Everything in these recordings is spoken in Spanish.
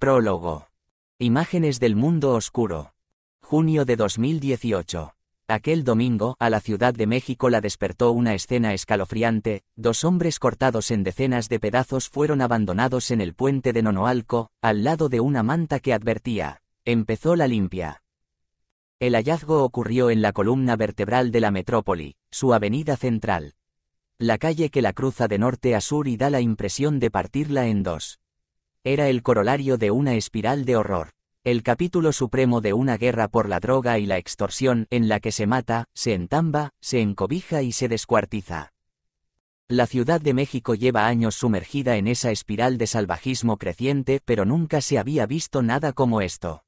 Prólogo. Imágenes del mundo oscuro. Junio de 2018. Aquel domingo, a la Ciudad de México la despertó una escena escalofriante, dos hombres cortados en decenas de pedazos fueron abandonados en el puente de Nonoalco, al lado de una manta que advertía, empezó la limpia. El hallazgo ocurrió en la columna vertebral de la metrópoli, su avenida central. La calle que la cruza de norte a sur y da la impresión de partirla en dos era el corolario de una espiral de horror, el capítulo supremo de una guerra por la droga y la extorsión en la que se mata, se entamba, se encobija y se descuartiza. La Ciudad de México lleva años sumergida en esa espiral de salvajismo creciente, pero nunca se había visto nada como esto.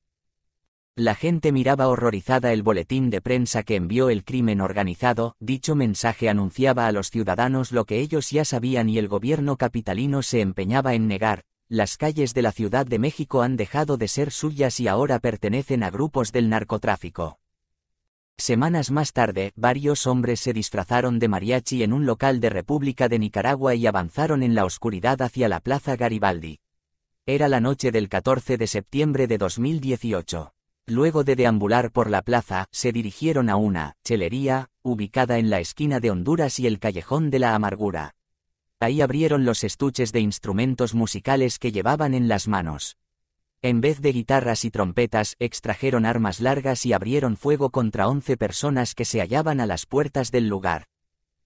La gente miraba horrorizada el boletín de prensa que envió el crimen organizado, dicho mensaje anunciaba a los ciudadanos lo que ellos ya sabían y el gobierno capitalino se empeñaba en negar, las calles de la Ciudad de México han dejado de ser suyas y ahora pertenecen a grupos del narcotráfico. Semanas más tarde, varios hombres se disfrazaron de mariachi en un local de República de Nicaragua y avanzaron en la oscuridad hacia la Plaza Garibaldi. Era la noche del 14 de septiembre de 2018. Luego de deambular por la plaza, se dirigieron a una chelería, ubicada en la esquina de Honduras y el Callejón de la Amargura. Ahí abrieron los estuches de instrumentos musicales que llevaban en las manos. En vez de guitarras y trompetas, extrajeron armas largas y abrieron fuego contra once personas que se hallaban a las puertas del lugar.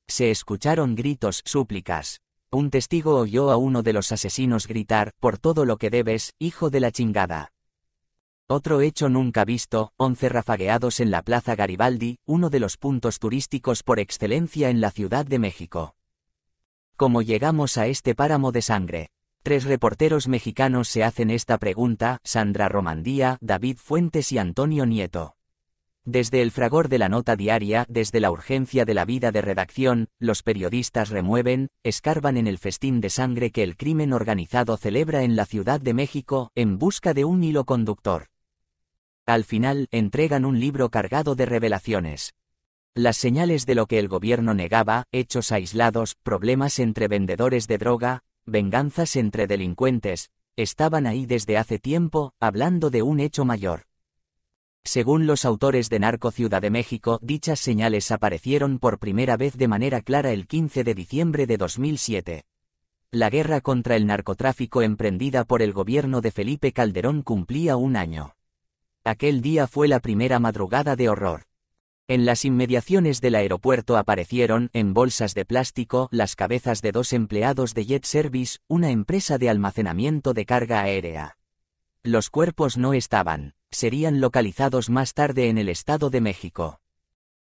Se escucharon gritos, súplicas. Un testigo oyó a uno de los asesinos gritar, por todo lo que debes, hijo de la chingada. Otro hecho nunca visto, once rafagueados en la Plaza Garibaldi, uno de los puntos turísticos por excelencia en la Ciudad de México. ¿Cómo llegamos a este páramo de sangre? Tres reporteros mexicanos se hacen esta pregunta, Sandra Romandía, David Fuentes y Antonio Nieto. Desde el fragor de la nota diaria, desde la urgencia de la vida de redacción, los periodistas remueven, escarban en el festín de sangre que el crimen organizado celebra en la Ciudad de México, en busca de un hilo conductor. Al final, entregan un libro cargado de revelaciones. Las señales de lo que el gobierno negaba, hechos aislados, problemas entre vendedores de droga, venganzas entre delincuentes, estaban ahí desde hace tiempo, hablando de un hecho mayor. Según los autores de Narco Ciudad de México, dichas señales aparecieron por primera vez de manera clara el 15 de diciembre de 2007. La guerra contra el narcotráfico emprendida por el gobierno de Felipe Calderón cumplía un año. Aquel día fue la primera madrugada de horror. En las inmediaciones del aeropuerto aparecieron, en bolsas de plástico, las cabezas de dos empleados de Jet Service, una empresa de almacenamiento de carga aérea. Los cuerpos no estaban, serían localizados más tarde en el Estado de México.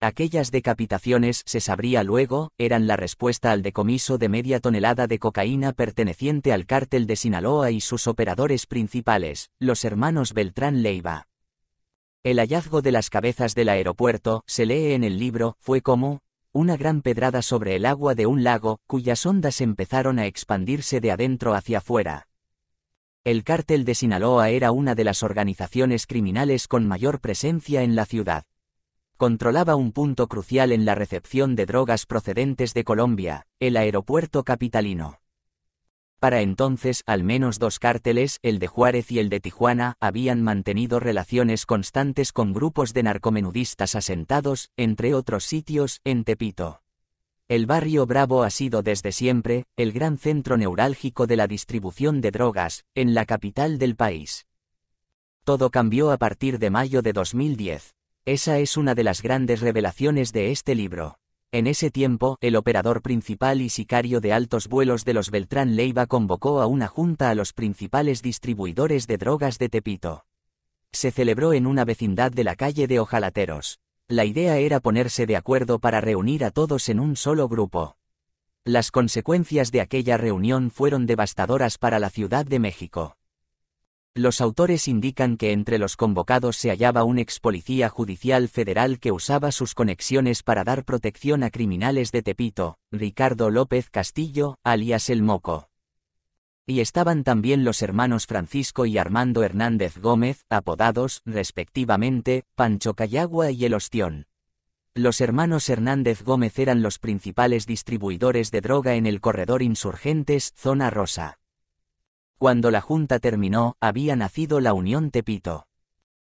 Aquellas decapitaciones, se sabría luego, eran la respuesta al decomiso de media tonelada de cocaína perteneciente al cártel de Sinaloa y sus operadores principales, los hermanos Beltrán Leiva. El hallazgo de las cabezas del aeropuerto, se lee en el libro, fue como una gran pedrada sobre el agua de un lago, cuyas ondas empezaron a expandirse de adentro hacia afuera. El cártel de Sinaloa era una de las organizaciones criminales con mayor presencia en la ciudad. Controlaba un punto crucial en la recepción de drogas procedentes de Colombia, el aeropuerto capitalino. Para entonces, al menos dos cárteles, el de Juárez y el de Tijuana, habían mantenido relaciones constantes con grupos de narcomenudistas asentados, entre otros sitios, en Tepito. El barrio Bravo ha sido desde siempre el gran centro neurálgico de la distribución de drogas, en la capital del país. Todo cambió a partir de mayo de 2010. Esa es una de las grandes revelaciones de este libro. En ese tiempo, el operador principal y sicario de altos vuelos de los Beltrán Leiva convocó a una junta a los principales distribuidores de drogas de Tepito. Se celebró en una vecindad de la calle de Ojalateros. La idea era ponerse de acuerdo para reunir a todos en un solo grupo. Las consecuencias de aquella reunión fueron devastadoras para la Ciudad de México. Los autores indican que entre los convocados se hallaba un ex policía judicial federal que usaba sus conexiones para dar protección a criminales de Tepito, Ricardo López Castillo, alias El Moco. Y estaban también los hermanos Francisco y Armando Hernández Gómez, apodados, respectivamente, Pancho Cayagua y El Ostión. Los hermanos Hernández Gómez eran los principales distribuidores de droga en el corredor insurgentes, zona rosa. Cuando la junta terminó, había nacido la Unión Tepito.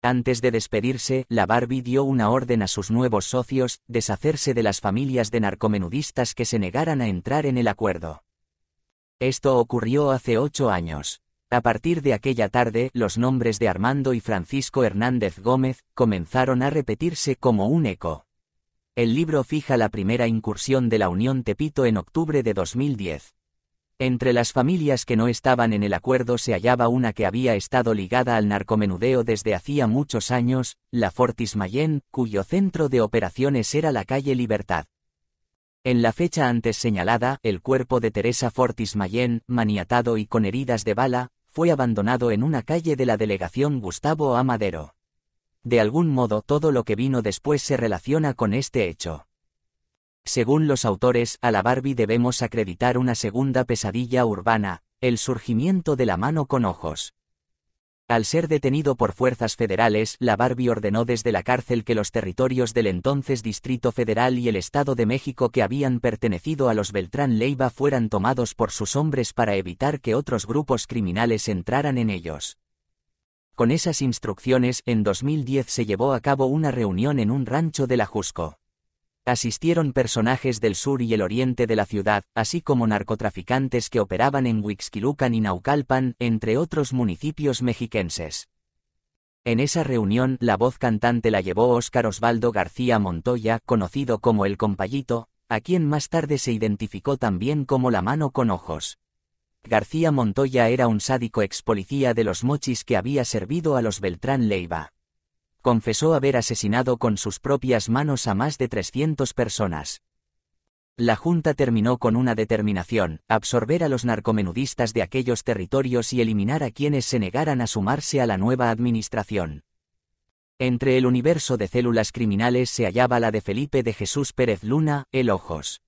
Antes de despedirse, la Barbie dio una orden a sus nuevos socios, deshacerse de las familias de narcomenudistas que se negaran a entrar en el acuerdo. Esto ocurrió hace ocho años. A partir de aquella tarde, los nombres de Armando y Francisco Hernández Gómez comenzaron a repetirse como un eco. El libro fija la primera incursión de la Unión Tepito en octubre de 2010. Entre las familias que no estaban en el acuerdo se hallaba una que había estado ligada al narcomenudeo desde hacía muchos años, la Fortis Mayen, cuyo centro de operaciones era la calle Libertad. En la fecha antes señalada, el cuerpo de Teresa Fortis Mayen, maniatado y con heridas de bala, fue abandonado en una calle de la delegación Gustavo A. De algún modo todo lo que vino después se relaciona con este hecho. Según los autores, a la Barbie debemos acreditar una segunda pesadilla urbana, el surgimiento de la mano con ojos. Al ser detenido por fuerzas federales, la Barbie ordenó desde la cárcel que los territorios del entonces Distrito Federal y el Estado de México que habían pertenecido a los Beltrán Leiva fueran tomados por sus hombres para evitar que otros grupos criminales entraran en ellos. Con esas instrucciones, en 2010 se llevó a cabo una reunión en un rancho de la Jusco. Asistieron personajes del sur y el oriente de la ciudad, así como narcotraficantes que operaban en Huixquilucan y Naucalpan, entre otros municipios mexiquenses. En esa reunión, la voz cantante la llevó Óscar Osvaldo García Montoya, conocido como El Compayito, a quien más tarde se identificó también como La Mano con Ojos. García Montoya era un sádico ex policía de los mochis que había servido a los Beltrán Leiva confesó haber asesinado con sus propias manos a más de 300 personas. La Junta terminó con una determinación, absorber a los narcomenudistas de aquellos territorios y eliminar a quienes se negaran a sumarse a la nueva administración. Entre el universo de células criminales se hallaba la de Felipe de Jesús Pérez Luna, El Ojos.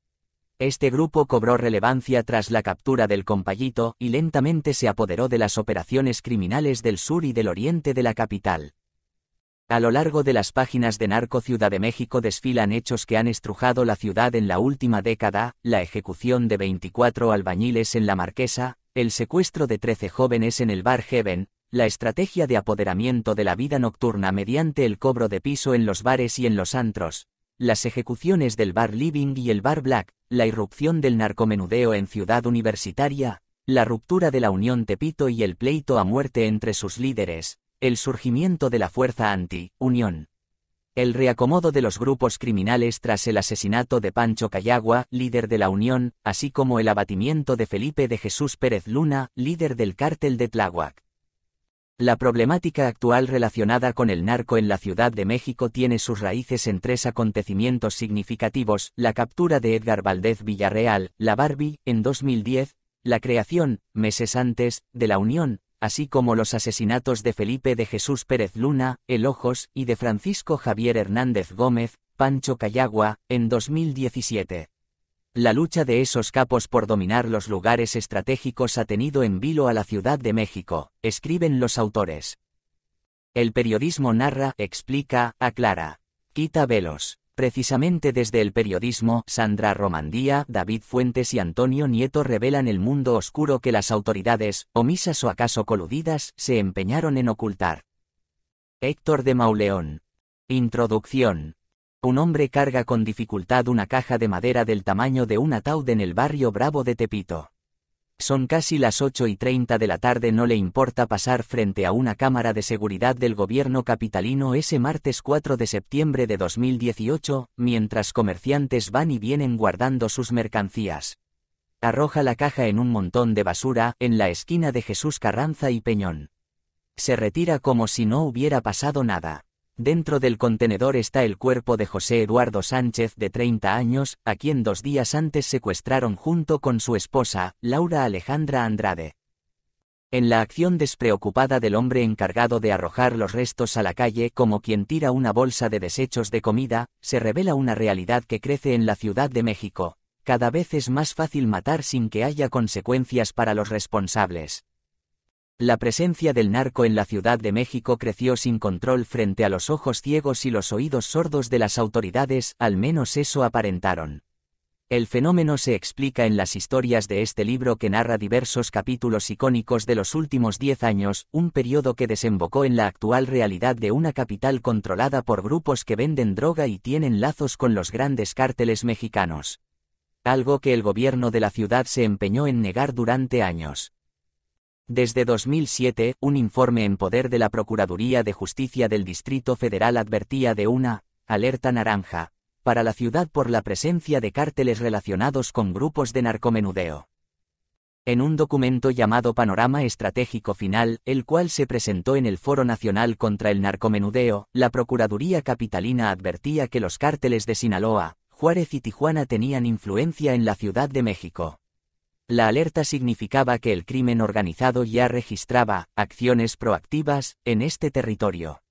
Este grupo cobró relevancia tras la captura del compayito y lentamente se apoderó de las operaciones criminales del sur y del oriente de la capital. A lo largo de las páginas de Narco Ciudad de México desfilan hechos que han estrujado la ciudad en la última década, la ejecución de 24 albañiles en La Marquesa, el secuestro de 13 jóvenes en el Bar Heaven, la estrategia de apoderamiento de la vida nocturna mediante el cobro de piso en los bares y en los antros, las ejecuciones del Bar Living y el Bar Black, la irrupción del narcomenudeo en Ciudad Universitaria, la ruptura de la Unión Tepito y el pleito a muerte entre sus líderes, el surgimiento de la fuerza anti-Unión. El reacomodo de los grupos criminales tras el asesinato de Pancho Cayagua, líder de la Unión, así como el abatimiento de Felipe de Jesús Pérez Luna, líder del cártel de Tláhuac. La problemática actual relacionada con el narco en la Ciudad de México tiene sus raíces en tres acontecimientos significativos, la captura de Edgar Valdez Villarreal, la Barbie, en 2010, la creación, meses antes, de la Unión, así como los asesinatos de Felipe de Jesús Pérez Luna, El Ojos, y de Francisco Javier Hernández Gómez, Pancho Cayagua, en 2017. La lucha de esos capos por dominar los lugares estratégicos ha tenido en vilo a la Ciudad de México, escriben los autores. El periodismo narra, explica, aclara. Quita velos. Precisamente desde el periodismo, Sandra Romandía, David Fuentes y Antonio Nieto revelan el mundo oscuro que las autoridades, omisas o acaso coludidas, se empeñaron en ocultar. Héctor de Mauleón. Introducción. Un hombre carga con dificultad una caja de madera del tamaño de un ataúd en el barrio Bravo de Tepito. Son casi las 8 y 30 de la tarde, no le importa pasar frente a una cámara de seguridad del gobierno capitalino ese martes 4 de septiembre de 2018, mientras comerciantes van y vienen guardando sus mercancías. Arroja la caja en un montón de basura, en la esquina de Jesús Carranza y Peñón. Se retira como si no hubiera pasado nada. Dentro del contenedor está el cuerpo de José Eduardo Sánchez de 30 años, a quien dos días antes secuestraron junto con su esposa, Laura Alejandra Andrade. En la acción despreocupada del hombre encargado de arrojar los restos a la calle como quien tira una bolsa de desechos de comida, se revela una realidad que crece en la Ciudad de México. Cada vez es más fácil matar sin que haya consecuencias para los responsables. La presencia del narco en la Ciudad de México creció sin control frente a los ojos ciegos y los oídos sordos de las autoridades, al menos eso aparentaron. El fenómeno se explica en las historias de este libro que narra diversos capítulos icónicos de los últimos diez años, un periodo que desembocó en la actual realidad de una capital controlada por grupos que venden droga y tienen lazos con los grandes cárteles mexicanos. Algo que el gobierno de la ciudad se empeñó en negar durante años. Desde 2007, un informe en poder de la Procuraduría de Justicia del Distrito Federal advertía de una alerta naranja para la ciudad por la presencia de cárteles relacionados con grupos de narcomenudeo. En un documento llamado Panorama Estratégico Final, el cual se presentó en el Foro Nacional contra el Narcomenudeo, la Procuraduría Capitalina advertía que los cárteles de Sinaloa, Juárez y Tijuana tenían influencia en la Ciudad de México. La alerta significaba que el crimen organizado ya registraba acciones proactivas en este territorio.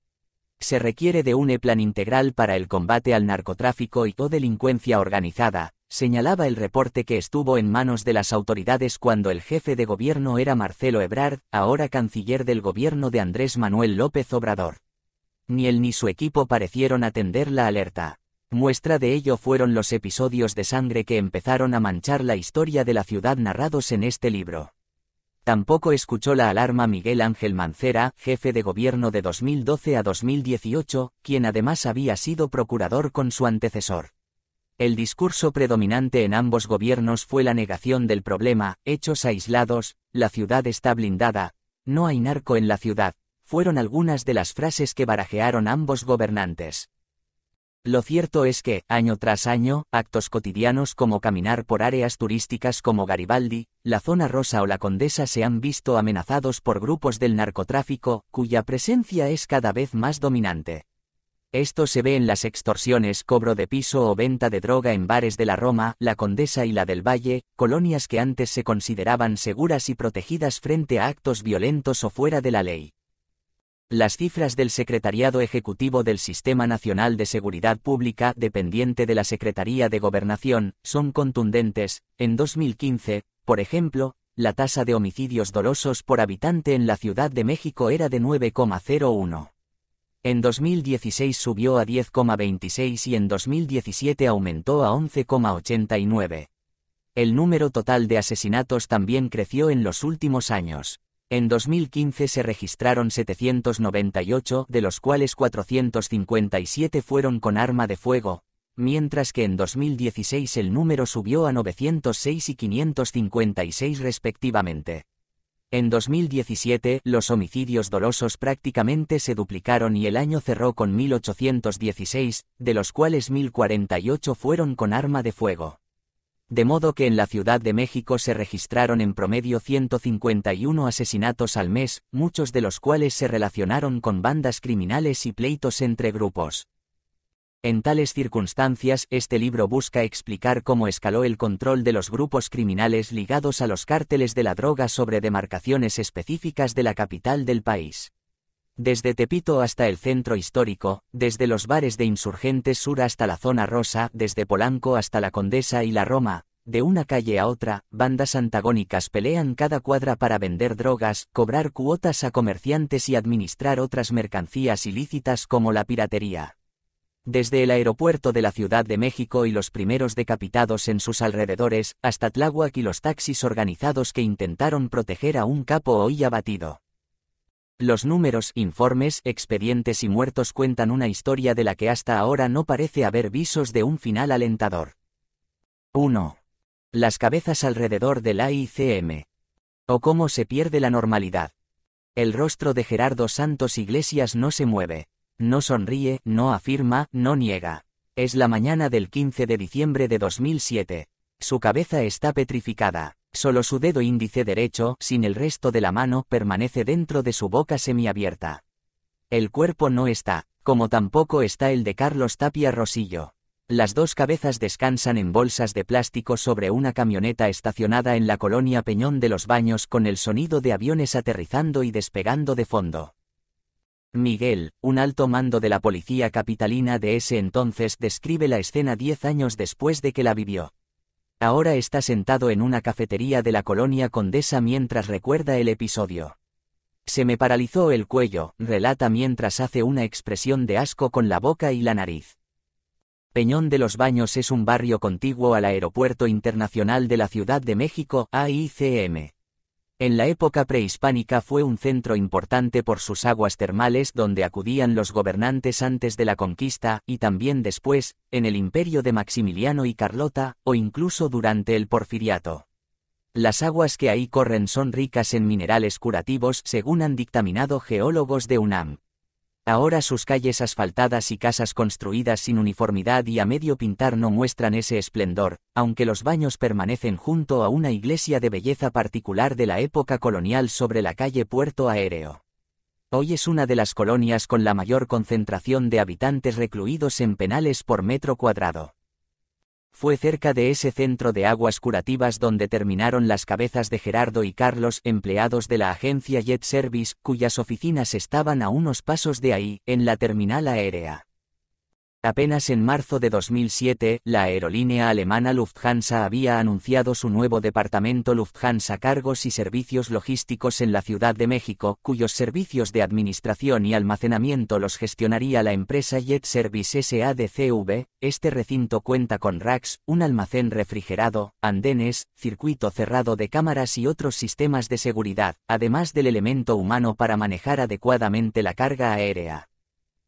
Se requiere de un plan integral para el combate al narcotráfico y o delincuencia organizada, señalaba el reporte que estuvo en manos de las autoridades cuando el jefe de gobierno era Marcelo Ebrard, ahora canciller del gobierno de Andrés Manuel López Obrador. Ni él ni su equipo parecieron atender la alerta. Muestra de ello fueron los episodios de sangre que empezaron a manchar la historia de la ciudad narrados en este libro. Tampoco escuchó la alarma Miguel Ángel Mancera, jefe de gobierno de 2012 a 2018, quien además había sido procurador con su antecesor. El discurso predominante en ambos gobiernos fue la negación del problema, hechos aislados, la ciudad está blindada, no hay narco en la ciudad, fueron algunas de las frases que barajearon ambos gobernantes. Lo cierto es que, año tras año, actos cotidianos como caminar por áreas turísticas como Garibaldi, la zona rosa o la condesa se han visto amenazados por grupos del narcotráfico, cuya presencia es cada vez más dominante. Esto se ve en las extorsiones, cobro de piso o venta de droga en bares de la Roma, la Condesa y la del Valle, colonias que antes se consideraban seguras y protegidas frente a actos violentos o fuera de la ley. Las cifras del Secretariado Ejecutivo del Sistema Nacional de Seguridad Pública, dependiente de la Secretaría de Gobernación, son contundentes. En 2015, por ejemplo, la tasa de homicidios dolosos por habitante en la Ciudad de México era de 9,01. En 2016 subió a 10,26 y en 2017 aumentó a 11,89. El número total de asesinatos también creció en los últimos años. En 2015 se registraron 798, de los cuales 457 fueron con arma de fuego, mientras que en 2016 el número subió a 906 y 556 respectivamente. En 2017, los homicidios dolosos prácticamente se duplicaron y el año cerró con 1.816, de los cuales 1.048 fueron con arma de fuego de modo que en la Ciudad de México se registraron en promedio 151 asesinatos al mes, muchos de los cuales se relacionaron con bandas criminales y pleitos entre grupos. En tales circunstancias, este libro busca explicar cómo escaló el control de los grupos criminales ligados a los cárteles de la droga sobre demarcaciones específicas de la capital del país. Desde Tepito hasta el centro histórico, desde los bares de Insurgentes Sur hasta la zona rosa, desde Polanco hasta la Condesa y la Roma, de una calle a otra, bandas antagónicas pelean cada cuadra para vender drogas, cobrar cuotas a comerciantes y administrar otras mercancías ilícitas como la piratería. Desde el aeropuerto de la Ciudad de México y los primeros decapitados en sus alrededores, hasta Tláhuac y los taxis organizados que intentaron proteger a un capo hoy abatido. Los números, informes, expedientes y muertos cuentan una historia de la que hasta ahora no parece haber visos de un final alentador. 1. Las cabezas alrededor del AICM. O cómo se pierde la normalidad. El rostro de Gerardo Santos Iglesias no se mueve. No sonríe, no afirma, no niega. Es la mañana del 15 de diciembre de 2007. Su cabeza está petrificada. Solo su dedo índice derecho, sin el resto de la mano, permanece dentro de su boca semiabierta. El cuerpo no está, como tampoco está el de Carlos Tapia Rosillo. Las dos cabezas descansan en bolsas de plástico sobre una camioneta estacionada en la colonia Peñón de los Baños con el sonido de aviones aterrizando y despegando de fondo. Miguel, un alto mando de la policía capitalina de ese entonces, describe la escena diez años después de que la vivió. Ahora está sentado en una cafetería de la colonia condesa mientras recuerda el episodio. Se me paralizó el cuello, relata mientras hace una expresión de asco con la boca y la nariz. Peñón de los Baños es un barrio contiguo al Aeropuerto Internacional de la Ciudad de México, AICM. En la época prehispánica fue un centro importante por sus aguas termales donde acudían los gobernantes antes de la conquista, y también después, en el imperio de Maximiliano y Carlota, o incluso durante el porfiriato. Las aguas que ahí corren son ricas en minerales curativos según han dictaminado geólogos de UNAM. Ahora sus calles asfaltadas y casas construidas sin uniformidad y a medio pintar no muestran ese esplendor, aunque los baños permanecen junto a una iglesia de belleza particular de la época colonial sobre la calle Puerto Aéreo. Hoy es una de las colonias con la mayor concentración de habitantes recluidos en penales por metro cuadrado. Fue cerca de ese centro de aguas curativas donde terminaron las cabezas de Gerardo y Carlos, empleados de la agencia Jet Service, cuyas oficinas estaban a unos pasos de ahí, en la terminal aérea. Apenas en marzo de 2007, la aerolínea alemana Lufthansa había anunciado su nuevo departamento Lufthansa Cargos y Servicios Logísticos en la Ciudad de México, cuyos servicios de administración y almacenamiento los gestionaría la empresa Jet Service SADCV. Este recinto cuenta con racks, un almacén refrigerado, andenes, circuito cerrado de cámaras y otros sistemas de seguridad, además del elemento humano para manejar adecuadamente la carga aérea.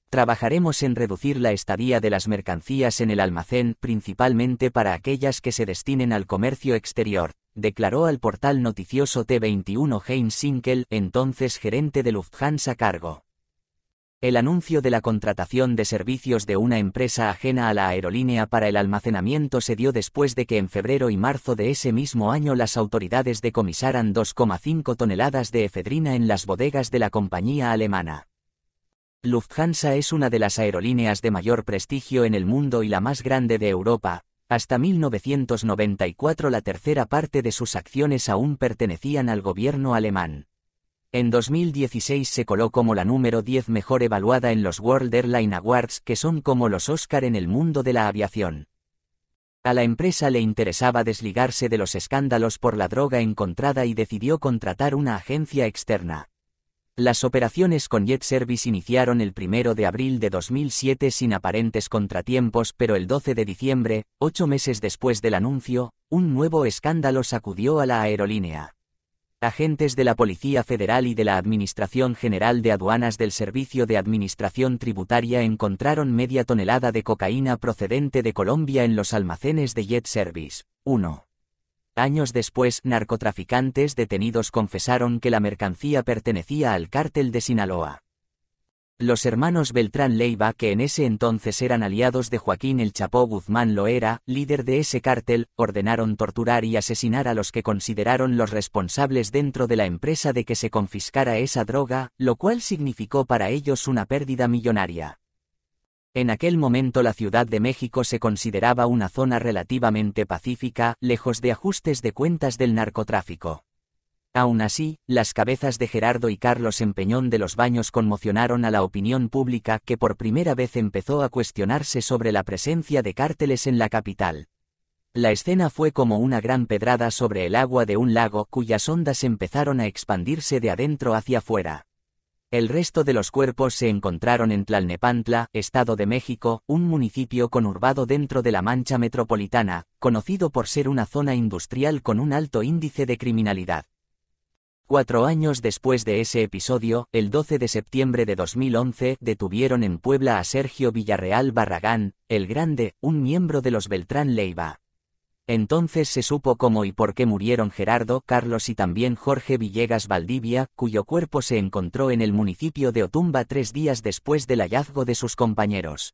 Trabajaremos en reducir la estadía de las mercancías en el almacén principalmente para aquellas que se destinen al comercio exterior, declaró al portal noticioso T21 Heinz Sinkel, entonces gerente de Lufthansa Cargo. El anuncio de la contratación de servicios de una empresa ajena a la aerolínea para el almacenamiento se dio después de que en febrero y marzo de ese mismo año las autoridades decomisaran 2,5 toneladas de efedrina en las bodegas de la compañía alemana. Lufthansa es una de las aerolíneas de mayor prestigio en el mundo y la más grande de Europa. Hasta 1994 la tercera parte de sus acciones aún pertenecían al gobierno alemán. En 2016 se coló como la número 10 mejor evaluada en los World Airline Awards, que son como los Oscar en el mundo de la aviación. A la empresa le interesaba desligarse de los escándalos por la droga encontrada y decidió contratar una agencia externa. Las operaciones con Jet Service iniciaron el 1 de abril de 2007 sin aparentes contratiempos, pero el 12 de diciembre, ocho meses después del anuncio, un nuevo escándalo sacudió a la aerolínea. Agentes de la Policía Federal y de la Administración General de Aduanas del Servicio de Administración Tributaria encontraron media tonelada de cocaína procedente de Colombia en los almacenes de Jet Service. 1. Años después, narcotraficantes detenidos confesaron que la mercancía pertenecía al cártel de Sinaloa. Los hermanos Beltrán Leiva, que en ese entonces eran aliados de Joaquín El Chapó Guzmán Loera, líder de ese cártel, ordenaron torturar y asesinar a los que consideraron los responsables dentro de la empresa de que se confiscara esa droga, lo cual significó para ellos una pérdida millonaria. En aquel momento la Ciudad de México se consideraba una zona relativamente pacífica, lejos de ajustes de cuentas del narcotráfico. Aún así, las cabezas de Gerardo y Carlos Empeñón de los Baños conmocionaron a la opinión pública que por primera vez empezó a cuestionarse sobre la presencia de cárteles en la capital. La escena fue como una gran pedrada sobre el agua de un lago cuyas ondas empezaron a expandirse de adentro hacia afuera. El resto de los cuerpos se encontraron en Tlalnepantla, Estado de México, un municipio conurbado dentro de la Mancha Metropolitana, conocido por ser una zona industrial con un alto índice de criminalidad. Cuatro años después de ese episodio, el 12 de septiembre de 2011, detuvieron en Puebla a Sergio Villarreal Barragán, el Grande, un miembro de los Beltrán Leiva, entonces se supo cómo y por qué murieron Gerardo, Carlos y también Jorge Villegas Valdivia, cuyo cuerpo se encontró en el municipio de Otumba tres días después del hallazgo de sus compañeros.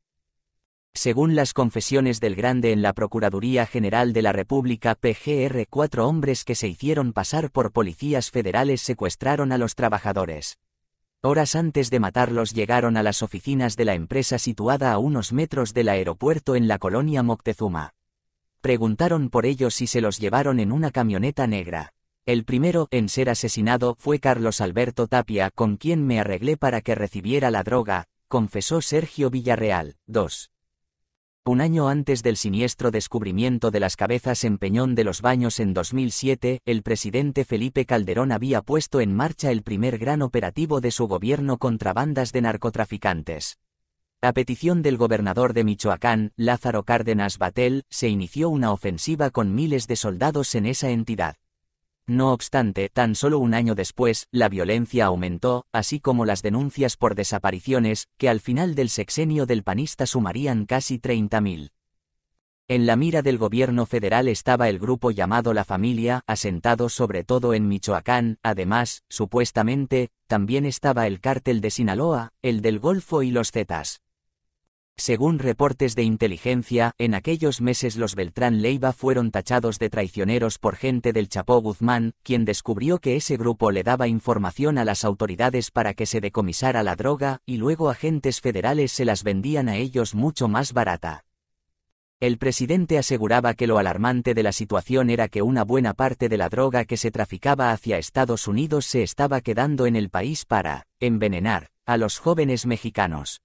Según las confesiones del Grande en la Procuraduría General de la República PGR, cuatro hombres que se hicieron pasar por policías federales secuestraron a los trabajadores. Horas antes de matarlos llegaron a las oficinas de la empresa situada a unos metros del aeropuerto en la colonia Moctezuma. Preguntaron por ellos y se los llevaron en una camioneta negra. El primero en ser asesinado fue Carlos Alberto Tapia, con quien me arreglé para que recibiera la droga, confesó Sergio Villarreal. 2. Un año antes del siniestro descubrimiento de las cabezas en Peñón de los Baños en 2007, el presidente Felipe Calderón había puesto en marcha el primer gran operativo de su gobierno contra bandas de narcotraficantes. A petición del gobernador de Michoacán, Lázaro Cárdenas Batel, se inició una ofensiva con miles de soldados en esa entidad. No obstante, tan solo un año después, la violencia aumentó, así como las denuncias por desapariciones, que al final del sexenio del panista sumarían casi 30.000. En la mira del gobierno federal estaba el grupo llamado La Familia, asentado sobre todo en Michoacán, además, supuestamente, también estaba el cártel de Sinaloa, el del Golfo y los Zetas. Según reportes de inteligencia, en aquellos meses los Beltrán Leiva fueron tachados de traicioneros por gente del Chapó Guzmán, quien descubrió que ese grupo le daba información a las autoridades para que se decomisara la droga, y luego agentes federales se las vendían a ellos mucho más barata. El presidente aseguraba que lo alarmante de la situación era que una buena parte de la droga que se traficaba hacia Estados Unidos se estaba quedando en el país para envenenar a los jóvenes mexicanos.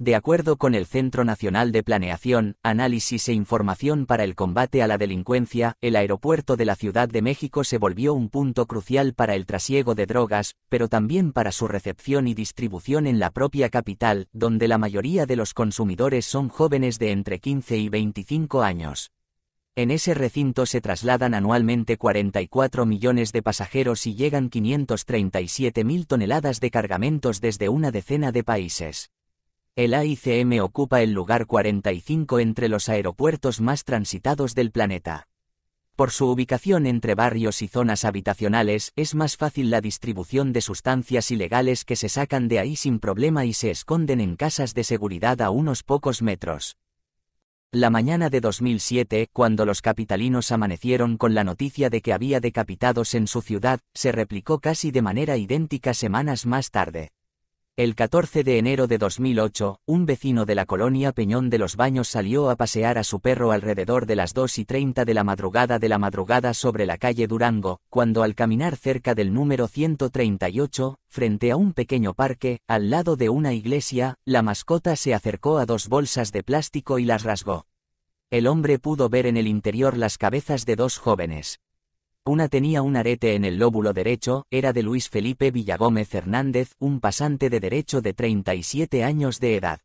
De acuerdo con el Centro Nacional de Planeación, Análisis e Información para el Combate a la Delincuencia, el aeropuerto de la Ciudad de México se volvió un punto crucial para el trasiego de drogas, pero también para su recepción y distribución en la propia capital, donde la mayoría de los consumidores son jóvenes de entre 15 y 25 años. En ese recinto se trasladan anualmente 44 millones de pasajeros y llegan 537 mil toneladas de cargamentos desde una decena de países. El AICM ocupa el lugar 45 entre los aeropuertos más transitados del planeta. Por su ubicación entre barrios y zonas habitacionales, es más fácil la distribución de sustancias ilegales que se sacan de ahí sin problema y se esconden en casas de seguridad a unos pocos metros. La mañana de 2007, cuando los capitalinos amanecieron con la noticia de que había decapitados en su ciudad, se replicó casi de manera idéntica semanas más tarde. El 14 de enero de 2008, un vecino de la colonia Peñón de los Baños salió a pasear a su perro alrededor de las 2 y 30 de la madrugada de la madrugada sobre la calle Durango, cuando al caminar cerca del número 138, frente a un pequeño parque, al lado de una iglesia, la mascota se acercó a dos bolsas de plástico y las rasgó. El hombre pudo ver en el interior las cabezas de dos jóvenes. Una tenía un arete en el lóbulo derecho, era de Luis Felipe Villagómez Hernández, un pasante de derecho de 37 años de edad.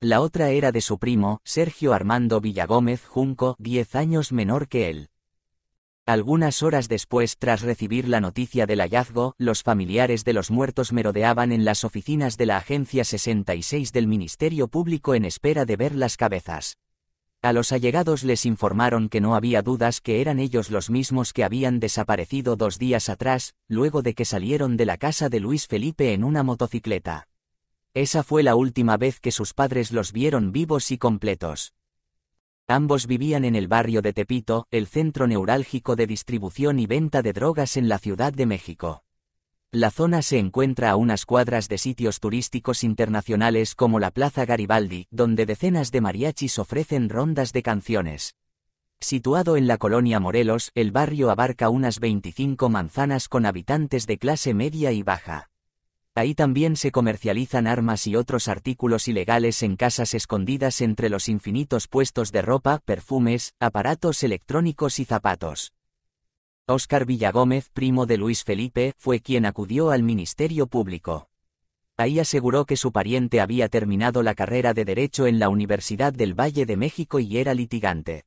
La otra era de su primo, Sergio Armando Villagómez Junco, 10 años menor que él. Algunas horas después, tras recibir la noticia del hallazgo, los familiares de los muertos merodeaban en las oficinas de la Agencia 66 del Ministerio Público en espera de ver las cabezas. A los allegados les informaron que no había dudas que eran ellos los mismos que habían desaparecido dos días atrás, luego de que salieron de la casa de Luis Felipe en una motocicleta. Esa fue la última vez que sus padres los vieron vivos y completos. Ambos vivían en el barrio de Tepito, el centro neurálgico de distribución y venta de drogas en la Ciudad de México. La zona se encuentra a unas cuadras de sitios turísticos internacionales como la Plaza Garibaldi, donde decenas de mariachis ofrecen rondas de canciones. Situado en la colonia Morelos, el barrio abarca unas 25 manzanas con habitantes de clase media y baja. Ahí también se comercializan armas y otros artículos ilegales en casas escondidas entre los infinitos puestos de ropa, perfumes, aparatos electrónicos y zapatos. Óscar Villagómez, primo de Luis Felipe, fue quien acudió al Ministerio Público. Ahí aseguró que su pariente había terminado la carrera de Derecho en la Universidad del Valle de México y era litigante.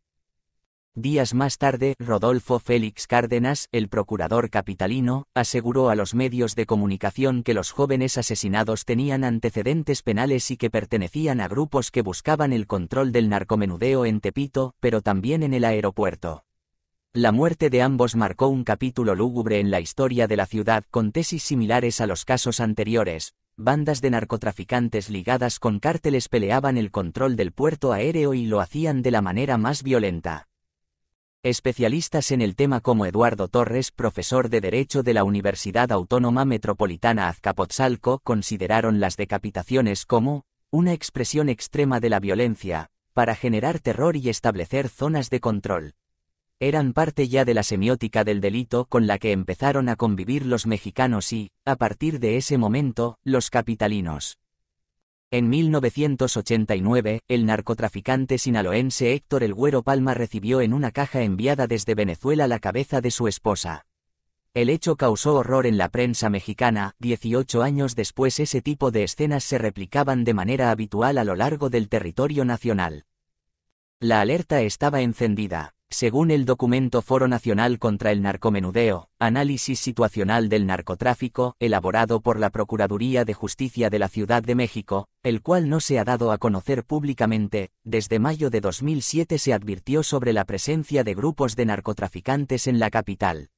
Días más tarde, Rodolfo Félix Cárdenas, el procurador capitalino, aseguró a los medios de comunicación que los jóvenes asesinados tenían antecedentes penales y que pertenecían a grupos que buscaban el control del narcomenudeo en Tepito, pero también en el aeropuerto. La muerte de ambos marcó un capítulo lúgubre en la historia de la ciudad con tesis similares a los casos anteriores. Bandas de narcotraficantes ligadas con cárteles peleaban el control del puerto aéreo y lo hacían de la manera más violenta. Especialistas en el tema como Eduardo Torres, profesor de Derecho de la Universidad Autónoma Metropolitana Azcapotzalco, consideraron las decapitaciones como una expresión extrema de la violencia, para generar terror y establecer zonas de control eran parte ya de la semiótica del delito con la que empezaron a convivir los mexicanos y, a partir de ese momento, los capitalinos. En 1989, el narcotraficante sinaloense Héctor El Güero Palma recibió en una caja enviada desde Venezuela la cabeza de su esposa. El hecho causó horror en la prensa mexicana, 18 años después ese tipo de escenas se replicaban de manera habitual a lo largo del territorio nacional. La alerta estaba encendida. Según el documento Foro Nacional contra el Narcomenudeo, Análisis Situacional del Narcotráfico, elaborado por la Procuraduría de Justicia de la Ciudad de México, el cual no se ha dado a conocer públicamente, desde mayo de 2007 se advirtió sobre la presencia de grupos de narcotraficantes en la capital.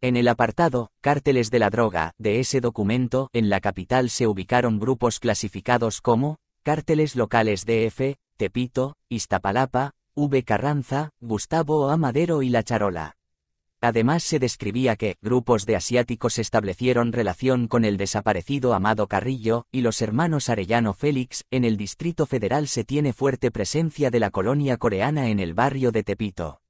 En el apartado, Cárteles de la Droga, de ese documento, en la capital se ubicaron grupos clasificados como, Cárteles locales DF, Tepito, Iztapalapa, V. Carranza, Gustavo Amadero y La Charola. Además se describía que grupos de asiáticos establecieron relación con el desaparecido Amado Carrillo y los hermanos Arellano Félix. En el Distrito Federal se tiene fuerte presencia de la colonia coreana en el barrio de Tepito.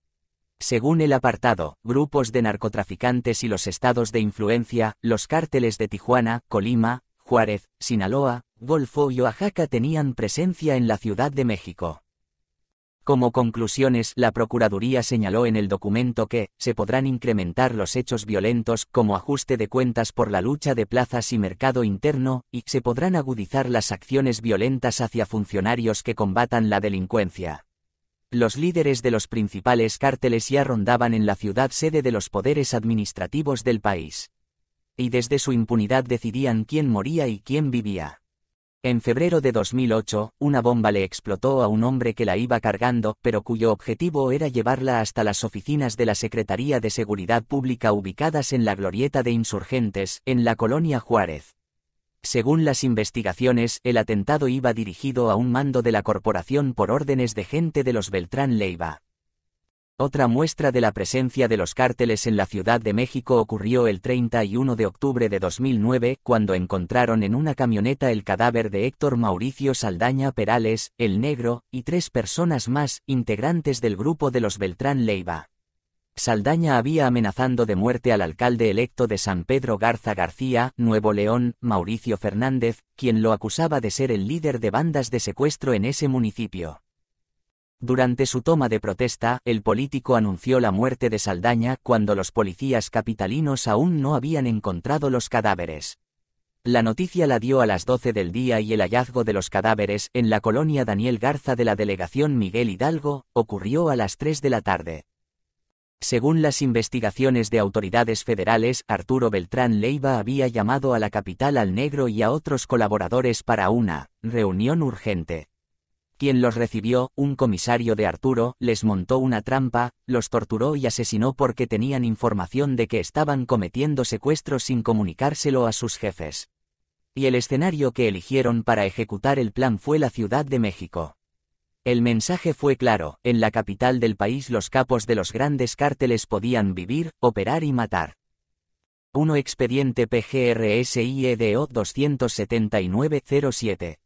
Según el apartado, grupos de narcotraficantes y los estados de influencia, los cárteles de Tijuana, Colima, Juárez, Sinaloa, Golfo y Oaxaca tenían presencia en la Ciudad de México. Como conclusiones, la Procuraduría señaló en el documento que, se podrán incrementar los hechos violentos como ajuste de cuentas por la lucha de plazas y mercado interno, y se podrán agudizar las acciones violentas hacia funcionarios que combatan la delincuencia. Los líderes de los principales cárteles ya rondaban en la ciudad sede de los poderes administrativos del país. Y desde su impunidad decidían quién moría y quién vivía. En febrero de 2008, una bomba le explotó a un hombre que la iba cargando, pero cuyo objetivo era llevarla hasta las oficinas de la Secretaría de Seguridad Pública ubicadas en la Glorieta de Insurgentes, en la colonia Juárez. Según las investigaciones, el atentado iba dirigido a un mando de la corporación por órdenes de gente de los Beltrán Leiva. Otra muestra de la presencia de los cárteles en la Ciudad de México ocurrió el 31 de octubre de 2009, cuando encontraron en una camioneta el cadáver de Héctor Mauricio Saldaña Perales, el negro, y tres personas más, integrantes del grupo de los Beltrán Leiva. Saldaña había amenazando de muerte al alcalde electo de San Pedro Garza García, Nuevo León, Mauricio Fernández, quien lo acusaba de ser el líder de bandas de secuestro en ese municipio. Durante su toma de protesta, el político anunció la muerte de Saldaña cuando los policías capitalinos aún no habían encontrado los cadáveres. La noticia la dio a las 12 del día y el hallazgo de los cadáveres en la colonia Daniel Garza de la delegación Miguel Hidalgo ocurrió a las 3 de la tarde. Según las investigaciones de autoridades federales, Arturo Beltrán Leiva había llamado a la capital al negro y a otros colaboradores para una reunión urgente quien los recibió, un comisario de Arturo, les montó una trampa, los torturó y asesinó porque tenían información de que estaban cometiendo secuestros sin comunicárselo a sus jefes. Y el escenario que eligieron para ejecutar el plan fue la Ciudad de México. El mensaje fue claro, en la capital del país los capos de los grandes cárteles podían vivir, operar y matar. Uno Expediente PGRSIEDO e 27907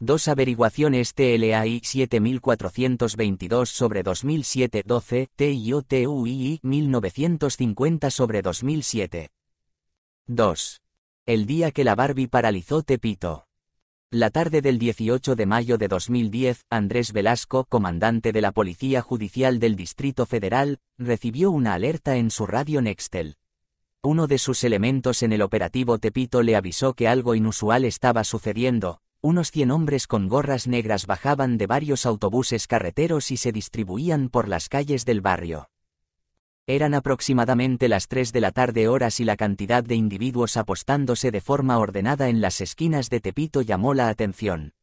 Dos averiguaciones TLAI 7422 sobre 2007 12, TIOTUII 1950 sobre 2007. 2. El día que la Barbie paralizó Tepito. La tarde del 18 de mayo de 2010, Andrés Velasco, comandante de la Policía Judicial del Distrito Federal, recibió una alerta en su radio Nextel. Uno de sus elementos en el operativo Tepito le avisó que algo inusual estaba sucediendo, unos 100 hombres con gorras negras bajaban de varios autobuses carreteros y se distribuían por las calles del barrio. Eran aproximadamente las 3 de la tarde horas y la cantidad de individuos apostándose de forma ordenada en las esquinas de Tepito llamó la atención.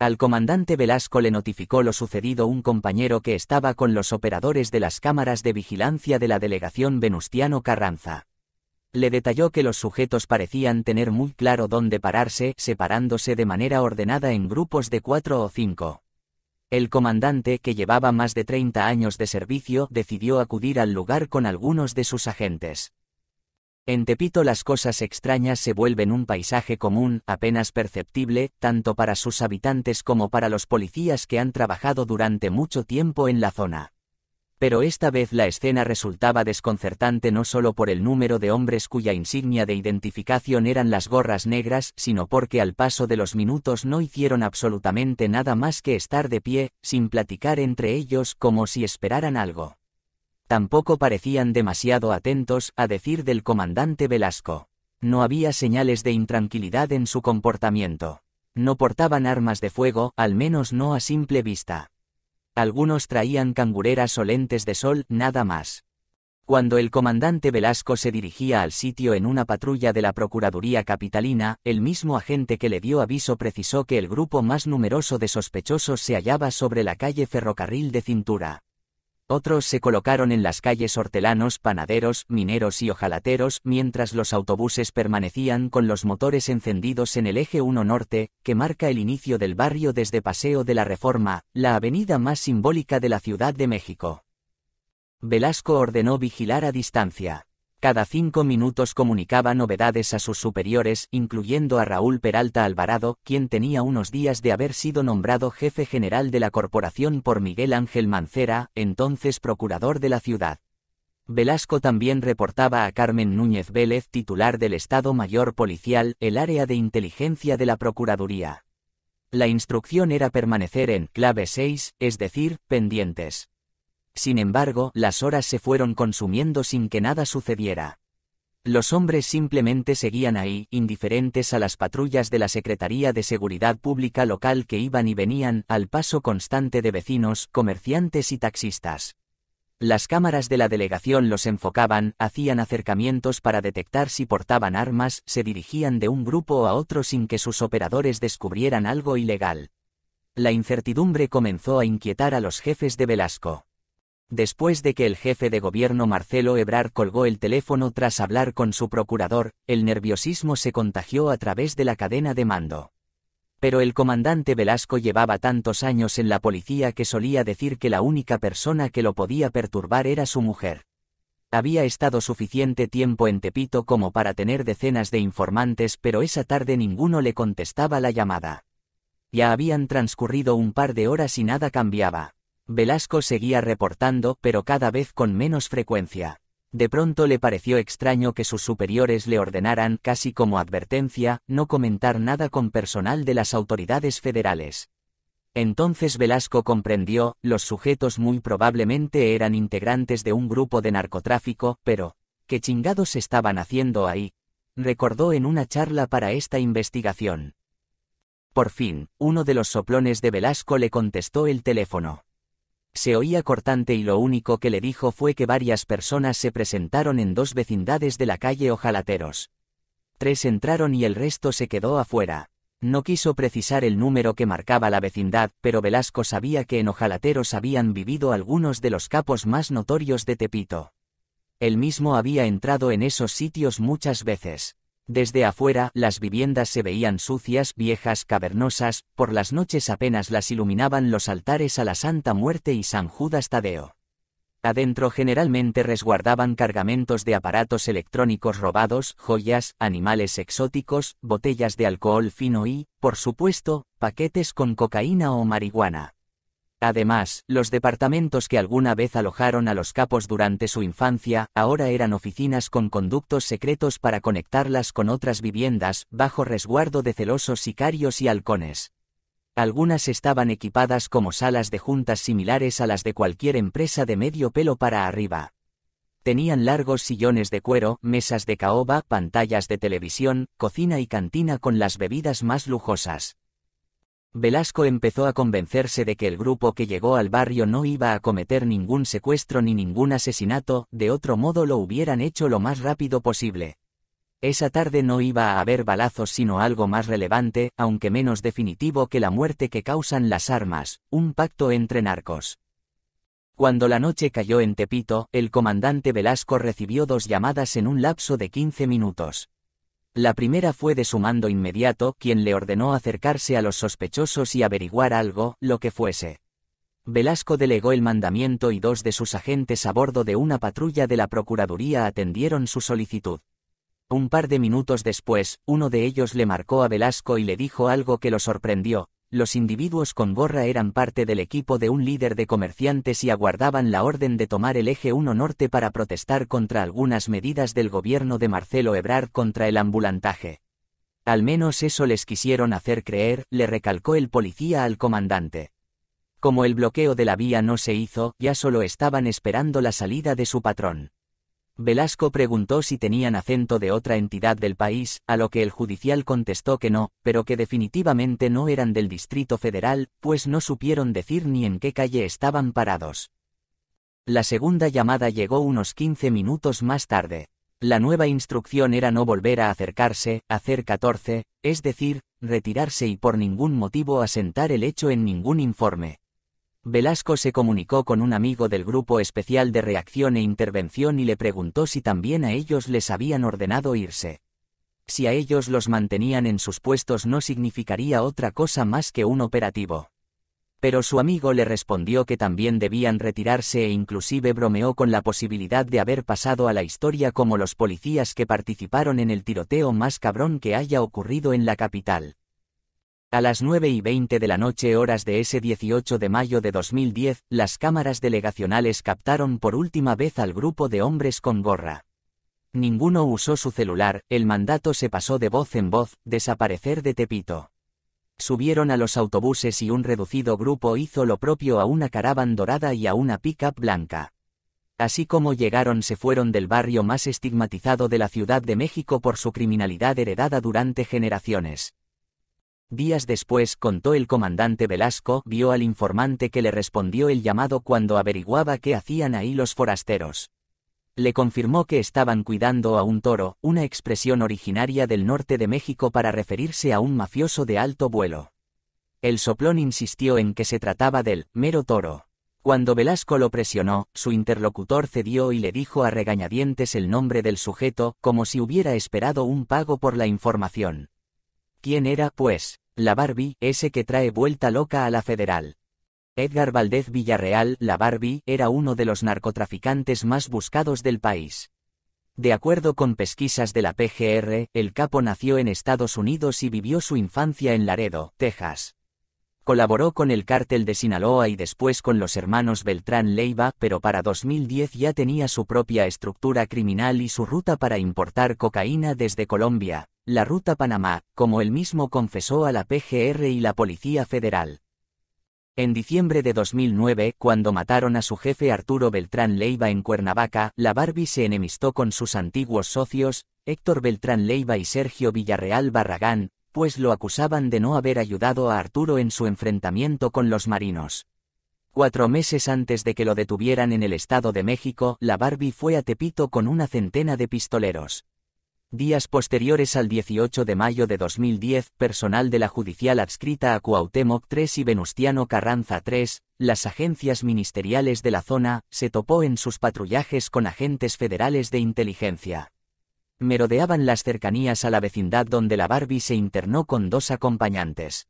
Al comandante Velasco le notificó lo sucedido un compañero que estaba con los operadores de las cámaras de vigilancia de la delegación Venustiano Carranza le detalló que los sujetos parecían tener muy claro dónde pararse, separándose de manera ordenada en grupos de cuatro o cinco. El comandante, que llevaba más de 30 años de servicio, decidió acudir al lugar con algunos de sus agentes. En Tepito las cosas extrañas se vuelven un paisaje común, apenas perceptible, tanto para sus habitantes como para los policías que han trabajado durante mucho tiempo en la zona. Pero esta vez la escena resultaba desconcertante no solo por el número de hombres cuya insignia de identificación eran las gorras negras, sino porque al paso de los minutos no hicieron absolutamente nada más que estar de pie, sin platicar entre ellos como si esperaran algo. Tampoco parecían demasiado atentos, a decir del comandante Velasco. No había señales de intranquilidad en su comportamiento. No portaban armas de fuego, al menos no a simple vista algunos traían cangureras solentes de sol, nada más. Cuando el comandante Velasco se dirigía al sitio en una patrulla de la Procuraduría Capitalina, el mismo agente que le dio aviso precisó que el grupo más numeroso de sospechosos se hallaba sobre la calle Ferrocarril de Cintura. Otros se colocaron en las calles hortelanos, panaderos, mineros y Ojalateros mientras los autobuses permanecían con los motores encendidos en el eje 1 norte, que marca el inicio del barrio desde Paseo de la Reforma, la avenida más simbólica de la Ciudad de México. Velasco ordenó vigilar a distancia cada cinco minutos comunicaba novedades a sus superiores, incluyendo a Raúl Peralta Alvarado, quien tenía unos días de haber sido nombrado jefe general de la corporación por Miguel Ángel Mancera, entonces procurador de la ciudad. Velasco también reportaba a Carmen Núñez Vélez, titular del Estado Mayor Policial, el área de inteligencia de la Procuraduría. La instrucción era permanecer en clave 6, es decir, pendientes. Sin embargo, las horas se fueron consumiendo sin que nada sucediera. Los hombres simplemente seguían ahí, indiferentes a las patrullas de la Secretaría de Seguridad Pública local que iban y venían, al paso constante de vecinos, comerciantes y taxistas. Las cámaras de la delegación los enfocaban, hacían acercamientos para detectar si portaban armas, se dirigían de un grupo a otro sin que sus operadores descubrieran algo ilegal. La incertidumbre comenzó a inquietar a los jefes de Velasco. Después de que el jefe de gobierno Marcelo Ebrard colgó el teléfono tras hablar con su procurador, el nerviosismo se contagió a través de la cadena de mando. Pero el comandante Velasco llevaba tantos años en la policía que solía decir que la única persona que lo podía perturbar era su mujer. Había estado suficiente tiempo en Tepito como para tener decenas de informantes, pero esa tarde ninguno le contestaba la llamada. Ya habían transcurrido un par de horas y nada cambiaba. Velasco seguía reportando, pero cada vez con menos frecuencia. De pronto le pareció extraño que sus superiores le ordenaran, casi como advertencia, no comentar nada con personal de las autoridades federales. Entonces Velasco comprendió, los sujetos muy probablemente eran integrantes de un grupo de narcotráfico, pero, ¿qué chingados estaban haciendo ahí? Recordó en una charla para esta investigación. Por fin, uno de los soplones de Velasco le contestó el teléfono se oía cortante y lo único que le dijo fue que varias personas se presentaron en dos vecindades de la calle Ojalateros. Tres entraron y el resto se quedó afuera. No quiso precisar el número que marcaba la vecindad, pero Velasco sabía que en Ojalateros habían vivido algunos de los capos más notorios de Tepito. Él mismo había entrado en esos sitios muchas veces. Desde afuera, las viviendas se veían sucias, viejas, cavernosas, por las noches apenas las iluminaban los altares a la Santa Muerte y San Judas Tadeo. Adentro generalmente resguardaban cargamentos de aparatos electrónicos robados, joyas, animales exóticos, botellas de alcohol fino y, por supuesto, paquetes con cocaína o marihuana. Además, los departamentos que alguna vez alojaron a los capos durante su infancia, ahora eran oficinas con conductos secretos para conectarlas con otras viviendas, bajo resguardo de celosos sicarios y halcones. Algunas estaban equipadas como salas de juntas similares a las de cualquier empresa de medio pelo para arriba. Tenían largos sillones de cuero, mesas de caoba, pantallas de televisión, cocina y cantina con las bebidas más lujosas. Velasco empezó a convencerse de que el grupo que llegó al barrio no iba a cometer ningún secuestro ni ningún asesinato, de otro modo lo hubieran hecho lo más rápido posible. Esa tarde no iba a haber balazos sino algo más relevante, aunque menos definitivo que la muerte que causan las armas, un pacto entre narcos. Cuando la noche cayó en Tepito, el comandante Velasco recibió dos llamadas en un lapso de 15 minutos. La primera fue de su mando inmediato, quien le ordenó acercarse a los sospechosos y averiguar algo, lo que fuese. Velasco delegó el mandamiento y dos de sus agentes a bordo de una patrulla de la Procuraduría atendieron su solicitud. Un par de minutos después, uno de ellos le marcó a Velasco y le dijo algo que lo sorprendió, los individuos con gorra eran parte del equipo de un líder de comerciantes y aguardaban la orden de tomar el eje 1 norte para protestar contra algunas medidas del gobierno de Marcelo Ebrard contra el ambulantaje. Al menos eso les quisieron hacer creer, le recalcó el policía al comandante. Como el bloqueo de la vía no se hizo, ya solo estaban esperando la salida de su patrón. Velasco preguntó si tenían acento de otra entidad del país, a lo que el judicial contestó que no, pero que definitivamente no eran del Distrito Federal, pues no supieron decir ni en qué calle estaban parados. La segunda llamada llegó unos 15 minutos más tarde. La nueva instrucción era no volver a acercarse, hacer 14, es decir, retirarse y por ningún motivo asentar el hecho en ningún informe. Velasco se comunicó con un amigo del Grupo Especial de Reacción e Intervención y le preguntó si también a ellos les habían ordenado irse. Si a ellos los mantenían en sus puestos no significaría otra cosa más que un operativo. Pero su amigo le respondió que también debían retirarse e inclusive bromeó con la posibilidad de haber pasado a la historia como los policías que participaron en el tiroteo más cabrón que haya ocurrido en la capital. A las 9 y 20 de la noche horas de ese 18 de mayo de 2010, las cámaras delegacionales captaron por última vez al grupo de hombres con gorra. Ninguno usó su celular, el mandato se pasó de voz en voz, desaparecer de Tepito. Subieron a los autobuses y un reducido grupo hizo lo propio a una caravana dorada y a una pick-up blanca. Así como llegaron se fueron del barrio más estigmatizado de la Ciudad de México por su criminalidad heredada durante generaciones. Días después, contó el comandante Velasco, vio al informante que le respondió el llamado cuando averiguaba qué hacían ahí los forasteros. Le confirmó que estaban cuidando a un toro, una expresión originaria del norte de México para referirse a un mafioso de alto vuelo. El soplón insistió en que se trataba del mero toro. Cuando Velasco lo presionó, su interlocutor cedió y le dijo a regañadientes el nombre del sujeto, como si hubiera esperado un pago por la información. ¿Quién era, pues, la Barbie, ese que trae vuelta loca a la federal? Edgar Valdez Villarreal, la Barbie, era uno de los narcotraficantes más buscados del país. De acuerdo con pesquisas de la PGR, el capo nació en Estados Unidos y vivió su infancia en Laredo, Texas. Colaboró con el cártel de Sinaloa y después con los hermanos Beltrán Leiva, pero para 2010 ya tenía su propia estructura criminal y su ruta para importar cocaína desde Colombia, la ruta Panamá, como él mismo confesó a la PGR y la Policía Federal. En diciembre de 2009, cuando mataron a su jefe Arturo Beltrán Leiva en Cuernavaca, la Barbie se enemistó con sus antiguos socios, Héctor Beltrán Leiva y Sergio Villarreal Barragán, pues lo acusaban de no haber ayudado a Arturo en su enfrentamiento con los marinos. Cuatro meses antes de que lo detuvieran en el Estado de México, la Barbie fue a Tepito con una centena de pistoleros. Días posteriores al 18 de mayo de 2010, personal de la judicial adscrita a Cuauhtémoc 3 y Venustiano Carranza 3, las agencias ministeriales de la zona, se topó en sus patrullajes con agentes federales de inteligencia. Merodeaban las cercanías a la vecindad donde la Barbie se internó con dos acompañantes.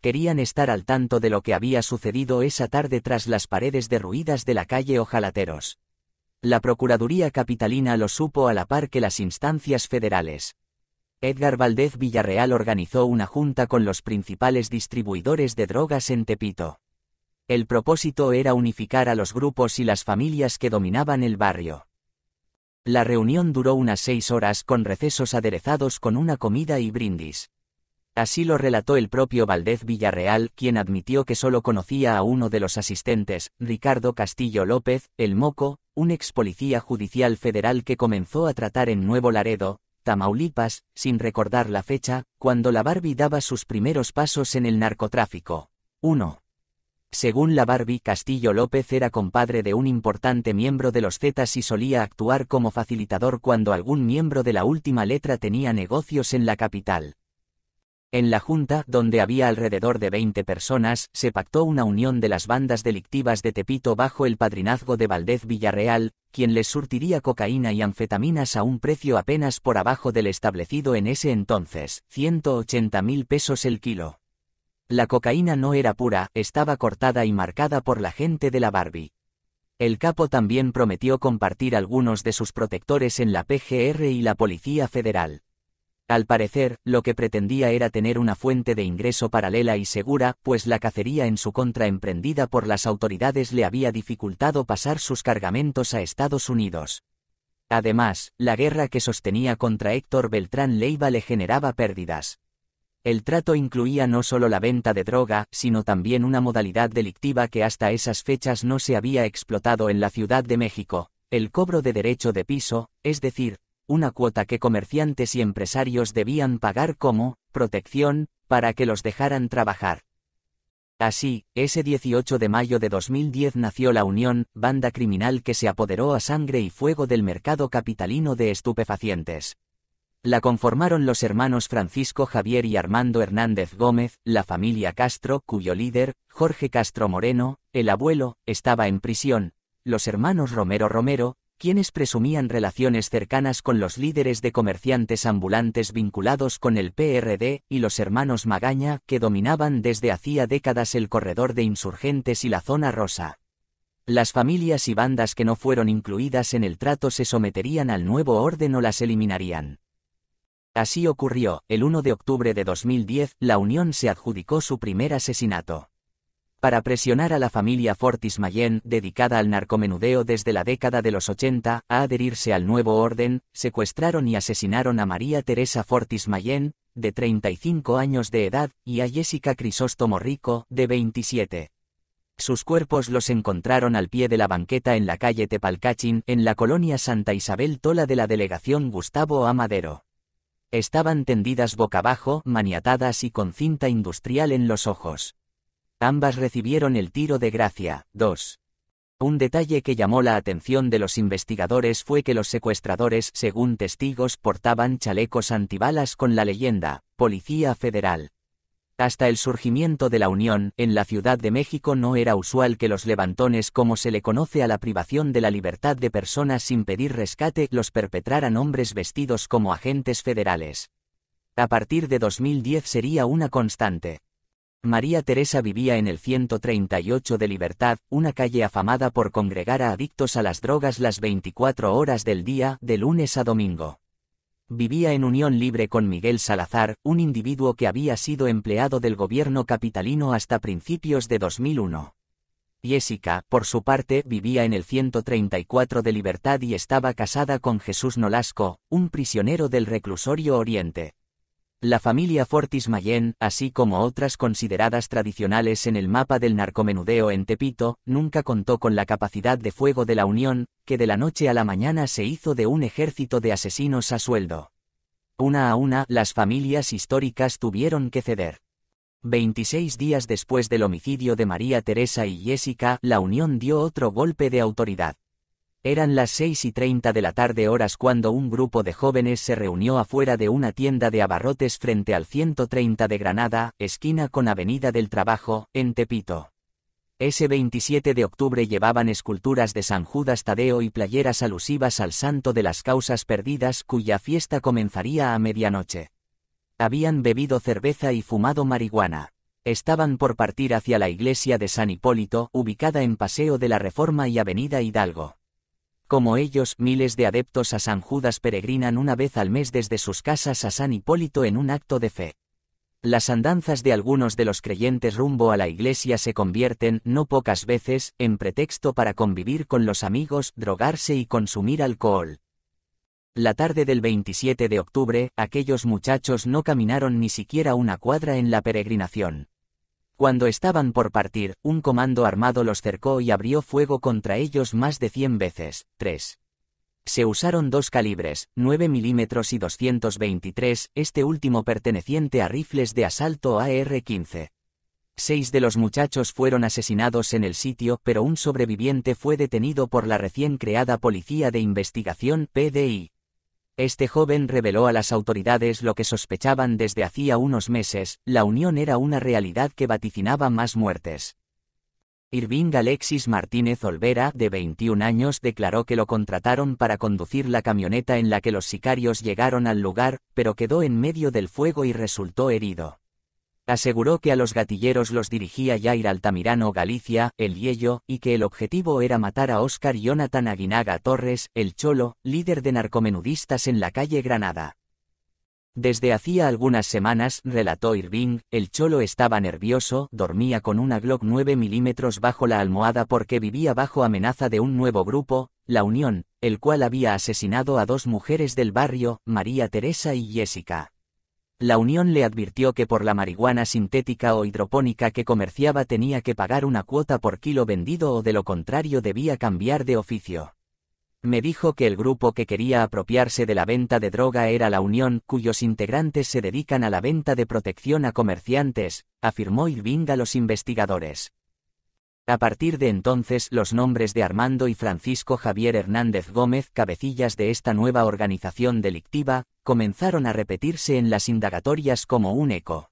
Querían estar al tanto de lo que había sucedido esa tarde tras las paredes derruidas de la calle Ojalateros. La Procuraduría Capitalina lo supo a la par que las instancias federales. Edgar Valdez Villarreal organizó una junta con los principales distribuidores de drogas en Tepito. El propósito era unificar a los grupos y las familias que dominaban el barrio. La reunión duró unas seis horas con recesos aderezados con una comida y brindis. Así lo relató el propio Valdez Villarreal, quien admitió que solo conocía a uno de los asistentes, Ricardo Castillo López, el Moco, un ex policía judicial federal que comenzó a tratar en Nuevo Laredo, Tamaulipas, sin recordar la fecha, cuando la Barbie daba sus primeros pasos en el narcotráfico. 1. Según la Barbie, Castillo López era compadre de un importante miembro de los Zetas y solía actuar como facilitador cuando algún miembro de la última letra tenía negocios en la capital. En la Junta, donde había alrededor de 20 personas, se pactó una unión de las bandas delictivas de Tepito bajo el padrinazgo de Valdez Villarreal, quien les surtiría cocaína y anfetaminas a un precio apenas por abajo del establecido en ese entonces, 180 mil pesos el kilo. La cocaína no era pura, estaba cortada y marcada por la gente de la Barbie. El capo también prometió compartir algunos de sus protectores en la PGR y la Policía Federal. Al parecer, lo que pretendía era tener una fuente de ingreso paralela y segura, pues la cacería en su contra emprendida por las autoridades le había dificultado pasar sus cargamentos a Estados Unidos. Además, la guerra que sostenía contra Héctor Beltrán Leiva le generaba pérdidas. El trato incluía no solo la venta de droga, sino también una modalidad delictiva que hasta esas fechas no se había explotado en la Ciudad de México, el cobro de derecho de piso, es decir, una cuota que comerciantes y empresarios debían pagar como protección, para que los dejaran trabajar. Así, ese 18 de mayo de 2010 nació la Unión, banda criminal que se apoderó a sangre y fuego del mercado capitalino de estupefacientes. La conformaron los hermanos Francisco Javier y Armando Hernández Gómez, la familia Castro, cuyo líder, Jorge Castro Moreno, el abuelo, estaba en prisión, los hermanos Romero Romero, quienes presumían relaciones cercanas con los líderes de comerciantes ambulantes vinculados con el PRD y los hermanos Magaña, que dominaban desde hacía décadas el corredor de insurgentes y la zona rosa. Las familias y bandas que no fueron incluidas en el trato se someterían al nuevo orden o las eliminarían. Así ocurrió, el 1 de octubre de 2010, la Unión se adjudicó su primer asesinato para presionar a la familia Fortis Mayen, dedicada al narcomenudeo desde la década de los 80, a adherirse al nuevo orden, secuestraron y asesinaron a María Teresa Fortis Mayen, de 35 años de edad, y a Jessica Crisóstomo Rico, de 27. Sus cuerpos los encontraron al pie de la banqueta en la calle Tepalcachín, en la colonia Santa Isabel Tola de la delegación Gustavo Amadero. Estaban tendidas boca abajo, maniatadas y con cinta industrial en los ojos. Ambas recibieron el tiro de gracia. 2. Un detalle que llamó la atención de los investigadores fue que los secuestradores, según testigos, portaban chalecos antibalas con la leyenda, Policía Federal. Hasta el surgimiento de la Unión, en la Ciudad de México no era usual que los levantones, como se le conoce a la privación de la libertad de personas sin pedir rescate, los perpetraran hombres vestidos como agentes federales. A partir de 2010 sería una constante. María Teresa vivía en el 138 de Libertad, una calle afamada por congregar a adictos a las drogas las 24 horas del día, de lunes a domingo. Vivía en unión libre con Miguel Salazar, un individuo que había sido empleado del gobierno capitalino hasta principios de 2001. Jessica, por su parte, vivía en el 134 de Libertad y estaba casada con Jesús Nolasco, un prisionero del reclusorio Oriente. La familia Fortis Mayen, así como otras consideradas tradicionales en el mapa del narcomenudeo en Tepito, nunca contó con la capacidad de fuego de la Unión, que de la noche a la mañana se hizo de un ejército de asesinos a sueldo. Una a una, las familias históricas tuvieron que ceder. 26 días después del homicidio de María Teresa y Jessica, la Unión dio otro golpe de autoridad. Eran las seis y treinta de la tarde horas cuando un grupo de jóvenes se reunió afuera de una tienda de abarrotes frente al 130 de Granada, esquina con Avenida del Trabajo, en Tepito. Ese 27 de octubre llevaban esculturas de San Judas Tadeo y playeras alusivas al Santo de las Causas Perdidas cuya fiesta comenzaría a medianoche. Habían bebido cerveza y fumado marihuana. Estaban por partir hacia la iglesia de San Hipólito, ubicada en Paseo de la Reforma y Avenida Hidalgo. Como ellos, miles de adeptos a San Judas peregrinan una vez al mes desde sus casas a San Hipólito en un acto de fe. Las andanzas de algunos de los creyentes rumbo a la iglesia se convierten, no pocas veces, en pretexto para convivir con los amigos, drogarse y consumir alcohol. La tarde del 27 de octubre, aquellos muchachos no caminaron ni siquiera una cuadra en la peregrinación. Cuando estaban por partir, un comando armado los cercó y abrió fuego contra ellos más de 100 veces. 3. Se usaron dos calibres, 9 milímetros y 223, este último perteneciente a rifles de asalto AR-15. Seis de los muchachos fueron asesinados en el sitio, pero un sobreviviente fue detenido por la recién creada Policía de Investigación PDI. Este joven reveló a las autoridades lo que sospechaban desde hacía unos meses, la unión era una realidad que vaticinaba más muertes. Irving Alexis Martínez Olvera, de 21 años, declaró que lo contrataron para conducir la camioneta en la que los sicarios llegaron al lugar, pero quedó en medio del fuego y resultó herido. Aseguró que a los gatilleros los dirigía Jair Altamirano Galicia, el Hiello, y que el objetivo era matar a Óscar Jonathan Aguinaga Torres, el Cholo, líder de narcomenudistas en la calle Granada. Desde hacía algunas semanas, relató Irving, el Cholo estaba nervioso, dormía con una Glock 9 milímetros bajo la almohada porque vivía bajo amenaza de un nuevo grupo, La Unión, el cual había asesinado a dos mujeres del barrio, María Teresa y Jessica. La Unión le advirtió que por la marihuana sintética o hidropónica que comerciaba tenía que pagar una cuota por kilo vendido o de lo contrario debía cambiar de oficio. Me dijo que el grupo que quería apropiarse de la venta de droga era la Unión, cuyos integrantes se dedican a la venta de protección a comerciantes, afirmó Irving a los investigadores. A partir de entonces los nombres de Armando y Francisco Javier Hernández Gómez, cabecillas de esta nueva organización delictiva, comenzaron a repetirse en las indagatorias como un eco.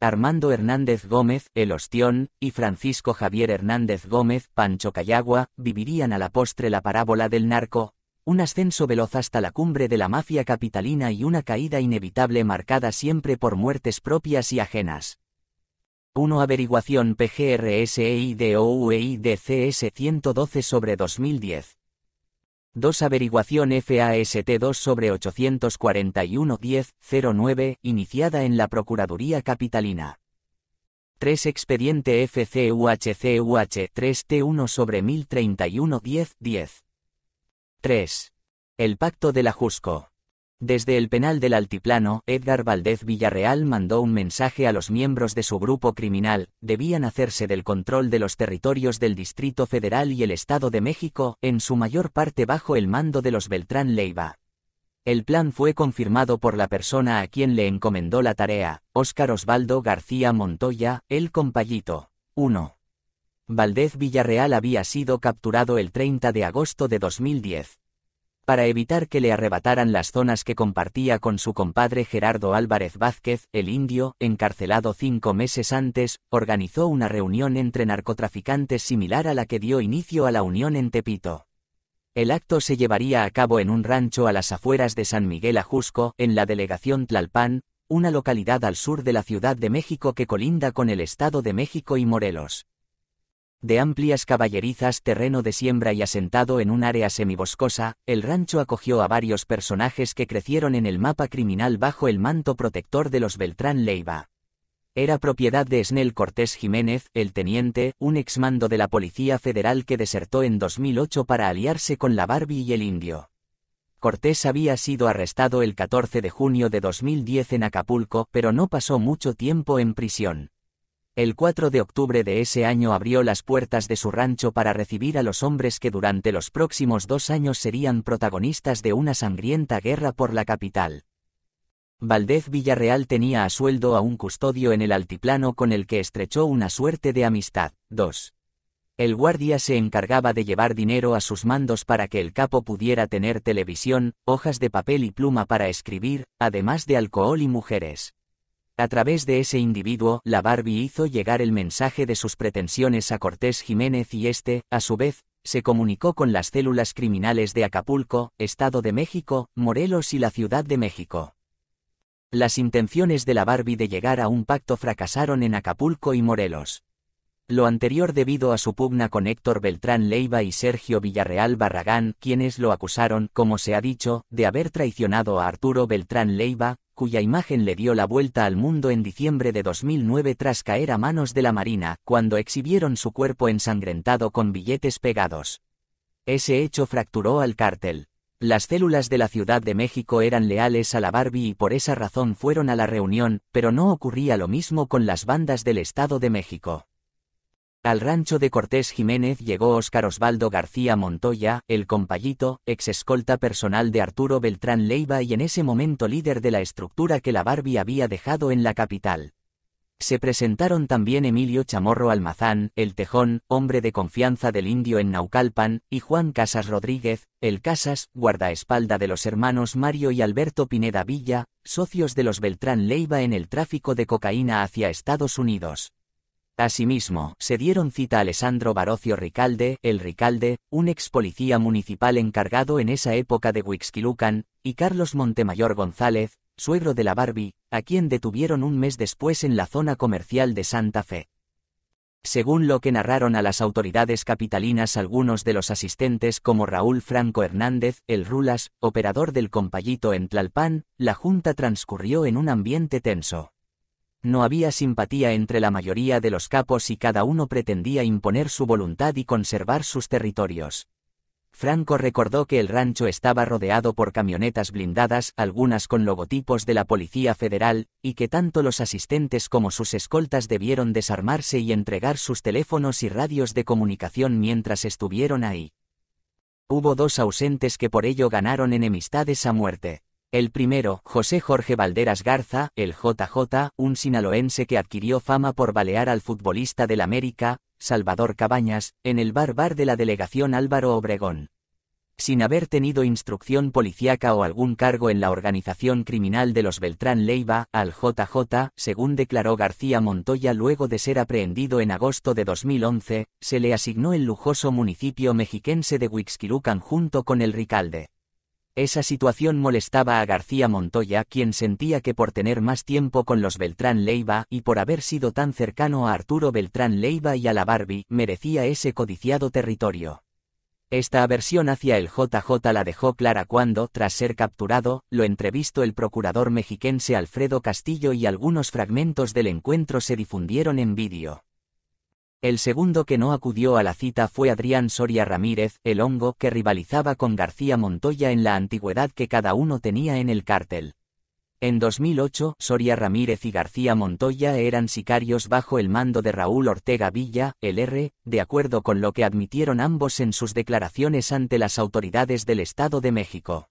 Armando Hernández Gómez, el Ostión, y Francisco Javier Hernández Gómez, Pancho Cayagua, vivirían a la postre la parábola del narco, un ascenso veloz hasta la cumbre de la mafia capitalina y una caída inevitable marcada siempre por muertes propias y ajenas. 1 Averiguación PGRSEIDOUEIDCS 112 sobre 2010. 2 Averiguación FAST2 sobre 841-10-09, iniciada en la Procuraduría Capitalina. 3 Expediente FCUHCUH3T1 sobre 1031-10-10. 3. El Pacto de la Jusco. Desde el penal del Altiplano, Edgar Valdez Villarreal mandó un mensaje a los miembros de su grupo criminal, debían hacerse del control de los territorios del Distrito Federal y el Estado de México, en su mayor parte bajo el mando de los Beltrán Leiva. El plan fue confirmado por la persona a quien le encomendó la tarea, Óscar Osvaldo García Montoya, el compayito. 1. Valdez Villarreal había sido capturado el 30 de agosto de 2010 para evitar que le arrebataran las zonas que compartía con su compadre Gerardo Álvarez Vázquez, el indio, encarcelado cinco meses antes, organizó una reunión entre narcotraficantes similar a la que dio inicio a la unión en Tepito. El acto se llevaría a cabo en un rancho a las afueras de San Miguel Ajusco, en la delegación Tlalpan, una localidad al sur de la Ciudad de México que colinda con el Estado de México y Morelos de amplias caballerizas, terreno de siembra y asentado en un área semiboscosa, el rancho acogió a varios personajes que crecieron en el mapa criminal bajo el manto protector de los Beltrán Leiva. Era propiedad de Snell Cortés Jiménez, el teniente, un exmando de la Policía Federal que desertó en 2008 para aliarse con la Barbie y el Indio. Cortés había sido arrestado el 14 de junio de 2010 en Acapulco, pero no pasó mucho tiempo en prisión. El 4 de octubre de ese año abrió las puertas de su rancho para recibir a los hombres que durante los próximos dos años serían protagonistas de una sangrienta guerra por la capital. Valdez Villarreal tenía a sueldo a un custodio en el altiplano con el que estrechó una suerte de amistad. 2. El guardia se encargaba de llevar dinero a sus mandos para que el capo pudiera tener televisión, hojas de papel y pluma para escribir, además de alcohol y mujeres. A través de ese individuo, la Barbie hizo llegar el mensaje de sus pretensiones a Cortés Jiménez y este, a su vez, se comunicó con las células criminales de Acapulco, Estado de México, Morelos y la Ciudad de México. Las intenciones de la Barbie de llegar a un pacto fracasaron en Acapulco y Morelos. Lo anterior debido a su pugna con Héctor Beltrán Leiva y Sergio Villarreal Barragán, quienes lo acusaron, como se ha dicho, de haber traicionado a Arturo Beltrán Leiva, cuya imagen le dio la vuelta al mundo en diciembre de 2009 tras caer a manos de la Marina, cuando exhibieron su cuerpo ensangrentado con billetes pegados. Ese hecho fracturó al cártel. Las células de la Ciudad de México eran leales a la Barbie y por esa razón fueron a la reunión, pero no ocurría lo mismo con las bandas del Estado de México. Al rancho de Cortés Jiménez llegó Óscar Osvaldo García Montoya, el compayito, ex escolta personal de Arturo Beltrán Leiva y en ese momento líder de la estructura que la Barbie había dejado en la capital. Se presentaron también Emilio Chamorro Almazán, el Tejón, hombre de confianza del indio en Naucalpan, y Juan Casas Rodríguez, el Casas, guardaespalda de los hermanos Mario y Alberto Pineda Villa, socios de los Beltrán Leiva en el tráfico de cocaína hacia Estados Unidos. Asimismo, se dieron cita a Alessandro Barocio Ricalde, el Ricalde, un ex policía municipal encargado en esa época de Huixquilucan, y Carlos Montemayor González, suegro de la Barbie, a quien detuvieron un mes después en la zona comercial de Santa Fe. Según lo que narraron a las autoridades capitalinas algunos de los asistentes como Raúl Franco Hernández, el Rulas, operador del compayito en Tlalpan, la junta transcurrió en un ambiente tenso no había simpatía entre la mayoría de los capos y cada uno pretendía imponer su voluntad y conservar sus territorios. Franco recordó que el rancho estaba rodeado por camionetas blindadas, algunas con logotipos de la Policía Federal, y que tanto los asistentes como sus escoltas debieron desarmarse y entregar sus teléfonos y radios de comunicación mientras estuvieron ahí. Hubo dos ausentes que por ello ganaron enemistades a muerte. El primero, José Jorge Valderas Garza, el JJ, un sinaloense que adquirió fama por balear al futbolista del América, Salvador Cabañas, en el bar bar de la delegación Álvaro Obregón. Sin haber tenido instrucción policíaca o algún cargo en la organización criminal de los Beltrán Leiva, al JJ, según declaró García Montoya luego de ser aprehendido en agosto de 2011, se le asignó el lujoso municipio mexiquense de Huixquilucan junto con el Ricalde. Esa situación molestaba a García Montoya quien sentía que por tener más tiempo con los Beltrán Leiva y por haber sido tan cercano a Arturo Beltrán Leiva y a la Barbie merecía ese codiciado territorio. Esta aversión hacia el JJ la dejó clara cuando, tras ser capturado, lo entrevistó el procurador mexiquense Alfredo Castillo y algunos fragmentos del encuentro se difundieron en vídeo. El segundo que no acudió a la cita fue Adrián Soria Ramírez, el hongo que rivalizaba con García Montoya en la antigüedad que cada uno tenía en el cártel. En 2008, Soria Ramírez y García Montoya eran sicarios bajo el mando de Raúl Ortega Villa, el R, de acuerdo con lo que admitieron ambos en sus declaraciones ante las autoridades del Estado de México.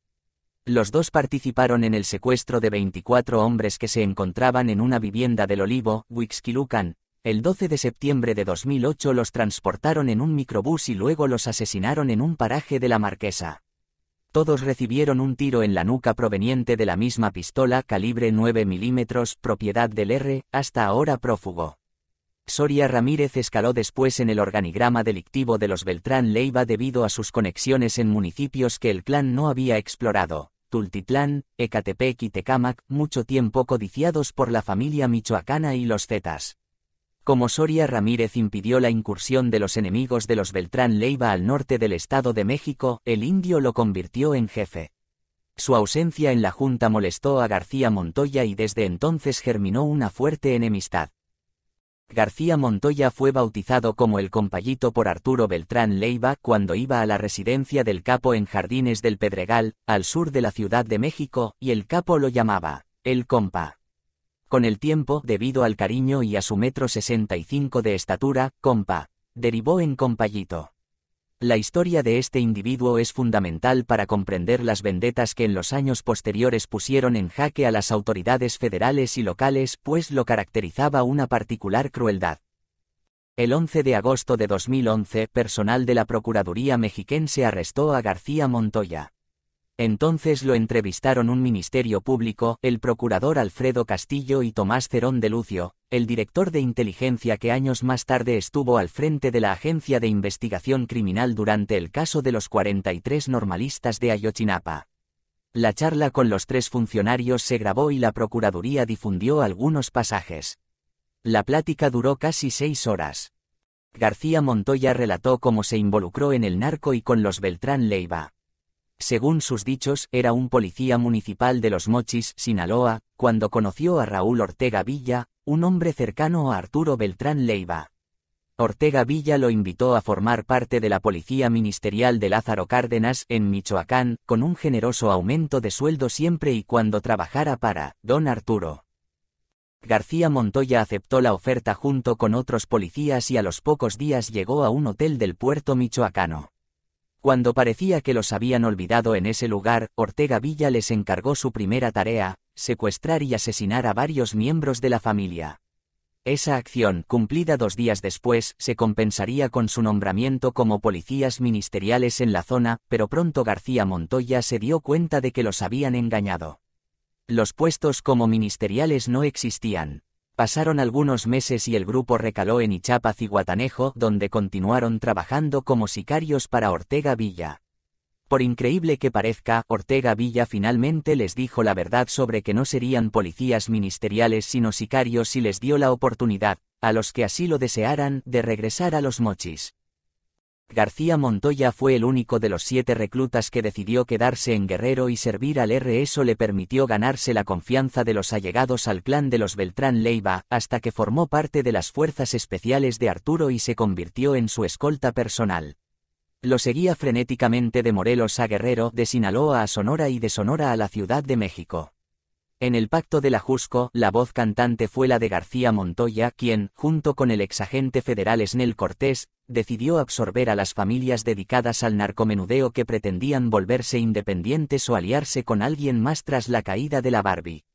Los dos participaron en el secuestro de 24 hombres que se encontraban en una vivienda del Olivo, Huixquilucan, el 12 de septiembre de 2008 los transportaron en un microbús y luego los asesinaron en un paraje de la Marquesa. Todos recibieron un tiro en la nuca proveniente de la misma pistola calibre 9 milímetros, propiedad del R, hasta ahora prófugo. Soria Ramírez escaló después en el organigrama delictivo de los Beltrán Leiva debido a sus conexiones en municipios que el clan no había explorado, Tultitlán, Ecatepec y Tecámac, mucho tiempo codiciados por la familia michoacana y los Zetas como Soria Ramírez impidió la incursión de los enemigos de los Beltrán Leiva al norte del Estado de México, el indio lo convirtió en jefe. Su ausencia en la Junta molestó a García Montoya y desde entonces germinó una fuerte enemistad. García Montoya fue bautizado como el compayito por Arturo Beltrán Leiva cuando iba a la residencia del capo en Jardines del Pedregal, al sur de la Ciudad de México, y el capo lo llamaba, el compa. Con el tiempo, debido al cariño y a su metro 65 de estatura, compa, derivó en compayito. La historia de este individuo es fundamental para comprender las vendetas que en los años posteriores pusieron en jaque a las autoridades federales y locales, pues lo caracterizaba una particular crueldad. El 11 de agosto de 2011, personal de la Procuraduría mexiquense arrestó a García Montoya. Entonces lo entrevistaron un ministerio público, el procurador Alfredo Castillo y Tomás Cerón de Lucio, el director de inteligencia que años más tarde estuvo al frente de la Agencia de Investigación Criminal durante el caso de los 43 normalistas de Ayotzinapa. La charla con los tres funcionarios se grabó y la Procuraduría difundió algunos pasajes. La plática duró casi seis horas. García Montoya relató cómo se involucró en el narco y con los Beltrán Leiva. Según sus dichos, era un policía municipal de Los Mochis, Sinaloa, cuando conoció a Raúl Ortega Villa, un hombre cercano a Arturo Beltrán Leiva. Ortega Villa lo invitó a formar parte de la Policía Ministerial de Lázaro Cárdenas en Michoacán, con un generoso aumento de sueldo siempre y cuando trabajara para Don Arturo. García Montoya aceptó la oferta junto con otros policías y a los pocos días llegó a un hotel del puerto michoacano. Cuando parecía que los habían olvidado en ese lugar, Ortega Villa les encargó su primera tarea, secuestrar y asesinar a varios miembros de la familia. Esa acción, cumplida dos días después, se compensaría con su nombramiento como policías ministeriales en la zona, pero pronto García Montoya se dio cuenta de que los habían engañado. Los puestos como ministeriales no existían. Pasaron algunos meses y el grupo recaló en Ichapaz y Guatanejo, donde continuaron trabajando como sicarios para Ortega Villa. Por increíble que parezca, Ortega Villa finalmente les dijo la verdad sobre que no serían policías ministeriales sino sicarios y les dio la oportunidad, a los que así lo desearan, de regresar a los mochis. García Montoya fue el único de los siete reclutas que decidió quedarse en Guerrero y servir al R. le permitió ganarse la confianza de los allegados al clan de los Beltrán Leiva, hasta que formó parte de las fuerzas especiales de Arturo y se convirtió en su escolta personal. Lo seguía frenéticamente de Morelos a Guerrero, de Sinaloa a Sonora y de Sonora a la Ciudad de México. En el pacto de la Jusco, la voz cantante fue la de García Montoya, quien, junto con el exagente federal Esnel Cortés, decidió absorber a las familias dedicadas al narcomenudeo que pretendían volverse independientes o aliarse con alguien más tras la caída de la Barbie.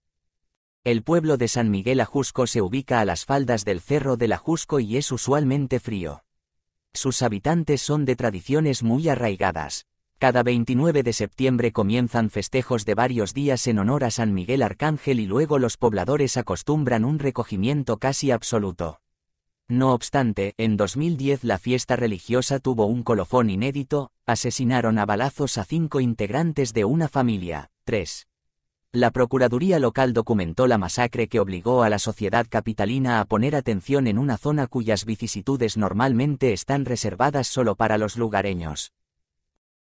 El pueblo de San Miguel Ajusco se ubica a las faldas del Cerro la Jusco y es usualmente frío. Sus habitantes son de tradiciones muy arraigadas. Cada 29 de septiembre comienzan festejos de varios días en honor a San Miguel Arcángel y luego los pobladores acostumbran un recogimiento casi absoluto. No obstante, en 2010 la fiesta religiosa tuvo un colofón inédito, asesinaron a balazos a cinco integrantes de una familia, tres. La Procuraduría local documentó la masacre que obligó a la sociedad capitalina a poner atención en una zona cuyas vicisitudes normalmente están reservadas solo para los lugareños.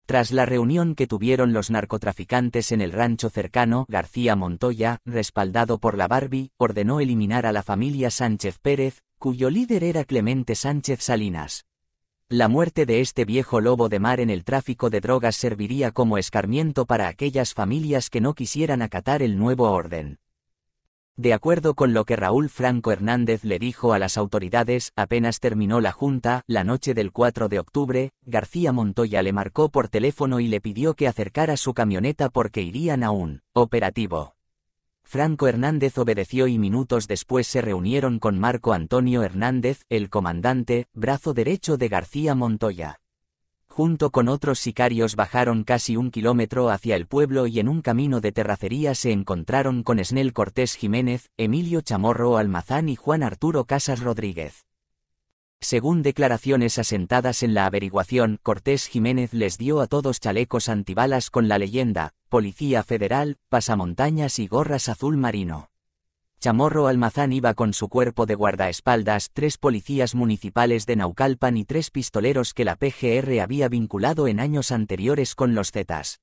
Tras la reunión que tuvieron los narcotraficantes en el rancho cercano, García Montoya, respaldado por la Barbie, ordenó eliminar a la familia Sánchez Pérez, cuyo líder era Clemente Sánchez Salinas. La muerte de este viejo lobo de mar en el tráfico de drogas serviría como escarmiento para aquellas familias que no quisieran acatar el nuevo orden. De acuerdo con lo que Raúl Franco Hernández le dijo a las autoridades, apenas terminó la junta, la noche del 4 de octubre, García Montoya le marcó por teléfono y le pidió que acercara su camioneta porque irían a un operativo. Franco Hernández obedeció y minutos después se reunieron con Marco Antonio Hernández, el comandante, brazo derecho de García Montoya junto con otros sicarios bajaron casi un kilómetro hacia el pueblo y en un camino de terracería se encontraron con Esnel Cortés Jiménez, Emilio Chamorro Almazán y Juan Arturo Casas Rodríguez. Según declaraciones asentadas en la averiguación, Cortés Jiménez les dio a todos chalecos antibalas con la leyenda, Policía Federal, pasamontañas y gorras azul marino. Chamorro Almazán iba con su cuerpo de guardaespaldas, tres policías municipales de Naucalpan y tres pistoleros que la PGR había vinculado en años anteriores con los Zetas.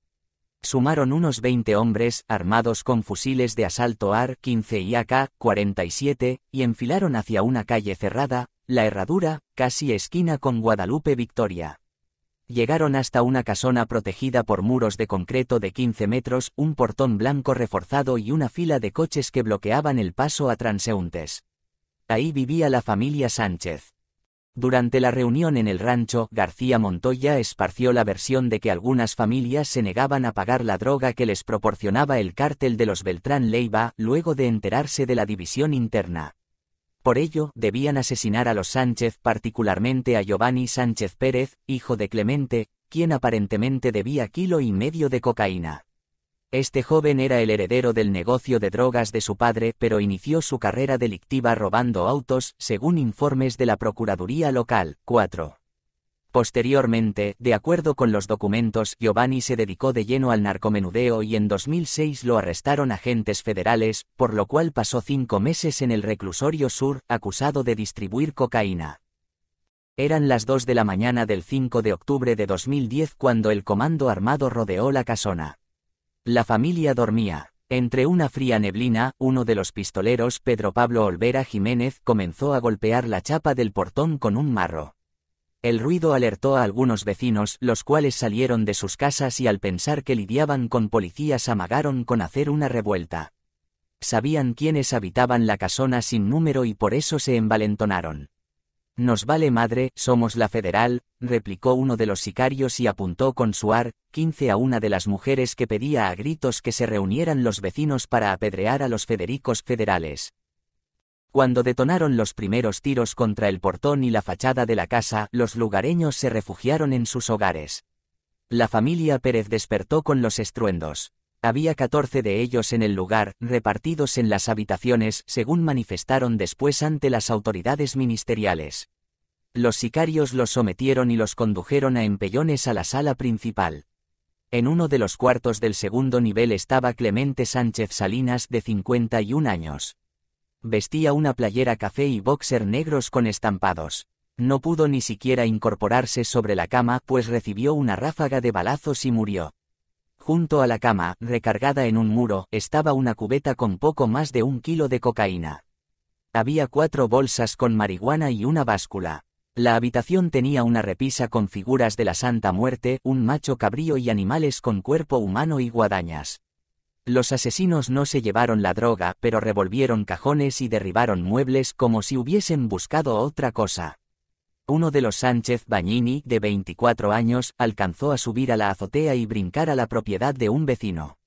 Sumaron unos 20 hombres, armados con fusiles de asalto AR-15 y AK-47, y enfilaron hacia una calle cerrada, la herradura, casi esquina con Guadalupe Victoria llegaron hasta una casona protegida por muros de concreto de 15 metros, un portón blanco reforzado y una fila de coches que bloqueaban el paso a transeúntes. Ahí vivía la familia Sánchez. Durante la reunión en el rancho, García Montoya esparció la versión de que algunas familias se negaban a pagar la droga que les proporcionaba el cártel de los Beltrán Leiva, luego de enterarse de la división interna. Por ello, debían asesinar a los Sánchez, particularmente a Giovanni Sánchez Pérez, hijo de Clemente, quien aparentemente debía kilo y medio de cocaína. Este joven era el heredero del negocio de drogas de su padre, pero inició su carrera delictiva robando autos, según informes de la Procuraduría Local. 4. Posteriormente, de acuerdo con los documentos, Giovanni se dedicó de lleno al narcomenudeo y en 2006 lo arrestaron agentes federales, por lo cual pasó cinco meses en el reclusorio sur, acusado de distribuir cocaína. Eran las 2 de la mañana del 5 de octubre de 2010 cuando el comando armado rodeó la casona. La familia dormía. Entre una fría neblina, uno de los pistoleros, Pedro Pablo Olvera Jiménez, comenzó a golpear la chapa del portón con un marro. El ruido alertó a algunos vecinos, los cuales salieron de sus casas y al pensar que lidiaban con policías amagaron con hacer una revuelta. Sabían quiénes habitaban la casona sin número y por eso se envalentonaron. Nos vale madre, somos la federal, replicó uno de los sicarios y apuntó con su ar, 15 a una de las mujeres que pedía a gritos que se reunieran los vecinos para apedrear a los federicos federales. Cuando detonaron los primeros tiros contra el portón y la fachada de la casa, los lugareños se refugiaron en sus hogares. La familia Pérez despertó con los estruendos. Había 14 de ellos en el lugar, repartidos en las habitaciones, según manifestaron después ante las autoridades ministeriales. Los sicarios los sometieron y los condujeron a empellones a la sala principal. En uno de los cuartos del segundo nivel estaba Clemente Sánchez Salinas, de 51 años. Vestía una playera café y boxer negros con estampados. No pudo ni siquiera incorporarse sobre la cama, pues recibió una ráfaga de balazos y murió. Junto a la cama, recargada en un muro, estaba una cubeta con poco más de un kilo de cocaína. Había cuatro bolsas con marihuana y una báscula. La habitación tenía una repisa con figuras de la Santa Muerte, un macho cabrío y animales con cuerpo humano y guadañas. Los asesinos no se llevaron la droga, pero revolvieron cajones y derribaron muebles como si hubiesen buscado otra cosa. Uno de los Sánchez Bañini, de 24 años, alcanzó a subir a la azotea y brincar a la propiedad de un vecino.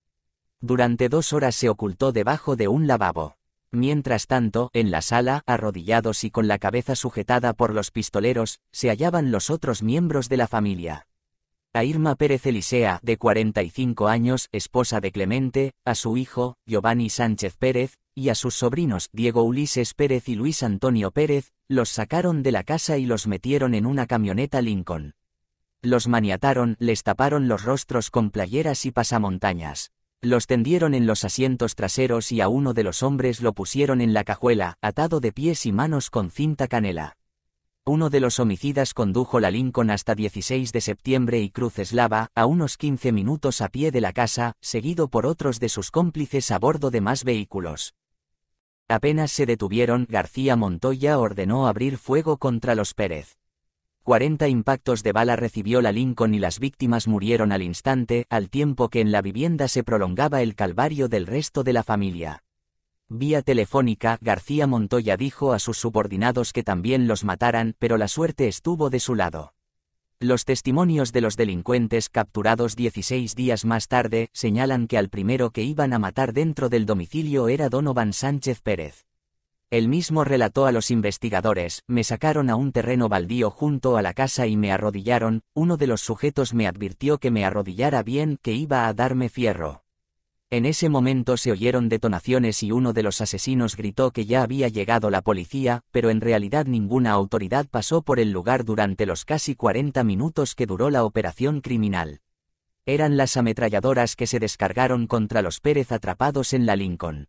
Durante dos horas se ocultó debajo de un lavabo. Mientras tanto, en la sala, arrodillados y con la cabeza sujetada por los pistoleros, se hallaban los otros miembros de la familia a Irma Pérez Elisea, de 45 años, esposa de Clemente, a su hijo, Giovanni Sánchez Pérez, y a sus sobrinos, Diego Ulises Pérez y Luis Antonio Pérez, los sacaron de la casa y los metieron en una camioneta Lincoln. Los maniataron, les taparon los rostros con playeras y pasamontañas. Los tendieron en los asientos traseros y a uno de los hombres lo pusieron en la cajuela, atado de pies y manos con cinta canela. Uno de los homicidas condujo la Lincoln hasta 16 de septiembre y Cruceslava, a unos 15 minutos a pie de la casa, seguido por otros de sus cómplices a bordo de más vehículos. Apenas se detuvieron, García Montoya ordenó abrir fuego contra los Pérez. 40 impactos de bala recibió la Lincoln y las víctimas murieron al instante, al tiempo que en la vivienda se prolongaba el calvario del resto de la familia. Vía telefónica, García Montoya dijo a sus subordinados que también los mataran, pero la suerte estuvo de su lado. Los testimonios de los delincuentes capturados 16 días más tarde señalan que al primero que iban a matar dentro del domicilio era Donovan Sánchez Pérez. El mismo relató a los investigadores, me sacaron a un terreno baldío junto a la casa y me arrodillaron, uno de los sujetos me advirtió que me arrodillara bien que iba a darme fierro. En ese momento se oyeron detonaciones y uno de los asesinos gritó que ya había llegado la policía, pero en realidad ninguna autoridad pasó por el lugar durante los casi 40 minutos que duró la operación criminal. Eran las ametralladoras que se descargaron contra los Pérez atrapados en la Lincoln.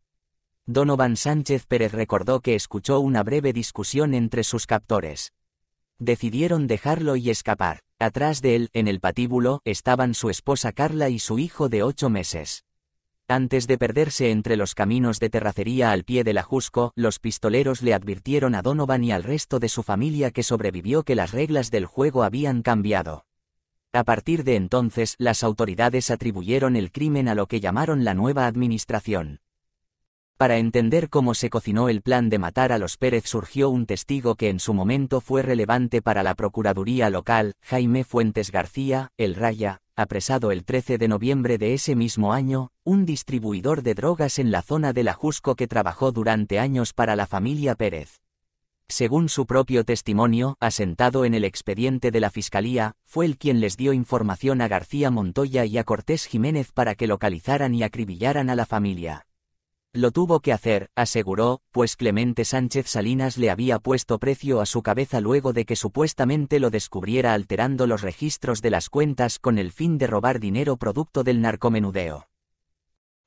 Donovan Sánchez Pérez recordó que escuchó una breve discusión entre sus captores. Decidieron dejarlo y escapar. Atrás de él, en el patíbulo, estaban su esposa Carla y su hijo de ocho meses. Antes de perderse entre los caminos de terracería al pie del ajusco, los pistoleros le advirtieron a Donovan y al resto de su familia que sobrevivió que las reglas del juego habían cambiado. A partir de entonces, las autoridades atribuyeron el crimen a lo que llamaron la nueva administración. Para entender cómo se cocinó el plan de matar a los Pérez surgió un testigo que en su momento fue relevante para la Procuraduría local, Jaime Fuentes García, el Raya, apresado el 13 de noviembre de ese mismo año, un distribuidor de drogas en la zona de la que trabajó durante años para la familia Pérez. Según su propio testimonio, asentado en el expediente de la Fiscalía, fue el quien les dio información a García Montoya y a Cortés Jiménez para que localizaran y acribillaran a la familia. Lo tuvo que hacer, aseguró, pues Clemente Sánchez Salinas le había puesto precio a su cabeza luego de que supuestamente lo descubriera alterando los registros de las cuentas con el fin de robar dinero producto del narcomenudeo.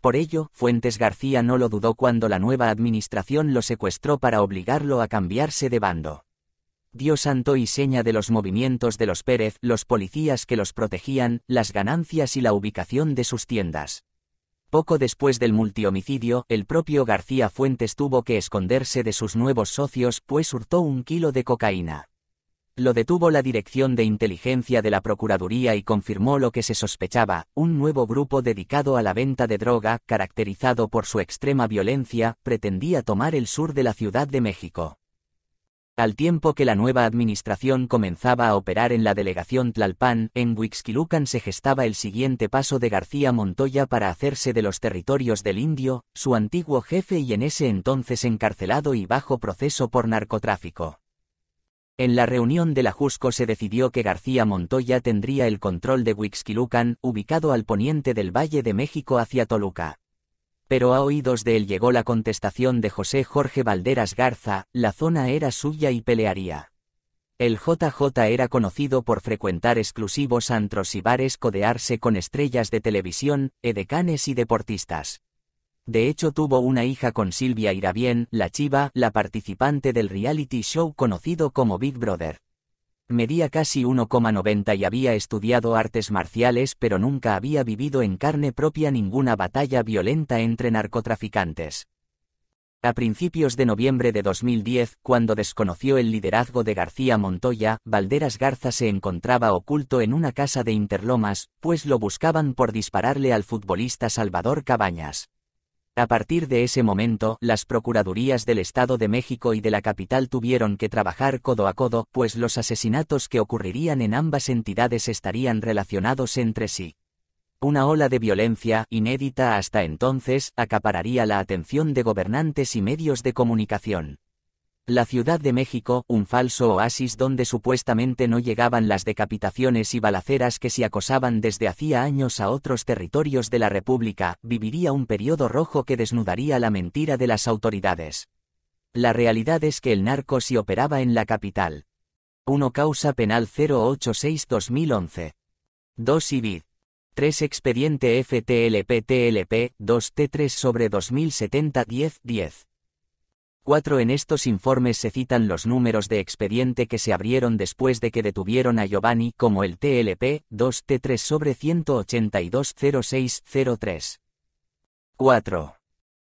Por ello, Fuentes García no lo dudó cuando la nueva administración lo secuestró para obligarlo a cambiarse de bando. Dios santo y seña de los movimientos de los Pérez, los policías que los protegían, las ganancias y la ubicación de sus tiendas. Poco después del multihomicidio, el propio García Fuentes tuvo que esconderse de sus nuevos socios, pues hurtó un kilo de cocaína. Lo detuvo la Dirección de Inteligencia de la Procuraduría y confirmó lo que se sospechaba, un nuevo grupo dedicado a la venta de droga, caracterizado por su extrema violencia, pretendía tomar el sur de la Ciudad de México al tiempo que la nueva administración comenzaba a operar en la delegación Tlalpan, en Huixquilucan se gestaba el siguiente paso de García Montoya para hacerse de los territorios del Indio, su antiguo jefe y en ese entonces encarcelado y bajo proceso por narcotráfico. En la reunión de la Jusco se decidió que García Montoya tendría el control de Huixquilucan, ubicado al poniente del Valle de México hacia Toluca pero a oídos de él llegó la contestación de José Jorge Valderas Garza, la zona era suya y pelearía. El JJ era conocido por frecuentar exclusivos antros y bares codearse con estrellas de televisión, edecanes y deportistas. De hecho tuvo una hija con Silvia Irabien, la chiva, la participante del reality show conocido como Big Brother. Medía casi 1,90 y había estudiado artes marciales pero nunca había vivido en carne propia ninguna batalla violenta entre narcotraficantes. A principios de noviembre de 2010, cuando desconoció el liderazgo de García Montoya, Valderas Garza se encontraba oculto en una casa de Interlomas, pues lo buscaban por dispararle al futbolista Salvador Cabañas. A partir de ese momento, las Procuradurías del Estado de México y de la capital tuvieron que trabajar codo a codo, pues los asesinatos que ocurrirían en ambas entidades estarían relacionados entre sí. Una ola de violencia, inédita hasta entonces, acapararía la atención de gobernantes y medios de comunicación. La Ciudad de México, un falso oasis donde supuestamente no llegaban las decapitaciones y balaceras que se acosaban desde hacía años a otros territorios de la República, viviría un periodo rojo que desnudaría la mentira de las autoridades. La realidad es que el narco sí operaba en la capital. 1 Causa Penal 086-2011. 2 IBID. 3 Expediente FTLP-TLP 2T3 sobre 2070-10-10. 4. En estos informes se citan los números de expediente que se abrieron después de que detuvieron a Giovanni como el TLP 2T3 sobre 1820603. 4.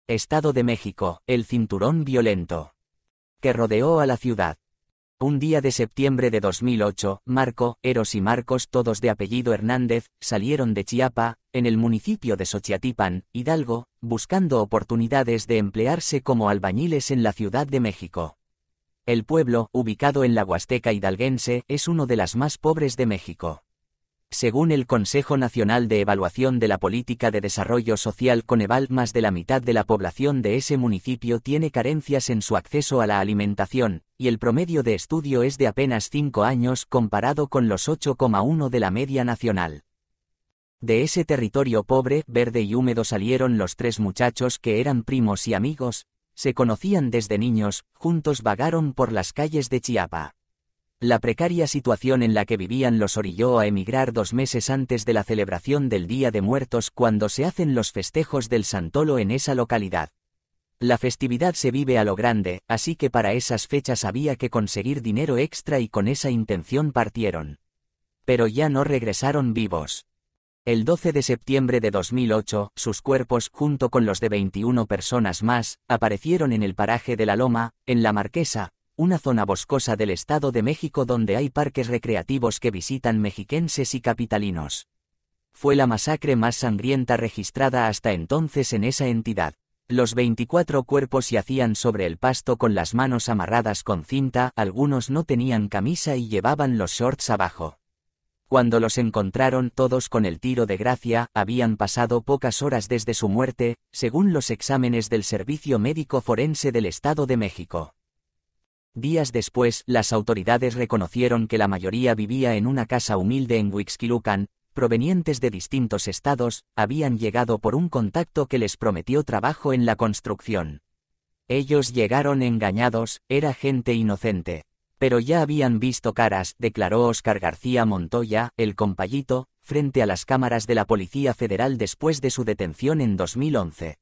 Estado de México, el cinturón violento que rodeó a la ciudad. Un día de septiembre de 2008, Marco, Eros y Marcos, todos de apellido Hernández, salieron de Chiapa, en el municipio de Sochiatipan, Hidalgo, buscando oportunidades de emplearse como albañiles en la Ciudad de México. El pueblo, ubicado en la Huasteca hidalguense, es uno de las más pobres de México. Según el Consejo Nacional de Evaluación de la Política de Desarrollo Social Coneval, más de la mitad de la población de ese municipio tiene carencias en su acceso a la alimentación, y el promedio de estudio es de apenas 5 años comparado con los 8,1 de la media nacional. De ese territorio pobre, verde y húmedo salieron los tres muchachos que eran primos y amigos, se conocían desde niños, juntos vagaron por las calles de Chiapa. La precaria situación en la que vivían los orilló a emigrar dos meses antes de la celebración del Día de Muertos cuando se hacen los festejos del Santolo en esa localidad. La festividad se vive a lo grande, así que para esas fechas había que conseguir dinero extra y con esa intención partieron. Pero ya no regresaron vivos. El 12 de septiembre de 2008, sus cuerpos, junto con los de 21 personas más, aparecieron en el paraje de la Loma, en La Marquesa, una zona boscosa del Estado de México donde hay parques recreativos que visitan mexiquenses y capitalinos. Fue la masacre más sangrienta registrada hasta entonces en esa entidad. Los 24 cuerpos yacían sobre el pasto con las manos amarradas con cinta, algunos no tenían camisa y llevaban los shorts abajo. Cuando los encontraron todos con el tiro de gracia, habían pasado pocas horas desde su muerte, según los exámenes del Servicio Médico Forense del Estado de México. Días después, las autoridades reconocieron que la mayoría vivía en una casa humilde en Huixquilucan, provenientes de distintos estados, habían llegado por un contacto que les prometió trabajo en la construcción. Ellos llegaron engañados, era gente inocente. Pero ya habían visto caras, declaró Óscar García Montoya, el compayito, frente a las cámaras de la Policía Federal después de su detención en 2011.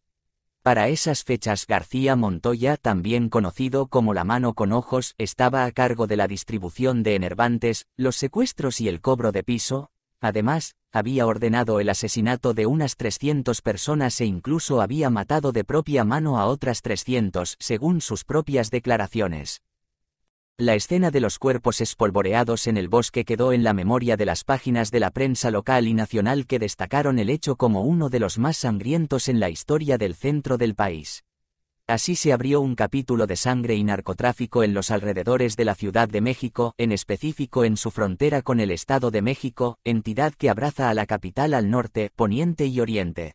Para esas fechas García Montoya, también conocido como la mano con ojos, estaba a cargo de la distribución de enervantes, los secuestros y el cobro de piso. Además, había ordenado el asesinato de unas 300 personas e incluso había matado de propia mano a otras 300, según sus propias declaraciones. La escena de los cuerpos espolvoreados en el bosque quedó en la memoria de las páginas de la prensa local y nacional que destacaron el hecho como uno de los más sangrientos en la historia del centro del país. Así se abrió un capítulo de sangre y narcotráfico en los alrededores de la Ciudad de México, en específico en su frontera con el Estado de México, entidad que abraza a la capital al norte, poniente y oriente.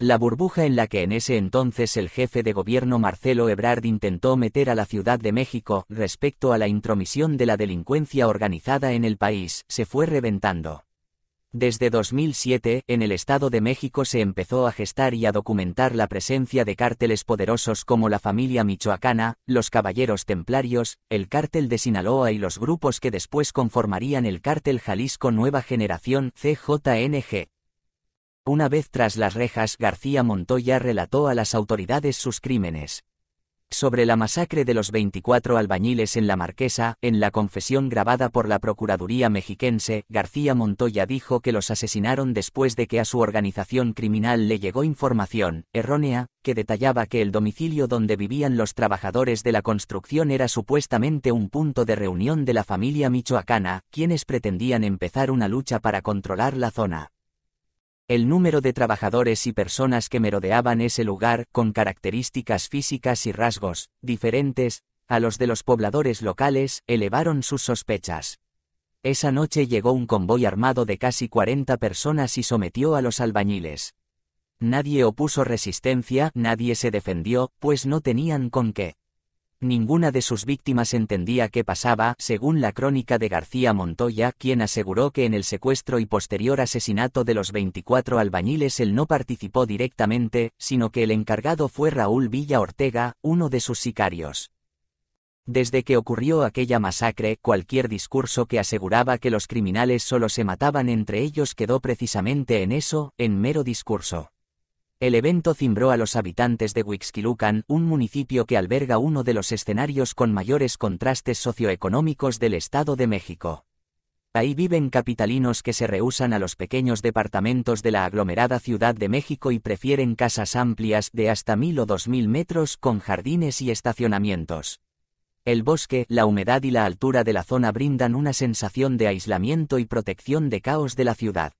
La burbuja en la que en ese entonces el jefe de gobierno Marcelo Ebrard intentó meter a la Ciudad de México respecto a la intromisión de la delincuencia organizada en el país se fue reventando. Desde 2007, en el Estado de México se empezó a gestar y a documentar la presencia de cárteles poderosos como la familia michoacana, los caballeros templarios, el cártel de Sinaloa y los grupos que después conformarían el cártel Jalisco Nueva Generación CJNG. Una vez tras las rejas, García Montoya relató a las autoridades sus crímenes. Sobre la masacre de los 24 albañiles en La Marquesa, en la confesión grabada por la Procuraduría mexiquense, García Montoya dijo que los asesinaron después de que a su organización criminal le llegó información, errónea, que detallaba que el domicilio donde vivían los trabajadores de la construcción era supuestamente un punto de reunión de la familia michoacana, quienes pretendían empezar una lucha para controlar la zona. El número de trabajadores y personas que merodeaban ese lugar, con características físicas y rasgos, diferentes, a los de los pobladores locales, elevaron sus sospechas. Esa noche llegó un convoy armado de casi 40 personas y sometió a los albañiles. Nadie opuso resistencia, nadie se defendió, pues no tenían con qué. Ninguna de sus víctimas entendía qué pasaba, según la crónica de García Montoya, quien aseguró que en el secuestro y posterior asesinato de los 24 albañiles él no participó directamente, sino que el encargado fue Raúl Villa Ortega, uno de sus sicarios. Desde que ocurrió aquella masacre, cualquier discurso que aseguraba que los criminales solo se mataban entre ellos quedó precisamente en eso, en mero discurso. El evento cimbró a los habitantes de Huixquilucan, un municipio que alberga uno de los escenarios con mayores contrastes socioeconómicos del Estado de México. Ahí viven capitalinos que se rehusan a los pequeños departamentos de la aglomerada Ciudad de México y prefieren casas amplias de hasta mil o dos mil metros con jardines y estacionamientos. El bosque, la humedad y la altura de la zona brindan una sensación de aislamiento y protección de caos de la ciudad.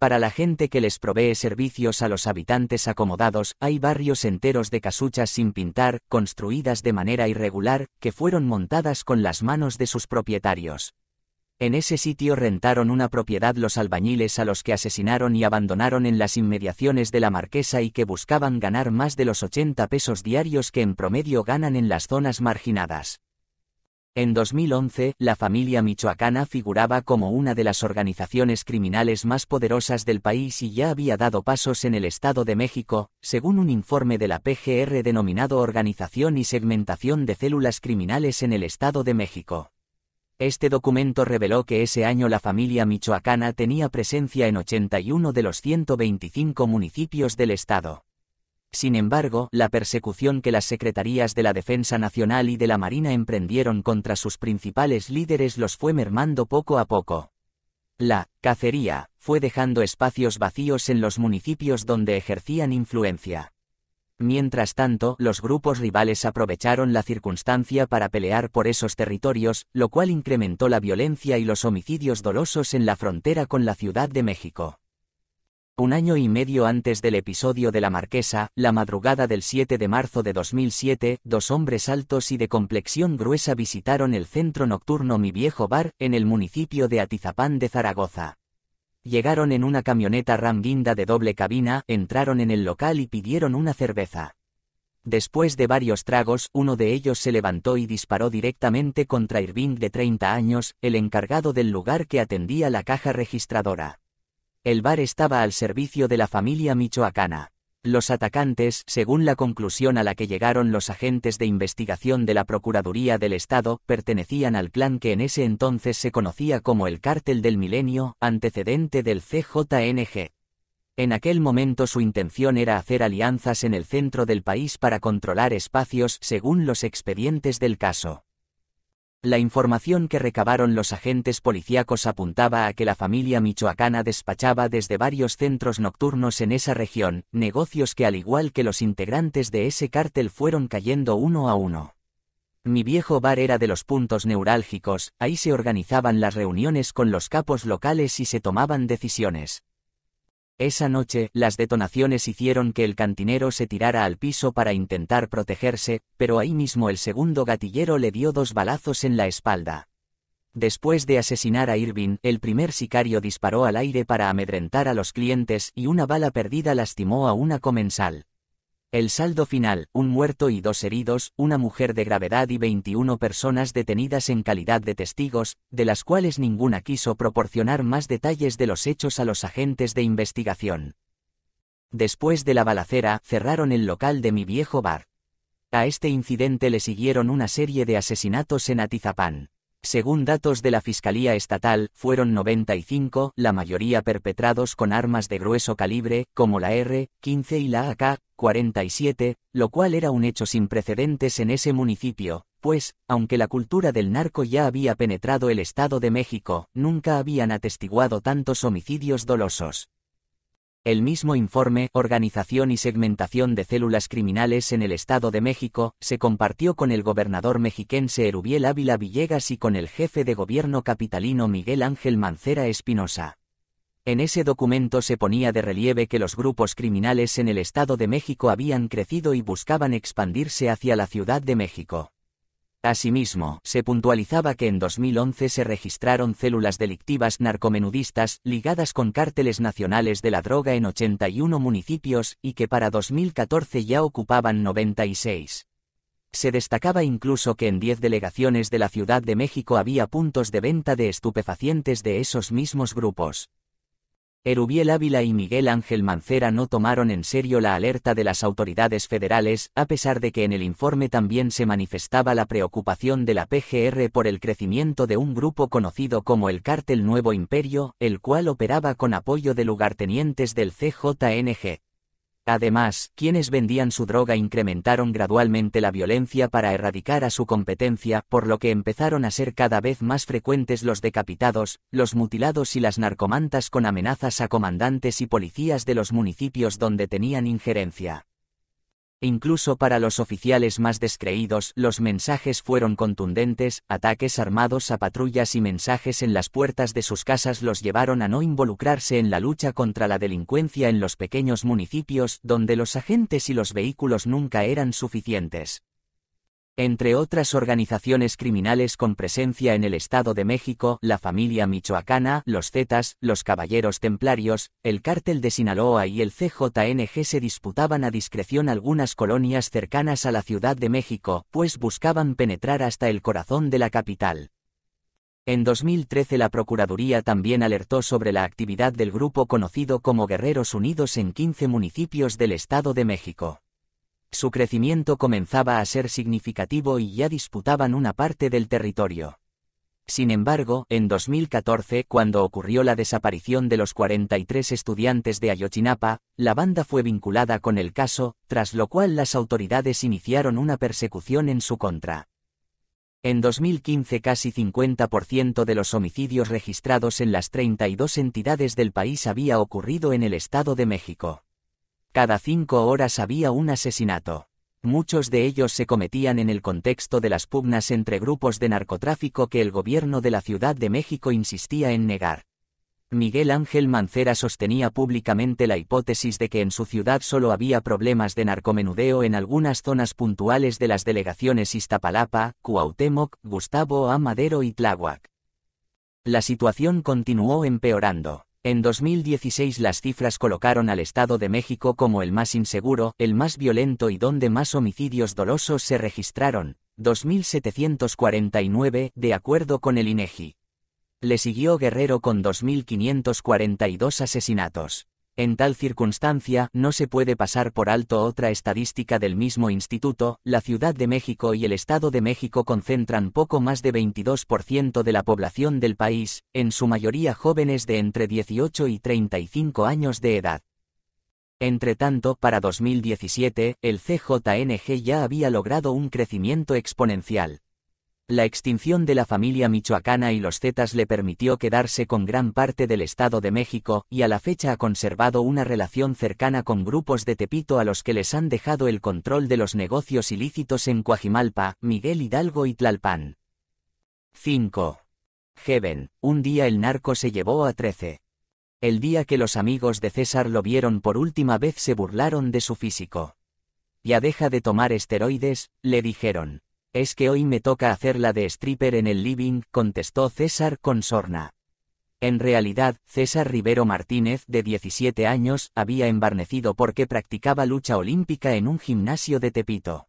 Para la gente que les provee servicios a los habitantes acomodados, hay barrios enteros de casuchas sin pintar, construidas de manera irregular, que fueron montadas con las manos de sus propietarios. En ese sitio rentaron una propiedad los albañiles a los que asesinaron y abandonaron en las inmediaciones de la marquesa y que buscaban ganar más de los 80 pesos diarios que en promedio ganan en las zonas marginadas. En 2011, la familia michoacana figuraba como una de las organizaciones criminales más poderosas del país y ya había dado pasos en el Estado de México, según un informe de la PGR denominado Organización y Segmentación de Células Criminales en el Estado de México. Este documento reveló que ese año la familia michoacana tenía presencia en 81 de los 125 municipios del Estado. Sin embargo, la persecución que las secretarías de la Defensa Nacional y de la Marina emprendieron contra sus principales líderes los fue mermando poco a poco. La cacería fue dejando espacios vacíos en los municipios donde ejercían influencia. Mientras tanto, los grupos rivales aprovecharon la circunstancia para pelear por esos territorios, lo cual incrementó la violencia y los homicidios dolosos en la frontera con la Ciudad de México. Un año y medio antes del episodio de la Marquesa, la madrugada del 7 de marzo de 2007, dos hombres altos y de complexión gruesa visitaron el centro nocturno Mi Viejo Bar, en el municipio de Atizapán de Zaragoza. Llegaron en una camioneta Ram de doble cabina, entraron en el local y pidieron una cerveza. Después de varios tragos, uno de ellos se levantó y disparó directamente contra Irving de 30 años, el encargado del lugar que atendía la caja registradora. El bar estaba al servicio de la familia michoacana. Los atacantes, según la conclusión a la que llegaron los agentes de investigación de la Procuraduría del Estado, pertenecían al clan que en ese entonces se conocía como el Cártel del Milenio, antecedente del CJNG. En aquel momento su intención era hacer alianzas en el centro del país para controlar espacios según los expedientes del caso. La información que recabaron los agentes policíacos apuntaba a que la familia michoacana despachaba desde varios centros nocturnos en esa región, negocios que al igual que los integrantes de ese cártel fueron cayendo uno a uno. Mi viejo bar era de los puntos neurálgicos, ahí se organizaban las reuniones con los capos locales y se tomaban decisiones. Esa noche, las detonaciones hicieron que el cantinero se tirara al piso para intentar protegerse, pero ahí mismo el segundo gatillero le dio dos balazos en la espalda. Después de asesinar a Irving, el primer sicario disparó al aire para amedrentar a los clientes y una bala perdida lastimó a una comensal. El saldo final, un muerto y dos heridos, una mujer de gravedad y 21 personas detenidas en calidad de testigos, de las cuales ninguna quiso proporcionar más detalles de los hechos a los agentes de investigación. Después de la balacera, cerraron el local de mi viejo bar. A este incidente le siguieron una serie de asesinatos en Atizapán. Según datos de la Fiscalía Estatal, fueron 95, la mayoría perpetrados con armas de grueso calibre, como la R-15 y la AK-47, lo cual era un hecho sin precedentes en ese municipio, pues, aunque la cultura del narco ya había penetrado el Estado de México, nunca habían atestiguado tantos homicidios dolosos. El mismo informe, Organización y Segmentación de Células Criminales en el Estado de México, se compartió con el gobernador mexiquense Erubiel Ávila Villegas y con el jefe de gobierno capitalino Miguel Ángel Mancera Espinosa. En ese documento se ponía de relieve que los grupos criminales en el Estado de México habían crecido y buscaban expandirse hacia la Ciudad de México. Asimismo, se puntualizaba que en 2011 se registraron células delictivas narcomenudistas ligadas con cárteles nacionales de la droga en 81 municipios y que para 2014 ya ocupaban 96. Se destacaba incluso que en 10 delegaciones de la Ciudad de México había puntos de venta de estupefacientes de esos mismos grupos. Erubiel Ávila y Miguel Ángel Mancera no tomaron en serio la alerta de las autoridades federales, a pesar de que en el informe también se manifestaba la preocupación de la PGR por el crecimiento de un grupo conocido como el Cártel Nuevo Imperio, el cual operaba con apoyo de lugartenientes del CJNG. Además, quienes vendían su droga incrementaron gradualmente la violencia para erradicar a su competencia, por lo que empezaron a ser cada vez más frecuentes los decapitados, los mutilados y las narcomantas con amenazas a comandantes y policías de los municipios donde tenían injerencia. Incluso para los oficiales más descreídos, los mensajes fueron contundentes, ataques armados a patrullas y mensajes en las puertas de sus casas los llevaron a no involucrarse en la lucha contra la delincuencia en los pequeños municipios donde los agentes y los vehículos nunca eran suficientes. Entre otras organizaciones criminales con presencia en el Estado de México, la familia michoacana, los Zetas, los Caballeros Templarios, el Cártel de Sinaloa y el CJNG se disputaban a discreción algunas colonias cercanas a la Ciudad de México, pues buscaban penetrar hasta el corazón de la capital. En 2013 la Procuraduría también alertó sobre la actividad del grupo conocido como Guerreros Unidos en 15 municipios del Estado de México. Su crecimiento comenzaba a ser significativo y ya disputaban una parte del territorio. Sin embargo, en 2014, cuando ocurrió la desaparición de los 43 estudiantes de Ayochinapa, la banda fue vinculada con el caso, tras lo cual las autoridades iniciaron una persecución en su contra. En 2015 casi 50% de los homicidios registrados en las 32 entidades del país había ocurrido en el Estado de México. Cada cinco horas había un asesinato. Muchos de ellos se cometían en el contexto de las pugnas entre grupos de narcotráfico que el gobierno de la Ciudad de México insistía en negar. Miguel Ángel Mancera sostenía públicamente la hipótesis de que en su ciudad solo había problemas de narcomenudeo en algunas zonas puntuales de las delegaciones Iztapalapa, Cuauhtémoc, Gustavo A. Madero y Tláhuac. La situación continuó empeorando. En 2016 las cifras colocaron al Estado de México como el más inseguro, el más violento y donde más homicidios dolosos se registraron, 2.749, de acuerdo con el INEGI. E Le siguió Guerrero con 2.542 asesinatos. En tal circunstancia, no se puede pasar por alto otra estadística del mismo instituto, la Ciudad de México y el Estado de México concentran poco más de 22% de la población del país, en su mayoría jóvenes de entre 18 y 35 años de edad. Entretanto, para 2017, el CJNG ya había logrado un crecimiento exponencial. La extinción de la familia michoacana y los Zetas le permitió quedarse con gran parte del Estado de México, y a la fecha ha conservado una relación cercana con grupos de Tepito a los que les han dejado el control de los negocios ilícitos en Coajimalpa, Miguel Hidalgo y Tlalpan. 5. Heaven, un día el narco se llevó a 13. El día que los amigos de César lo vieron por última vez se burlaron de su físico. Ya deja de tomar esteroides, le dijeron. Es que hoy me toca hacer la de stripper en el living, contestó César con sorna. En realidad, César Rivero Martínez, de 17 años, había embarnecido porque practicaba lucha olímpica en un gimnasio de Tepito.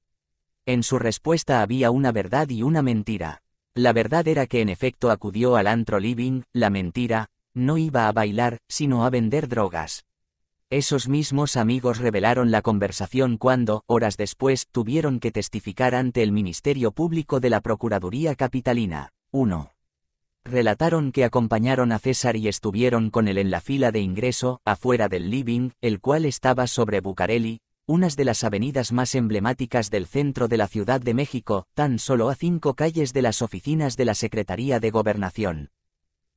En su respuesta había una verdad y una mentira. La verdad era que en efecto acudió al antro living, la mentira, no iba a bailar, sino a vender drogas. Esos mismos amigos revelaron la conversación cuando, horas después, tuvieron que testificar ante el Ministerio Público de la Procuraduría Capitalina. 1. Relataron que acompañaron a César y estuvieron con él en la fila de ingreso, afuera del living, el cual estaba sobre Bucareli, unas de las avenidas más emblemáticas del centro de la Ciudad de México, tan solo a cinco calles de las oficinas de la Secretaría de Gobernación.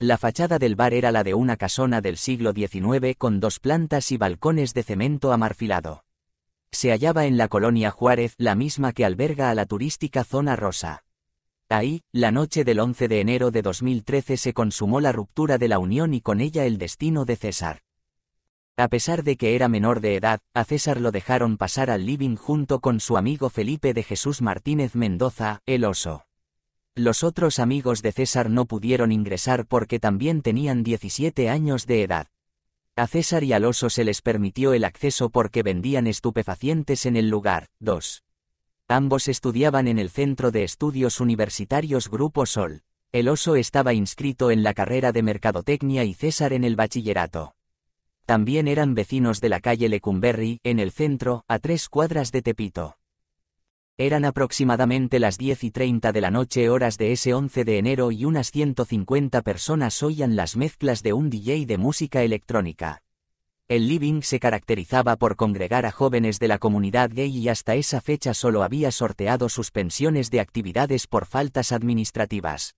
La fachada del bar era la de una casona del siglo XIX con dos plantas y balcones de cemento amarfilado. Se hallaba en la colonia Juárez, la misma que alberga a la turística Zona Rosa. Ahí, la noche del 11 de enero de 2013 se consumó la ruptura de la unión y con ella el destino de César. A pesar de que era menor de edad, a César lo dejaron pasar al living junto con su amigo Felipe de Jesús Martínez Mendoza, el oso. Los otros amigos de César no pudieron ingresar porque también tenían 17 años de edad. A César y al oso se les permitió el acceso porque vendían estupefacientes en el lugar. 2. Ambos estudiaban en el Centro de Estudios Universitarios Grupo Sol. El oso estaba inscrito en la carrera de Mercadotecnia y César en el bachillerato. También eran vecinos de la calle Lecumberri, en el centro, a tres cuadras de Tepito. Eran aproximadamente las 10 y 30 de la noche horas de ese 11 de enero y unas 150 personas oían las mezclas de un DJ de música electrónica. El living se caracterizaba por congregar a jóvenes de la comunidad gay y hasta esa fecha solo había sorteado suspensiones de actividades por faltas administrativas.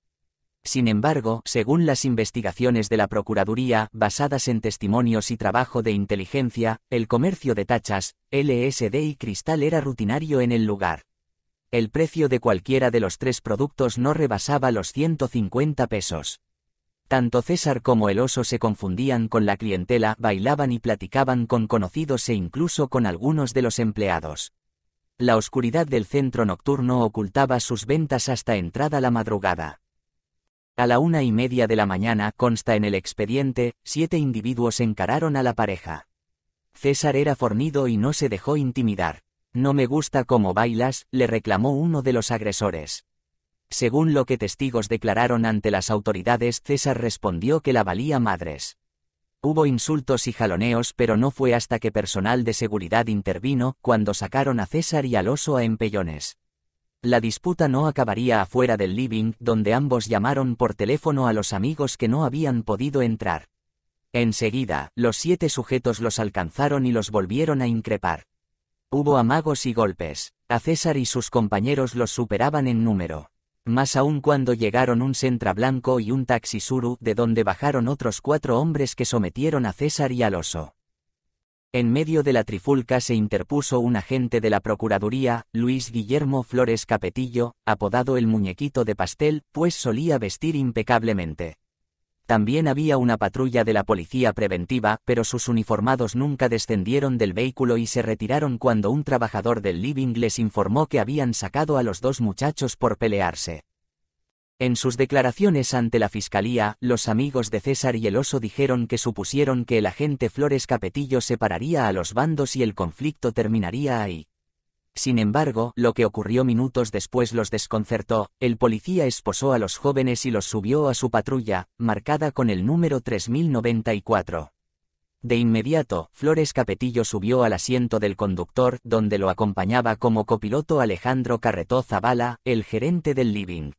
Sin embargo, según las investigaciones de la Procuraduría, basadas en testimonios y trabajo de inteligencia, el comercio de tachas, LSD y cristal era rutinario en el lugar. El precio de cualquiera de los tres productos no rebasaba los 150 pesos. Tanto César como el oso se confundían con la clientela, bailaban y platicaban con conocidos e incluso con algunos de los empleados. La oscuridad del centro nocturno ocultaba sus ventas hasta entrada la madrugada. A la una y media de la mañana, consta en el expediente, siete individuos encararon a la pareja. César era fornido y no se dejó intimidar. No me gusta cómo bailas, le reclamó uno de los agresores. Según lo que testigos declararon ante las autoridades, César respondió que la valía madres. Hubo insultos y jaloneos, pero no fue hasta que personal de seguridad intervino, cuando sacaron a César y al oso a empellones. La disputa no acabaría afuera del living, donde ambos llamaron por teléfono a los amigos que no habían podido entrar. Enseguida, los siete sujetos los alcanzaron y los volvieron a increpar. Hubo amagos y golpes. A César y sus compañeros los superaban en número. Más aún cuando llegaron un Sentra Blanco y un Taxi Suru, de donde bajaron otros cuatro hombres que sometieron a César y al oso. En medio de la trifulca se interpuso un agente de la Procuraduría, Luis Guillermo Flores Capetillo, apodado el muñequito de pastel, pues solía vestir impecablemente. También había una patrulla de la policía preventiva, pero sus uniformados nunca descendieron del vehículo y se retiraron cuando un trabajador del living les informó que habían sacado a los dos muchachos por pelearse. En sus declaraciones ante la Fiscalía, los amigos de César y el oso dijeron que supusieron que el agente Flores Capetillo separaría a los bandos y el conflicto terminaría ahí. Sin embargo, lo que ocurrió minutos después los desconcertó, el policía esposó a los jóvenes y los subió a su patrulla, marcada con el número 3094. De inmediato, Flores Capetillo subió al asiento del conductor, donde lo acompañaba como copiloto Alejandro Carreto Zavala, el gerente del living.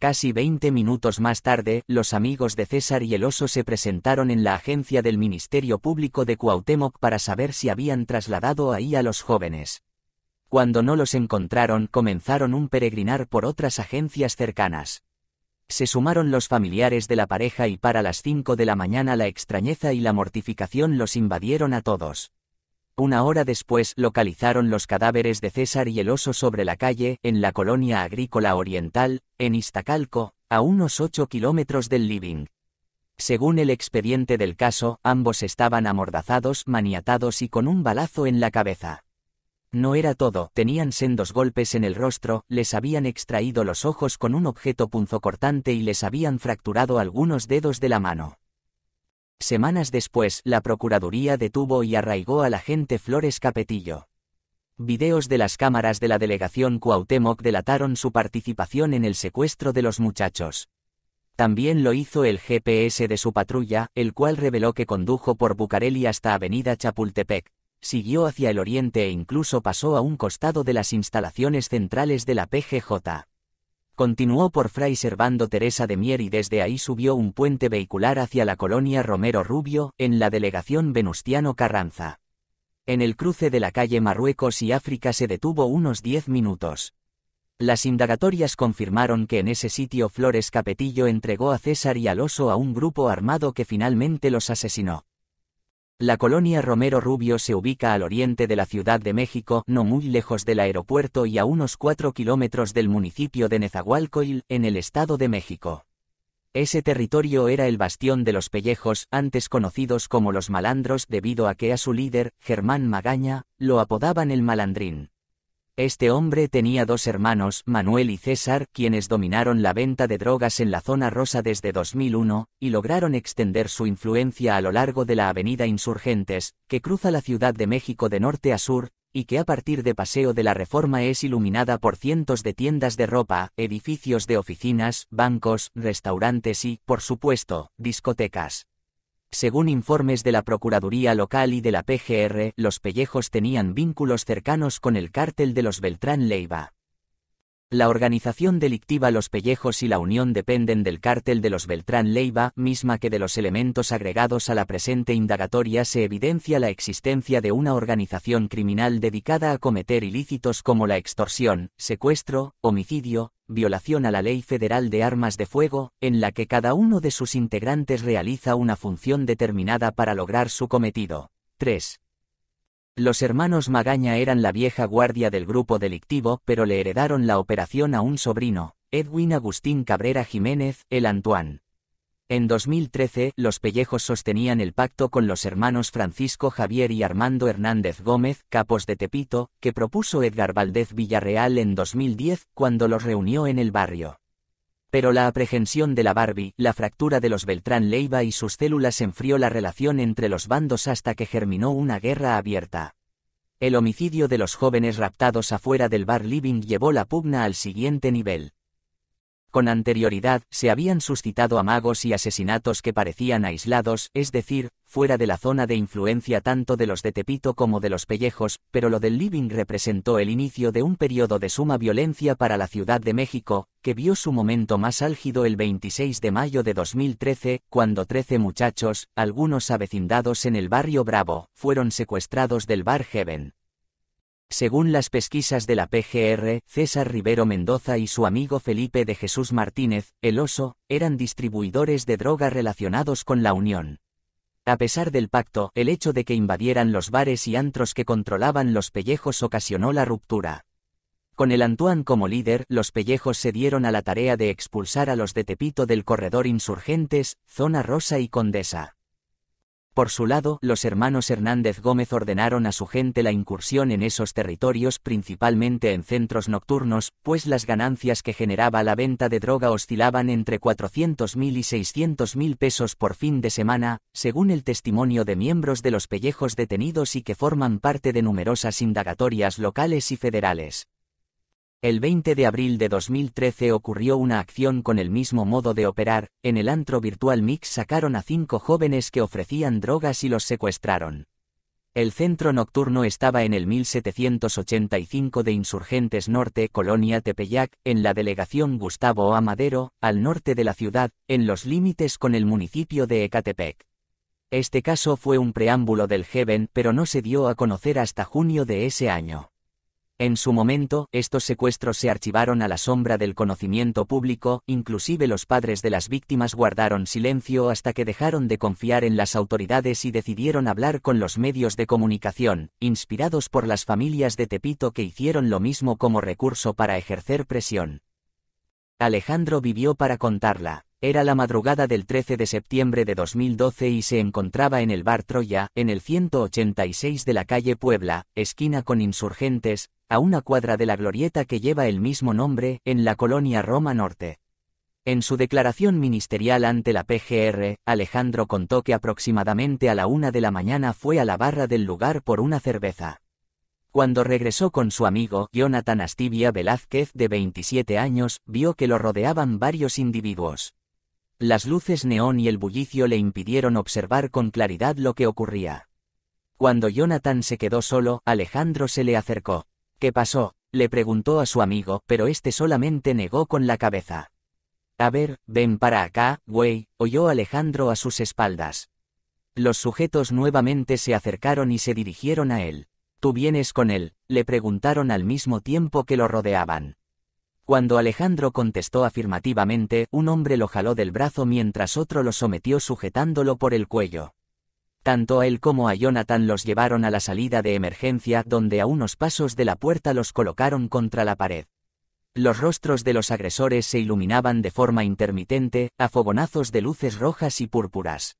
Casi 20 minutos más tarde, los amigos de César y el oso se presentaron en la agencia del Ministerio Público de Cuauhtémoc para saber si habían trasladado ahí a los jóvenes. Cuando no los encontraron, comenzaron un peregrinar por otras agencias cercanas. Se sumaron los familiares de la pareja y para las 5 de la mañana la extrañeza y la mortificación los invadieron a todos. Una hora después localizaron los cadáveres de César y el oso sobre la calle, en la colonia agrícola oriental, en Iztacalco, a unos 8 kilómetros del living. Según el expediente del caso, ambos estaban amordazados, maniatados y con un balazo en la cabeza. No era todo, tenían sendos golpes en el rostro, les habían extraído los ojos con un objeto punzocortante y les habían fracturado algunos dedos de la mano. Semanas después, la Procuraduría detuvo y arraigó al agente Flores Capetillo. Videos de las cámaras de la delegación Cuauhtémoc delataron su participación en el secuestro de los muchachos. También lo hizo el GPS de su patrulla, el cual reveló que condujo por Bucareli hasta Avenida Chapultepec, siguió hacia el oriente e incluso pasó a un costado de las instalaciones centrales de la PGJ. Continuó por Fray Servando Teresa de Mier y desde ahí subió un puente vehicular hacia la colonia Romero Rubio, en la delegación Venustiano Carranza. En el cruce de la calle Marruecos y África se detuvo unos diez minutos. Las indagatorias confirmaron que en ese sitio Flores Capetillo entregó a César y al oso a un grupo armado que finalmente los asesinó. La colonia Romero Rubio se ubica al oriente de la Ciudad de México, no muy lejos del aeropuerto y a unos 4 kilómetros del municipio de Nezahualcoil, en el Estado de México. Ese territorio era el bastión de los pellejos, antes conocidos como los malandros debido a que a su líder, Germán Magaña, lo apodaban el malandrín. Este hombre tenía dos hermanos, Manuel y César, quienes dominaron la venta de drogas en la zona rosa desde 2001, y lograron extender su influencia a lo largo de la avenida Insurgentes, que cruza la Ciudad de México de norte a sur, y que a partir de Paseo de la Reforma es iluminada por cientos de tiendas de ropa, edificios de oficinas, bancos, restaurantes y, por supuesto, discotecas. Según informes de la Procuraduría Local y de la PGR, los pellejos tenían vínculos cercanos con el cártel de los Beltrán Leiva. La organización delictiva Los Pellejos y la Unión dependen del cártel de los Beltrán Leiva, misma que de los elementos agregados a la presente indagatoria se evidencia la existencia de una organización criminal dedicada a cometer ilícitos como la extorsión, secuestro, homicidio, violación a la Ley Federal de Armas de Fuego, en la que cada uno de sus integrantes realiza una función determinada para lograr su cometido. 3. Los hermanos Magaña eran la vieja guardia del grupo delictivo, pero le heredaron la operación a un sobrino, Edwin Agustín Cabrera Jiménez, el Antoine. En 2013, los Pellejos sostenían el pacto con los hermanos Francisco Javier y Armando Hernández Gómez, capos de Tepito, que propuso Edgar Valdez Villarreal en 2010, cuando los reunió en el barrio. Pero la aprehensión de la Barbie, la fractura de los Beltrán Leiva y sus células enfrió la relación entre los bandos hasta que germinó una guerra abierta. El homicidio de los jóvenes raptados afuera del bar Living llevó la pugna al siguiente nivel. Con anterioridad, se habían suscitado amagos y asesinatos que parecían aislados, es decir, fuera de la zona de influencia tanto de los de Tepito como de los Pellejos, pero lo del Living representó el inicio de un periodo de suma violencia para la Ciudad de México, que vio su momento más álgido el 26 de mayo de 2013, cuando 13 muchachos, algunos avecindados en el barrio Bravo, fueron secuestrados del bar Heaven. Según las pesquisas de la PGR, César Rivero Mendoza y su amigo Felipe de Jesús Martínez, el oso, eran distribuidores de droga relacionados con la Unión. A pesar del pacto, el hecho de que invadieran los bares y antros que controlaban los pellejos ocasionó la ruptura. Con el Antoine como líder, los pellejos se dieron a la tarea de expulsar a los de Tepito del corredor insurgentes, zona rosa y condesa. Por su lado, los hermanos Hernández Gómez ordenaron a su gente la incursión en esos territorios principalmente en centros nocturnos, pues las ganancias que generaba la venta de droga oscilaban entre 400.000 y 600.000 pesos por fin de semana, según el testimonio de miembros de los pellejos detenidos y que forman parte de numerosas indagatorias locales y federales. El 20 de abril de 2013 ocurrió una acción con el mismo modo de operar, en el antro virtual Mix sacaron a cinco jóvenes que ofrecían drogas y los secuestraron. El centro nocturno estaba en el 1785 de Insurgentes Norte, Colonia Tepeyac, en la delegación Gustavo A. Madero, al norte de la ciudad, en los límites con el municipio de Ecatepec. Este caso fue un preámbulo del Heaven, pero no se dio a conocer hasta junio de ese año. En su momento, estos secuestros se archivaron a la sombra del conocimiento público, inclusive los padres de las víctimas guardaron silencio hasta que dejaron de confiar en las autoridades y decidieron hablar con los medios de comunicación, inspirados por las familias de Tepito que hicieron lo mismo como recurso para ejercer presión. Alejandro vivió para contarla. Era la madrugada del 13 de septiembre de 2012 y se encontraba en el bar Troya, en el 186 de la calle Puebla, esquina con insurgentes, a una cuadra de la glorieta que lleva el mismo nombre, en la colonia Roma Norte. En su declaración ministerial ante la PGR, Alejandro contó que aproximadamente a la una de la mañana fue a la barra del lugar por una cerveza. Cuando regresó con su amigo, Jonathan Astibia Velázquez, de 27 años, vio que lo rodeaban varios individuos. Las luces neón y el bullicio le impidieron observar con claridad lo que ocurría. Cuando Jonathan se quedó solo, Alejandro se le acercó. ¿Qué pasó? le preguntó a su amigo, pero este solamente negó con la cabeza. A ver, ven para acá, güey, oyó Alejandro a sus espaldas. Los sujetos nuevamente se acercaron y se dirigieron a él. ¿Tú vienes con él? le preguntaron al mismo tiempo que lo rodeaban. Cuando Alejandro contestó afirmativamente, un hombre lo jaló del brazo mientras otro lo sometió sujetándolo por el cuello. Tanto a él como a Jonathan los llevaron a la salida de emergencia donde a unos pasos de la puerta los colocaron contra la pared. Los rostros de los agresores se iluminaban de forma intermitente, a fogonazos de luces rojas y púrpuras.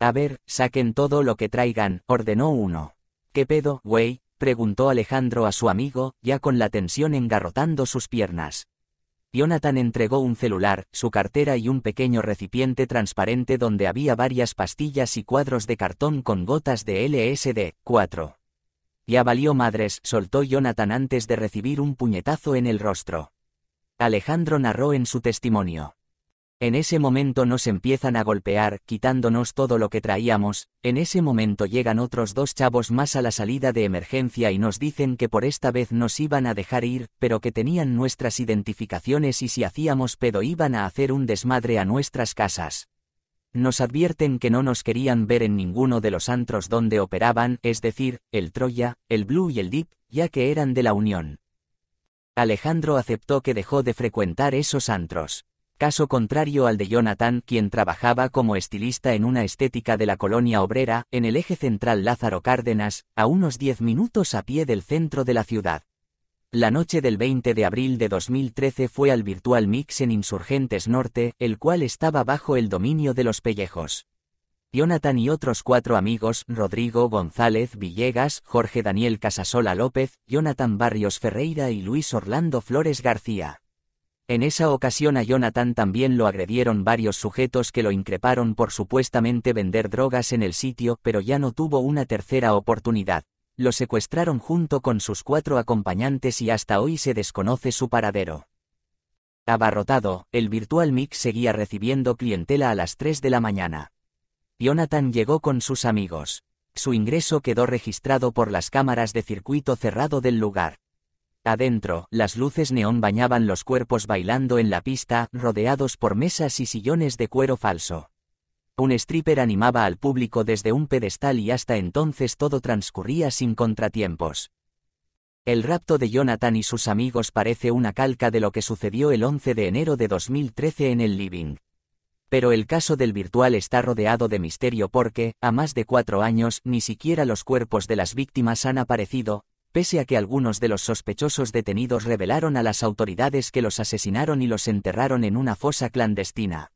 A ver, saquen todo lo que traigan, ordenó uno. ¿Qué pedo, güey? preguntó Alejandro a su amigo, ya con la tensión engarrotando sus piernas. Jonathan entregó un celular, su cartera y un pequeño recipiente transparente donde había varias pastillas y cuadros de cartón con gotas de LSD. 4. Ya valió madres, soltó Jonathan antes de recibir un puñetazo en el rostro. Alejandro narró en su testimonio. En ese momento nos empiezan a golpear, quitándonos todo lo que traíamos, en ese momento llegan otros dos chavos más a la salida de emergencia y nos dicen que por esta vez nos iban a dejar ir, pero que tenían nuestras identificaciones y si hacíamos pedo iban a hacer un desmadre a nuestras casas. Nos advierten que no nos querían ver en ninguno de los antros donde operaban, es decir, el Troya, el Blue y el Deep, ya que eran de la Unión. Alejandro aceptó que dejó de frecuentar esos antros caso contrario al de Jonathan quien trabajaba como estilista en una estética de la colonia obrera, en el eje central Lázaro Cárdenas, a unos 10 minutos a pie del centro de la ciudad. La noche del 20 de abril de 2013 fue al Virtual Mix en Insurgentes Norte, el cual estaba bajo el dominio de los pellejos. Jonathan y otros cuatro amigos, Rodrigo González Villegas, Jorge Daniel Casasola López, Jonathan Barrios Ferreira y Luis Orlando Flores García. En esa ocasión a Jonathan también lo agredieron varios sujetos que lo increparon por supuestamente vender drogas en el sitio, pero ya no tuvo una tercera oportunidad. Lo secuestraron junto con sus cuatro acompañantes y hasta hoy se desconoce su paradero. Abarrotado, el Virtual Mix seguía recibiendo clientela a las 3 de la mañana. Jonathan llegó con sus amigos. Su ingreso quedó registrado por las cámaras de circuito cerrado del lugar. Adentro, las luces neón bañaban los cuerpos bailando en la pista, rodeados por mesas y sillones de cuero falso. Un stripper animaba al público desde un pedestal y hasta entonces todo transcurría sin contratiempos. El rapto de Jonathan y sus amigos parece una calca de lo que sucedió el 11 de enero de 2013 en el Living. Pero el caso del virtual está rodeado de misterio porque, a más de cuatro años, ni siquiera los cuerpos de las víctimas han aparecido, pese a que algunos de los sospechosos detenidos revelaron a las autoridades que los asesinaron y los enterraron en una fosa clandestina.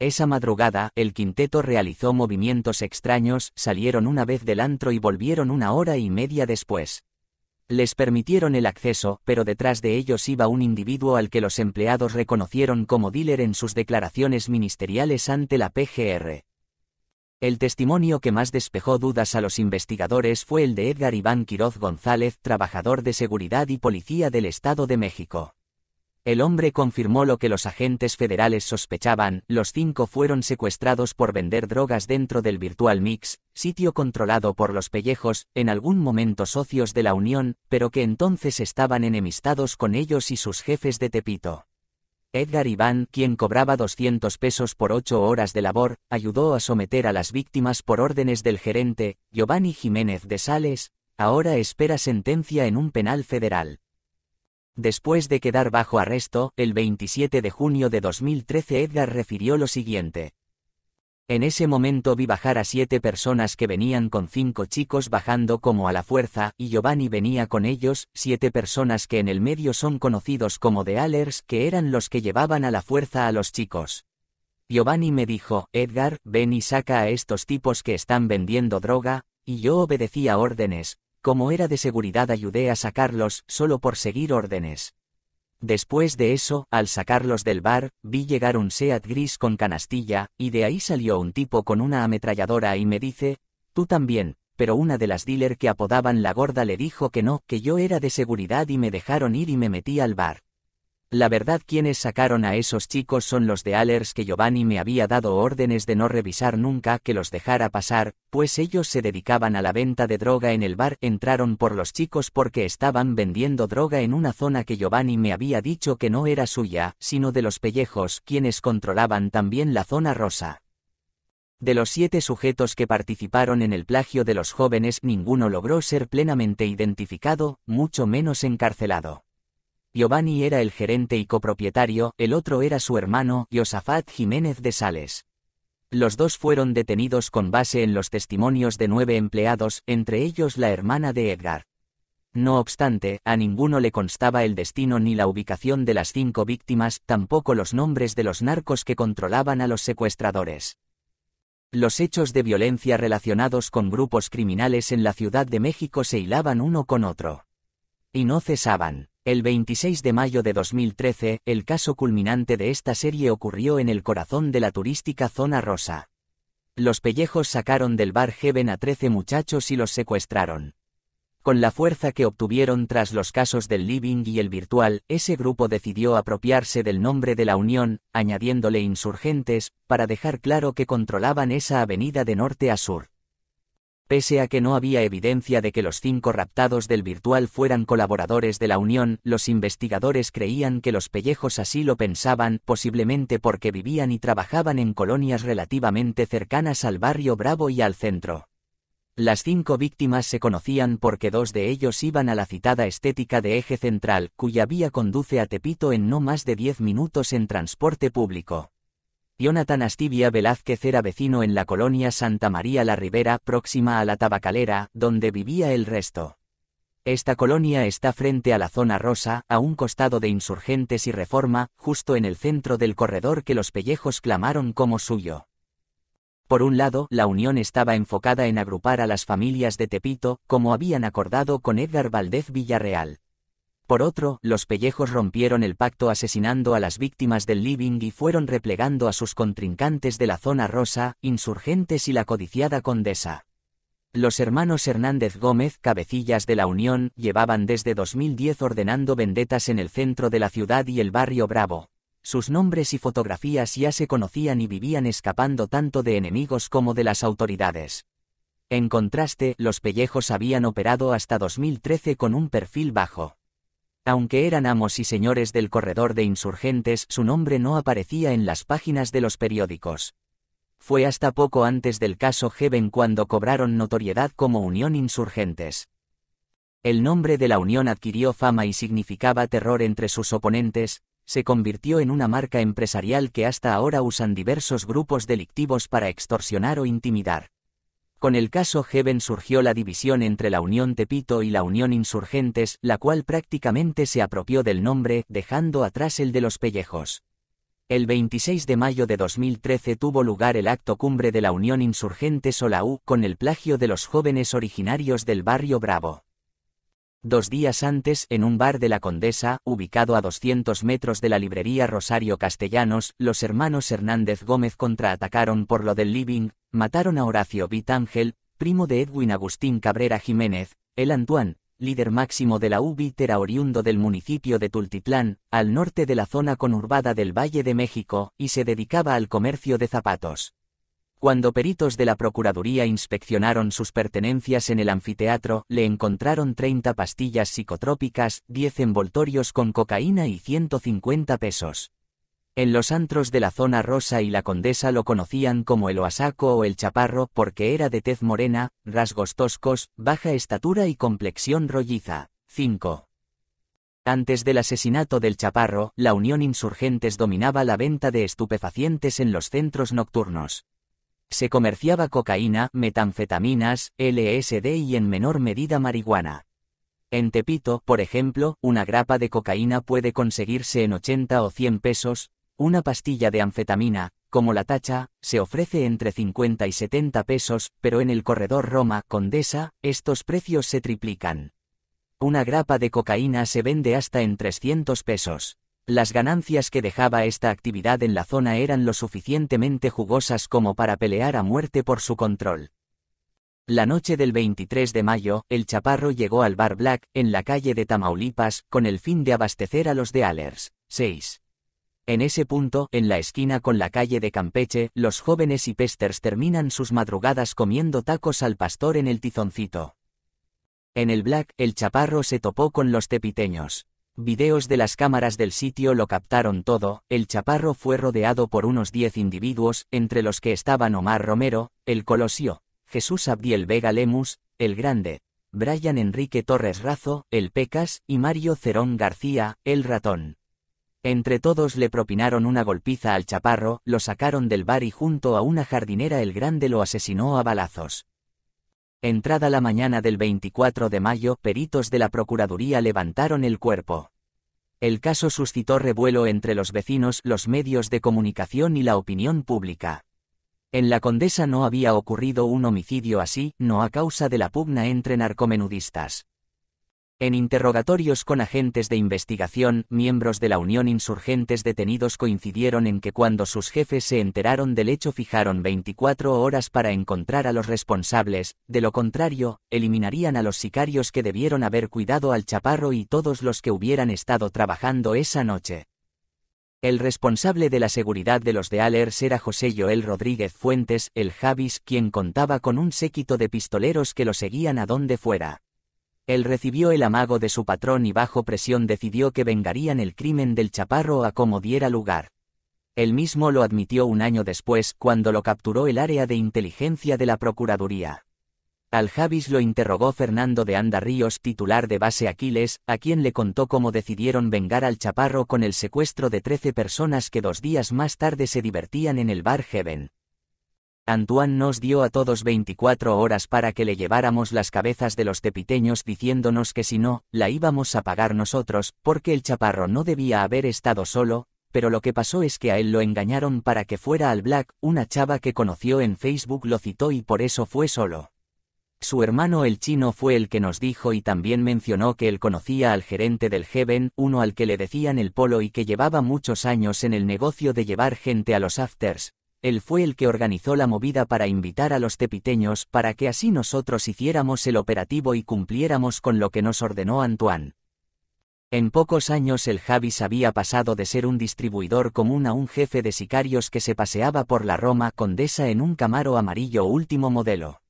Esa madrugada, el quinteto realizó movimientos extraños, salieron una vez del antro y volvieron una hora y media después. Les permitieron el acceso, pero detrás de ellos iba un individuo al que los empleados reconocieron como dealer en sus declaraciones ministeriales ante la PGR. El testimonio que más despejó dudas a los investigadores fue el de Edgar Iván Quiroz González, trabajador de seguridad y policía del Estado de México. El hombre confirmó lo que los agentes federales sospechaban, los cinco fueron secuestrados por vender drogas dentro del Virtual Mix, sitio controlado por los pellejos, en algún momento socios de la Unión, pero que entonces estaban enemistados con ellos y sus jefes de Tepito. Edgar Iván, quien cobraba 200 pesos por ocho horas de labor, ayudó a someter a las víctimas por órdenes del gerente, Giovanni Jiménez de Sales, ahora espera sentencia en un penal federal. Después de quedar bajo arresto, el 27 de junio de 2013 Edgar refirió lo siguiente. En ese momento vi bajar a siete personas que venían con cinco chicos bajando como a la fuerza, y Giovanni venía con ellos, siete personas que en el medio son conocidos como de Allers, que eran los que llevaban a la fuerza a los chicos. Giovanni me dijo, Edgar, ven y saca a estos tipos que están vendiendo droga, y yo obedecía órdenes, como era de seguridad ayudé a sacarlos, solo por seguir órdenes. Después de eso, al sacarlos del bar, vi llegar un SEAT gris con canastilla, y de ahí salió un tipo con una ametralladora y me dice, tú también, pero una de las dealer que apodaban la gorda le dijo que no, que yo era de seguridad y me dejaron ir y me metí al bar. La verdad quienes sacaron a esos chicos son los de Alers que Giovanni me había dado órdenes de no revisar nunca que los dejara pasar, pues ellos se dedicaban a la venta de droga en el bar, entraron por los chicos porque estaban vendiendo droga en una zona que Giovanni me había dicho que no era suya, sino de los pellejos, quienes controlaban también la zona rosa. De los siete sujetos que participaron en el plagio de los jóvenes, ninguno logró ser plenamente identificado, mucho menos encarcelado. Giovanni era el gerente y copropietario, el otro era su hermano, Yosafat Jiménez de Sales. Los dos fueron detenidos con base en los testimonios de nueve empleados, entre ellos la hermana de Edgar. No obstante, a ninguno le constaba el destino ni la ubicación de las cinco víctimas, tampoco los nombres de los narcos que controlaban a los secuestradores. Los hechos de violencia relacionados con grupos criminales en la Ciudad de México se hilaban uno con otro. Y no cesaban. El 26 de mayo de 2013, el caso culminante de esta serie ocurrió en el corazón de la turística Zona Rosa. Los pellejos sacaron del bar Heaven a 13 muchachos y los secuestraron. Con la fuerza que obtuvieron tras los casos del Living y el Virtual, ese grupo decidió apropiarse del nombre de la Unión, añadiéndole insurgentes, para dejar claro que controlaban esa avenida de norte a sur. Pese a que no había evidencia de que los cinco raptados del virtual fueran colaboradores de la Unión, los investigadores creían que los pellejos así lo pensaban, posiblemente porque vivían y trabajaban en colonias relativamente cercanas al barrio Bravo y al centro. Las cinco víctimas se conocían porque dos de ellos iban a la citada estética de eje central, cuya vía conduce a Tepito en no más de diez minutos en transporte público. Jonathan Astibia Velázquez era vecino en la colonia Santa María la Ribera próxima a la tabacalera, donde vivía el resto. Esta colonia está frente a la zona rosa, a un costado de insurgentes y reforma, justo en el centro del corredor que los pellejos clamaron como suyo. Por un lado, la unión estaba enfocada en agrupar a las familias de Tepito, como habían acordado con Edgar Valdez Villarreal. Por otro, los pellejos rompieron el pacto asesinando a las víctimas del Living y fueron replegando a sus contrincantes de la zona rosa, insurgentes y la codiciada condesa. Los hermanos Hernández Gómez, cabecillas de la Unión, llevaban desde 2010 ordenando vendetas en el centro de la ciudad y el barrio Bravo. Sus nombres y fotografías ya se conocían y vivían escapando tanto de enemigos como de las autoridades. En contraste, los pellejos habían operado hasta 2013 con un perfil bajo. Aunque eran amos y señores del corredor de insurgentes, su nombre no aparecía en las páginas de los periódicos. Fue hasta poco antes del caso Heben cuando cobraron notoriedad como Unión Insurgentes. El nombre de la Unión adquirió fama y significaba terror entre sus oponentes, se convirtió en una marca empresarial que hasta ahora usan diversos grupos delictivos para extorsionar o intimidar. Con el caso Heaven surgió la división entre la Unión Tepito y la Unión Insurgentes, la cual prácticamente se apropió del nombre, dejando atrás el de los pellejos. El 26 de mayo de 2013 tuvo lugar el acto cumbre de la Unión Insurgente U, con el plagio de los jóvenes originarios del barrio Bravo. Dos días antes, en un bar de la Condesa, ubicado a 200 metros de la librería Rosario Castellanos, los hermanos Hernández Gómez contraatacaron por lo del living, mataron a Horacio Vitángel, primo de Edwin Agustín Cabrera Jiménez, el Antoine, líder máximo de la UBI oriundo del municipio de Tultitlán, al norte de la zona conurbada del Valle de México, y se dedicaba al comercio de zapatos. Cuando peritos de la Procuraduría inspeccionaron sus pertenencias en el anfiteatro, le encontraron 30 pastillas psicotrópicas, 10 envoltorios con cocaína y 150 pesos. En los antros de la zona rosa y la condesa lo conocían como el oasaco o el chaparro porque era de tez morena, rasgos toscos, baja estatura y complexión rolliza. 5. Antes del asesinato del Chaparro, la Unión Insurgentes dominaba la venta de estupefacientes en los centros nocturnos. Se comerciaba cocaína, metanfetaminas, LSD y en menor medida marihuana. En Tepito, por ejemplo, una grapa de cocaína puede conseguirse en 80 o 100 pesos, una pastilla de anfetamina, como la tacha, se ofrece entre 50 y 70 pesos, pero en el corredor Roma, Condesa, estos precios se triplican. Una grapa de cocaína se vende hasta en 300 pesos. Las ganancias que dejaba esta actividad en la zona eran lo suficientemente jugosas como para pelear a muerte por su control. La noche del 23 de mayo, el Chaparro llegó al Bar Black, en la calle de Tamaulipas, con el fin de abastecer a los de Allers. 6. En ese punto, en la esquina con la calle de Campeche, los jóvenes y pesters terminan sus madrugadas comiendo tacos al pastor en el tizoncito. En el Black, el Chaparro se topó con los tepiteños. Videos de las cámaras del sitio lo captaron todo, el chaparro fue rodeado por unos 10 individuos, entre los que estaban Omar Romero, el Colosio, Jesús Abdiel Vega Lemus, el Grande, Brian Enrique Torres Razo, el Pecas, y Mario Cerón García, el Ratón. Entre todos le propinaron una golpiza al chaparro, lo sacaron del bar y junto a una jardinera el Grande lo asesinó a balazos. Entrada la mañana del 24 de mayo, peritos de la Procuraduría levantaron el cuerpo. El caso suscitó revuelo entre los vecinos, los medios de comunicación y la opinión pública. En la Condesa no había ocurrido un homicidio así, no a causa de la pugna entre narcomenudistas. En interrogatorios con agentes de investigación, miembros de la Unión Insurgentes detenidos coincidieron en que cuando sus jefes se enteraron del hecho fijaron 24 horas para encontrar a los responsables, de lo contrario, eliminarían a los sicarios que debieron haber cuidado al chaparro y todos los que hubieran estado trabajando esa noche. El responsable de la seguridad de los de Alers era José Joel Rodríguez Fuentes, el Javis, quien contaba con un séquito de pistoleros que lo seguían a donde fuera. Él recibió el amago de su patrón y bajo presión decidió que vengarían el crimen del chaparro a como diera lugar. Él mismo lo admitió un año después cuando lo capturó el área de inteligencia de la Procuraduría. Al Javis lo interrogó Fernando de Andarríos, titular de base Aquiles, a quien le contó cómo decidieron vengar al chaparro con el secuestro de 13 personas que dos días más tarde se divertían en el bar Heaven. Antoine nos dio a todos 24 horas para que le lleváramos las cabezas de los tepiteños diciéndonos que si no, la íbamos a pagar nosotros, porque el chaparro no debía haber estado solo, pero lo que pasó es que a él lo engañaron para que fuera al Black, una chava que conoció en Facebook lo citó y por eso fue solo. Su hermano el chino fue el que nos dijo y también mencionó que él conocía al gerente del Heaven, uno al que le decían el polo y que llevaba muchos años en el negocio de llevar gente a los afters, él fue el que organizó la movida para invitar a los tepiteños para que así nosotros hiciéramos el operativo y cumpliéramos con lo que nos ordenó Antoine. En pocos años el Javis había pasado de ser un distribuidor común a un jefe de sicarios que se paseaba por la Roma condesa en un camaro amarillo último modelo.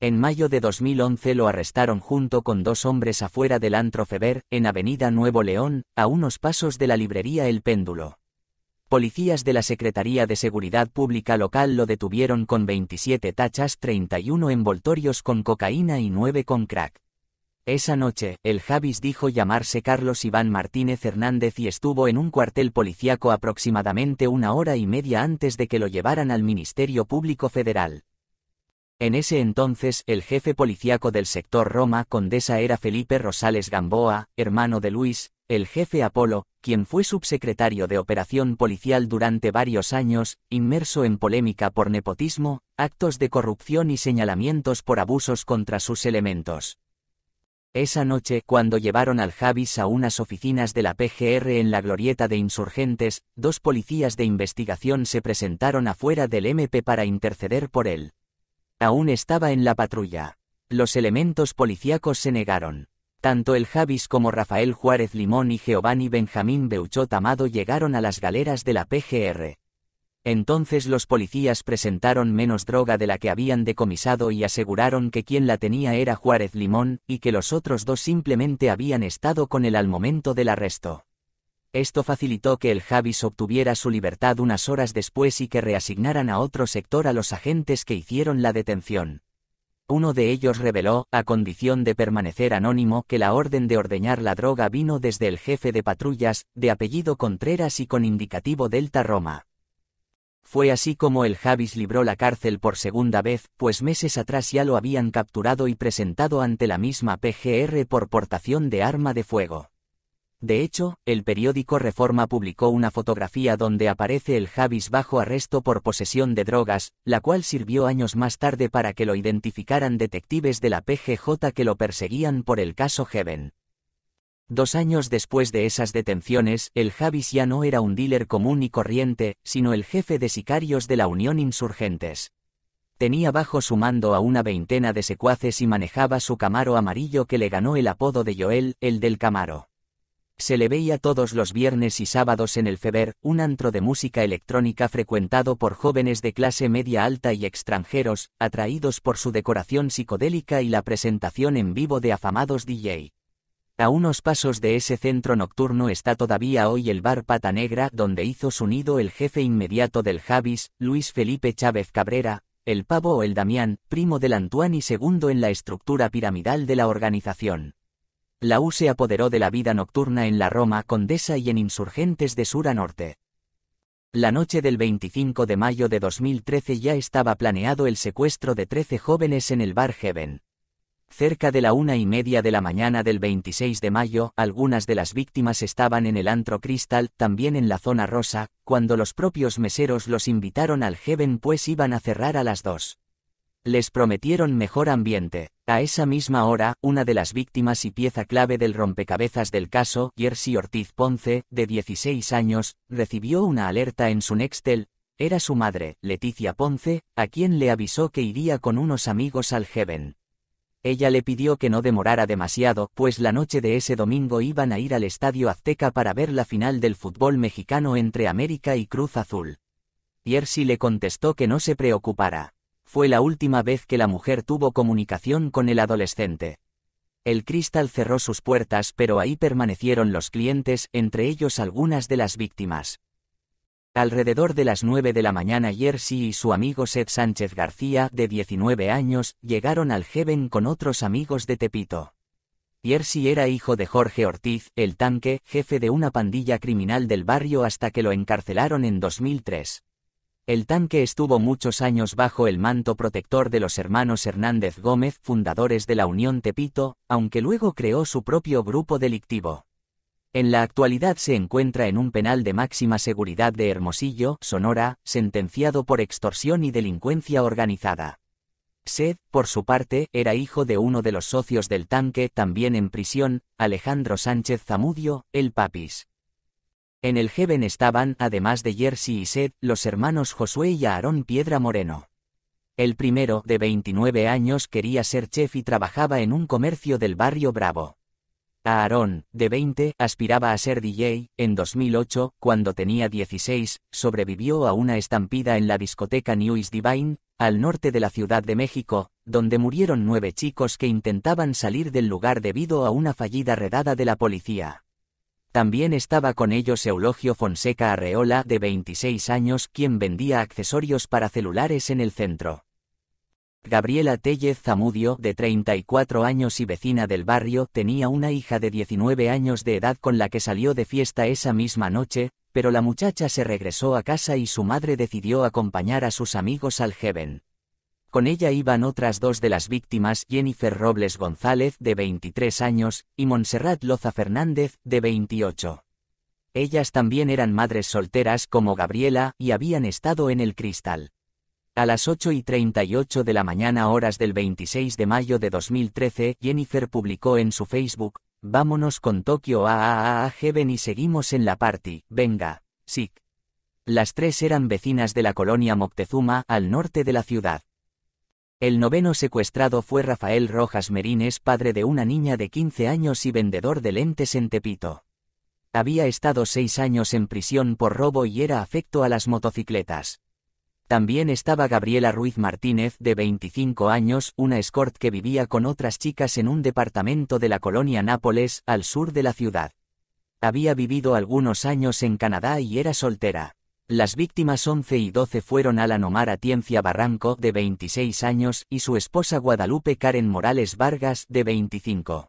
En mayo de 2011 lo arrestaron junto con dos hombres afuera del antro en Avenida Nuevo León, a unos pasos de la librería El Péndulo. Policías de la Secretaría de Seguridad Pública Local lo detuvieron con 27 tachas, 31 envoltorios con cocaína y 9 con crack. Esa noche, el Javis dijo llamarse Carlos Iván Martínez Hernández y estuvo en un cuartel policíaco aproximadamente una hora y media antes de que lo llevaran al Ministerio Público Federal. En ese entonces, el jefe policíaco del sector Roma Condesa era Felipe Rosales Gamboa, hermano de Luis, el jefe Apolo, quien fue subsecretario de operación policial durante varios años, inmerso en polémica por nepotismo, actos de corrupción y señalamientos por abusos contra sus elementos. Esa noche, cuando llevaron al Javis a unas oficinas de la PGR en la glorieta de insurgentes, dos policías de investigación se presentaron afuera del MP para interceder por él. Aún estaba en la patrulla. Los elementos policíacos se negaron. Tanto el Javis como Rafael Juárez Limón y Giovanni Benjamín Beuchot Amado llegaron a las galeras de la PGR. Entonces los policías presentaron menos droga de la que habían decomisado y aseguraron que quien la tenía era Juárez Limón, y que los otros dos simplemente habían estado con él al momento del arresto. Esto facilitó que el Javis obtuviera su libertad unas horas después y que reasignaran a otro sector a los agentes que hicieron la detención. Uno de ellos reveló, a condición de permanecer anónimo, que la orden de ordeñar la droga vino desde el jefe de patrullas, de apellido Contreras y con indicativo Delta Roma. Fue así como el Javis libró la cárcel por segunda vez, pues meses atrás ya lo habían capturado y presentado ante la misma PGR por portación de arma de fuego. De hecho, el periódico Reforma publicó una fotografía donde aparece el Javis bajo arresto por posesión de drogas, la cual sirvió años más tarde para que lo identificaran detectives de la PGJ que lo perseguían por el caso Heaven. Dos años después de esas detenciones, el Javis ya no era un dealer común y corriente, sino el jefe de sicarios de la Unión Insurgentes. Tenía bajo su mando a una veintena de secuaces y manejaba su Camaro amarillo que le ganó el apodo de Joel, el del Camaro se le veía todos los viernes y sábados en el Feber, un antro de música electrónica frecuentado por jóvenes de clase media alta y extranjeros, atraídos por su decoración psicodélica y la presentación en vivo de afamados DJ. A unos pasos de ese centro nocturno está todavía hoy el bar Pata Negra donde hizo su nido el jefe inmediato del Javis, Luis Felipe Chávez Cabrera, el Pavo o el Damián, primo del y segundo en la estructura piramidal de la organización. La U se apoderó de la vida nocturna en la Roma Condesa y en insurgentes de sur a norte. La noche del 25 de mayo de 2013 ya estaba planeado el secuestro de 13 jóvenes en el bar Heaven. Cerca de la una y media de la mañana del 26 de mayo, algunas de las víctimas estaban en el antro Cristal, también en la zona rosa, cuando los propios meseros los invitaron al Heaven pues iban a cerrar a las dos. Les prometieron mejor ambiente. A esa misma hora, una de las víctimas y pieza clave del rompecabezas del caso, Jersey Ortiz Ponce, de 16 años, recibió una alerta en su Nextel. Era su madre, Leticia Ponce, a quien le avisó que iría con unos amigos al Heaven. Ella le pidió que no demorara demasiado, pues la noche de ese domingo iban a ir al Estadio Azteca para ver la final del fútbol mexicano entre América y Cruz Azul. Jersey le contestó que no se preocupara fue la última vez que la mujer tuvo comunicación con el adolescente. El cristal cerró sus puertas pero ahí permanecieron los clientes, entre ellos algunas de las víctimas. Alrededor de las 9 de la mañana Jersey y su amigo Seth Sánchez García, de 19 años, llegaron al Heaven con otros amigos de Tepito. Jersey era hijo de Jorge Ortiz, el tanque, jefe de una pandilla criminal del barrio hasta que lo encarcelaron en 2003. El tanque estuvo muchos años bajo el manto protector de los hermanos Hernández Gómez, fundadores de la Unión Tepito, aunque luego creó su propio grupo delictivo. En la actualidad se encuentra en un penal de máxima seguridad de Hermosillo, Sonora, sentenciado por extorsión y delincuencia organizada. Sed, por su parte, era hijo de uno de los socios del tanque, también en prisión, Alejandro Sánchez Zamudio, el Papis. En el Heaven estaban, además de Jersey y Seth, los hermanos Josué y Aarón Piedra Moreno. El primero, de 29 años, quería ser chef y trabajaba en un comercio del barrio Bravo. Aarón, de 20, aspiraba a ser DJ. En 2008, cuando tenía 16, sobrevivió a una estampida en la discoteca New Divine, al norte de la Ciudad de México, donde murieron nueve chicos que intentaban salir del lugar debido a una fallida redada de la policía. También estaba con ellos Eulogio Fonseca Arreola, de 26 años, quien vendía accesorios para celulares en el centro. Gabriela Tellez Zamudio, de 34 años y vecina del barrio, tenía una hija de 19 años de edad con la que salió de fiesta esa misma noche, pero la muchacha se regresó a casa y su madre decidió acompañar a sus amigos al Heaven. Con ella iban otras dos de las víctimas, Jennifer Robles González, de 23 años, y Montserrat Loza Fernández, de 28. Ellas también eran madres solteras como Gabriela y habían estado en el cristal. A las 8 y 38 de la mañana horas del 26 de mayo de 2013, Jennifer publicó en su Facebook, Vámonos con Tokio a ah, a ah, a, ah, a Heaven y seguimos en la party, venga, sick. Las tres eran vecinas de la colonia Moctezuma, al norte de la ciudad. El noveno secuestrado fue Rafael Rojas Merines, padre de una niña de 15 años y vendedor de lentes en Tepito. Había estado seis años en prisión por robo y era afecto a las motocicletas. También estaba Gabriela Ruiz Martínez, de 25 años, una escort que vivía con otras chicas en un departamento de la colonia Nápoles, al sur de la ciudad. Había vivido algunos años en Canadá y era soltera. Las víctimas 11 y 12 fueron Alan Omar Atiencia Barranco, de 26 años, y su esposa Guadalupe Karen Morales Vargas, de 25.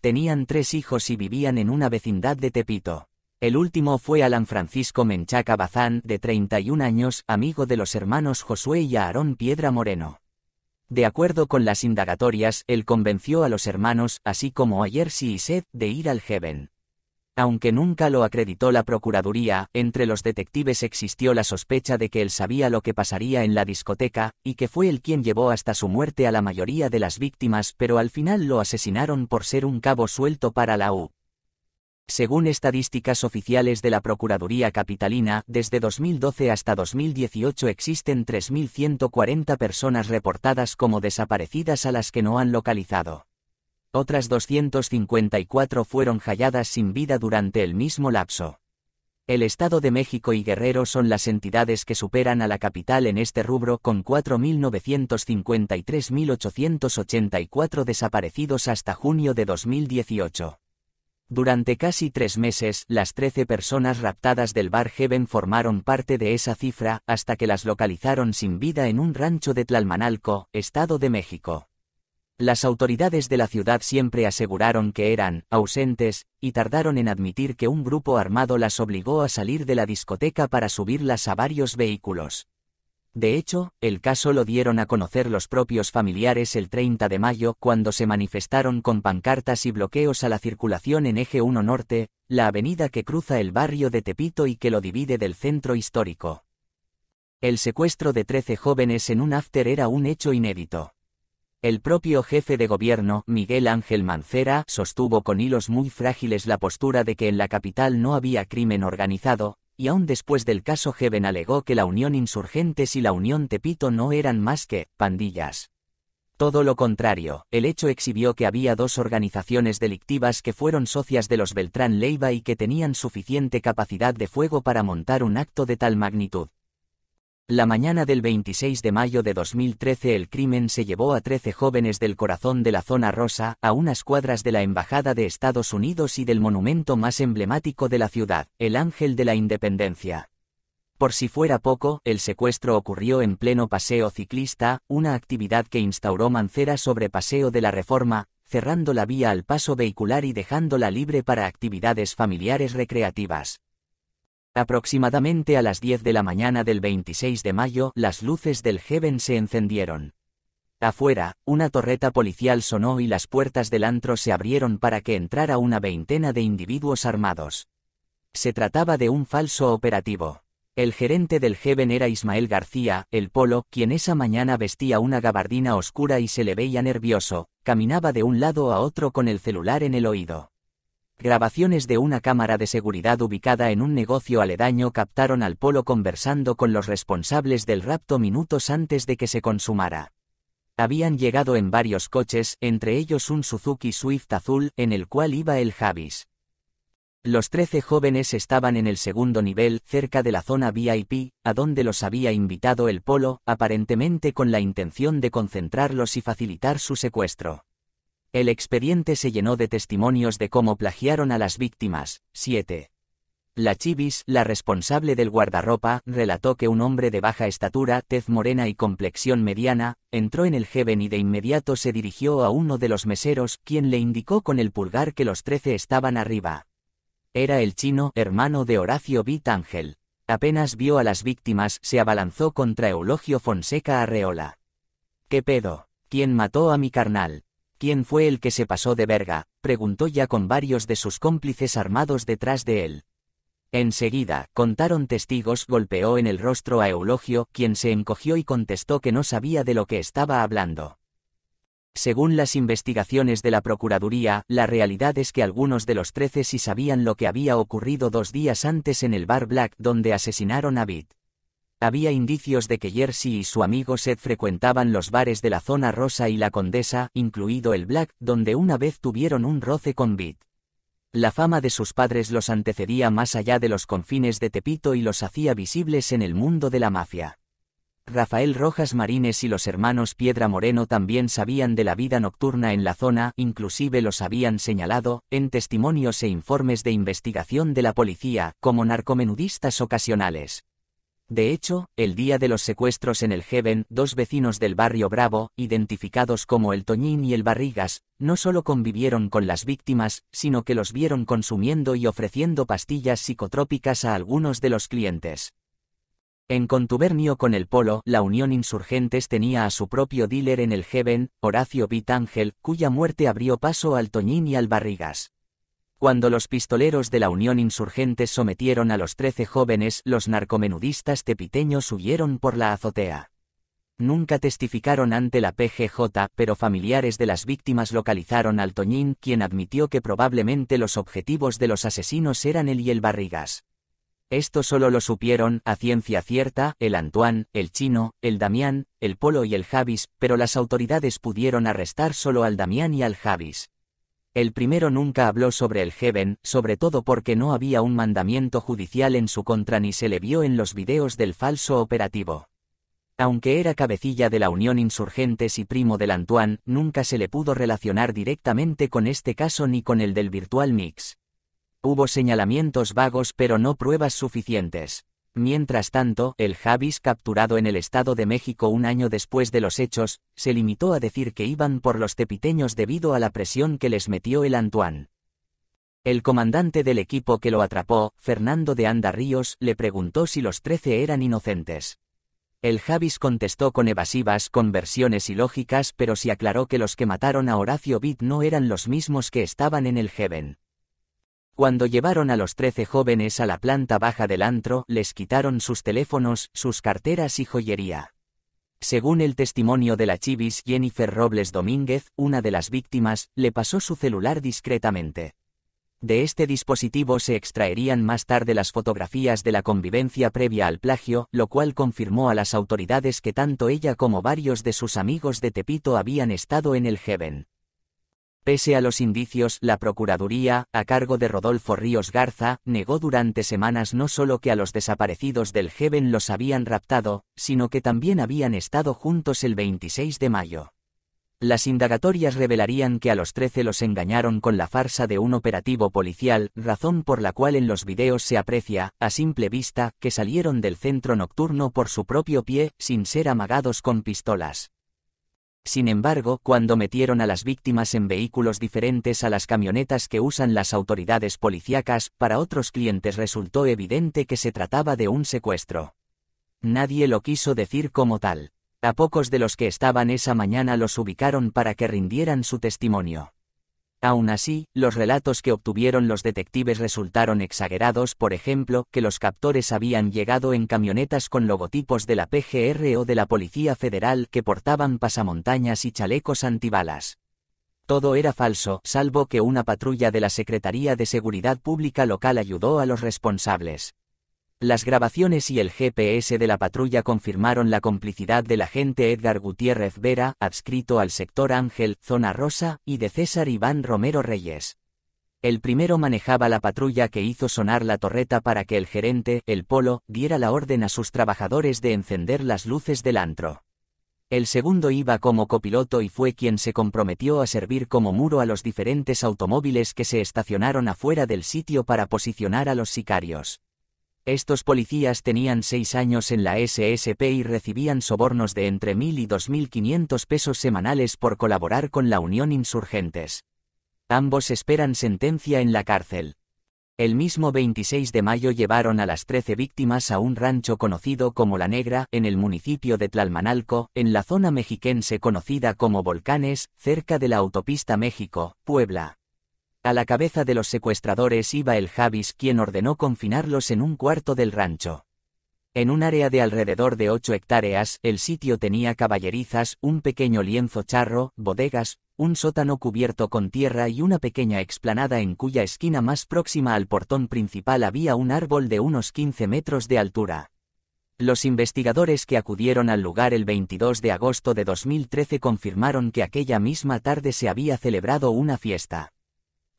Tenían tres hijos y vivían en una vecindad de Tepito. El último fue Alan Francisco Menchaca Bazán, de 31 años, amigo de los hermanos Josué y Aarón Piedra Moreno. De acuerdo con las indagatorias, él convenció a los hermanos, así como a Jersey y Seth, de ir al Heaven. Aunque nunca lo acreditó la Procuraduría, entre los detectives existió la sospecha de que él sabía lo que pasaría en la discoteca, y que fue el quien llevó hasta su muerte a la mayoría de las víctimas, pero al final lo asesinaron por ser un cabo suelto para la U. Según estadísticas oficiales de la Procuraduría Capitalina, desde 2012 hasta 2018 existen 3.140 personas reportadas como desaparecidas a las que no han localizado. Otras 254 fueron halladas sin vida durante el mismo lapso. El Estado de México y Guerrero son las entidades que superan a la capital en este rubro con 4.953.884 desaparecidos hasta junio de 2018. Durante casi tres meses, las 13 personas raptadas del Bar Heaven formaron parte de esa cifra hasta que las localizaron sin vida en un rancho de Tlalmanalco, Estado de México. Las autoridades de la ciudad siempre aseguraron que eran ausentes, y tardaron en admitir que un grupo armado las obligó a salir de la discoteca para subirlas a varios vehículos. De hecho, el caso lo dieron a conocer los propios familiares el 30 de mayo cuando se manifestaron con pancartas y bloqueos a la circulación en Eje 1 Norte, la avenida que cruza el barrio de Tepito y que lo divide del centro histórico. El secuestro de 13 jóvenes en un after era un hecho inédito. El propio jefe de gobierno, Miguel Ángel Mancera, sostuvo con hilos muy frágiles la postura de que en la capital no había crimen organizado, y aún después del caso Heben alegó que la Unión Insurgentes y la Unión Tepito no eran más que pandillas. Todo lo contrario, el hecho exhibió que había dos organizaciones delictivas que fueron socias de los Beltrán Leiva y que tenían suficiente capacidad de fuego para montar un acto de tal magnitud. La mañana del 26 de mayo de 2013 el crimen se llevó a 13 jóvenes del corazón de la zona rosa, a unas cuadras de la Embajada de Estados Unidos y del monumento más emblemático de la ciudad, el Ángel de la Independencia. Por si fuera poco, el secuestro ocurrió en pleno paseo ciclista, una actividad que instauró Mancera sobre Paseo de la Reforma, cerrando la vía al paso vehicular y dejándola libre para actividades familiares recreativas. Aproximadamente a las 10 de la mañana del 26 de mayo, las luces del Heaven se encendieron. Afuera, una torreta policial sonó y las puertas del antro se abrieron para que entrara una veintena de individuos armados. Se trataba de un falso operativo. El gerente del Heaven era Ismael García, el polo, quien esa mañana vestía una gabardina oscura y se le veía nervioso, caminaba de un lado a otro con el celular en el oído. Grabaciones de una cámara de seguridad ubicada en un negocio aledaño captaron al polo conversando con los responsables del rapto minutos antes de que se consumara. Habían llegado en varios coches, entre ellos un Suzuki Swift azul, en el cual iba el Javis. Los trece jóvenes estaban en el segundo nivel, cerca de la zona VIP, a donde los había invitado el polo, aparentemente con la intención de concentrarlos y facilitar su secuestro. El expediente se llenó de testimonios de cómo plagiaron a las víctimas. 7. La Chivis, la responsable del guardarropa, relató que un hombre de baja estatura, tez morena y complexión mediana, entró en el Heaven y de inmediato se dirigió a uno de los meseros, quien le indicó con el pulgar que los trece estaban arriba. Era el chino, hermano de Horacio B. Apenas vio a las víctimas, se abalanzó contra Eulogio Fonseca Arreola. ¿Qué pedo? ¿Quién mató a mi carnal? ¿Quién fue el que se pasó de verga? preguntó ya con varios de sus cómplices armados detrás de él. Enseguida, contaron testigos, golpeó en el rostro a Eulogio, quien se encogió y contestó que no sabía de lo que estaba hablando. Según las investigaciones de la Procuraduría, la realidad es que algunos de los trece sí sabían lo que había ocurrido dos días antes en el bar Black donde asesinaron a Vid. Había indicios de que Jersey y su amigo Seth frecuentaban los bares de la zona rosa y la condesa, incluido el Black, donde una vez tuvieron un roce con Bit. La fama de sus padres los antecedía más allá de los confines de Tepito y los hacía visibles en el mundo de la mafia. Rafael Rojas Marines y los hermanos Piedra Moreno también sabían de la vida nocturna en la zona, inclusive los habían señalado, en testimonios e informes de investigación de la policía, como narcomenudistas ocasionales. De hecho, el día de los secuestros en el Heaven, dos vecinos del barrio Bravo, identificados como el Toñín y el Barrigas, no solo convivieron con las víctimas, sino que los vieron consumiendo y ofreciendo pastillas psicotrópicas a algunos de los clientes. En contubernio con el Polo, la Unión Insurgentes tenía a su propio dealer en el Heaven, Horacio Vitángel, cuya muerte abrió paso al Toñín y al Barrigas. Cuando los pistoleros de la Unión Insurgente sometieron a los trece jóvenes, los narcomenudistas tepiteños huyeron por la azotea. Nunca testificaron ante la PGJ, pero familiares de las víctimas localizaron al Toñín, quien admitió que probablemente los objetivos de los asesinos eran él y el Barrigas. Esto solo lo supieron, a ciencia cierta, el Antoine, el Chino, el Damián, el Polo y el Javis, pero las autoridades pudieron arrestar solo al Damián y al Javis. El primero nunca habló sobre el Heaven, sobre todo porque no había un mandamiento judicial en su contra ni se le vio en los videos del falso operativo. Aunque era cabecilla de la Unión Insurgentes y primo del Antoine, nunca se le pudo relacionar directamente con este caso ni con el del Virtual Mix. Hubo señalamientos vagos pero no pruebas suficientes. Mientras tanto, el Javis capturado en el Estado de México un año después de los hechos, se limitó a decir que iban por los tepiteños debido a la presión que les metió el Antoine. El comandante del equipo que lo atrapó, Fernando de Anda Ríos, le preguntó si los trece eran inocentes. El Javis contestó con evasivas, conversiones versiones ilógicas, pero sí aclaró que los que mataron a Horacio Vid no eran los mismos que estaban en el Heaven. Cuando llevaron a los trece jóvenes a la planta baja del antro, les quitaron sus teléfonos, sus carteras y joyería. Según el testimonio de la Chivis Jennifer Robles Domínguez, una de las víctimas, le pasó su celular discretamente. De este dispositivo se extraerían más tarde las fotografías de la convivencia previa al plagio, lo cual confirmó a las autoridades que tanto ella como varios de sus amigos de Tepito habían estado en el Heaven. Pese a los indicios, la Procuraduría, a cargo de Rodolfo Ríos Garza, negó durante semanas no solo que a los desaparecidos del Heaven los habían raptado, sino que también habían estado juntos el 26 de mayo. Las indagatorias revelarían que a los 13 los engañaron con la farsa de un operativo policial, razón por la cual en los videos se aprecia, a simple vista, que salieron del centro nocturno por su propio pie, sin ser amagados con pistolas. Sin embargo, cuando metieron a las víctimas en vehículos diferentes a las camionetas que usan las autoridades policíacas, para otros clientes resultó evidente que se trataba de un secuestro. Nadie lo quiso decir como tal. A pocos de los que estaban esa mañana los ubicaron para que rindieran su testimonio. Aún así, los relatos que obtuvieron los detectives resultaron exagerados, por ejemplo, que los captores habían llegado en camionetas con logotipos de la PGR o de la Policía Federal que portaban pasamontañas y chalecos antibalas. Todo era falso, salvo que una patrulla de la Secretaría de Seguridad Pública local ayudó a los responsables. Las grabaciones y el GPS de la patrulla confirmaron la complicidad del agente Edgar Gutiérrez Vera, adscrito al sector Ángel, Zona Rosa, y de César Iván Romero Reyes. El primero manejaba la patrulla que hizo sonar la torreta para que el gerente, el Polo, diera la orden a sus trabajadores de encender las luces del antro. El segundo iba como copiloto y fue quien se comprometió a servir como muro a los diferentes automóviles que se estacionaron afuera del sitio para posicionar a los sicarios. Estos policías tenían seis años en la SSP y recibían sobornos de entre 1.000 y 2.500 pesos semanales por colaborar con la Unión Insurgentes. Ambos esperan sentencia en la cárcel. El mismo 26 de mayo llevaron a las 13 víctimas a un rancho conocido como La Negra, en el municipio de Tlalmanalco, en la zona mexiquense conocida como Volcanes, cerca de la autopista México, Puebla. A la cabeza de los secuestradores iba el Javis quien ordenó confinarlos en un cuarto del rancho. En un área de alrededor de 8 hectáreas, el sitio tenía caballerizas, un pequeño lienzo charro, bodegas, un sótano cubierto con tierra y una pequeña explanada en cuya esquina más próxima al portón principal había un árbol de unos 15 metros de altura. Los investigadores que acudieron al lugar el 22 de agosto de 2013 confirmaron que aquella misma tarde se había celebrado una fiesta.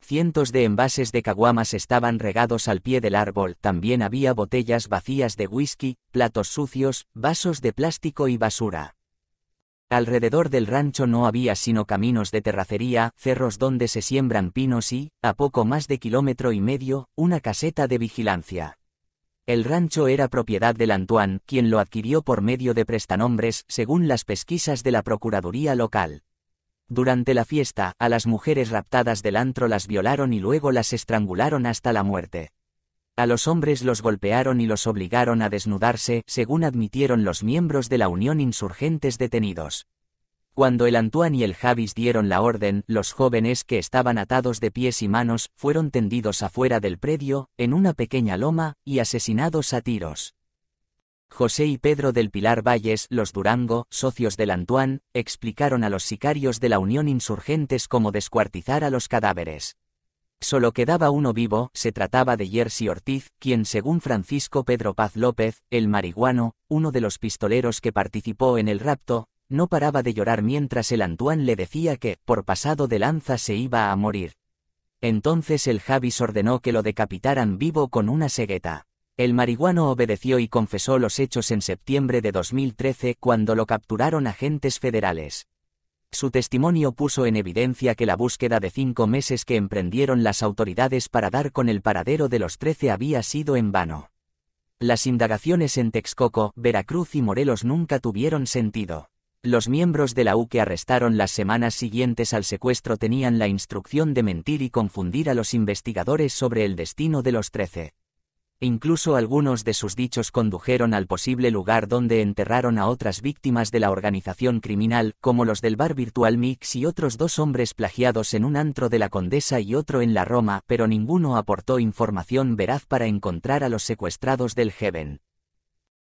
Cientos de envases de caguamas estaban regados al pie del árbol, también había botellas vacías de whisky, platos sucios, vasos de plástico y basura. Alrededor del rancho no había sino caminos de terracería, cerros donde se siembran pinos y, a poco más de kilómetro y medio, una caseta de vigilancia. El rancho era propiedad del Antoine, quien lo adquirió por medio de prestanombres, según las pesquisas de la Procuraduría local. Durante la fiesta, a las mujeres raptadas del antro las violaron y luego las estrangularon hasta la muerte. A los hombres los golpearon y los obligaron a desnudarse, según admitieron los miembros de la Unión Insurgentes detenidos. Cuando el Antoine y el Javis dieron la orden, los jóvenes que estaban atados de pies y manos fueron tendidos afuera del predio, en una pequeña loma, y asesinados a tiros. José y Pedro del Pilar Valles, los Durango, socios del Antoine, explicaron a los sicarios de la Unión Insurgentes cómo descuartizar a los cadáveres. Solo quedaba uno vivo, se trataba de Jersey Ortiz, quien según Francisco Pedro Paz López, el marihuano, uno de los pistoleros que participó en el rapto, no paraba de llorar mientras el Antoine le decía que, por pasado de lanza, se iba a morir. Entonces el Javis ordenó que lo decapitaran vivo con una segueta. El marihuano obedeció y confesó los hechos en septiembre de 2013 cuando lo capturaron agentes federales. Su testimonio puso en evidencia que la búsqueda de cinco meses que emprendieron las autoridades para dar con el paradero de los 13 había sido en vano. Las indagaciones en Texcoco, Veracruz y Morelos nunca tuvieron sentido. Los miembros de la U que arrestaron las semanas siguientes al secuestro tenían la instrucción de mentir y confundir a los investigadores sobre el destino de los 13. E incluso algunos de sus dichos condujeron al posible lugar donde enterraron a otras víctimas de la organización criminal, como los del bar Virtual Mix y otros dos hombres plagiados en un antro de la Condesa y otro en la Roma, pero ninguno aportó información veraz para encontrar a los secuestrados del Heaven.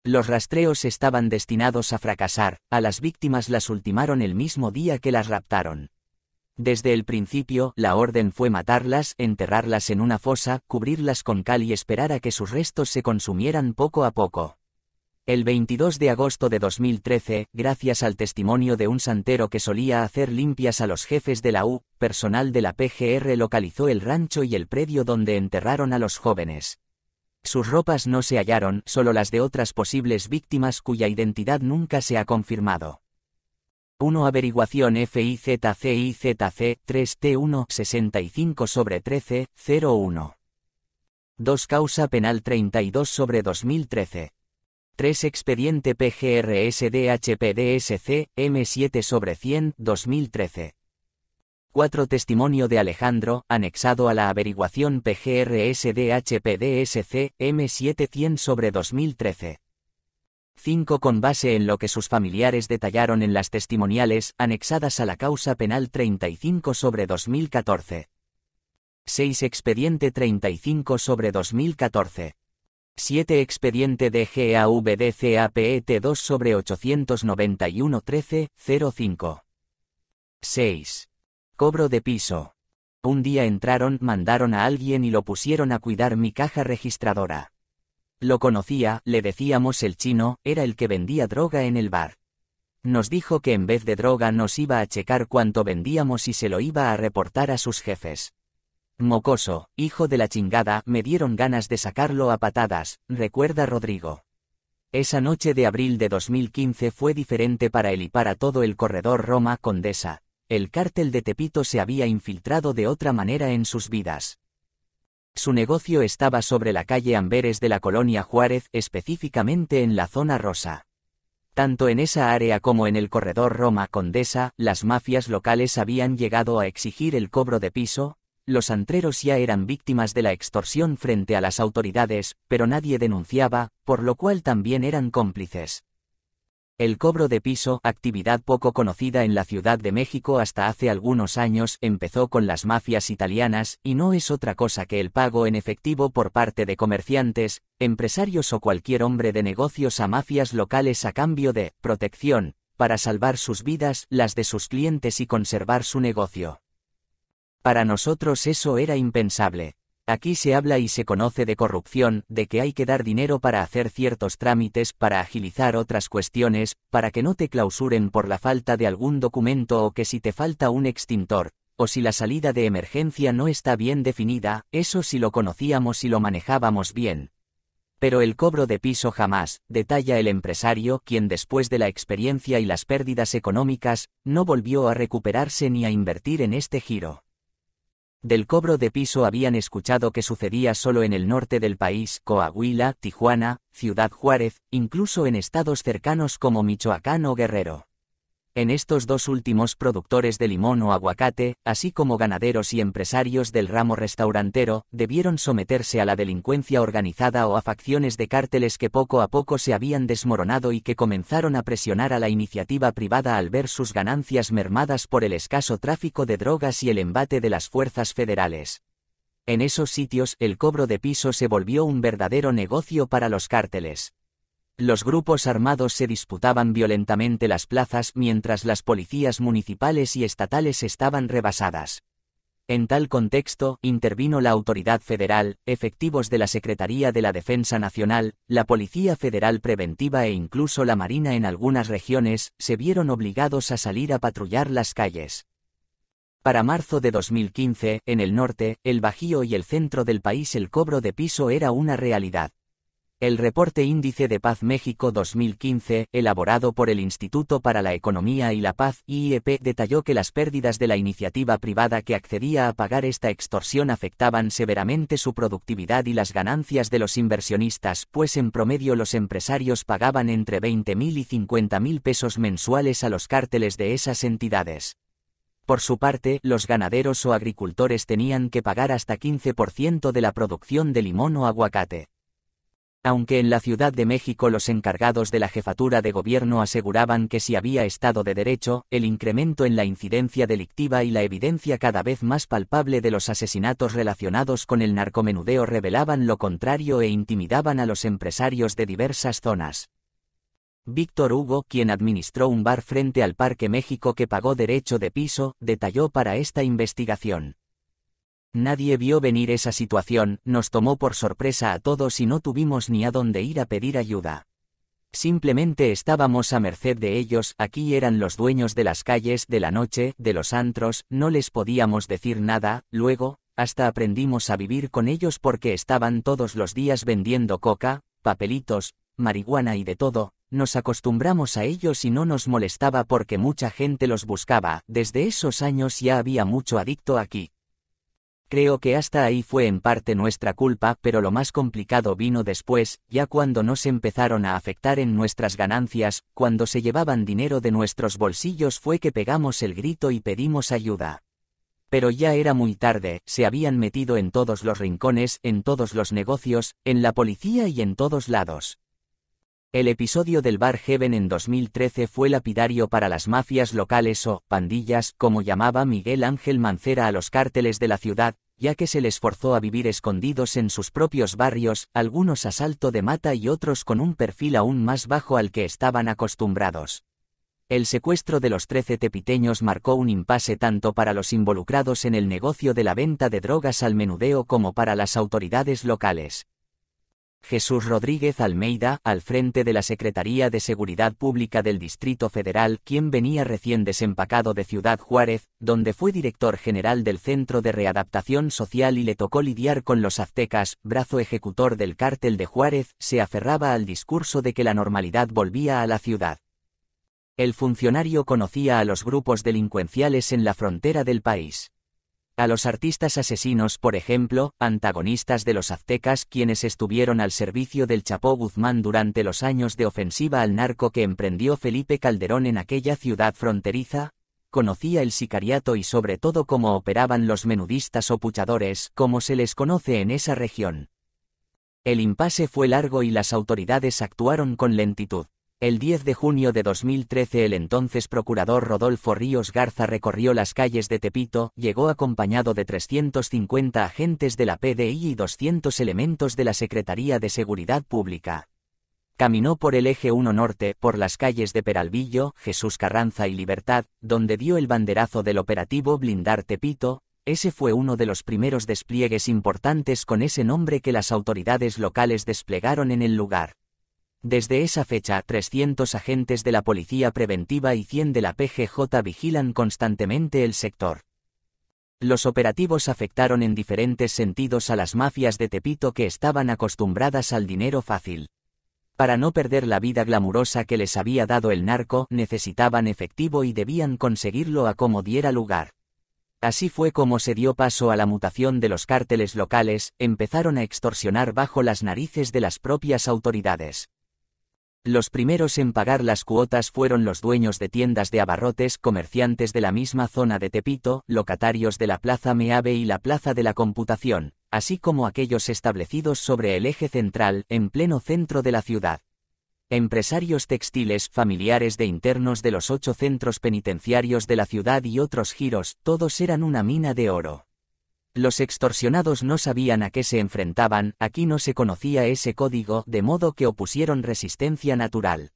Los rastreos estaban destinados a fracasar, a las víctimas las ultimaron el mismo día que las raptaron. Desde el principio, la orden fue matarlas, enterrarlas en una fosa, cubrirlas con cal y esperar a que sus restos se consumieran poco a poco. El 22 de agosto de 2013, gracias al testimonio de un santero que solía hacer limpias a los jefes de la U, personal de la PGR localizó el rancho y el predio donde enterraron a los jóvenes. Sus ropas no se hallaron, solo las de otras posibles víctimas cuya identidad nunca se ha confirmado. 1 Averiguación FIZCIZC 3T1 65 sobre 13, 01. 2 Causa Penal 32 sobre 2013. 3 Expediente PGRSDHPDSC M7 sobre 100 2013. 4 Testimonio de Alejandro, anexado a la averiguación PGRSDHPDSC M7 sobre 2013. 5. Con base en lo que sus familiares detallaron en las testimoniales anexadas a la causa penal 35 sobre 2014. 6. Expediente 35 sobre 2014. 7. Expediente de GAVDCAPET 2 sobre 891 13 05. 6. Cobro de piso. Un día entraron, mandaron a alguien y lo pusieron a cuidar mi caja registradora. Lo conocía, le decíamos el chino, era el que vendía droga en el bar. Nos dijo que en vez de droga nos iba a checar cuánto vendíamos y se lo iba a reportar a sus jefes. Mocoso, hijo de la chingada, me dieron ganas de sacarlo a patadas, recuerda Rodrigo. Esa noche de abril de 2015 fue diferente para él y para todo el corredor Roma Condesa. El cártel de Tepito se había infiltrado de otra manera en sus vidas. Su negocio estaba sobre la calle Amberes de la colonia Juárez, específicamente en la zona rosa. Tanto en esa área como en el corredor Roma Condesa, las mafias locales habían llegado a exigir el cobro de piso, los antreros ya eran víctimas de la extorsión frente a las autoridades, pero nadie denunciaba, por lo cual también eran cómplices. El cobro de piso, actividad poco conocida en la Ciudad de México hasta hace algunos años, empezó con las mafias italianas, y no es otra cosa que el pago en efectivo por parte de comerciantes, empresarios o cualquier hombre de negocios a mafias locales a cambio de protección, para salvar sus vidas, las de sus clientes y conservar su negocio. Para nosotros eso era impensable. Aquí se habla y se conoce de corrupción, de que hay que dar dinero para hacer ciertos trámites, para agilizar otras cuestiones, para que no te clausuren por la falta de algún documento o que si te falta un extintor, o si la salida de emergencia no está bien definida, eso si lo conocíamos y lo manejábamos bien. Pero el cobro de piso jamás, detalla el empresario, quien después de la experiencia y las pérdidas económicas, no volvió a recuperarse ni a invertir en este giro. Del cobro de piso habían escuchado que sucedía solo en el norte del país, Coahuila, Tijuana, Ciudad Juárez, incluso en estados cercanos como Michoacán o Guerrero. En estos dos últimos productores de limón o aguacate, así como ganaderos y empresarios del ramo restaurantero, debieron someterse a la delincuencia organizada o a facciones de cárteles que poco a poco se habían desmoronado y que comenzaron a presionar a la iniciativa privada al ver sus ganancias mermadas por el escaso tráfico de drogas y el embate de las fuerzas federales. En esos sitios el cobro de piso se volvió un verdadero negocio para los cárteles los grupos armados se disputaban violentamente las plazas mientras las policías municipales y estatales estaban rebasadas. En tal contexto, intervino la autoridad federal, efectivos de la Secretaría de la Defensa Nacional, la Policía Federal Preventiva e incluso la Marina en algunas regiones, se vieron obligados a salir a patrullar las calles. Para marzo de 2015, en el norte, el Bajío y el centro del país el cobro de piso era una realidad. El reporte Índice de Paz México 2015, elaborado por el Instituto para la Economía y la Paz IEP, detalló que las pérdidas de la iniciativa privada que accedía a pagar esta extorsión afectaban severamente su productividad y las ganancias de los inversionistas, pues en promedio los empresarios pagaban entre 20.000 y 50.000 pesos mensuales a los cárteles de esas entidades. Por su parte, los ganaderos o agricultores tenían que pagar hasta 15% de la producción de limón o aguacate. Aunque en la Ciudad de México los encargados de la jefatura de gobierno aseguraban que si había Estado de Derecho, el incremento en la incidencia delictiva y la evidencia cada vez más palpable de los asesinatos relacionados con el narcomenudeo revelaban lo contrario e intimidaban a los empresarios de diversas zonas. Víctor Hugo, quien administró un bar frente al Parque México que pagó derecho de piso, detalló para esta investigación. Nadie vio venir esa situación, nos tomó por sorpresa a todos y no tuvimos ni a dónde ir a pedir ayuda. Simplemente estábamos a merced de ellos, aquí eran los dueños de las calles, de la noche, de los antros, no les podíamos decir nada, luego, hasta aprendimos a vivir con ellos porque estaban todos los días vendiendo coca, papelitos, marihuana y de todo, nos acostumbramos a ellos y no nos molestaba porque mucha gente los buscaba, desde esos años ya había mucho adicto aquí. Creo que hasta ahí fue en parte nuestra culpa, pero lo más complicado vino después, ya cuando nos empezaron a afectar en nuestras ganancias, cuando se llevaban dinero de nuestros bolsillos fue que pegamos el grito y pedimos ayuda. Pero ya era muy tarde, se habían metido en todos los rincones, en todos los negocios, en la policía y en todos lados. El episodio del Bar Heaven en 2013 fue lapidario para las mafias locales o pandillas, como llamaba Miguel Ángel Mancera a los cárteles de la ciudad, ya que se les forzó a vivir escondidos en sus propios barrios, algunos a salto de mata y otros con un perfil aún más bajo al que estaban acostumbrados. El secuestro de los 13 tepiteños marcó un impase tanto para los involucrados en el negocio de la venta de drogas al menudeo como para las autoridades locales. Jesús Rodríguez Almeida, al frente de la Secretaría de Seguridad Pública del Distrito Federal, quien venía recién desempacado de Ciudad Juárez, donde fue director general del Centro de Readaptación Social y le tocó lidiar con los aztecas, brazo ejecutor del cártel de Juárez, se aferraba al discurso de que la normalidad volvía a la ciudad. El funcionario conocía a los grupos delincuenciales en la frontera del país. A los artistas asesinos, por ejemplo, antagonistas de los aztecas quienes estuvieron al servicio del Chapó Guzmán durante los años de ofensiva al narco que emprendió Felipe Calderón en aquella ciudad fronteriza, conocía el sicariato y sobre todo cómo operaban los menudistas o puchadores, como se les conoce en esa región. El impasse fue largo y las autoridades actuaron con lentitud. El 10 de junio de 2013 el entonces procurador Rodolfo Ríos Garza recorrió las calles de Tepito, llegó acompañado de 350 agentes de la PDI y 200 elementos de la Secretaría de Seguridad Pública. Caminó por el eje 1 norte, por las calles de Peralvillo, Jesús Carranza y Libertad, donde dio el banderazo del operativo Blindar Tepito, ese fue uno de los primeros despliegues importantes con ese nombre que las autoridades locales desplegaron en el lugar. Desde esa fecha, 300 agentes de la Policía Preventiva y 100 de la PGJ vigilan constantemente el sector. Los operativos afectaron en diferentes sentidos a las mafias de Tepito que estaban acostumbradas al dinero fácil. Para no perder la vida glamurosa que les había dado el narco, necesitaban efectivo y debían conseguirlo a como diera lugar. Así fue como se dio paso a la mutación de los cárteles locales, empezaron a extorsionar bajo las narices de las propias autoridades. Los primeros en pagar las cuotas fueron los dueños de tiendas de abarrotes, comerciantes de la misma zona de Tepito, locatarios de la Plaza Meave y la Plaza de la Computación, así como aquellos establecidos sobre el eje central, en pleno centro de la ciudad. Empresarios textiles, familiares de internos de los ocho centros penitenciarios de la ciudad y otros giros, todos eran una mina de oro. Los extorsionados no sabían a qué se enfrentaban, aquí no se conocía ese código, de modo que opusieron resistencia natural.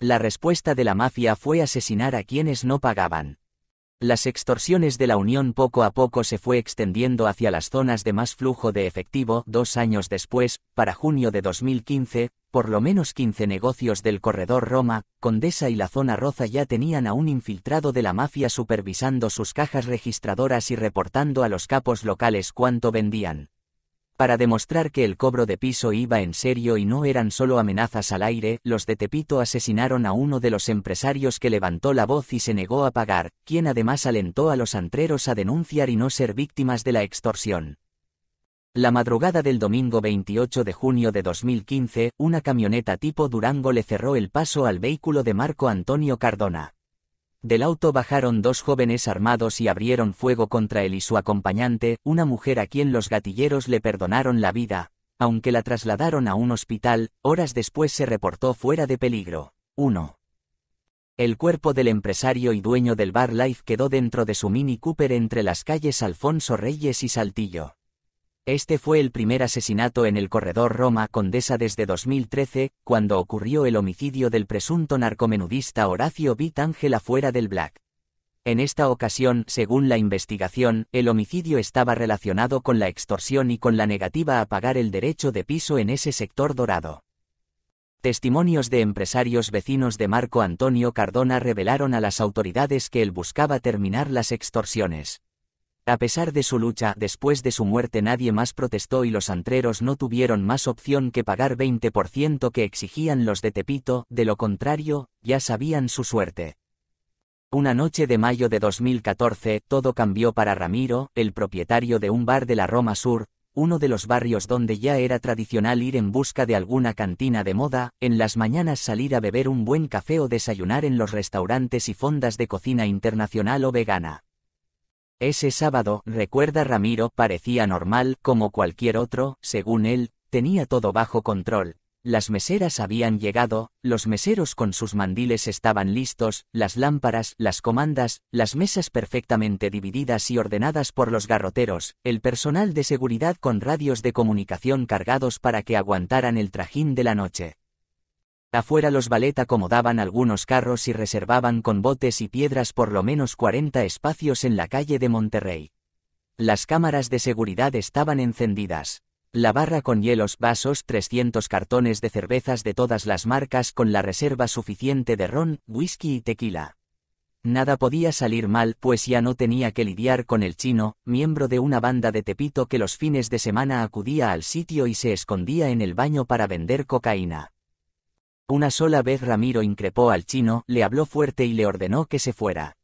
La respuesta de la mafia fue asesinar a quienes no pagaban. Las extorsiones de la Unión poco a poco se fue extendiendo hacia las zonas de más flujo de efectivo dos años después, para junio de 2015, por lo menos 15 negocios del corredor Roma, Condesa y la zona Roza ya tenían a un infiltrado de la mafia supervisando sus cajas registradoras y reportando a los capos locales cuánto vendían. Para demostrar que el cobro de piso iba en serio y no eran solo amenazas al aire, los de Tepito asesinaron a uno de los empresarios que levantó la voz y se negó a pagar, quien además alentó a los antreros a denunciar y no ser víctimas de la extorsión. La madrugada del domingo 28 de junio de 2015, una camioneta tipo Durango le cerró el paso al vehículo de Marco Antonio Cardona. Del auto bajaron dos jóvenes armados y abrieron fuego contra él y su acompañante, una mujer a quien los gatilleros le perdonaron la vida, aunque la trasladaron a un hospital, horas después se reportó fuera de peligro. 1. El cuerpo del empresario y dueño del bar Life quedó dentro de su Mini Cooper entre las calles Alfonso Reyes y Saltillo. Este fue el primer asesinato en el corredor Roma-Condesa desde 2013, cuando ocurrió el homicidio del presunto narcomenudista Horacio Vit Ángela fuera del Black. En esta ocasión, según la investigación, el homicidio estaba relacionado con la extorsión y con la negativa a pagar el derecho de piso en ese sector dorado. Testimonios de empresarios vecinos de Marco Antonio Cardona revelaron a las autoridades que él buscaba terminar las extorsiones. A pesar de su lucha, después de su muerte nadie más protestó y los antreros no tuvieron más opción que pagar 20% que exigían los de Tepito, de lo contrario, ya sabían su suerte. Una noche de mayo de 2014, todo cambió para Ramiro, el propietario de un bar de la Roma Sur, uno de los barrios donde ya era tradicional ir en busca de alguna cantina de moda, en las mañanas salir a beber un buen café o desayunar en los restaurantes y fondas de cocina internacional o vegana. Ese sábado, recuerda Ramiro, parecía normal, como cualquier otro, según él, tenía todo bajo control. Las meseras habían llegado, los meseros con sus mandiles estaban listos, las lámparas, las comandas, las mesas perfectamente divididas y ordenadas por los garroteros, el personal de seguridad con radios de comunicación cargados para que aguantaran el trajín de la noche. Afuera los ballet acomodaban algunos carros y reservaban con botes y piedras por lo menos 40 espacios en la calle de Monterrey. Las cámaras de seguridad estaban encendidas. La barra con hielos, vasos, 300 cartones de cervezas de todas las marcas con la reserva suficiente de ron, whisky y tequila. Nada podía salir mal, pues ya no tenía que lidiar con el chino, miembro de una banda de Tepito que los fines de semana acudía al sitio y se escondía en el baño para vender cocaína. Una sola vez Ramiro increpó al chino, le habló fuerte y le ordenó que se fuera.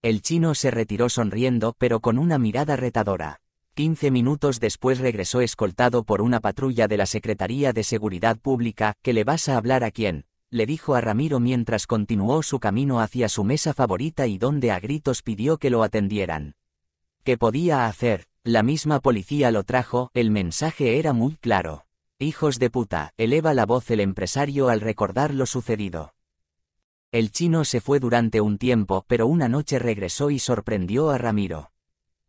El chino se retiró sonriendo pero con una mirada retadora. Quince minutos después regresó escoltado por una patrulla de la Secretaría de Seguridad Pública, que le vas a hablar a quién, le dijo a Ramiro mientras continuó su camino hacia su mesa favorita y donde a gritos pidió que lo atendieran. ¿Qué podía hacer? La misma policía lo trajo, el mensaje era muy claro. Hijos de puta, eleva la voz el empresario al recordar lo sucedido. El chino se fue durante un tiempo, pero una noche regresó y sorprendió a Ramiro.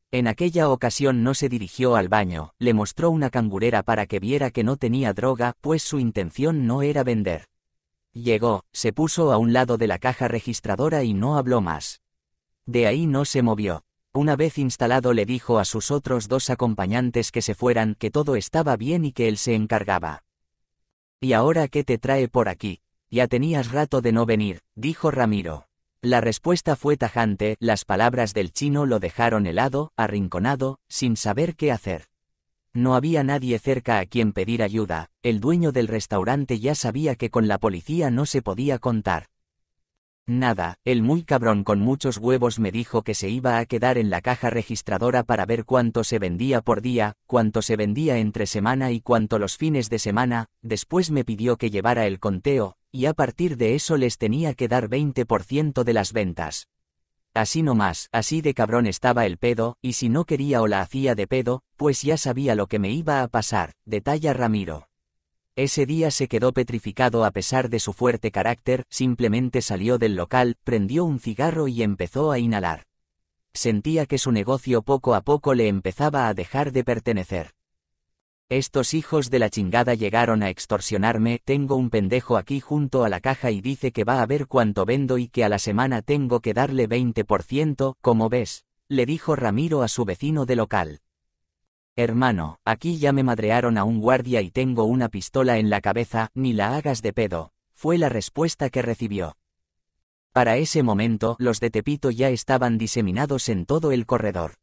En aquella ocasión no se dirigió al baño, le mostró una cangurera para que viera que no tenía droga, pues su intención no era vender. Llegó, se puso a un lado de la caja registradora y no habló más. De ahí no se movió. Una vez instalado le dijo a sus otros dos acompañantes que se fueran, que todo estaba bien y que él se encargaba. ¿Y ahora qué te trae por aquí? Ya tenías rato de no venir, dijo Ramiro. La respuesta fue tajante, las palabras del chino lo dejaron helado, arrinconado, sin saber qué hacer. No había nadie cerca a quien pedir ayuda, el dueño del restaurante ya sabía que con la policía no se podía contar. Nada, el muy cabrón con muchos huevos me dijo que se iba a quedar en la caja registradora para ver cuánto se vendía por día, cuánto se vendía entre semana y cuánto los fines de semana, después me pidió que llevara el conteo, y a partir de eso les tenía que dar 20% de las ventas. Así nomás, así de cabrón estaba el pedo, y si no quería o la hacía de pedo, pues ya sabía lo que me iba a pasar, detalla Ramiro. Ese día se quedó petrificado a pesar de su fuerte carácter, simplemente salió del local, prendió un cigarro y empezó a inhalar. Sentía que su negocio poco a poco le empezaba a dejar de pertenecer. Estos hijos de la chingada llegaron a extorsionarme, tengo un pendejo aquí junto a la caja y dice que va a ver cuánto vendo y que a la semana tengo que darle 20%, como ves, le dijo Ramiro a su vecino de local. Hermano, aquí ya me madrearon a un guardia y tengo una pistola en la cabeza, ni la hagas de pedo, fue la respuesta que recibió. Para ese momento, los de Tepito ya estaban diseminados en todo el corredor.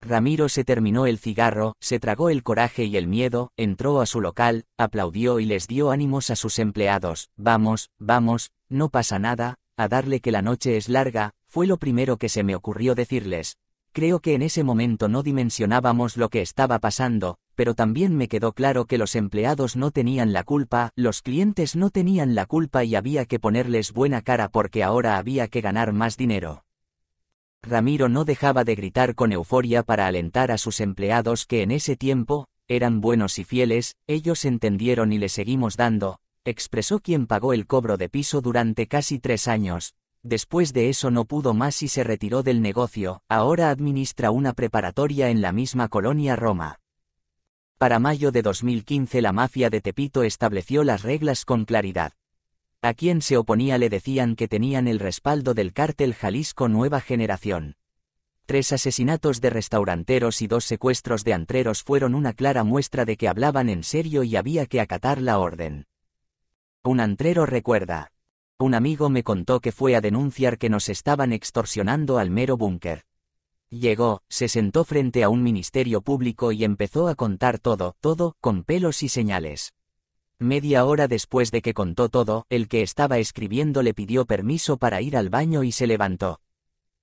Ramiro se terminó el cigarro, se tragó el coraje y el miedo, entró a su local, aplaudió y les dio ánimos a sus empleados, vamos, vamos, no pasa nada, a darle que la noche es larga, fue lo primero que se me ocurrió decirles, Creo que en ese momento no dimensionábamos lo que estaba pasando, pero también me quedó claro que los empleados no tenían la culpa, los clientes no tenían la culpa y había que ponerles buena cara porque ahora había que ganar más dinero. Ramiro no dejaba de gritar con euforia para alentar a sus empleados que en ese tiempo, eran buenos y fieles, ellos entendieron y le seguimos dando, expresó quien pagó el cobro de piso durante casi tres años, Después de eso no pudo más y se retiró del negocio, ahora administra una preparatoria en la misma colonia Roma. Para mayo de 2015 la mafia de Tepito estableció las reglas con claridad. A quien se oponía le decían que tenían el respaldo del cártel Jalisco Nueva Generación. Tres asesinatos de restauranteros y dos secuestros de antreros fueron una clara muestra de que hablaban en serio y había que acatar la orden. Un antrero recuerda, un amigo me contó que fue a denunciar que nos estaban extorsionando al mero búnker. Llegó, se sentó frente a un ministerio público y empezó a contar todo, todo, con pelos y señales. Media hora después de que contó todo, el que estaba escribiendo le pidió permiso para ir al baño y se levantó.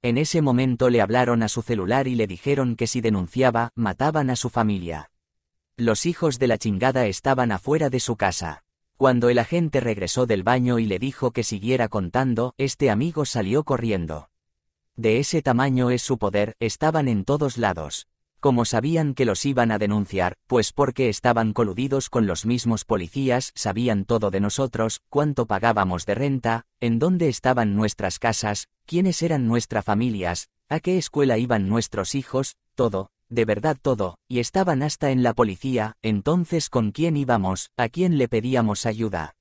En ese momento le hablaron a su celular y le dijeron que si denunciaba, mataban a su familia. Los hijos de la chingada estaban afuera de su casa. Cuando el agente regresó del baño y le dijo que siguiera contando, este amigo salió corriendo. De ese tamaño es su poder, estaban en todos lados. Como sabían que los iban a denunciar, pues porque estaban coludidos con los mismos policías, sabían todo de nosotros, cuánto pagábamos de renta, en dónde estaban nuestras casas, quiénes eran nuestras familias, a qué escuela iban nuestros hijos, todo, de verdad todo, y estaban hasta en la policía, entonces ¿con quién íbamos, a quién le pedíamos ayuda?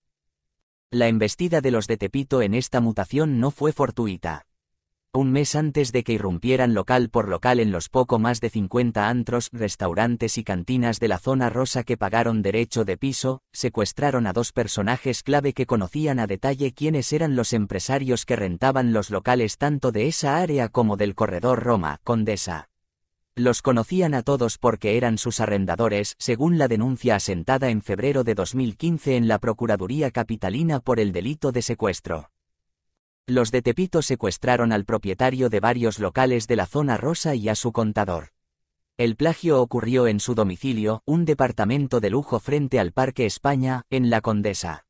La embestida de los de Tepito en esta mutación no fue fortuita. Un mes antes de que irrumpieran local por local en los poco más de 50 antros, restaurantes y cantinas de la zona rosa que pagaron derecho de piso, secuestraron a dos personajes clave que conocían a detalle quiénes eran los empresarios que rentaban los locales tanto de esa área como del corredor Roma, Condesa. Los conocían a todos porque eran sus arrendadores, según la denuncia asentada en febrero de 2015 en la Procuraduría Capitalina por el delito de secuestro. Los de Tepito secuestraron al propietario de varios locales de la zona rosa y a su contador. El plagio ocurrió en su domicilio, un departamento de lujo frente al Parque España, en La Condesa.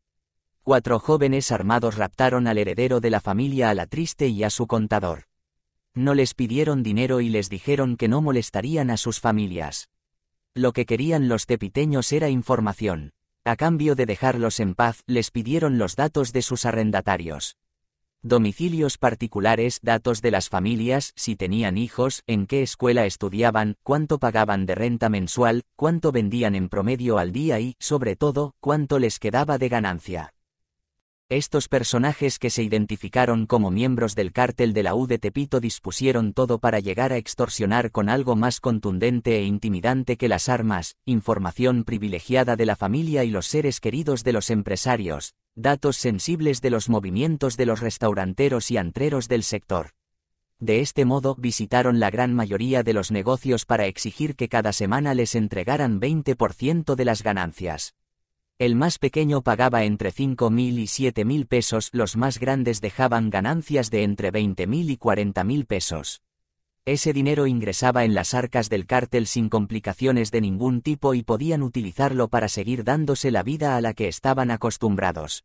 Cuatro jóvenes armados raptaron al heredero de la familia a la triste y a su contador no les pidieron dinero y les dijeron que no molestarían a sus familias. Lo que querían los tepiteños era información. A cambio de dejarlos en paz, les pidieron los datos de sus arrendatarios. Domicilios particulares, datos de las familias, si tenían hijos, en qué escuela estudiaban, cuánto pagaban de renta mensual, cuánto vendían en promedio al día y, sobre todo, cuánto les quedaba de ganancia. Estos personajes que se identificaron como miembros del cártel de la U de Tepito dispusieron todo para llegar a extorsionar con algo más contundente e intimidante que las armas, información privilegiada de la familia y los seres queridos de los empresarios, datos sensibles de los movimientos de los restauranteros y antreros del sector. De este modo visitaron la gran mayoría de los negocios para exigir que cada semana les entregaran 20% de las ganancias. El más pequeño pagaba entre 5.000 y 7.000 pesos, los más grandes dejaban ganancias de entre 20.000 y 40.000 pesos. Ese dinero ingresaba en las arcas del cártel sin complicaciones de ningún tipo y podían utilizarlo para seguir dándose la vida a la que estaban acostumbrados.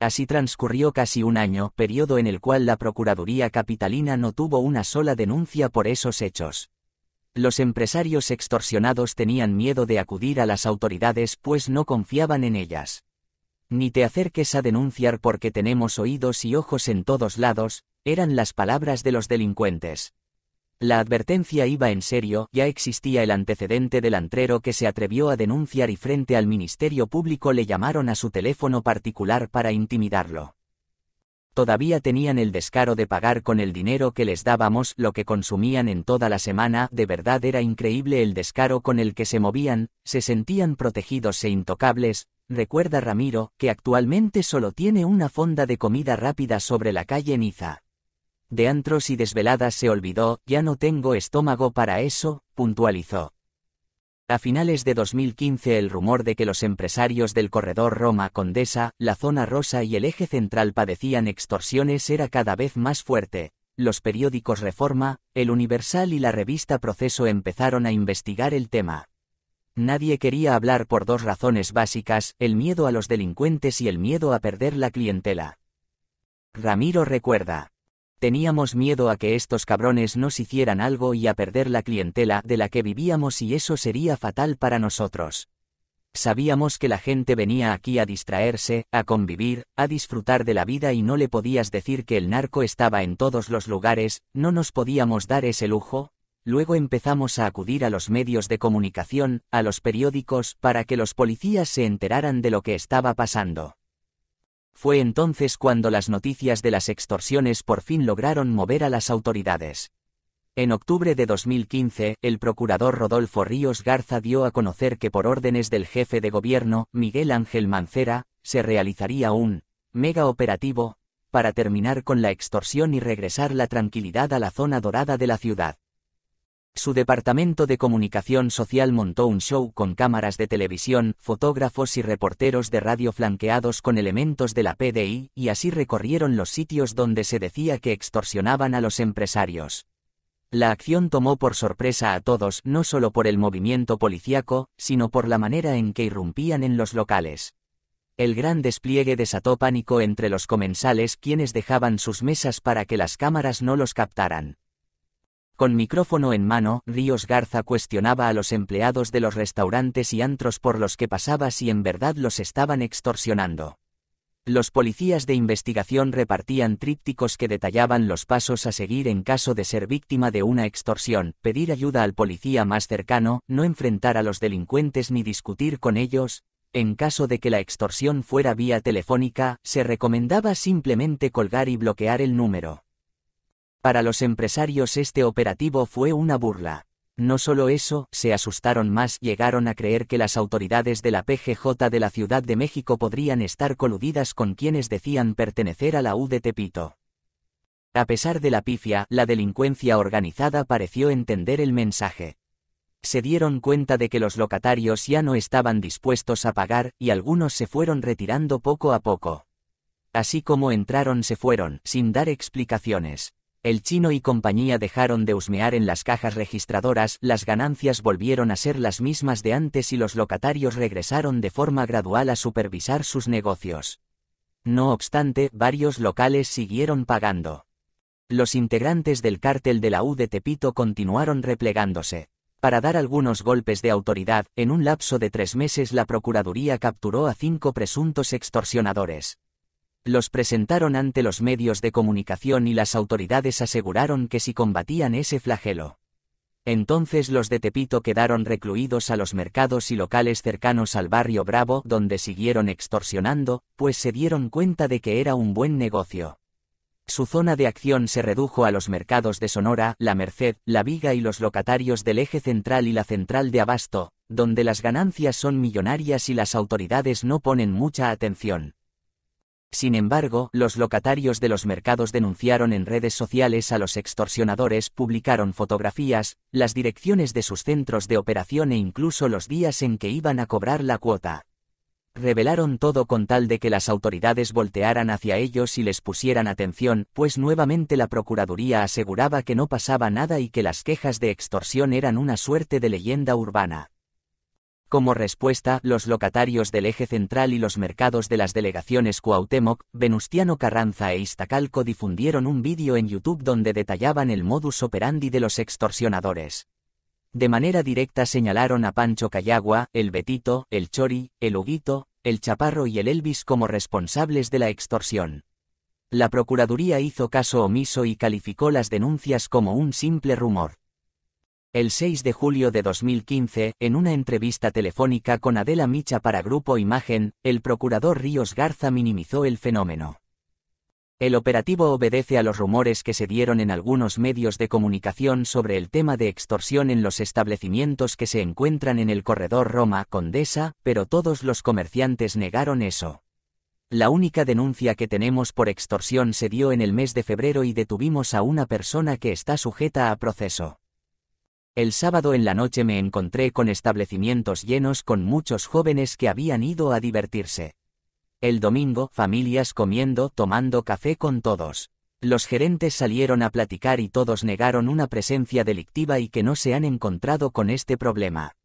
Así transcurrió casi un año, periodo en el cual la Procuraduría Capitalina no tuvo una sola denuncia por esos hechos. Los empresarios extorsionados tenían miedo de acudir a las autoridades pues no confiaban en ellas. Ni te acerques a denunciar porque tenemos oídos y ojos en todos lados, eran las palabras de los delincuentes. La advertencia iba en serio, ya existía el antecedente del antrero que se atrevió a denunciar y frente al Ministerio Público le llamaron a su teléfono particular para intimidarlo todavía tenían el descaro de pagar con el dinero que les dábamos lo que consumían en toda la semana, de verdad era increíble el descaro con el que se movían, se sentían protegidos e intocables, recuerda Ramiro, que actualmente solo tiene una fonda de comida rápida sobre la calle Niza. De antros y desveladas se olvidó, ya no tengo estómago para eso, puntualizó. A finales de 2015 el rumor de que los empresarios del corredor Roma-Condesa, la zona rosa y el eje central padecían extorsiones era cada vez más fuerte. Los periódicos Reforma, El Universal y la revista Proceso empezaron a investigar el tema. Nadie quería hablar por dos razones básicas, el miedo a los delincuentes y el miedo a perder la clientela. Ramiro recuerda. Teníamos miedo a que estos cabrones nos hicieran algo y a perder la clientela de la que vivíamos y eso sería fatal para nosotros. Sabíamos que la gente venía aquí a distraerse, a convivir, a disfrutar de la vida y no le podías decir que el narco estaba en todos los lugares, no nos podíamos dar ese lujo. Luego empezamos a acudir a los medios de comunicación, a los periódicos, para que los policías se enteraran de lo que estaba pasando. Fue entonces cuando las noticias de las extorsiones por fin lograron mover a las autoridades. En octubre de 2015, el procurador Rodolfo Ríos Garza dio a conocer que por órdenes del jefe de gobierno, Miguel Ángel Mancera, se realizaría un mega operativo para terminar con la extorsión y regresar la tranquilidad a la zona dorada de la ciudad. Su departamento de comunicación social montó un show con cámaras de televisión, fotógrafos y reporteros de radio flanqueados con elementos de la PDI, y así recorrieron los sitios donde se decía que extorsionaban a los empresarios. La acción tomó por sorpresa a todos, no solo por el movimiento policíaco, sino por la manera en que irrumpían en los locales. El gran despliegue desató pánico entre los comensales quienes dejaban sus mesas para que las cámaras no los captaran. Con micrófono en mano, Ríos Garza cuestionaba a los empleados de los restaurantes y antros por los que pasaba si en verdad los estaban extorsionando. Los policías de investigación repartían trípticos que detallaban los pasos a seguir en caso de ser víctima de una extorsión, pedir ayuda al policía más cercano, no enfrentar a los delincuentes ni discutir con ellos. En caso de que la extorsión fuera vía telefónica, se recomendaba simplemente colgar y bloquear el número. Para los empresarios este operativo fue una burla. No solo eso, se asustaron más, llegaron a creer que las autoridades de la PGJ de la Ciudad de México podrían estar coludidas con quienes decían pertenecer a la U de Tepito. A pesar de la pifia, la delincuencia organizada pareció entender el mensaje. Se dieron cuenta de que los locatarios ya no estaban dispuestos a pagar, y algunos se fueron retirando poco a poco. Así como entraron se fueron, sin dar explicaciones. El chino y compañía dejaron de husmear en las cajas registradoras, las ganancias volvieron a ser las mismas de antes y los locatarios regresaron de forma gradual a supervisar sus negocios. No obstante, varios locales siguieron pagando. Los integrantes del cártel de la U de Tepito continuaron replegándose. Para dar algunos golpes de autoridad, en un lapso de tres meses la Procuraduría capturó a cinco presuntos extorsionadores los presentaron ante los medios de comunicación y las autoridades aseguraron que si combatían ese flagelo. Entonces los de Tepito quedaron recluidos a los mercados y locales cercanos al barrio Bravo, donde siguieron extorsionando, pues se dieron cuenta de que era un buen negocio. Su zona de acción se redujo a los mercados de Sonora, La Merced, La Viga y los locatarios del eje central y la central de Abasto, donde las ganancias son millonarias y las autoridades no ponen mucha atención. Sin embargo, los locatarios de los mercados denunciaron en redes sociales a los extorsionadores, publicaron fotografías, las direcciones de sus centros de operación e incluso los días en que iban a cobrar la cuota. Revelaron todo con tal de que las autoridades voltearan hacia ellos y les pusieran atención, pues nuevamente la Procuraduría aseguraba que no pasaba nada y que las quejas de extorsión eran una suerte de leyenda urbana. Como respuesta, los locatarios del eje central y los mercados de las delegaciones Cuauhtémoc, Venustiano Carranza e Iztacalco difundieron un vídeo en YouTube donde detallaban el modus operandi de los extorsionadores. De manera directa señalaron a Pancho Cayagua, el Betito, el Chori, el Huguito, el Chaparro y el Elvis como responsables de la extorsión. La Procuraduría hizo caso omiso y calificó las denuncias como un simple rumor. El 6 de julio de 2015, en una entrevista telefónica con Adela Micha para Grupo Imagen, el procurador Ríos Garza minimizó el fenómeno. El operativo obedece a los rumores que se dieron en algunos medios de comunicación sobre el tema de extorsión en los establecimientos que se encuentran en el corredor Roma Condesa, pero todos los comerciantes negaron eso. La única denuncia que tenemos por extorsión se dio en el mes de febrero y detuvimos a una persona que está sujeta a proceso. El sábado en la noche me encontré con establecimientos llenos con muchos jóvenes que habían ido a divertirse. El domingo, familias comiendo, tomando café con todos. Los gerentes salieron a platicar y todos negaron una presencia delictiva y que no se han encontrado con este problema.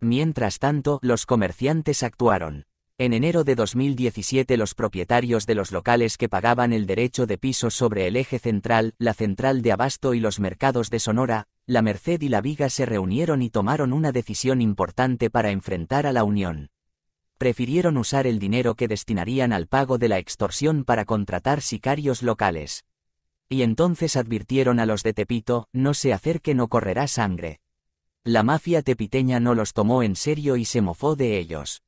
Mientras tanto, los comerciantes actuaron. En enero de 2017 los propietarios de los locales que pagaban el derecho de piso sobre el eje central, la central de abasto y los mercados de Sonora, la Merced y la Viga se reunieron y tomaron una decisión importante para enfrentar a la Unión. Prefirieron usar el dinero que destinarían al pago de la extorsión para contratar sicarios locales. Y entonces advirtieron a los de Tepito, no se acerque, no correrá sangre. La mafia tepiteña no los tomó en serio y se mofó de ellos.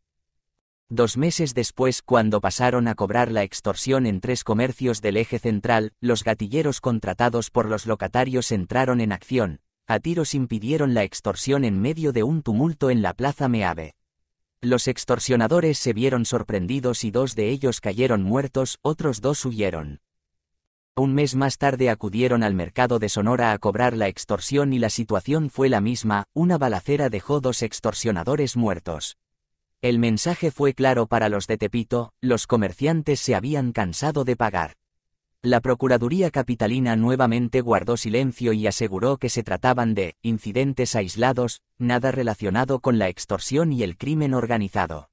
Dos meses después, cuando pasaron a cobrar la extorsión en tres comercios del eje central, los gatilleros contratados por los locatarios entraron en acción, a tiros impidieron la extorsión en medio de un tumulto en la plaza Meave. Los extorsionadores se vieron sorprendidos y dos de ellos cayeron muertos, otros dos huyeron. Un mes más tarde acudieron al mercado de Sonora a cobrar la extorsión y la situación fue la misma, una balacera dejó dos extorsionadores muertos. El mensaje fue claro para los de Tepito, los comerciantes se habían cansado de pagar. La Procuraduría Capitalina nuevamente guardó silencio y aseguró que se trataban de incidentes aislados, nada relacionado con la extorsión y el crimen organizado.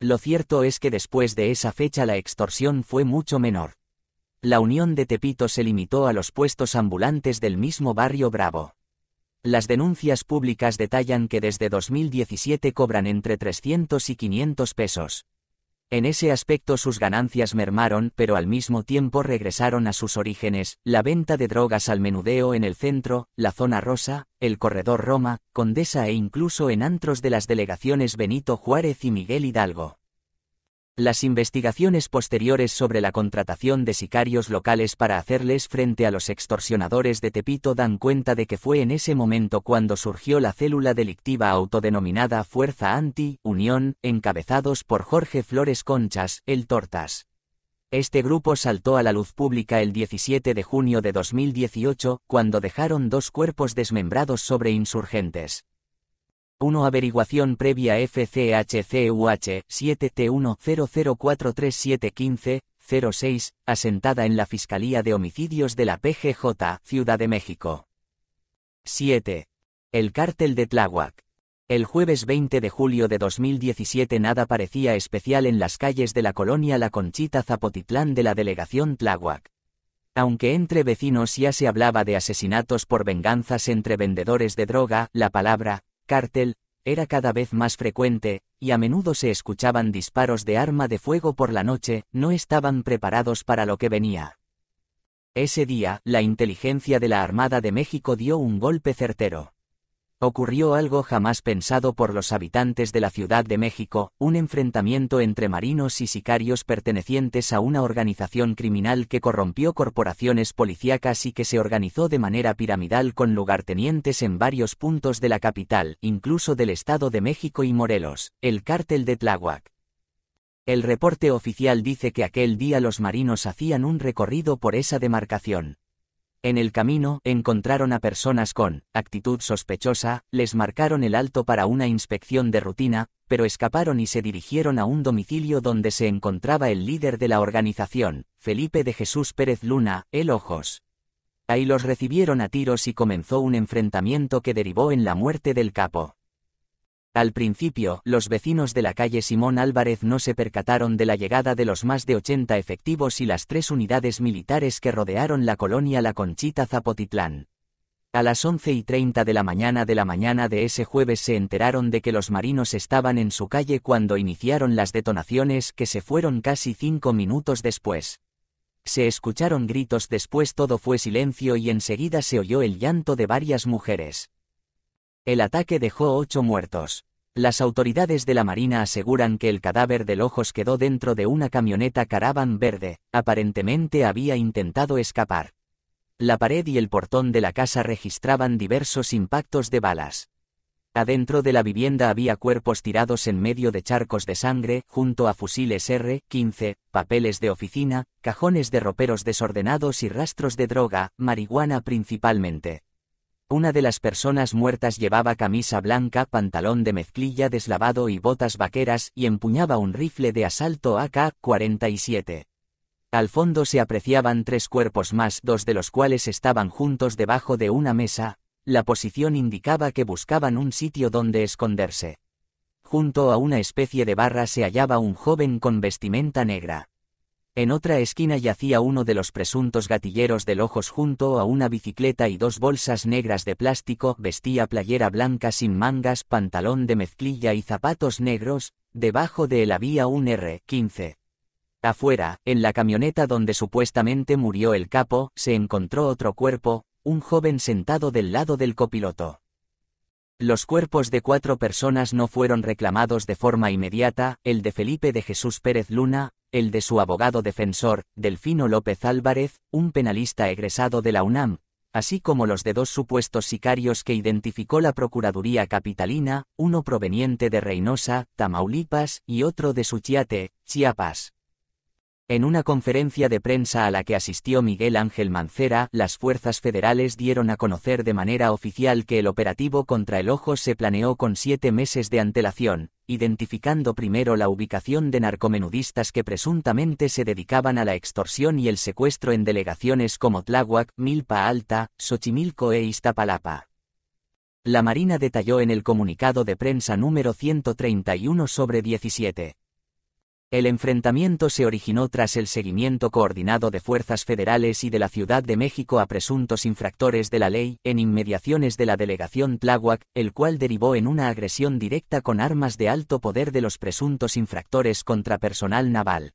Lo cierto es que después de esa fecha la extorsión fue mucho menor. La unión de Tepito se limitó a los puestos ambulantes del mismo barrio Bravo. Las denuncias públicas detallan que desde 2017 cobran entre 300 y 500 pesos. En ese aspecto sus ganancias mermaron pero al mismo tiempo regresaron a sus orígenes, la venta de drogas al menudeo en el centro, la zona rosa, el corredor Roma, Condesa e incluso en antros de las delegaciones Benito Juárez y Miguel Hidalgo. Las investigaciones posteriores sobre la contratación de sicarios locales para hacerles frente a los extorsionadores de Tepito dan cuenta de que fue en ese momento cuando surgió la célula delictiva autodenominada Fuerza Anti-Unión, encabezados por Jorge Flores Conchas, el Tortas. Este grupo saltó a la luz pública el 17 de junio de 2018, cuando dejaron dos cuerpos desmembrados sobre insurgentes. 1 Averiguación previa FCHCUH 7 t 0043715 06, asentada en la Fiscalía de Homicidios de la PGJ, Ciudad de México. 7. El cártel de Tláhuac. El jueves 20 de julio de 2017 nada parecía especial en las calles de la colonia La Conchita Zapotitlán de la delegación Tláhuac. Aunque entre vecinos ya se hablaba de asesinatos por venganzas entre vendedores de droga, la palabra cártel, era cada vez más frecuente, y a menudo se escuchaban disparos de arma de fuego por la noche, no estaban preparados para lo que venía. Ese día, la inteligencia de la Armada de México dio un golpe certero ocurrió algo jamás pensado por los habitantes de la Ciudad de México, un enfrentamiento entre marinos y sicarios pertenecientes a una organización criminal que corrompió corporaciones policíacas y que se organizó de manera piramidal con lugartenientes en varios puntos de la capital, incluso del Estado de México y Morelos, el cártel de Tláhuac. El reporte oficial dice que aquel día los marinos hacían un recorrido por esa demarcación, en el camino, encontraron a personas con actitud sospechosa, les marcaron el alto para una inspección de rutina, pero escaparon y se dirigieron a un domicilio donde se encontraba el líder de la organización, Felipe de Jesús Pérez Luna, El Ojos. Ahí los recibieron a tiros y comenzó un enfrentamiento que derivó en la muerte del capo. Al principio, los vecinos de la calle Simón Álvarez no se percataron de la llegada de los más de 80 efectivos y las tres unidades militares que rodearon la colonia La Conchita Zapotitlán. A las 11 y 30 de la mañana de la mañana de ese jueves se enteraron de que los marinos estaban en su calle cuando iniciaron las detonaciones que se fueron casi cinco minutos después. Se escucharon gritos después todo fue silencio y enseguida se oyó el llanto de varias mujeres. El ataque dejó ocho muertos. Las autoridades de la Marina aseguran que el cadáver del Ojos quedó dentro de una camioneta Caravan verde, aparentemente había intentado escapar. La pared y el portón de la casa registraban diversos impactos de balas. Adentro de la vivienda había cuerpos tirados en medio de charcos de sangre, junto a fusiles R-15, papeles de oficina, cajones de roperos desordenados y rastros de droga, marihuana principalmente. Una de las personas muertas llevaba camisa blanca, pantalón de mezclilla deslavado y botas vaqueras y empuñaba un rifle de asalto AK-47. Al fondo se apreciaban tres cuerpos más, dos de los cuales estaban juntos debajo de una mesa, la posición indicaba que buscaban un sitio donde esconderse. Junto a una especie de barra se hallaba un joven con vestimenta negra. En otra esquina yacía uno de los presuntos gatilleros del ojos junto a una bicicleta y dos bolsas negras de plástico, vestía playera blanca sin mangas, pantalón de mezclilla y zapatos negros, debajo de él había un R-15. Afuera, en la camioneta donde supuestamente murió el capo, se encontró otro cuerpo, un joven sentado del lado del copiloto. Los cuerpos de cuatro personas no fueron reclamados de forma inmediata, el de Felipe de Jesús Pérez Luna, el de su abogado defensor, Delfino López Álvarez, un penalista egresado de la UNAM, así como los de dos supuestos sicarios que identificó la Procuraduría Capitalina, uno proveniente de Reynosa, Tamaulipas, y otro de Suchiate, Chiapas. En una conferencia de prensa a la que asistió Miguel Ángel Mancera, las fuerzas federales dieron a conocer de manera oficial que el operativo contra el ojo se planeó con siete meses de antelación, identificando primero la ubicación de narcomenudistas que presuntamente se dedicaban a la extorsión y el secuestro en delegaciones como Tláhuac, Milpa Alta, Xochimilco e Iztapalapa. La Marina detalló en el comunicado de prensa número 131 sobre 17 el enfrentamiento se originó tras el seguimiento coordinado de fuerzas federales y de la Ciudad de México a presuntos infractores de la ley en inmediaciones de la delegación Tláhuac, el cual derivó en una agresión directa con armas de alto poder de los presuntos infractores contra personal naval.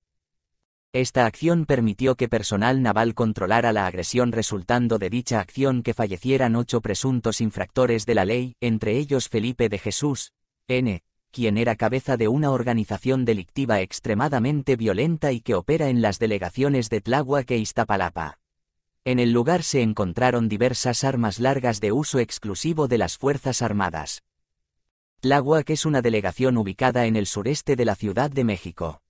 Esta acción permitió que personal naval controlara la agresión resultando de dicha acción que fallecieran ocho presuntos infractores de la ley, entre ellos Felipe de Jesús, N quien era cabeza de una organización delictiva extremadamente violenta y que opera en las delegaciones de Tláhuac e Iztapalapa. En el lugar se encontraron diversas armas largas de uso exclusivo de las Fuerzas Armadas. Tláhuac es una delegación ubicada en el sureste de la Ciudad de México.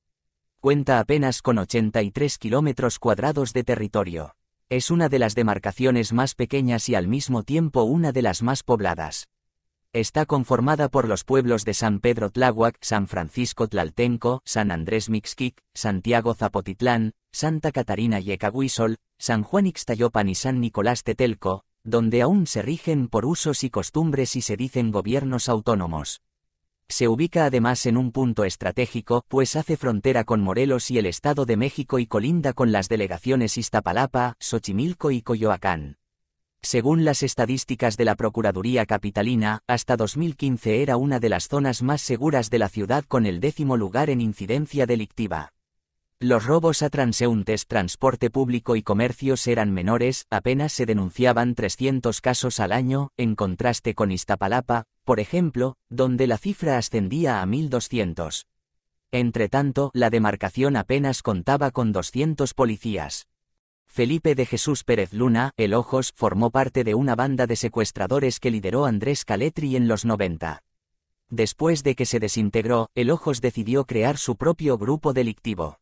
Cuenta apenas con 83 kilómetros cuadrados de territorio. Es una de las demarcaciones más pequeñas y al mismo tiempo una de las más pobladas. Está conformada por los pueblos de San Pedro Tláhuac, San Francisco Tlaltenco, San Andrés Mixquic, Santiago Zapotitlán, Santa Catarina Yecahuizol, San Juan Ixtayopan y San Nicolás Tetelco, donde aún se rigen por usos y costumbres y se dicen gobiernos autónomos. Se ubica además en un punto estratégico, pues hace frontera con Morelos y el Estado de México y colinda con las delegaciones Iztapalapa, Xochimilco y Coyoacán. Según las estadísticas de la Procuraduría Capitalina, hasta 2015 era una de las zonas más seguras de la ciudad con el décimo lugar en incidencia delictiva. Los robos a transeúntes, transporte público y comercios eran menores, apenas se denunciaban 300 casos al año, en contraste con Iztapalapa, por ejemplo, donde la cifra ascendía a 1.200. Entretanto, la demarcación apenas contaba con 200 policías. Felipe de Jesús Pérez Luna, El Ojos, formó parte de una banda de secuestradores que lideró Andrés Caletri en los 90. Después de que se desintegró, El Ojos decidió crear su propio grupo delictivo.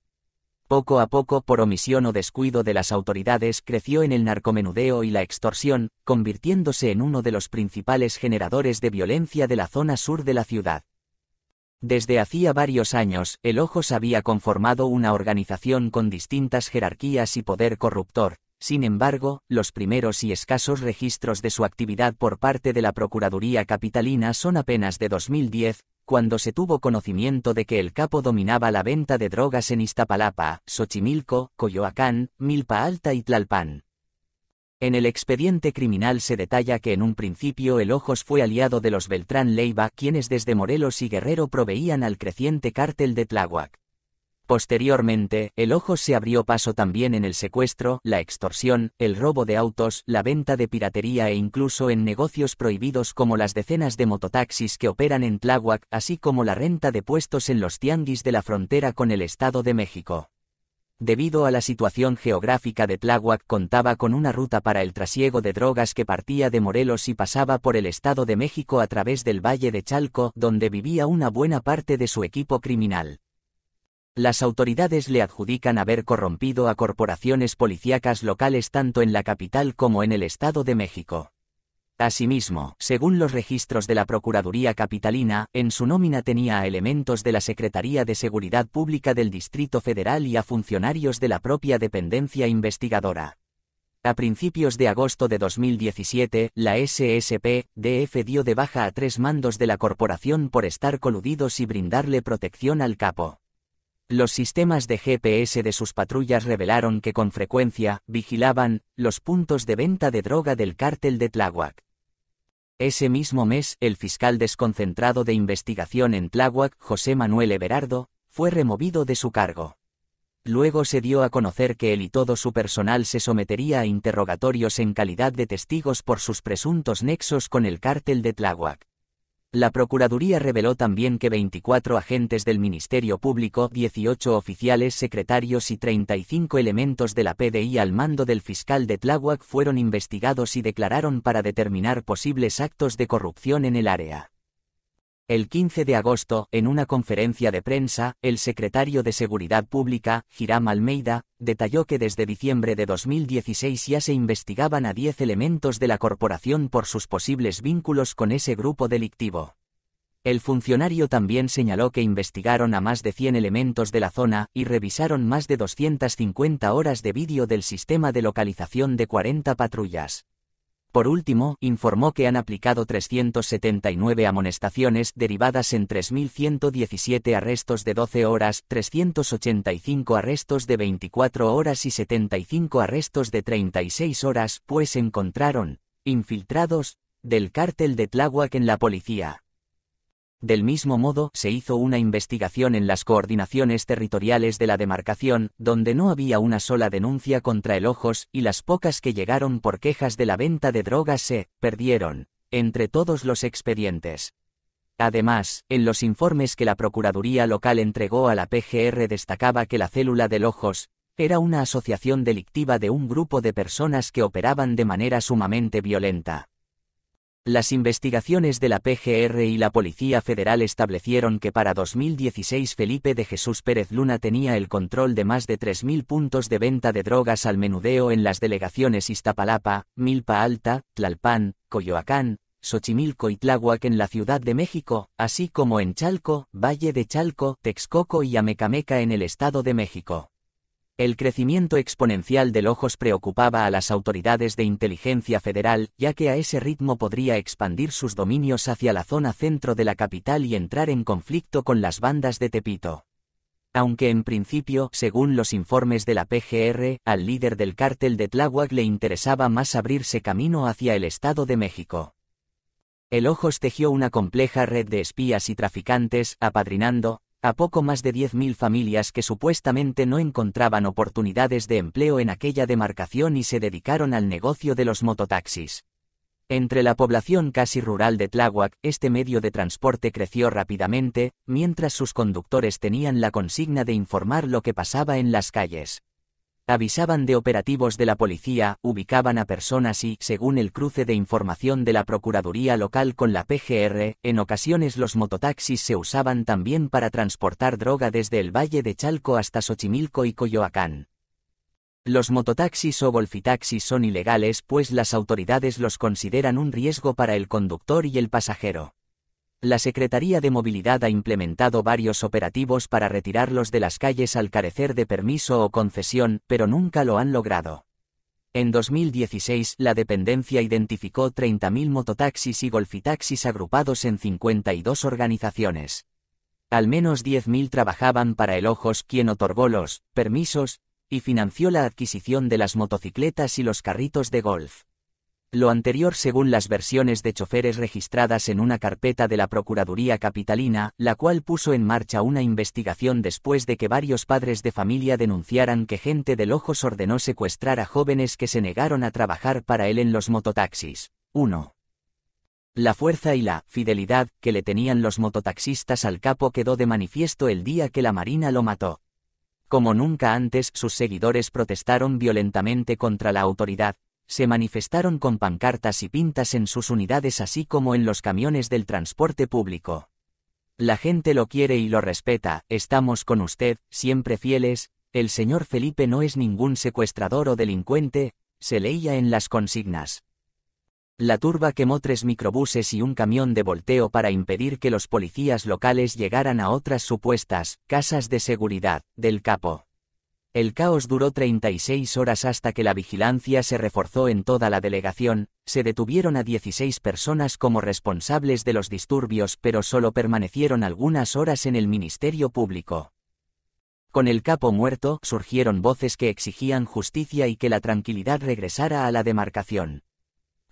Poco a poco, por omisión o descuido de las autoridades, creció en el narcomenudeo y la extorsión, convirtiéndose en uno de los principales generadores de violencia de la zona sur de la ciudad. Desde hacía varios años, el Ojos había conformado una organización con distintas jerarquías y poder corruptor, sin embargo, los primeros y escasos registros de su actividad por parte de la Procuraduría Capitalina son apenas de 2010, cuando se tuvo conocimiento de que el capo dominaba la venta de drogas en Iztapalapa, Xochimilco, Coyoacán, Milpa Alta y Tlalpan. En el expediente criminal se detalla que en un principio el Ojos fue aliado de los Beltrán Leiva, quienes desde Morelos y Guerrero proveían al creciente cártel de Tláhuac. Posteriormente, el Ojos se abrió paso también en el secuestro, la extorsión, el robo de autos, la venta de piratería e incluso en negocios prohibidos como las decenas de mototaxis que operan en Tláhuac, así como la renta de puestos en los tianguis de la frontera con el Estado de México. Debido a la situación geográfica de Tláhuac contaba con una ruta para el trasiego de drogas que partía de Morelos y pasaba por el Estado de México a través del Valle de Chalco, donde vivía una buena parte de su equipo criminal. Las autoridades le adjudican haber corrompido a corporaciones policíacas locales tanto en la capital como en el Estado de México. Asimismo, según los registros de la Procuraduría Capitalina, en su nómina tenía a elementos de la Secretaría de Seguridad Pública del Distrito Federal y a funcionarios de la propia dependencia investigadora. A principios de agosto de 2017, la SSP-DF dio de baja a tres mandos de la corporación por estar coludidos y brindarle protección al capo. Los sistemas de GPS de sus patrullas revelaron que con frecuencia vigilaban los puntos de venta de droga del cártel de Tláhuac. Ese mismo mes, el fiscal desconcentrado de investigación en Tláhuac, José Manuel Everardo, fue removido de su cargo. Luego se dio a conocer que él y todo su personal se sometería a interrogatorios en calidad de testigos por sus presuntos nexos con el cártel de Tláhuac. La Procuraduría reveló también que 24 agentes del Ministerio Público, 18 oficiales secretarios y 35 elementos de la PDI al mando del fiscal de Tláhuac fueron investigados y declararon para determinar posibles actos de corrupción en el área. El 15 de agosto, en una conferencia de prensa, el secretario de Seguridad Pública, Hiram Almeida, detalló que desde diciembre de 2016 ya se investigaban a 10 elementos de la corporación por sus posibles vínculos con ese grupo delictivo. El funcionario también señaló que investigaron a más de 100 elementos de la zona y revisaron más de 250 horas de vídeo del sistema de localización de 40 patrullas. Por último, informó que han aplicado 379 amonestaciones derivadas en 3.117 arrestos de 12 horas, 385 arrestos de 24 horas y 75 arrestos de 36 horas, pues encontraron infiltrados del cártel de Tláhuac en la policía. Del mismo modo, se hizo una investigación en las coordinaciones territoriales de la demarcación, donde no había una sola denuncia contra el ojos, y las pocas que llegaron por quejas de la venta de drogas se perdieron, entre todos los expedientes. Además, en los informes que la Procuraduría local entregó a la PGR destacaba que la célula del ojos era una asociación delictiva de un grupo de personas que operaban de manera sumamente violenta. Las investigaciones de la PGR y la Policía Federal establecieron que para 2016 Felipe de Jesús Pérez Luna tenía el control de más de 3.000 puntos de venta de drogas al menudeo en las delegaciones Iztapalapa, Milpa Alta, Tlalpan, Coyoacán, Xochimilco y Tláhuac en la Ciudad de México, así como en Chalco, Valle de Chalco, Texcoco y Amecameca en el Estado de México. El crecimiento exponencial del ojos preocupaba a las autoridades de inteligencia federal, ya que a ese ritmo podría expandir sus dominios hacia la zona centro de la capital y entrar en conflicto con las bandas de Tepito. Aunque en principio, según los informes de la PGR, al líder del cártel de Tláhuac le interesaba más abrirse camino hacia el Estado de México. El Ojos tejió una compleja red de espías y traficantes, apadrinando, a poco más de 10.000 familias que supuestamente no encontraban oportunidades de empleo en aquella demarcación y se dedicaron al negocio de los mototaxis. Entre la población casi rural de Tláhuac, este medio de transporte creció rápidamente, mientras sus conductores tenían la consigna de informar lo que pasaba en las calles avisaban de operativos de la policía, ubicaban a personas y, según el cruce de información de la Procuraduría local con la PGR, en ocasiones los mototaxis se usaban también para transportar droga desde el Valle de Chalco hasta Xochimilco y Coyoacán. Los mototaxis o golfitaxis son ilegales pues las autoridades los consideran un riesgo para el conductor y el pasajero. La Secretaría de Movilidad ha implementado varios operativos para retirarlos de las calles al carecer de permiso o concesión, pero nunca lo han logrado. En 2016, la dependencia identificó 30.000 mototaxis y golfitaxis agrupados en 52 organizaciones. Al menos 10.000 trabajaban para el Ojos, quien otorgó los permisos y financió la adquisición de las motocicletas y los carritos de golf. Lo anterior según las versiones de choferes registradas en una carpeta de la Procuraduría Capitalina, la cual puso en marcha una investigación después de que varios padres de familia denunciaran que gente del Ojos ordenó secuestrar a jóvenes que se negaron a trabajar para él en los mototaxis. 1. La fuerza y la fidelidad que le tenían los mototaxistas al capo quedó de manifiesto el día que la Marina lo mató. Como nunca antes, sus seguidores protestaron violentamente contra la autoridad, se manifestaron con pancartas y pintas en sus unidades así como en los camiones del transporte público. La gente lo quiere y lo respeta, estamos con usted, siempre fieles, el señor Felipe no es ningún secuestrador o delincuente, se leía en las consignas. La turba quemó tres microbuses y un camión de volteo para impedir que los policías locales llegaran a otras supuestas casas de seguridad del capo. El caos duró 36 horas hasta que la vigilancia se reforzó en toda la delegación, se detuvieron a 16 personas como responsables de los disturbios pero solo permanecieron algunas horas en el Ministerio Público. Con el capo muerto surgieron voces que exigían justicia y que la tranquilidad regresara a la demarcación.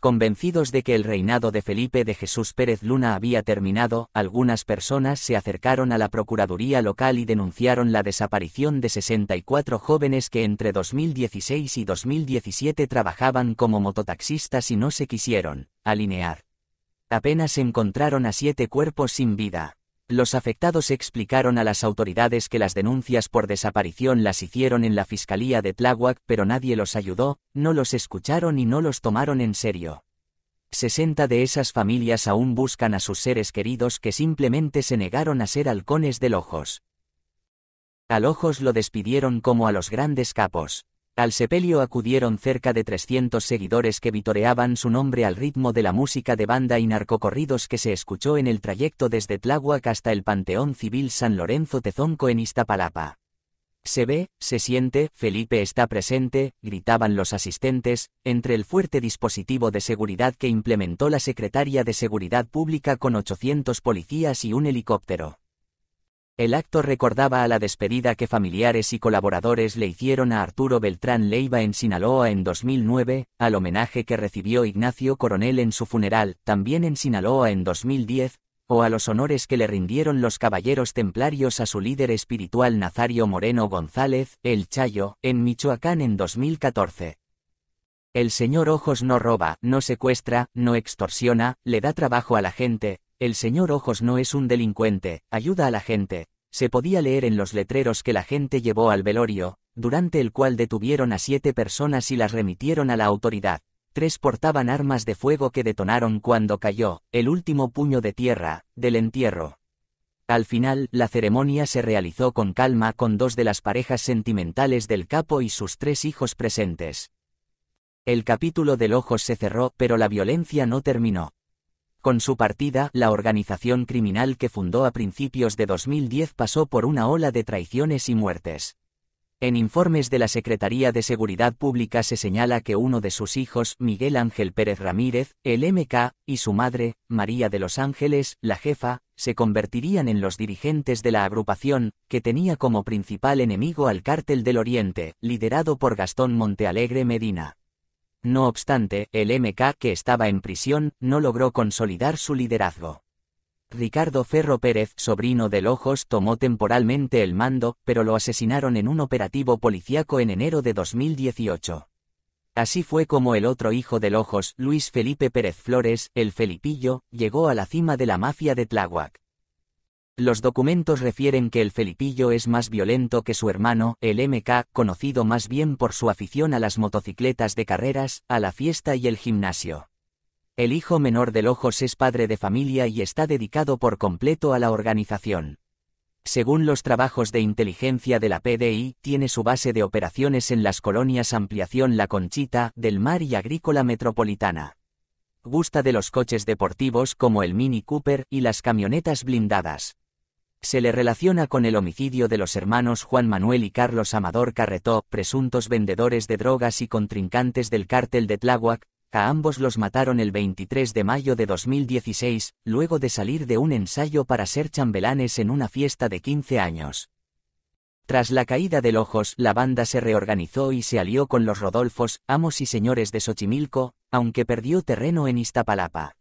Convencidos de que el reinado de Felipe de Jesús Pérez Luna había terminado, algunas personas se acercaron a la Procuraduría local y denunciaron la desaparición de 64 jóvenes que entre 2016 y 2017 trabajaban como mototaxistas y no se quisieron alinear. Apenas encontraron a siete cuerpos sin vida. Los afectados explicaron a las autoridades que las denuncias por desaparición las hicieron en la Fiscalía de Tláhuac, pero nadie los ayudó, no los escucharon y no los tomaron en serio. 60 de esas familias aún buscan a sus seres queridos que simplemente se negaron a ser halcones del ojos. Al ojos lo despidieron como a los grandes capos. Al sepelio acudieron cerca de 300 seguidores que vitoreaban su nombre al ritmo de la música de banda y narcocorridos que se escuchó en el trayecto desde Tláhuac hasta el Panteón Civil San Lorenzo Tezonco en Iztapalapa. Se ve, se siente, Felipe está presente, gritaban los asistentes, entre el fuerte dispositivo de seguridad que implementó la Secretaría de Seguridad Pública con 800 policías y un helicóptero. El acto recordaba a la despedida que familiares y colaboradores le hicieron a Arturo Beltrán Leiva en Sinaloa en 2009, al homenaje que recibió Ignacio Coronel en su funeral, también en Sinaloa en 2010, o a los honores que le rindieron los caballeros templarios a su líder espiritual Nazario Moreno González, el Chayo, en Michoacán en 2014. El señor Ojos no roba, no secuestra, no extorsiona, le da trabajo a la gente, el señor Ojos no es un delincuente, ayuda a la gente, se podía leer en los letreros que la gente llevó al velorio, durante el cual detuvieron a siete personas y las remitieron a la autoridad. Tres portaban armas de fuego que detonaron cuando cayó, el último puño de tierra, del entierro. Al final, la ceremonia se realizó con calma con dos de las parejas sentimentales del capo y sus tres hijos presentes. El capítulo del ojos se cerró, pero la violencia no terminó. Con su partida, la organización criminal que fundó a principios de 2010 pasó por una ola de traiciones y muertes. En informes de la Secretaría de Seguridad Pública se señala que uno de sus hijos, Miguel Ángel Pérez Ramírez, el MK, y su madre, María de los Ángeles, la jefa, se convertirían en los dirigentes de la agrupación, que tenía como principal enemigo al cártel del Oriente, liderado por Gastón Montealegre Medina. No obstante, el MK que estaba en prisión no logró consolidar su liderazgo. Ricardo Ferro Pérez, sobrino de Lojos, tomó temporalmente el mando, pero lo asesinaron en un operativo policíaco en enero de 2018. Así fue como el otro hijo de Lojos, Luis Felipe Pérez Flores, el Felipillo, llegó a la cima de la mafia de Tláhuac. Los documentos refieren que el Felipillo es más violento que su hermano, el MK, conocido más bien por su afición a las motocicletas de carreras, a la fiesta y el gimnasio. El hijo menor del Ojos es padre de familia y está dedicado por completo a la organización. Según los trabajos de inteligencia de la PDI, tiene su base de operaciones en las colonias Ampliación La Conchita, del Mar y Agrícola Metropolitana. Gusta de los coches deportivos como el Mini Cooper y las camionetas blindadas se le relaciona con el homicidio de los hermanos Juan Manuel y Carlos Amador Carretó, presuntos vendedores de drogas y contrincantes del cártel de Tláhuac, a ambos los mataron el 23 de mayo de 2016, luego de salir de un ensayo para ser chambelanes en una fiesta de 15 años. Tras la caída del Ojos, la banda se reorganizó y se alió con los Rodolfos, amos y señores de Xochimilco, aunque perdió terreno en Iztapalapa.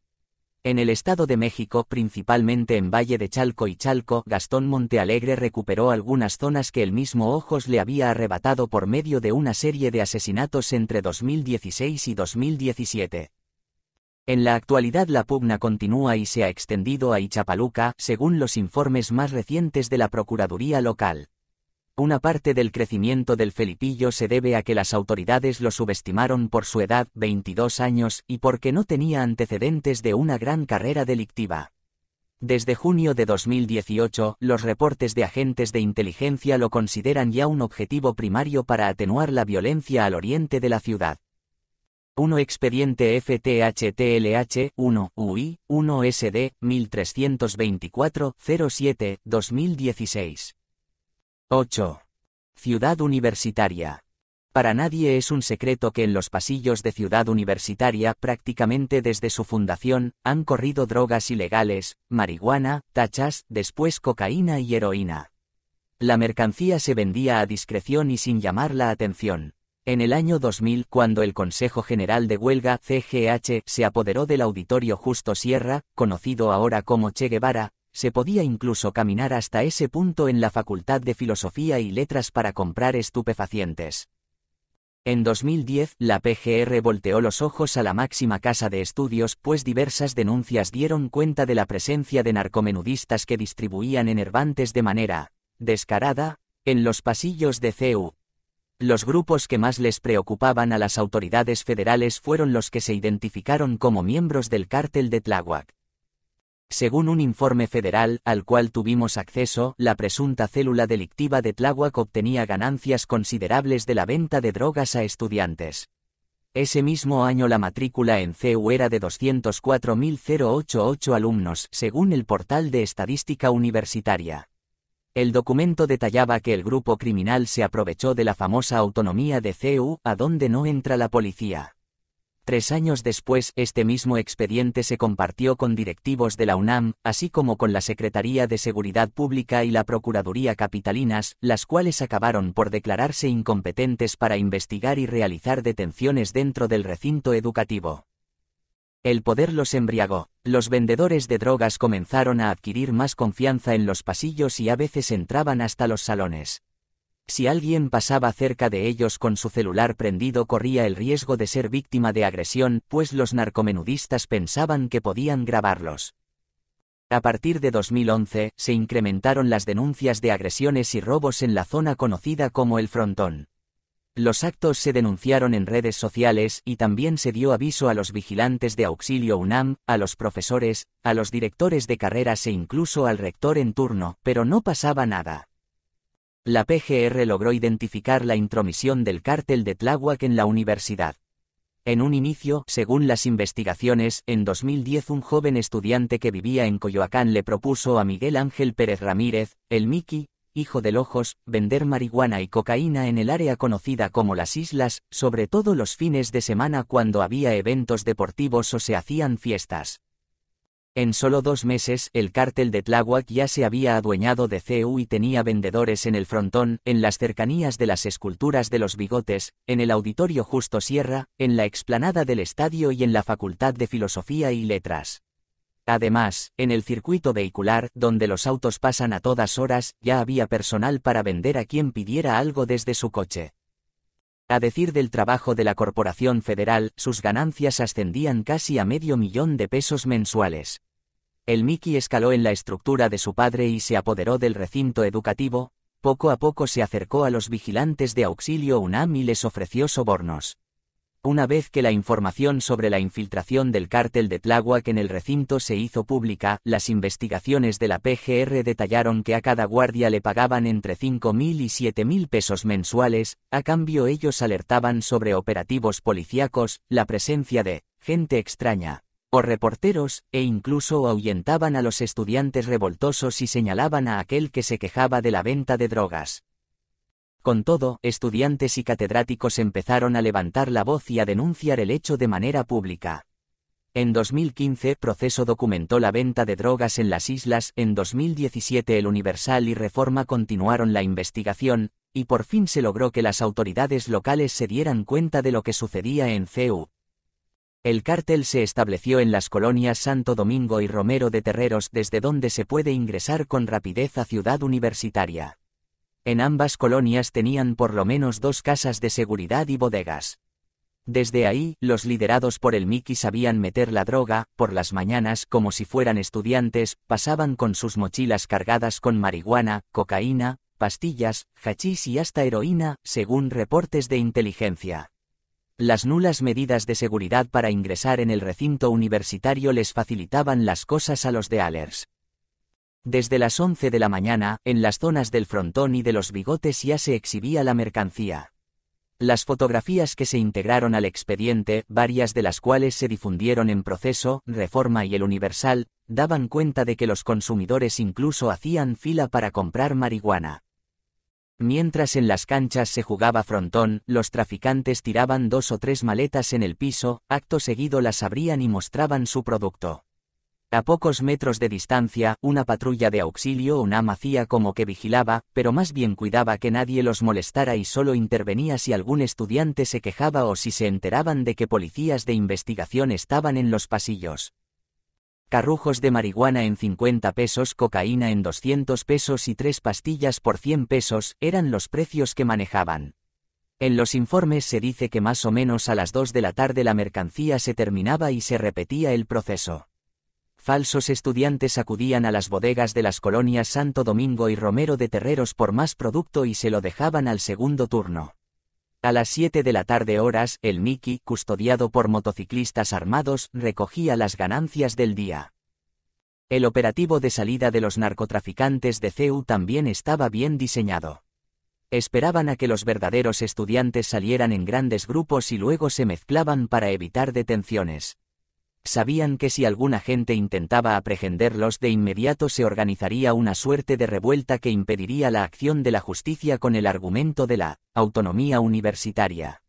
En el Estado de México, principalmente en Valle de Chalco y Chalco, Gastón Montealegre recuperó algunas zonas que el mismo Ojos le había arrebatado por medio de una serie de asesinatos entre 2016 y 2017. En la actualidad la pugna continúa y se ha extendido a Ichapaluca, según los informes más recientes de la Procuraduría Local. Una parte del crecimiento del Felipillo se debe a que las autoridades lo subestimaron por su edad, 22 años, y porque no tenía antecedentes de una gran carrera delictiva. Desde junio de 2018, los reportes de agentes de inteligencia lo consideran ya un objetivo primario para atenuar la violencia al oriente de la ciudad. 1 Expediente FTHTLH 1 UI 1 SD 1324 07 2016 8. Ciudad Universitaria. Para nadie es un secreto que en los pasillos de Ciudad Universitaria prácticamente desde su fundación han corrido drogas ilegales, marihuana, tachas, después cocaína y heroína. La mercancía se vendía a discreción y sin llamar la atención. En el año 2000, cuando el Consejo General de Huelga CGH se apoderó del auditorio Justo Sierra, conocido ahora como Che Guevara, se podía incluso caminar hasta ese punto en la Facultad de Filosofía y Letras para comprar estupefacientes. En 2010, la PGR volteó los ojos a la máxima casa de estudios, pues diversas denuncias dieron cuenta de la presencia de narcomenudistas que distribuían enervantes de manera descarada en los pasillos de CEU. Los grupos que más les preocupaban a las autoridades federales fueron los que se identificaron como miembros del cártel de Tláhuac. Según un informe federal, al cual tuvimos acceso, la presunta célula delictiva de Tláhuac obtenía ganancias considerables de la venta de drogas a estudiantes. Ese mismo año la matrícula en CEU era de 204.088 alumnos, según el portal de estadística universitaria. El documento detallaba que el grupo criminal se aprovechó de la famosa autonomía de CEU, a donde no entra la policía. Tres años después, este mismo expediente se compartió con directivos de la UNAM, así como con la Secretaría de Seguridad Pública y la Procuraduría Capitalinas, las cuales acabaron por declararse incompetentes para investigar y realizar detenciones dentro del recinto educativo. El poder los embriagó. Los vendedores de drogas comenzaron a adquirir más confianza en los pasillos y a veces entraban hasta los salones. Si alguien pasaba cerca de ellos con su celular prendido corría el riesgo de ser víctima de agresión, pues los narcomenudistas pensaban que podían grabarlos. A partir de 2011, se incrementaron las denuncias de agresiones y robos en la zona conocida como el frontón. Los actos se denunciaron en redes sociales y también se dio aviso a los vigilantes de auxilio UNAM, a los profesores, a los directores de carreras e incluso al rector en turno, pero no pasaba nada. La PGR logró identificar la intromisión del cártel de Tláhuac en la universidad. En un inicio, según las investigaciones, en 2010 un joven estudiante que vivía en Coyoacán le propuso a Miguel Ángel Pérez Ramírez, el Miki, hijo del Ojos, vender marihuana y cocaína en el área conocida como las Islas, sobre todo los fines de semana cuando había eventos deportivos o se hacían fiestas. En solo dos meses, el cártel de Tláhuac ya se había adueñado de CEU y tenía vendedores en el frontón, en las cercanías de las esculturas de los bigotes, en el auditorio Justo Sierra, en la explanada del estadio y en la Facultad de Filosofía y Letras. Además, en el circuito vehicular, donde los autos pasan a todas horas, ya había personal para vender a quien pidiera algo desde su coche. A decir del trabajo de la Corporación Federal, sus ganancias ascendían casi a medio millón de pesos mensuales. El Mickey escaló en la estructura de su padre y se apoderó del recinto educativo, poco a poco se acercó a los vigilantes de auxilio UNAM y les ofreció sobornos. Una vez que la información sobre la infiltración del cártel de Tláhuac en el recinto se hizo pública, las investigaciones de la PGR detallaron que a cada guardia le pagaban entre 5.000 y 7.000 pesos mensuales, a cambio ellos alertaban sobre operativos policíacos, la presencia de gente extraña, o reporteros, e incluso ahuyentaban a los estudiantes revoltosos y señalaban a aquel que se quejaba de la venta de drogas. Con todo, estudiantes y catedráticos empezaron a levantar la voz y a denunciar el hecho de manera pública. En 2015, Proceso documentó la venta de drogas en las islas, en 2017 El Universal y Reforma continuaron la investigación, y por fin se logró que las autoridades locales se dieran cuenta de lo que sucedía en CEU. El cártel se estableció en las colonias Santo Domingo y Romero de Terreros desde donde se puede ingresar con rapidez a Ciudad Universitaria. En ambas colonias tenían por lo menos dos casas de seguridad y bodegas. Desde ahí, los liderados por el Miki sabían meter la droga, por las mañanas, como si fueran estudiantes, pasaban con sus mochilas cargadas con marihuana, cocaína, pastillas, hachís y hasta heroína, según reportes de inteligencia. Las nulas medidas de seguridad para ingresar en el recinto universitario les facilitaban las cosas a los de Allers. Desde las 11 de la mañana, en las zonas del frontón y de los bigotes ya se exhibía la mercancía. Las fotografías que se integraron al expediente, varias de las cuales se difundieron en Proceso, Reforma y El Universal, daban cuenta de que los consumidores incluso hacían fila para comprar marihuana. Mientras en las canchas se jugaba frontón, los traficantes tiraban dos o tres maletas en el piso, acto seguido las abrían y mostraban su producto. A pocos metros de distancia, una patrulla de auxilio o una hacía como que vigilaba, pero más bien cuidaba que nadie los molestara y solo intervenía si algún estudiante se quejaba o si se enteraban de que policías de investigación estaban en los pasillos. Carrujos de marihuana en 50 pesos, cocaína en 200 pesos y tres pastillas por 100 pesos eran los precios que manejaban. En los informes se dice que más o menos a las 2 de la tarde la mercancía se terminaba y se repetía el proceso falsos estudiantes acudían a las bodegas de las colonias Santo Domingo y Romero de Terreros por más producto y se lo dejaban al segundo turno. A las 7 de la tarde horas, el Mickey, custodiado por motociclistas armados, recogía las ganancias del día. El operativo de salida de los narcotraficantes de CEU también estaba bien diseñado. Esperaban a que los verdaderos estudiantes salieran en grandes grupos y luego se mezclaban para evitar detenciones. Sabían que si alguna gente intentaba aprehenderlos de inmediato se organizaría una suerte de revuelta que impediría la acción de la justicia con el argumento de la autonomía universitaria.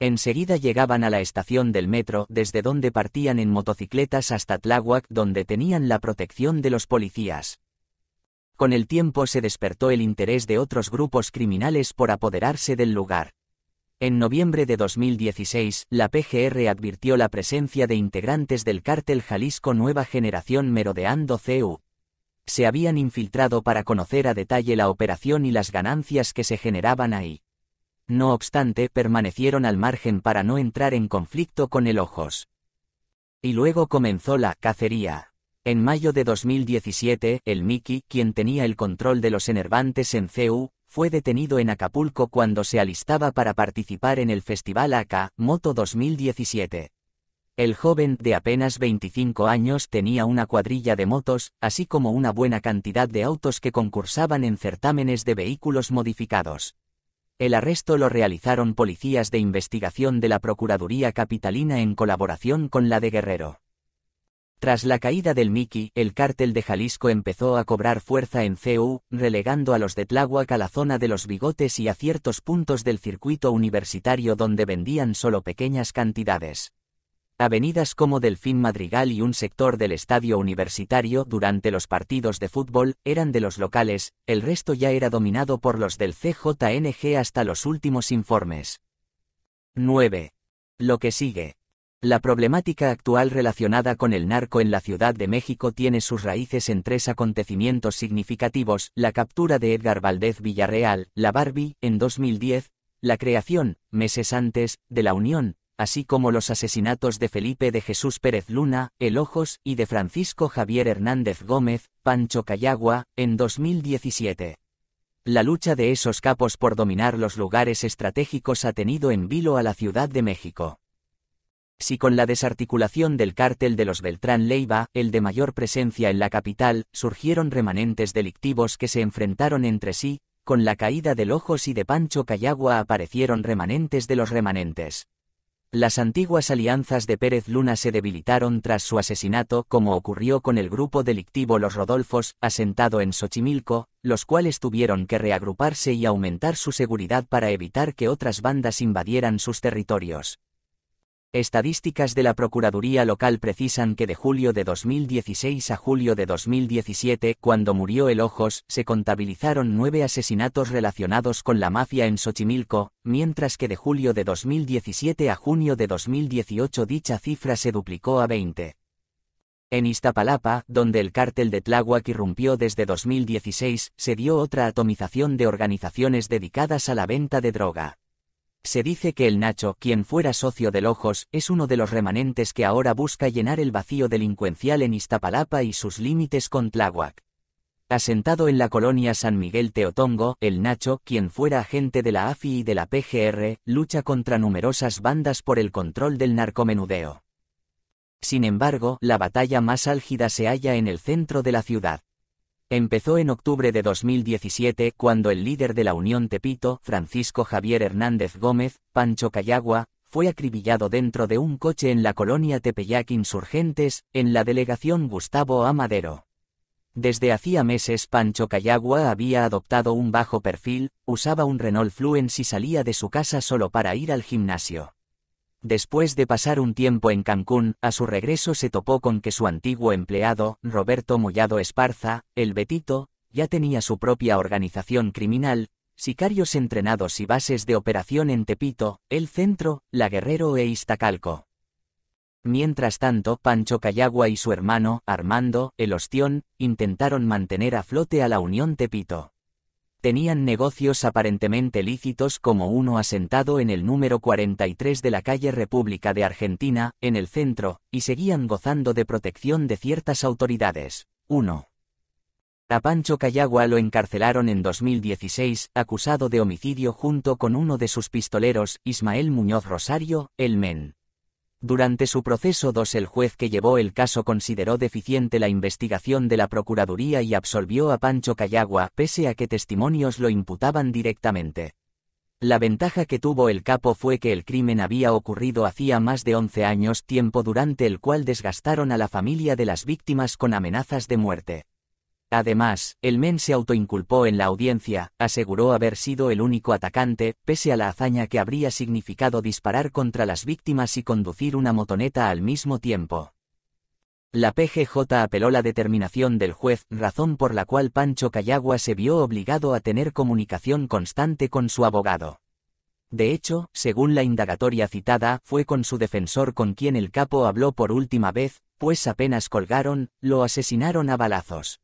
Enseguida llegaban a la estación del metro, desde donde partían en motocicletas hasta Tláhuac, donde tenían la protección de los policías. Con el tiempo se despertó el interés de otros grupos criminales por apoderarse del lugar. En noviembre de 2016, la PGR advirtió la presencia de integrantes del cártel Jalisco Nueva Generación merodeando CEU. Se habían infiltrado para conocer a detalle la operación y las ganancias que se generaban ahí. No obstante, permanecieron al margen para no entrar en conflicto con el Ojos. Y luego comenzó la cacería. En mayo de 2017, el Miki, quien tenía el control de los enervantes en CEU, fue detenido en Acapulco cuando se alistaba para participar en el Festival AK Moto 2017. El joven de apenas 25 años tenía una cuadrilla de motos, así como una buena cantidad de autos que concursaban en certámenes de vehículos modificados. El arresto lo realizaron policías de investigación de la Procuraduría Capitalina en colaboración con la de Guerrero. Tras la caída del Miki, el cártel de Jalisco empezó a cobrar fuerza en CU, relegando a los de Tláhuac a la zona de los bigotes y a ciertos puntos del circuito universitario donde vendían solo pequeñas cantidades. Avenidas como Delfín Madrigal y un sector del estadio universitario durante los partidos de fútbol eran de los locales, el resto ya era dominado por los del CJNG hasta los últimos informes. 9. Lo que sigue. La problemática actual relacionada con el narco en la Ciudad de México tiene sus raíces en tres acontecimientos significativos, la captura de Edgar Valdez Villarreal, la Barbie, en 2010, la creación, meses antes, de la Unión, así como los asesinatos de Felipe de Jesús Pérez Luna, El Ojos, y de Francisco Javier Hernández Gómez, Pancho Cayagua, en 2017. La lucha de esos capos por dominar los lugares estratégicos ha tenido en vilo a la Ciudad de México. Si con la desarticulación del cártel de los Beltrán Leiva, el de mayor presencia en la capital, surgieron remanentes delictivos que se enfrentaron entre sí, con la caída del Ojos y de Pancho Cayagua aparecieron remanentes de los remanentes. Las antiguas alianzas de Pérez Luna se debilitaron tras su asesinato, como ocurrió con el grupo delictivo Los Rodolfos, asentado en Xochimilco, los cuales tuvieron que reagruparse y aumentar su seguridad para evitar que otras bandas invadieran sus territorios. Estadísticas de la Procuraduría Local precisan que de julio de 2016 a julio de 2017, cuando murió el Ojos, se contabilizaron nueve asesinatos relacionados con la mafia en Xochimilco, mientras que de julio de 2017 a junio de 2018 dicha cifra se duplicó a 20. En Iztapalapa, donde el cártel de Tláhuac irrumpió desde 2016, se dio otra atomización de organizaciones dedicadas a la venta de droga. Se dice que el Nacho, quien fuera socio del Ojos, es uno de los remanentes que ahora busca llenar el vacío delincuencial en Iztapalapa y sus límites con Tláhuac. Asentado en la colonia San Miguel Teotongo, el Nacho, quien fuera agente de la AFI y de la PGR, lucha contra numerosas bandas por el control del narcomenudeo. Sin embargo, la batalla más álgida se halla en el centro de la ciudad. Empezó en octubre de 2017 cuando el líder de la Unión Tepito, Francisco Javier Hernández Gómez, Pancho Cayagua, fue acribillado dentro de un coche en la colonia Tepeyac Insurgentes, en la delegación Gustavo Amadero. Desde hacía meses Pancho Cayagua había adoptado un bajo perfil, usaba un Renault Fluence y salía de su casa solo para ir al gimnasio. Después de pasar un tiempo en Cancún, a su regreso se topó con que su antiguo empleado, Roberto Mollado Esparza, el Betito, ya tenía su propia organización criminal, sicarios entrenados y bases de operación en Tepito, El Centro, La Guerrero e Iztacalco. Mientras tanto, Pancho Cayagua y su hermano, Armando, el Ostión, intentaron mantener a flote a la Unión Tepito tenían negocios aparentemente lícitos como uno asentado en el número 43 de la calle República de Argentina, en el centro, y seguían gozando de protección de ciertas autoridades. 1. A Pancho Cayagua lo encarcelaron en 2016, acusado de homicidio junto con uno de sus pistoleros, Ismael Muñoz Rosario, el MEN. Durante su proceso 2 el juez que llevó el caso consideró deficiente la investigación de la Procuraduría y absolvió a Pancho Cayagua, pese a que testimonios lo imputaban directamente. La ventaja que tuvo el capo fue que el crimen había ocurrido hacía más de 11 años, tiempo durante el cual desgastaron a la familia de las víctimas con amenazas de muerte. Además, el men se autoinculpó en la audiencia, aseguró haber sido el único atacante, pese a la hazaña que habría significado disparar contra las víctimas y conducir una motoneta al mismo tiempo. La PGJ apeló la determinación del juez, razón por la cual Pancho Cayagua se vio obligado a tener comunicación constante con su abogado. De hecho, según la indagatoria citada, fue con su defensor con quien el capo habló por última vez, pues apenas colgaron, lo asesinaron a balazos.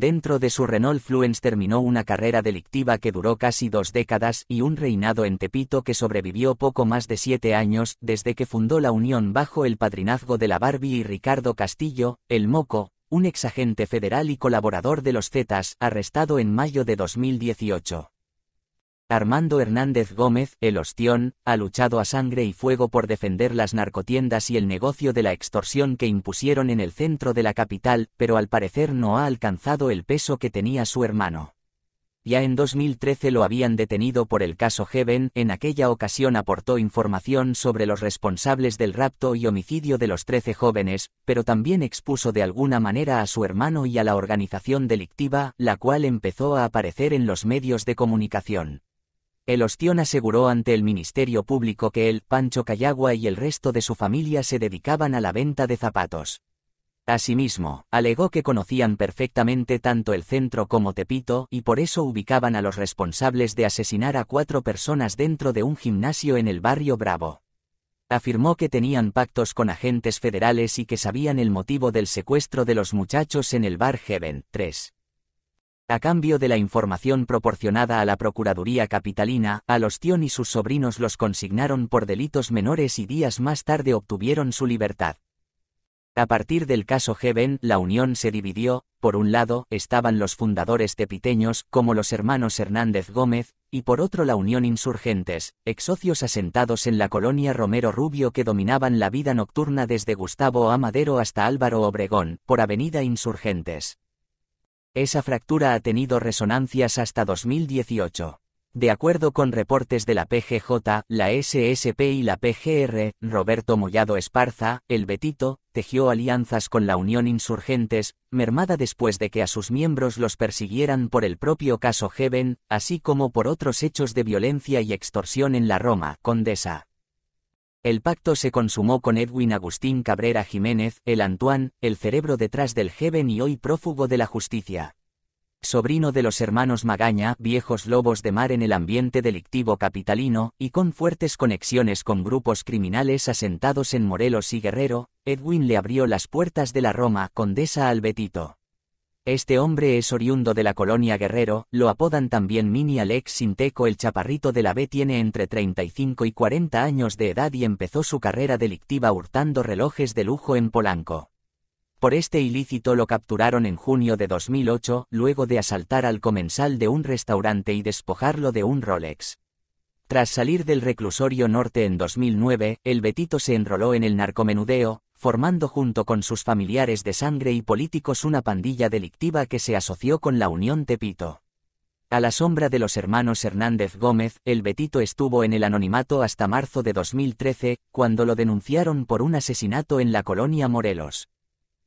Dentro de su Renault Fluence terminó una carrera delictiva que duró casi dos décadas y un reinado en Tepito que sobrevivió poco más de siete años desde que fundó la unión bajo el padrinazgo de la Barbie y Ricardo Castillo, el Moco, un exagente federal y colaborador de los Zetas, arrestado en mayo de 2018. Armando Hernández Gómez, el ostión, ha luchado a sangre y fuego por defender las narcotiendas y el negocio de la extorsión que impusieron en el centro de la capital, pero al parecer no ha alcanzado el peso que tenía su hermano. Ya en 2013 lo habían detenido por el caso Heaven, en aquella ocasión aportó información sobre los responsables del rapto y homicidio de los 13 jóvenes, pero también expuso de alguna manera a su hermano y a la organización delictiva, la cual empezó a aparecer en los medios de comunicación. El ostión aseguró ante el Ministerio Público que él, Pancho Cayagua y el resto de su familia se dedicaban a la venta de zapatos. Asimismo, alegó que conocían perfectamente tanto el centro como Tepito y por eso ubicaban a los responsables de asesinar a cuatro personas dentro de un gimnasio en el barrio Bravo. Afirmó que tenían pactos con agentes federales y que sabían el motivo del secuestro de los muchachos en el bar Heaven 3. A cambio de la información proporcionada a la Procuraduría Capitalina, Alostión y sus sobrinos los consignaron por delitos menores y días más tarde obtuvieron su libertad. A partir del caso Geben, la unión se dividió, por un lado, estaban los fundadores tepiteños, como los hermanos Hernández Gómez, y por otro la Unión Insurgentes, exocios asentados en la colonia Romero Rubio que dominaban la vida nocturna desde Gustavo Amadero hasta Álvaro Obregón, por Avenida Insurgentes. Esa fractura ha tenido resonancias hasta 2018. De acuerdo con reportes de la PGJ, la SSP y la PGR, Roberto Mollado Esparza, el Betito, tejió alianzas con la Unión Insurgentes, mermada después de que a sus miembros los persiguieran por el propio caso Heaven, así como por otros hechos de violencia y extorsión en la Roma, Condesa. El pacto se consumó con Edwin Agustín Cabrera Jiménez, el Antoine, el cerebro detrás del Heaven y hoy prófugo de la justicia. Sobrino de los hermanos Magaña, viejos lobos de mar en el ambiente delictivo capitalino, y con fuertes conexiones con grupos criminales asentados en Morelos y Guerrero, Edwin le abrió las puertas de la Roma condesa al Betito. Este hombre es oriundo de la colonia Guerrero, lo apodan también Mini Alex Sinteco. El chaparrito de la B tiene entre 35 y 40 años de edad y empezó su carrera delictiva hurtando relojes de lujo en Polanco. Por este ilícito lo capturaron en junio de 2008, luego de asaltar al comensal de un restaurante y despojarlo de un Rolex. Tras salir del reclusorio norte en 2009, el Betito se enroló en el narcomenudeo, formando junto con sus familiares de sangre y políticos una pandilla delictiva que se asoció con la Unión Tepito. A la sombra de los hermanos Hernández Gómez, el Betito estuvo en el anonimato hasta marzo de 2013, cuando lo denunciaron por un asesinato en la colonia Morelos.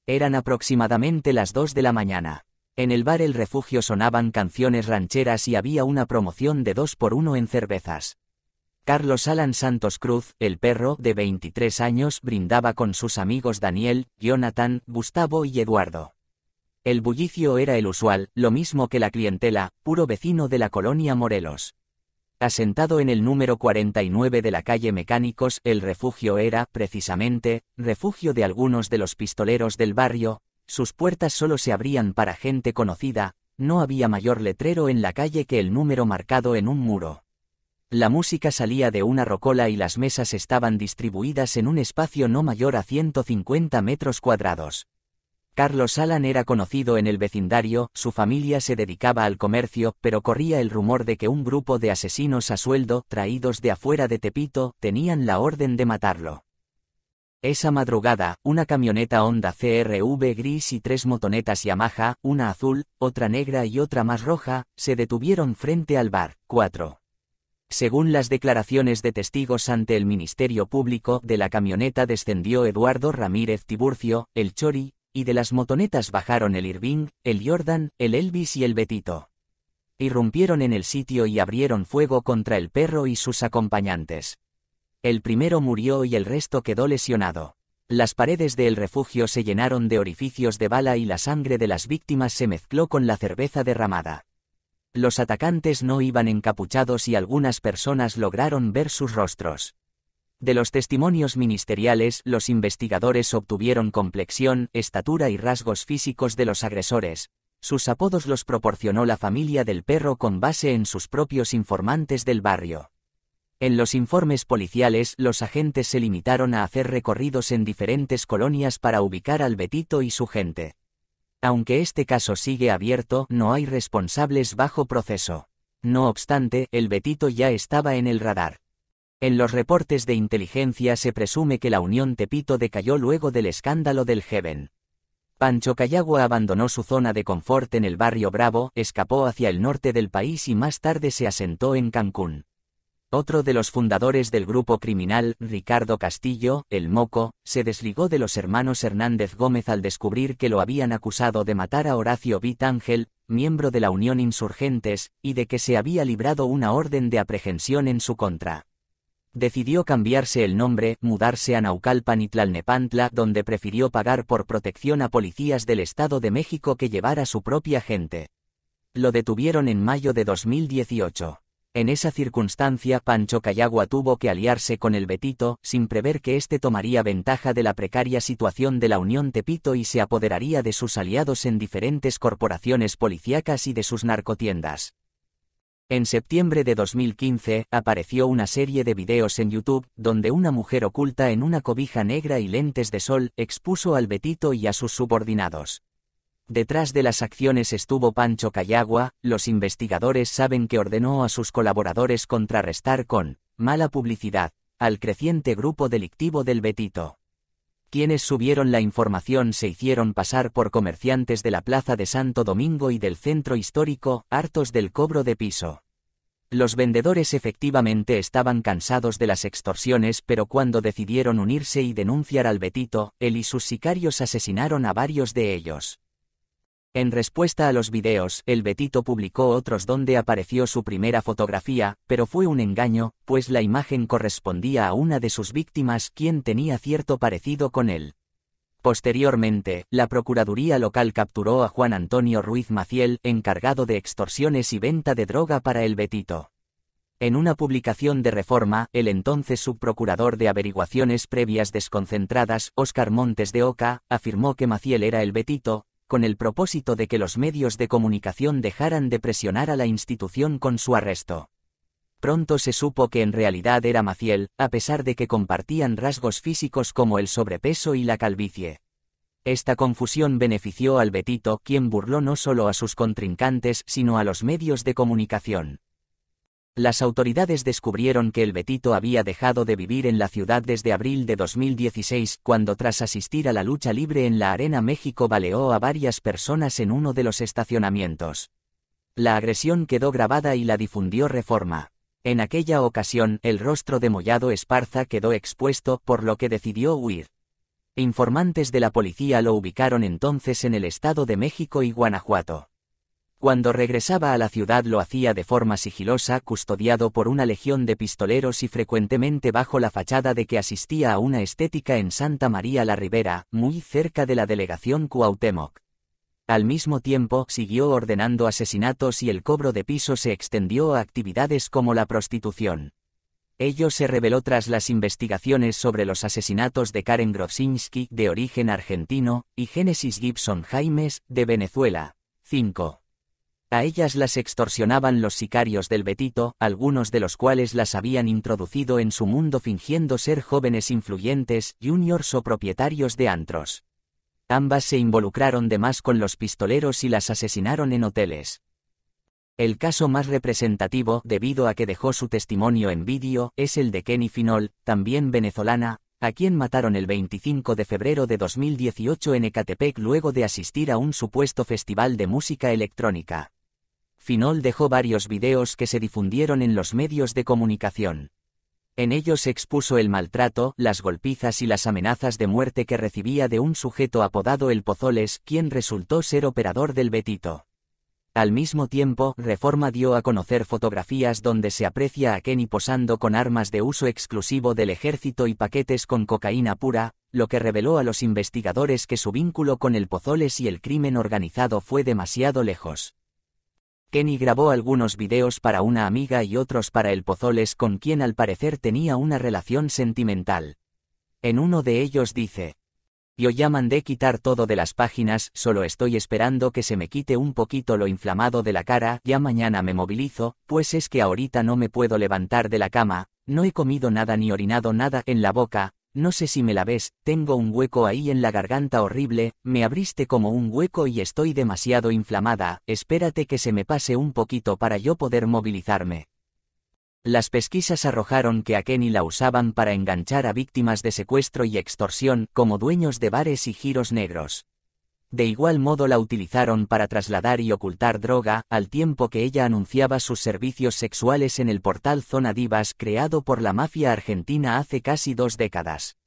Eran aproximadamente las 2 de la mañana. En el bar El Refugio sonaban canciones rancheras y había una promoción de 2 por 1 en cervezas. Carlos Alan Santos Cruz, el perro, de 23 años, brindaba con sus amigos Daniel, Jonathan, Gustavo y Eduardo. El bullicio era el usual, lo mismo que la clientela, puro vecino de la colonia Morelos. Asentado en el número 49 de la calle Mecánicos, el refugio era, precisamente, refugio de algunos de los pistoleros del barrio, sus puertas solo se abrían para gente conocida, no había mayor letrero en la calle que el número marcado en un muro. La música salía de una rocola y las mesas estaban distribuidas en un espacio no mayor a 150 metros cuadrados. Carlos Alan era conocido en el vecindario, su familia se dedicaba al comercio, pero corría el rumor de que un grupo de asesinos a sueldo, traídos de afuera de Tepito, tenían la orden de matarlo. Esa madrugada, una camioneta Honda CRV gris y tres motonetas Yamaha, una azul, otra negra y otra más roja, se detuvieron frente al bar. 4. Según las declaraciones de testigos ante el Ministerio Público, de la camioneta descendió Eduardo Ramírez Tiburcio, el Chori, y de las motonetas bajaron el Irving, el Jordan, el Elvis y el Betito. Irrumpieron en el sitio y abrieron fuego contra el perro y sus acompañantes. El primero murió y el resto quedó lesionado. Las paredes del refugio se llenaron de orificios de bala y la sangre de las víctimas se mezcló con la cerveza derramada. Los atacantes no iban encapuchados y algunas personas lograron ver sus rostros. De los testimonios ministeriales, los investigadores obtuvieron complexión, estatura y rasgos físicos de los agresores. Sus apodos los proporcionó la familia del perro con base en sus propios informantes del barrio. En los informes policiales, los agentes se limitaron a hacer recorridos en diferentes colonias para ubicar al Betito y su gente. Aunque este caso sigue abierto, no hay responsables bajo proceso. No obstante, el Betito ya estaba en el radar. En los reportes de inteligencia se presume que la Unión Tepito decayó luego del escándalo del Heaven. Pancho Cayagua abandonó su zona de confort en el barrio Bravo, escapó hacia el norte del país y más tarde se asentó en Cancún. Otro de los fundadores del grupo criminal, Ricardo Castillo, el Moco, se desligó de los hermanos Hernández Gómez al descubrir que lo habían acusado de matar a Horacio Vitángel, miembro de la Unión Insurgentes, y de que se había librado una orden de aprehensión en su contra. Decidió cambiarse el nombre, mudarse a Naucalpan y Tlalnepantla, donde prefirió pagar por protección a policías del Estado de México que llevar a su propia gente. Lo detuvieron en mayo de 2018. En esa circunstancia Pancho Cayagua tuvo que aliarse con el Betito, sin prever que éste tomaría ventaja de la precaria situación de la Unión Tepito y se apoderaría de sus aliados en diferentes corporaciones policíacas y de sus narcotiendas. En septiembre de 2015, apareció una serie de videos en YouTube, donde una mujer oculta en una cobija negra y lentes de sol expuso al Betito y a sus subordinados. Detrás de las acciones estuvo Pancho Cayagua, los investigadores saben que ordenó a sus colaboradores contrarrestar con mala publicidad al creciente grupo delictivo del Betito. Quienes subieron la información se hicieron pasar por comerciantes de la Plaza de Santo Domingo y del centro histórico, hartos del cobro de piso. Los vendedores efectivamente estaban cansados de las extorsiones, pero cuando decidieron unirse y denunciar al Betito, él y sus sicarios asesinaron a varios de ellos. En respuesta a los videos, el Betito publicó otros donde apareció su primera fotografía, pero fue un engaño, pues la imagen correspondía a una de sus víctimas quien tenía cierto parecido con él. Posteriormente, la Procuraduría Local capturó a Juan Antonio Ruiz Maciel, encargado de extorsiones y venta de droga para el Betito. En una publicación de reforma, el entonces subprocurador de averiguaciones previas desconcentradas, Óscar Montes de Oca, afirmó que Maciel era el Betito, con el propósito de que los medios de comunicación dejaran de presionar a la institución con su arresto. Pronto se supo que en realidad era Maciel, a pesar de que compartían rasgos físicos como el sobrepeso y la calvicie. Esta confusión benefició al Betito, quien burló no solo a sus contrincantes, sino a los medios de comunicación. Las autoridades descubrieron que el Betito había dejado de vivir en la ciudad desde abril de 2016, cuando tras asistir a la lucha libre en la Arena México baleó a varias personas en uno de los estacionamientos. La agresión quedó grabada y la difundió Reforma. En aquella ocasión, el rostro de Mollado Esparza quedó expuesto, por lo que decidió huir. Informantes de la policía lo ubicaron entonces en el Estado de México y Guanajuato. Cuando regresaba a la ciudad lo hacía de forma sigilosa, custodiado por una legión de pistoleros y frecuentemente bajo la fachada de que asistía a una estética en Santa María la Ribera, muy cerca de la delegación Cuauhtémoc. Al mismo tiempo, siguió ordenando asesinatos y el cobro de piso se extendió a actividades como la prostitución. Ello se reveló tras las investigaciones sobre los asesinatos de Karen Grosinski, de origen argentino, y Génesis Gibson Jaimes, de Venezuela. 5. A ellas las extorsionaban los sicarios del Betito, algunos de los cuales las habían introducido en su mundo fingiendo ser jóvenes influyentes, juniors o propietarios de antros. Ambas se involucraron de más con los pistoleros y las asesinaron en hoteles. El caso más representativo, debido a que dejó su testimonio en vídeo, es el de Kenny Finol, también venezolana, a quien mataron el 25 de febrero de 2018 en Ecatepec luego de asistir a un supuesto festival de música electrónica. Finol dejó varios videos que se difundieron en los medios de comunicación. En ellos expuso el maltrato, las golpizas y las amenazas de muerte que recibía de un sujeto apodado El Pozoles, quien resultó ser operador del Betito. Al mismo tiempo, Reforma dio a conocer fotografías donde se aprecia a Kenny posando con armas de uso exclusivo del ejército y paquetes con cocaína pura, lo que reveló a los investigadores que su vínculo con el Pozoles y el crimen organizado fue demasiado lejos. Kenny grabó algunos videos para una amiga y otros para el Pozoles con quien al parecer tenía una relación sentimental. En uno de ellos dice, yo ya mandé quitar todo de las páginas, solo estoy esperando que se me quite un poquito lo inflamado de la cara, ya mañana me movilizo, pues es que ahorita no me puedo levantar de la cama, no he comido nada ni orinado nada en la boca, no sé si me la ves, tengo un hueco ahí en la garganta horrible, me abriste como un hueco y estoy demasiado inflamada, espérate que se me pase un poquito para yo poder movilizarme. Las pesquisas arrojaron que a Kenny la usaban para enganchar a víctimas de secuestro y extorsión como dueños de bares y giros negros. De igual modo la utilizaron para trasladar y ocultar droga, al tiempo que ella anunciaba sus servicios sexuales en el portal Zona Divas creado por la mafia argentina hace casi dos décadas.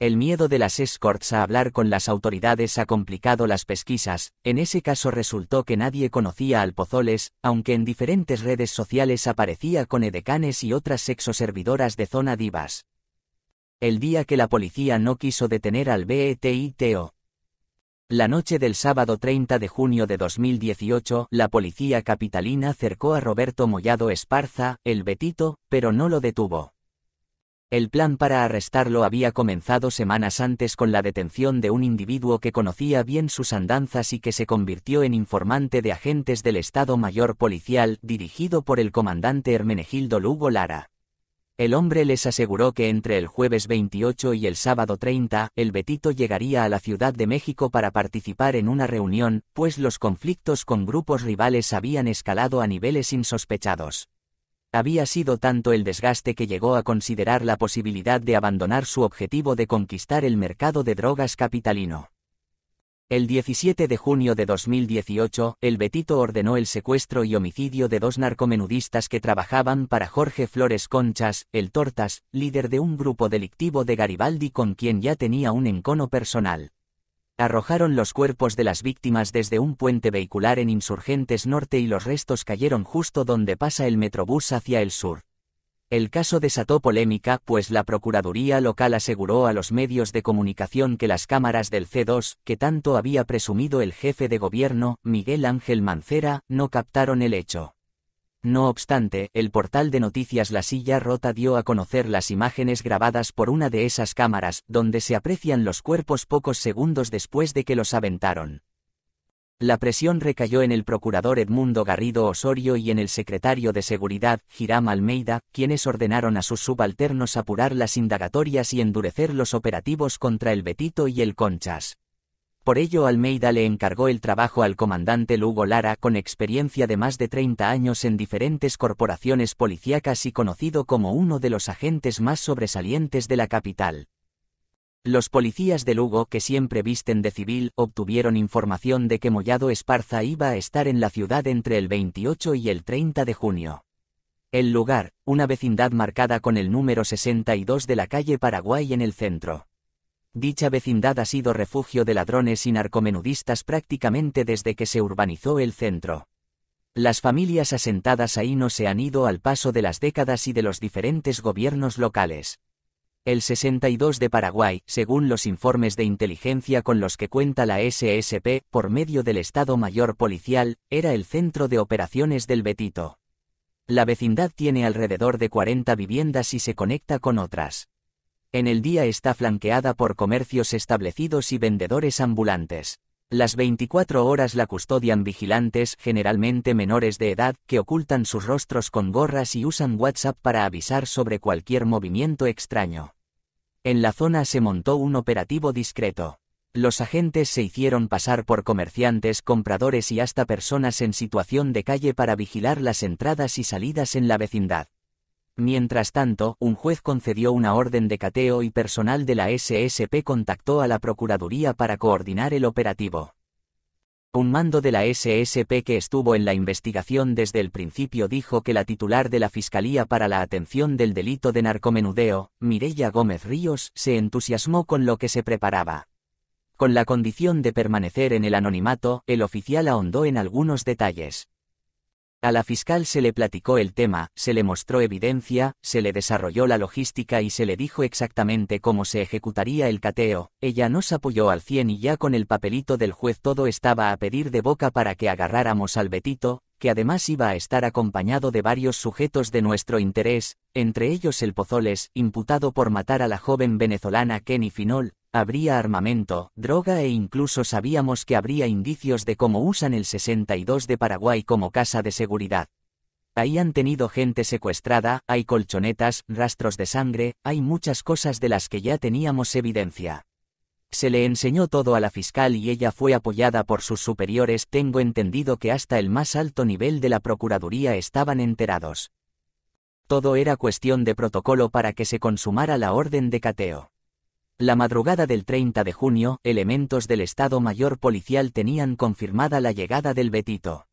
El miedo de las escorts a hablar con las autoridades ha complicado las pesquisas, en ese caso resultó que nadie conocía al Pozoles, aunque en diferentes redes sociales aparecía con edecanes y otras sexoservidoras de Zona Divas. El día que la policía no quiso detener al BETITO, la noche del sábado 30 de junio de 2018, la policía capitalina cercó a Roberto Mollado Esparza, el Betito, pero no lo detuvo. El plan para arrestarlo había comenzado semanas antes con la detención de un individuo que conocía bien sus andanzas y que se convirtió en informante de agentes del Estado Mayor Policial, dirigido por el comandante Hermenegildo Lugo Lara. El hombre les aseguró que entre el jueves 28 y el sábado 30, el Betito llegaría a la Ciudad de México para participar en una reunión, pues los conflictos con grupos rivales habían escalado a niveles insospechados. Había sido tanto el desgaste que llegó a considerar la posibilidad de abandonar su objetivo de conquistar el mercado de drogas capitalino. El 17 de junio de 2018, el Betito ordenó el secuestro y homicidio de dos narcomenudistas que trabajaban para Jorge Flores Conchas, el Tortas, líder de un grupo delictivo de Garibaldi con quien ya tenía un encono personal. Arrojaron los cuerpos de las víctimas desde un puente vehicular en Insurgentes Norte y los restos cayeron justo donde pasa el Metrobús hacia el sur. El caso desató polémica, pues la Procuraduría local aseguró a los medios de comunicación que las cámaras del C2, que tanto había presumido el jefe de gobierno, Miguel Ángel Mancera, no captaron el hecho. No obstante, el portal de noticias La Silla Rota dio a conocer las imágenes grabadas por una de esas cámaras, donde se aprecian los cuerpos pocos segundos después de que los aventaron. La presión recayó en el procurador Edmundo Garrido Osorio y en el secretario de Seguridad, Hiram Almeida, quienes ordenaron a sus subalternos apurar las indagatorias y endurecer los operativos contra el Betito y el Conchas. Por ello Almeida le encargó el trabajo al comandante Lugo Lara con experiencia de más de 30 años en diferentes corporaciones policíacas y conocido como uno de los agentes más sobresalientes de la capital. Los policías de Lugo, que siempre visten de civil, obtuvieron información de que Mollado Esparza iba a estar en la ciudad entre el 28 y el 30 de junio. El lugar, una vecindad marcada con el número 62 de la calle Paraguay en el centro. Dicha vecindad ha sido refugio de ladrones y narcomenudistas prácticamente desde que se urbanizó el centro. Las familias asentadas ahí no se han ido al paso de las décadas y de los diferentes gobiernos locales. El 62 de Paraguay, según los informes de inteligencia con los que cuenta la SSP, por medio del Estado Mayor Policial, era el centro de operaciones del Betito. La vecindad tiene alrededor de 40 viviendas y se conecta con otras. En el día está flanqueada por comercios establecidos y vendedores ambulantes. Las 24 horas la custodian vigilantes, generalmente menores de edad, que ocultan sus rostros con gorras y usan WhatsApp para avisar sobre cualquier movimiento extraño. En la zona se montó un operativo discreto. Los agentes se hicieron pasar por comerciantes, compradores y hasta personas en situación de calle para vigilar las entradas y salidas en la vecindad. Mientras tanto, un juez concedió una orden de cateo y personal de la SSP contactó a la Procuraduría para coordinar el operativo. Un mando de la SSP que estuvo en la investigación desde el principio dijo que la titular de la Fiscalía para la Atención del Delito de Narcomenudeo, Mireya Gómez Ríos, se entusiasmó con lo que se preparaba. Con la condición de permanecer en el anonimato, el oficial ahondó en algunos detalles. A la fiscal se le platicó el tema, se le mostró evidencia, se le desarrolló la logística y se le dijo exactamente cómo se ejecutaría el cateo. Ella nos apoyó al 100 y ya con el papelito del juez todo estaba a pedir de boca para que agarráramos al Betito, que además iba a estar acompañado de varios sujetos de nuestro interés, entre ellos el Pozoles, imputado por matar a la joven venezolana Kenny Finol, habría armamento, droga e incluso sabíamos que habría indicios de cómo usan el 62 de Paraguay como casa de seguridad. Ahí han tenido gente secuestrada, hay colchonetas, rastros de sangre, hay muchas cosas de las que ya teníamos evidencia. Se le enseñó todo a la fiscal y ella fue apoyada por sus superiores. Tengo entendido que hasta el más alto nivel de la Procuraduría estaban enterados. Todo era cuestión de protocolo para que se consumara la orden de cateo. La madrugada del 30 de junio, elementos del Estado Mayor Policial tenían confirmada la llegada del Betito.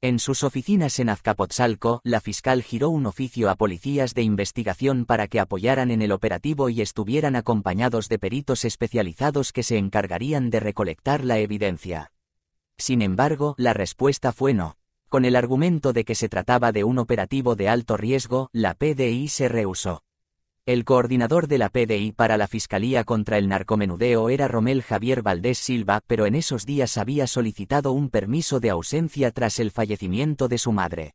En sus oficinas en Azcapotzalco, la fiscal giró un oficio a policías de investigación para que apoyaran en el operativo y estuvieran acompañados de peritos especializados que se encargarían de recolectar la evidencia. Sin embargo, la respuesta fue no. Con el argumento de que se trataba de un operativo de alto riesgo, la PDI se rehusó. El coordinador de la PDI para la Fiscalía contra el Narcomenudeo era Romel Javier Valdés Silva, pero en esos días había solicitado un permiso de ausencia tras el fallecimiento de su madre.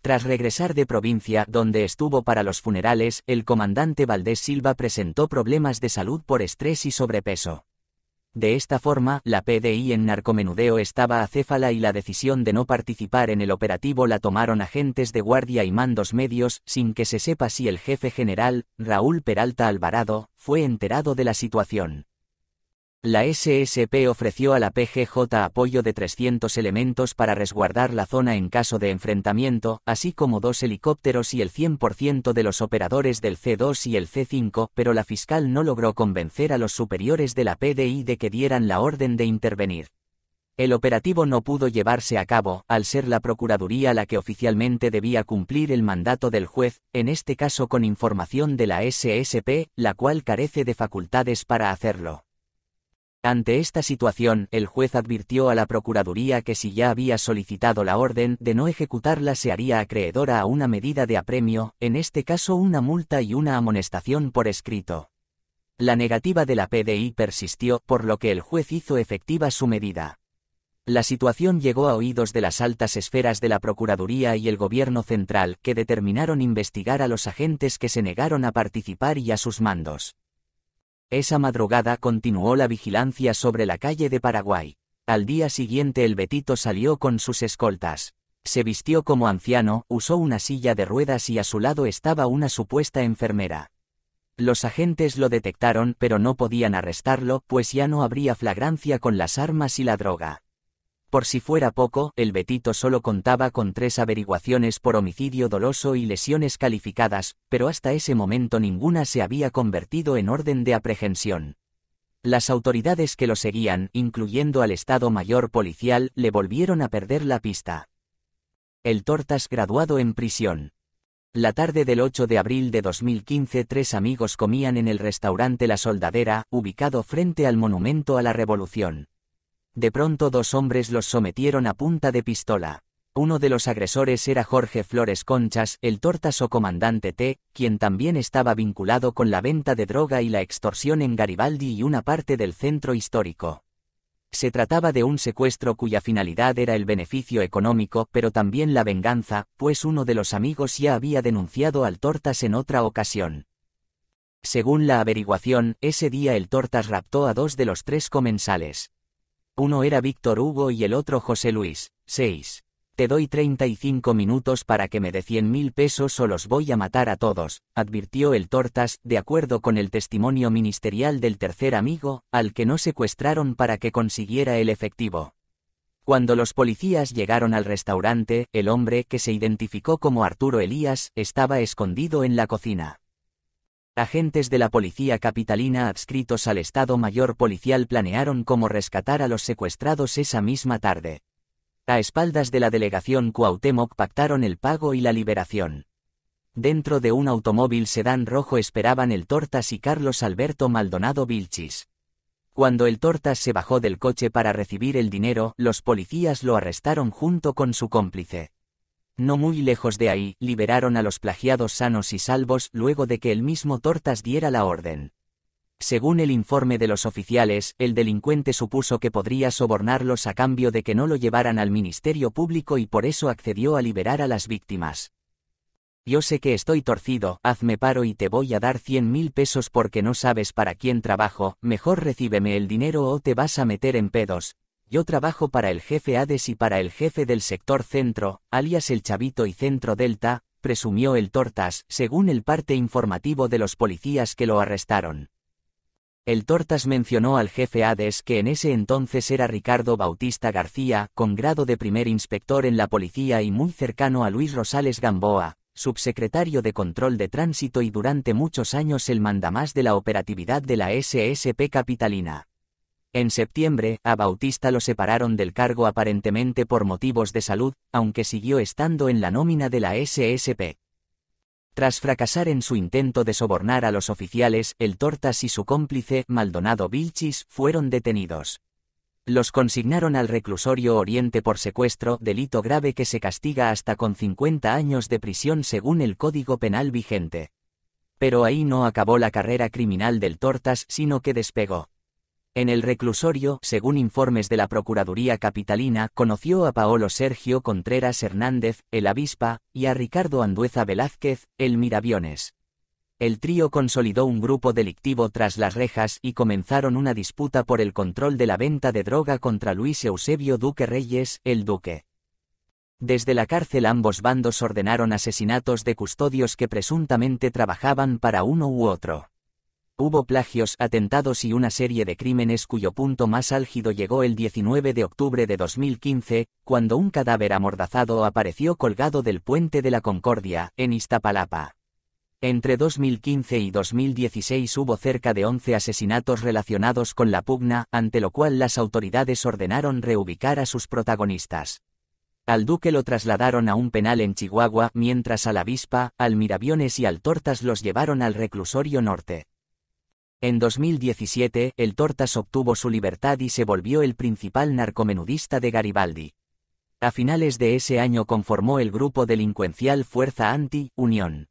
Tras regresar de provincia, donde estuvo para los funerales, el comandante Valdés Silva presentó problemas de salud por estrés y sobrepeso. De esta forma, la PDI en narcomenudeo estaba acéfala y la decisión de no participar en el operativo la tomaron agentes de guardia y mandos medios, sin que se sepa si el jefe general, Raúl Peralta Alvarado, fue enterado de la situación. La SSP ofreció a la PGJ apoyo de 300 elementos para resguardar la zona en caso de enfrentamiento, así como dos helicópteros y el 100% de los operadores del C2 y el C5, pero la fiscal no logró convencer a los superiores de la PDI de que dieran la orden de intervenir. El operativo no pudo llevarse a cabo, al ser la Procuraduría la que oficialmente debía cumplir el mandato del juez, en este caso con información de la SSP, la cual carece de facultades para hacerlo. Ante esta situación, el juez advirtió a la Procuraduría que si ya había solicitado la orden de no ejecutarla se haría acreedora a una medida de apremio, en este caso una multa y una amonestación por escrito. La negativa de la PDI persistió, por lo que el juez hizo efectiva su medida. La situación llegó a oídos de las altas esferas de la Procuraduría y el Gobierno Central, que determinaron investigar a los agentes que se negaron a participar y a sus mandos. Esa madrugada continuó la vigilancia sobre la calle de Paraguay. Al día siguiente el Betito salió con sus escoltas. Se vistió como anciano, usó una silla de ruedas y a su lado estaba una supuesta enfermera. Los agentes lo detectaron pero no podían arrestarlo, pues ya no habría flagrancia con las armas y la droga. Por si fuera poco, el Betito solo contaba con tres averiguaciones por homicidio doloso y lesiones calificadas, pero hasta ese momento ninguna se había convertido en orden de aprehensión. Las autoridades que lo seguían, incluyendo al Estado Mayor Policial, le volvieron a perder la pista. El Tortas graduado en prisión. La tarde del 8 de abril de 2015 tres amigos comían en el restaurante La Soldadera, ubicado frente al Monumento a la Revolución. De pronto dos hombres los sometieron a punta de pistola. Uno de los agresores era Jorge Flores Conchas, el tortas o comandante T, quien también estaba vinculado con la venta de droga y la extorsión en Garibaldi y una parte del centro histórico. Se trataba de un secuestro cuya finalidad era el beneficio económico, pero también la venganza, pues uno de los amigos ya había denunciado al Tortas en otra ocasión. Según la averiguación, ese día el Tortas raptó a dos de los tres comensales. Uno era Víctor Hugo y el otro José Luis. 6. Te doy 35 minutos para que me dé 100 mil pesos o los voy a matar a todos, advirtió el Tortas, de acuerdo con el testimonio ministerial del tercer amigo, al que no secuestraron para que consiguiera el efectivo. Cuando los policías llegaron al restaurante, el hombre, que se identificó como Arturo Elías, estaba escondido en la cocina. Agentes de la policía capitalina adscritos al Estado Mayor Policial planearon cómo rescatar a los secuestrados esa misma tarde. A espaldas de la delegación Cuauhtémoc pactaron el pago y la liberación. Dentro de un automóvil sedán rojo esperaban el Tortas y Carlos Alberto Maldonado Vilchis. Cuando el Tortas se bajó del coche para recibir el dinero, los policías lo arrestaron junto con su cómplice. No muy lejos de ahí, liberaron a los plagiados sanos y salvos luego de que el mismo Tortas diera la orden. Según el informe de los oficiales, el delincuente supuso que podría sobornarlos a cambio de que no lo llevaran al Ministerio Público y por eso accedió a liberar a las víctimas. Yo sé que estoy torcido, hazme paro y te voy a dar 100 mil pesos porque no sabes para quién trabajo, mejor recíbeme el dinero o te vas a meter en pedos, yo trabajo para el jefe Hades y para el jefe del sector centro, alias el Chavito y Centro Delta, presumió el Tortas, según el parte informativo de los policías que lo arrestaron. El Tortas mencionó al jefe Hades que en ese entonces era Ricardo Bautista García, con grado de primer inspector en la policía y muy cercano a Luis Rosales Gamboa, subsecretario de Control de Tránsito y durante muchos años el mandamás de la operatividad de la SSP Capitalina. En septiembre, a Bautista lo separaron del cargo aparentemente por motivos de salud, aunque siguió estando en la nómina de la SSP. Tras fracasar en su intento de sobornar a los oficiales, el Tortas y su cómplice, Maldonado Vilchis, fueron detenidos. Los consignaron al reclusorio Oriente por secuestro, delito grave que se castiga hasta con 50 años de prisión según el Código Penal vigente. Pero ahí no acabó la carrera criminal del Tortas, sino que despegó. En el reclusorio, según informes de la Procuraduría Capitalina, conoció a Paolo Sergio Contreras Hernández, el Avispa, y a Ricardo Andueza Velázquez, el miraviones. El trío consolidó un grupo delictivo tras las rejas y comenzaron una disputa por el control de la venta de droga contra Luis Eusebio Duque Reyes, el Duque. Desde la cárcel ambos bandos ordenaron asesinatos de custodios que presuntamente trabajaban para uno u otro. Hubo plagios, atentados y una serie de crímenes cuyo punto más álgido llegó el 19 de octubre de 2015, cuando un cadáver amordazado apareció colgado del puente de la Concordia, en Iztapalapa. Entre 2015 y 2016 hubo cerca de 11 asesinatos relacionados con la pugna, ante lo cual las autoridades ordenaron reubicar a sus protagonistas. Al duque lo trasladaron a un penal en Chihuahua, mientras a la avispa, al miraviones y al Tortas los llevaron al reclusorio norte. En 2017, el Tortas obtuvo su libertad y se volvió el principal narcomenudista de Garibaldi. A finales de ese año conformó el grupo delincuencial Fuerza Anti-Unión.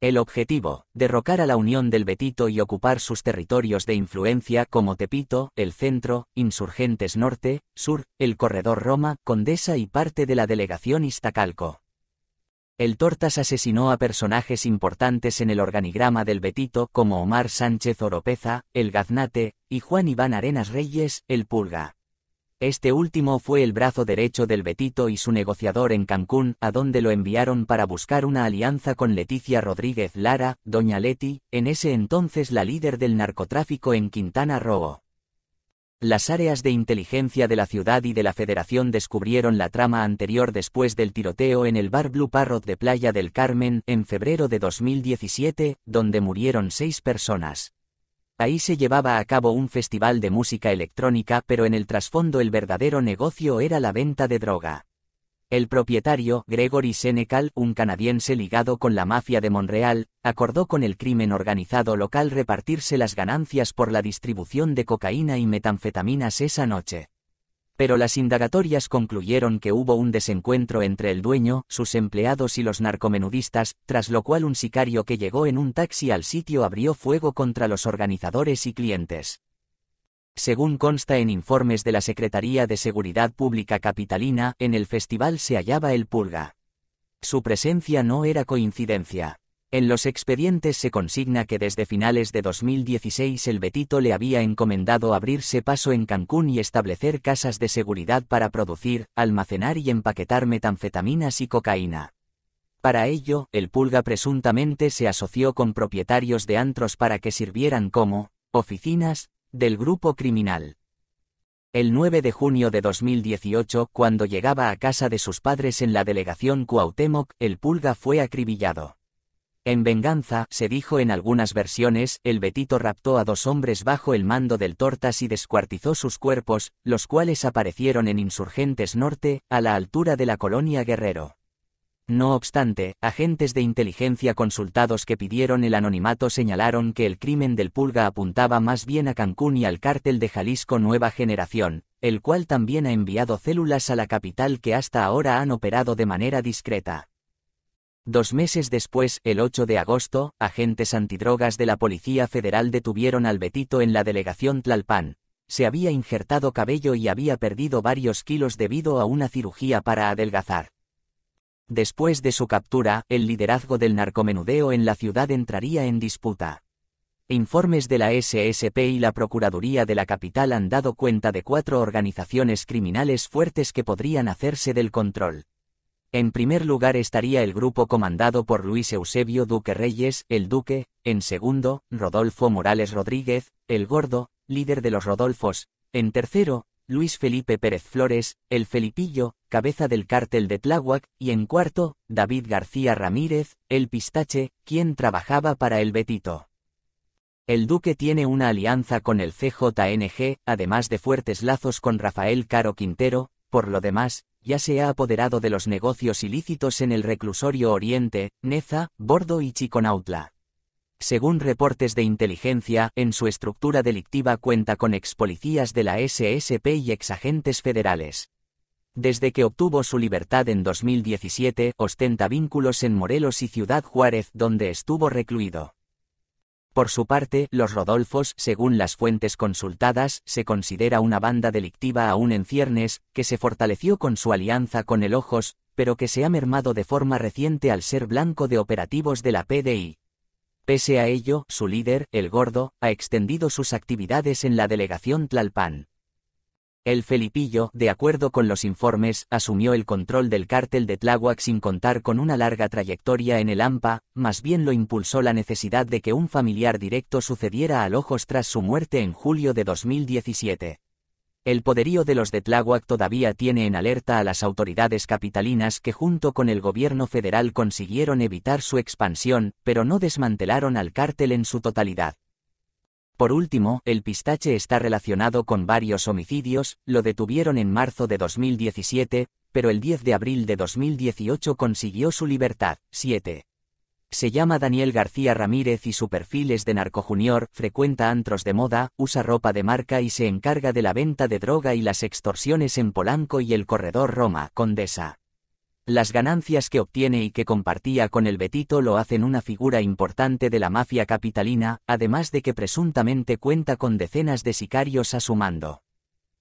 El objetivo, derrocar a la Unión del Betito y ocupar sus territorios de influencia como Tepito, el centro, Insurgentes Norte, Sur, el Corredor Roma, Condesa y parte de la delegación Iztacalco. El Tortas asesinó a personajes importantes en el organigrama del Betito como Omar Sánchez Oropeza, el Gaznate, y Juan Iván Arenas Reyes, el Pulga. Este último fue el brazo derecho del Betito y su negociador en Cancún, a donde lo enviaron para buscar una alianza con Leticia Rodríguez Lara, doña Leti, en ese entonces la líder del narcotráfico en Quintana Roo. Las áreas de inteligencia de la ciudad y de la Federación descubrieron la trama anterior después del tiroteo en el bar Blue Parrot de Playa del Carmen en febrero de 2017, donde murieron seis personas. Ahí se llevaba a cabo un festival de música electrónica, pero en el trasfondo el verdadero negocio era la venta de droga. El propietario, Gregory Senecal, un canadiense ligado con la mafia de Montreal, acordó con el crimen organizado local repartirse las ganancias por la distribución de cocaína y metanfetaminas esa noche. Pero las indagatorias concluyeron que hubo un desencuentro entre el dueño, sus empleados y los narcomenudistas, tras lo cual un sicario que llegó en un taxi al sitio abrió fuego contra los organizadores y clientes. Según consta en informes de la Secretaría de Seguridad Pública Capitalina, en el festival se hallaba el Pulga. Su presencia no era coincidencia. En los expedientes se consigna que desde finales de 2016 el Betito le había encomendado abrirse paso en Cancún y establecer casas de seguridad para producir, almacenar y empaquetar metanfetaminas y cocaína. Para ello, el Pulga presuntamente se asoció con propietarios de antros para que sirvieran como oficinas, del grupo criminal. El 9 de junio de 2018, cuando llegaba a casa de sus padres en la delegación Cuauhtémoc, el Pulga fue acribillado. En venganza, se dijo en algunas versiones, el Betito raptó a dos hombres bajo el mando del Tortas y descuartizó sus cuerpos, los cuales aparecieron en Insurgentes Norte, a la altura de la colonia Guerrero. No obstante, agentes de inteligencia consultados que pidieron el anonimato señalaron que el crimen del Pulga apuntaba más bien a Cancún y al cártel de Jalisco Nueva Generación, el cual también ha enviado células a la capital que hasta ahora han operado de manera discreta. Dos meses después, el 8 de agosto, agentes antidrogas de la Policía Federal detuvieron al Betito en la delegación Tlalpan. Se había injertado cabello y había perdido varios kilos debido a una cirugía para adelgazar. Después de su captura, el liderazgo del narcomenudeo en la ciudad entraría en disputa. Informes de la SSP y la Procuraduría de la capital han dado cuenta de cuatro organizaciones criminales fuertes que podrían hacerse del control. En primer lugar estaría el grupo comandado por Luis Eusebio Duque Reyes, el Duque, en segundo, Rodolfo Morales Rodríguez, el Gordo, líder de los Rodolfos, en tercero, Luis Felipe Pérez Flores, El Felipillo, cabeza del cártel de Tláhuac, y en cuarto, David García Ramírez, El Pistache, quien trabajaba para el Betito. El duque tiene una alianza con el CJNG, además de fuertes lazos con Rafael Caro Quintero, por lo demás, ya se ha apoderado de los negocios ilícitos en el reclusorio Oriente, Neza, Bordo y Chiconautla. Según reportes de inteligencia, en su estructura delictiva cuenta con ex policías de la SSP y ex agentes federales. Desde que obtuvo su libertad en 2017, ostenta vínculos en Morelos y Ciudad Juárez, donde estuvo recluido. Por su parte, los Rodolfos, según las fuentes consultadas, se considera una banda delictiva aún en ciernes, que se fortaleció con su alianza con el Ojos, pero que se ha mermado de forma reciente al ser blanco de operativos de la PDI. Pese a ello, su líder, el Gordo, ha extendido sus actividades en la delegación Tlalpan. El Felipillo, de acuerdo con los informes, asumió el control del cártel de Tláhuac sin contar con una larga trayectoria en el AMPA, más bien lo impulsó la necesidad de que un familiar directo sucediera al ojos tras su muerte en julio de 2017. El poderío de los de Tláhuac todavía tiene en alerta a las autoridades capitalinas que junto con el gobierno federal consiguieron evitar su expansión, pero no desmantelaron al cártel en su totalidad. Por último, el pistache está relacionado con varios homicidios, lo detuvieron en marzo de 2017, pero el 10 de abril de 2018 consiguió su libertad. 7. Se llama Daniel García Ramírez y su perfil es de narco junior, frecuenta antros de moda, usa ropa de marca y se encarga de la venta de droga y las extorsiones en Polanco y el corredor Roma, Condesa. Las ganancias que obtiene y que compartía con el Betito lo hacen una figura importante de la mafia capitalina, además de que presuntamente cuenta con decenas de sicarios a su mando.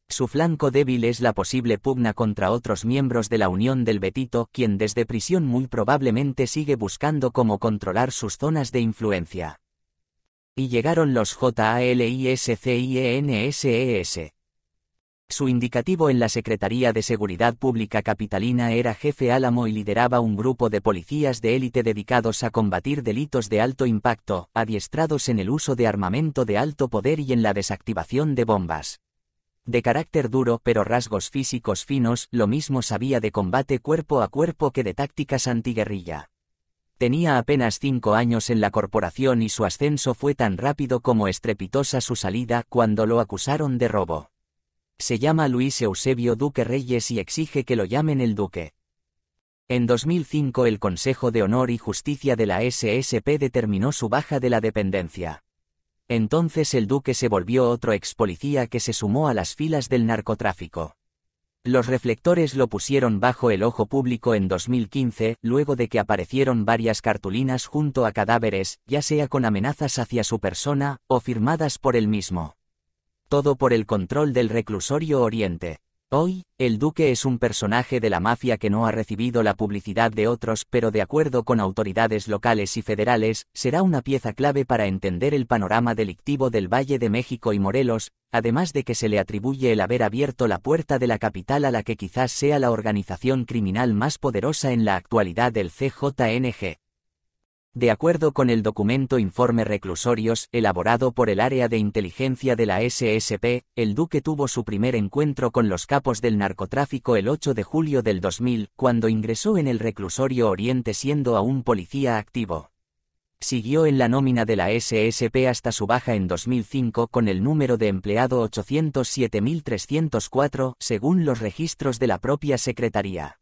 Su flanco débil es la posible pugna contra otros miembros de la Unión del Betito, quien desde prisión muy probablemente sigue buscando cómo controlar sus zonas de influencia. Y llegaron los JALISCIENSES. E e Su indicativo en la Secretaría de Seguridad Pública Capitalina era jefe Álamo y lideraba un grupo de policías de élite dedicados a combatir delitos de alto impacto, adiestrados en el uso de armamento de alto poder y en la desactivación de bombas. De carácter duro pero rasgos físicos finos, lo mismo sabía de combate cuerpo a cuerpo que de tácticas antiguerrilla. Tenía apenas cinco años en la corporación y su ascenso fue tan rápido como estrepitosa su salida cuando lo acusaron de robo. Se llama Luis Eusebio Duque Reyes y exige que lo llamen el Duque. En 2005 el Consejo de Honor y Justicia de la SSP determinó su baja de la dependencia. Entonces el duque se volvió otro ex policía que se sumó a las filas del narcotráfico. Los reflectores lo pusieron bajo el ojo público en 2015, luego de que aparecieron varias cartulinas junto a cadáveres, ya sea con amenazas hacia su persona, o firmadas por él mismo. Todo por el control del reclusorio Oriente. Hoy, el duque es un personaje de la mafia que no ha recibido la publicidad de otros, pero de acuerdo con autoridades locales y federales, será una pieza clave para entender el panorama delictivo del Valle de México y Morelos, además de que se le atribuye el haber abierto la puerta de la capital a la que quizás sea la organización criminal más poderosa en la actualidad del CJNG. De acuerdo con el documento Informe Reclusorios, elaborado por el Área de Inteligencia de la SSP, el duque tuvo su primer encuentro con los capos del narcotráfico el 8 de julio del 2000, cuando ingresó en el reclusorio Oriente siendo aún policía activo. Siguió en la nómina de la SSP hasta su baja en 2005 con el número de empleado 807.304, según los registros de la propia Secretaría.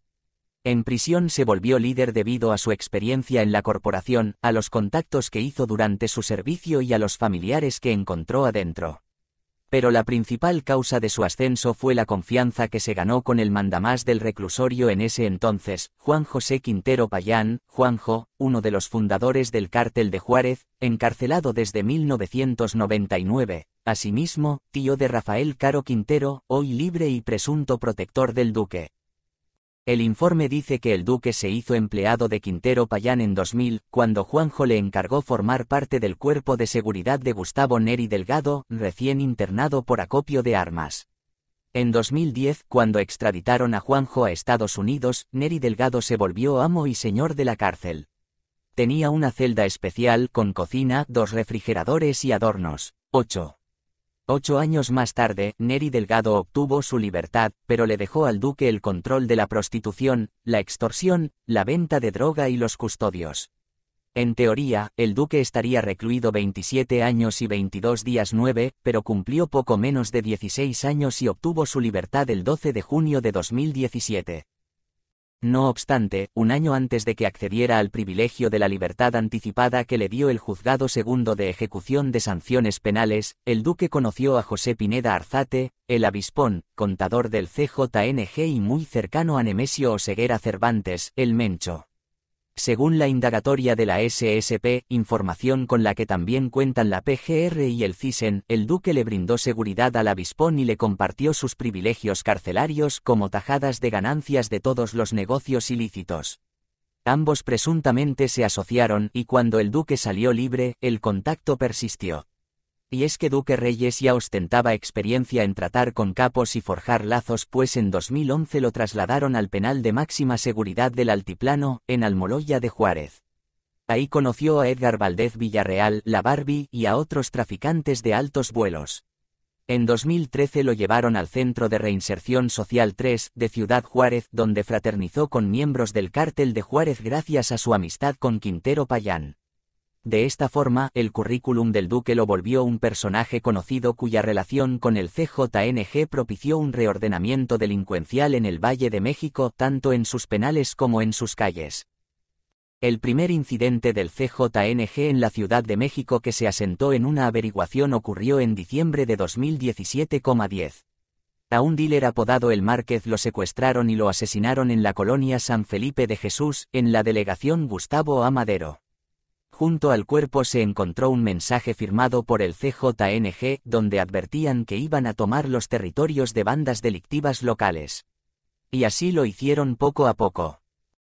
En prisión se volvió líder debido a su experiencia en la corporación, a los contactos que hizo durante su servicio y a los familiares que encontró adentro. Pero la principal causa de su ascenso fue la confianza que se ganó con el mandamás del reclusorio en ese entonces, Juan José Quintero Payán, Juanjo, uno de los fundadores del cártel de Juárez, encarcelado desde 1999, asimismo, tío de Rafael Caro Quintero, hoy libre y presunto protector del duque. El informe dice que el duque se hizo empleado de Quintero Payán en 2000, cuando Juanjo le encargó formar parte del cuerpo de seguridad de Gustavo Neri Delgado, recién internado por acopio de armas. En 2010, cuando extraditaron a Juanjo a Estados Unidos, Neri Delgado se volvió amo y señor de la cárcel. Tenía una celda especial con cocina, dos refrigeradores y adornos. 8. Ocho años más tarde, Neri Delgado obtuvo su libertad, pero le dejó al duque el control de la prostitución, la extorsión, la venta de droga y los custodios. En teoría, el duque estaría recluido 27 años y 22 días 9, pero cumplió poco menos de 16 años y obtuvo su libertad el 12 de junio de 2017. No obstante, un año antes de que accediera al privilegio de la libertad anticipada que le dio el juzgado segundo de ejecución de sanciones penales, el duque conoció a José Pineda Arzate, el avispón, contador del CJNG y muy cercano a Nemesio Oseguera Cervantes, el Mencho. Según la indagatoria de la SSP, información con la que también cuentan la PGR y el CISEN, el duque le brindó seguridad al avispón y le compartió sus privilegios carcelarios como tajadas de ganancias de todos los negocios ilícitos. Ambos presuntamente se asociaron y cuando el duque salió libre, el contacto persistió. Y es que Duque Reyes ya ostentaba experiencia en tratar con capos y forjar lazos, pues en 2011 lo trasladaron al penal de máxima seguridad del Altiplano, en Almoloya de Juárez. Ahí conoció a Edgar Valdez Villarreal, la Barbie, y a otros traficantes de altos vuelos. En 2013 lo llevaron al Centro de Reinserción Social 3 de Ciudad Juárez, donde fraternizó con miembros del cártel de Juárez gracias a su amistad con Quintero Payán. De esta forma, el currículum del duque lo volvió un personaje conocido cuya relación con el CJNG propició un reordenamiento delincuencial en el Valle de México tanto en sus penales como en sus calles. El primer incidente del CJNG en la Ciudad de México que se asentó en una averiguación ocurrió en diciembre de 2017,10. A un dealer apodado El Márquez lo secuestraron y lo asesinaron en la colonia San Felipe de Jesús, en la delegación Gustavo A. Madero. Junto al cuerpo se encontró un mensaje firmado por el CJNG donde advertían que iban a tomar los territorios de bandas delictivas locales. Y así lo hicieron poco a poco.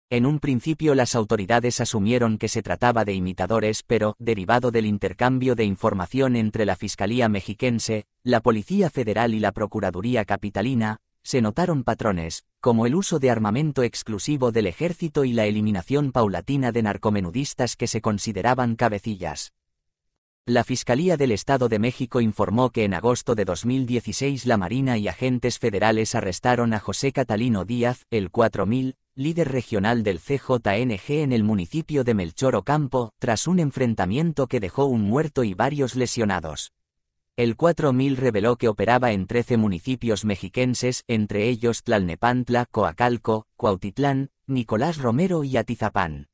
En un principio las autoridades asumieron que se trataba de imitadores, pero, derivado del intercambio de información entre la Fiscalía Mexiquense, la Policía Federal y la Procuraduría Capitalina, se notaron patrones, como el uso de armamento exclusivo del ejército y la eliminación paulatina de narcomenudistas que se consideraban cabecillas. La Fiscalía del Estado de México informó que en agosto de 2016 la Marina y agentes federales arrestaron a José Catalino Díaz, el 4000, líder regional del CJNG en el municipio de Melchor Ocampo, tras un enfrentamiento que dejó un muerto y varios lesionados. El 4000 reveló que operaba en 13 municipios mexiquenses, entre ellos Tlalnepantla, Coacalco, Cuautitlán, Nicolás Romero y Atizapán.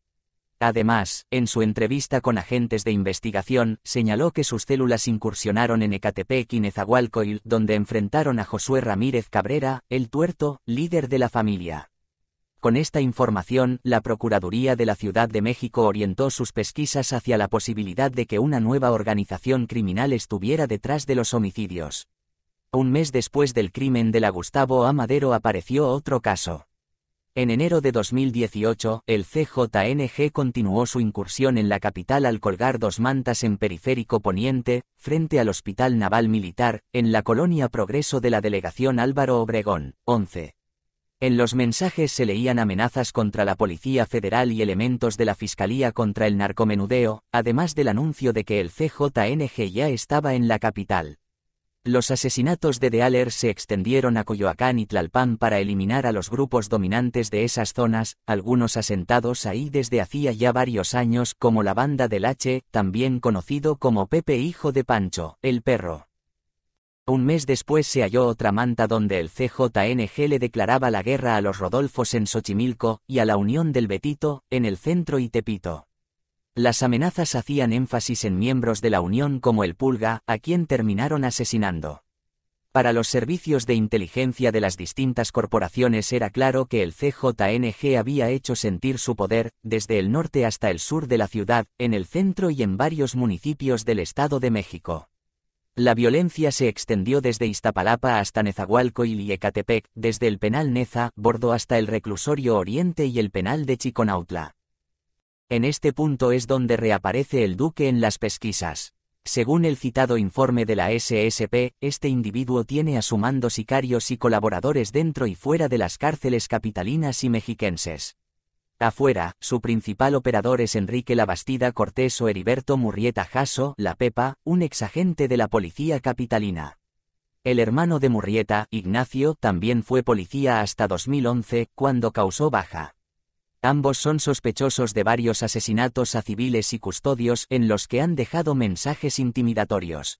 Además, en su entrevista con agentes de investigación, señaló que sus células incursionaron en Ecatepec y Nezahualcóyotl, donde enfrentaron a Josué Ramírez Cabrera, el tuerto, líder de la familia. Con esta información, la Procuraduría de la Ciudad de México orientó sus pesquisas hacia la posibilidad de que una nueva organización criminal estuviera detrás de los homicidios. Un mes después del crimen de la Gustavo Amadero apareció otro caso. En enero de 2018, el CJNG continuó su incursión en la capital al colgar dos mantas en Periférico Poniente, frente al Hospital Naval Militar, en la colonia Progreso de la Delegación Álvaro Obregón, 11. En los mensajes se leían amenazas contra la Policía Federal y elementos de la Fiscalía contra el narcomenudeo, además del anuncio de que el CJNG ya estaba en la capital. Los asesinatos de Aller se extendieron a Coyoacán y Tlalpan para eliminar a los grupos dominantes de esas zonas, algunos asentados ahí desde hacía ya varios años como la banda del H, también conocido como Pepe Hijo de Pancho, el perro. Un mes después se halló otra manta donde el CJNG le declaraba la guerra a los Rodolfos en Xochimilco, y a la Unión del Betito, en el centro y Tepito. Las amenazas hacían énfasis en miembros de la Unión como el Pulga, a quien terminaron asesinando. Para los servicios de inteligencia de las distintas corporaciones era claro que el CJNG había hecho sentir su poder, desde el norte hasta el sur de la ciudad, en el centro y en varios municipios del Estado de México. La violencia se extendió desde Iztapalapa hasta Nezahualco y Liecatepec, desde el penal Neza, Bordo hasta el reclusorio Oriente y el penal de Chiconautla. En este punto es donde reaparece el duque en las pesquisas. Según el citado informe de la SSP, este individuo tiene a su mando sicarios y colaboradores dentro y fuera de las cárceles capitalinas y mexiquenses. Afuera, su principal operador es Enrique Bastida Cortés o Heriberto Murrieta Jasso, La Pepa, un exagente de la policía capitalina. El hermano de Murrieta, Ignacio, también fue policía hasta 2011, cuando causó baja. Ambos son sospechosos de varios asesinatos a civiles y custodios en los que han dejado mensajes intimidatorios.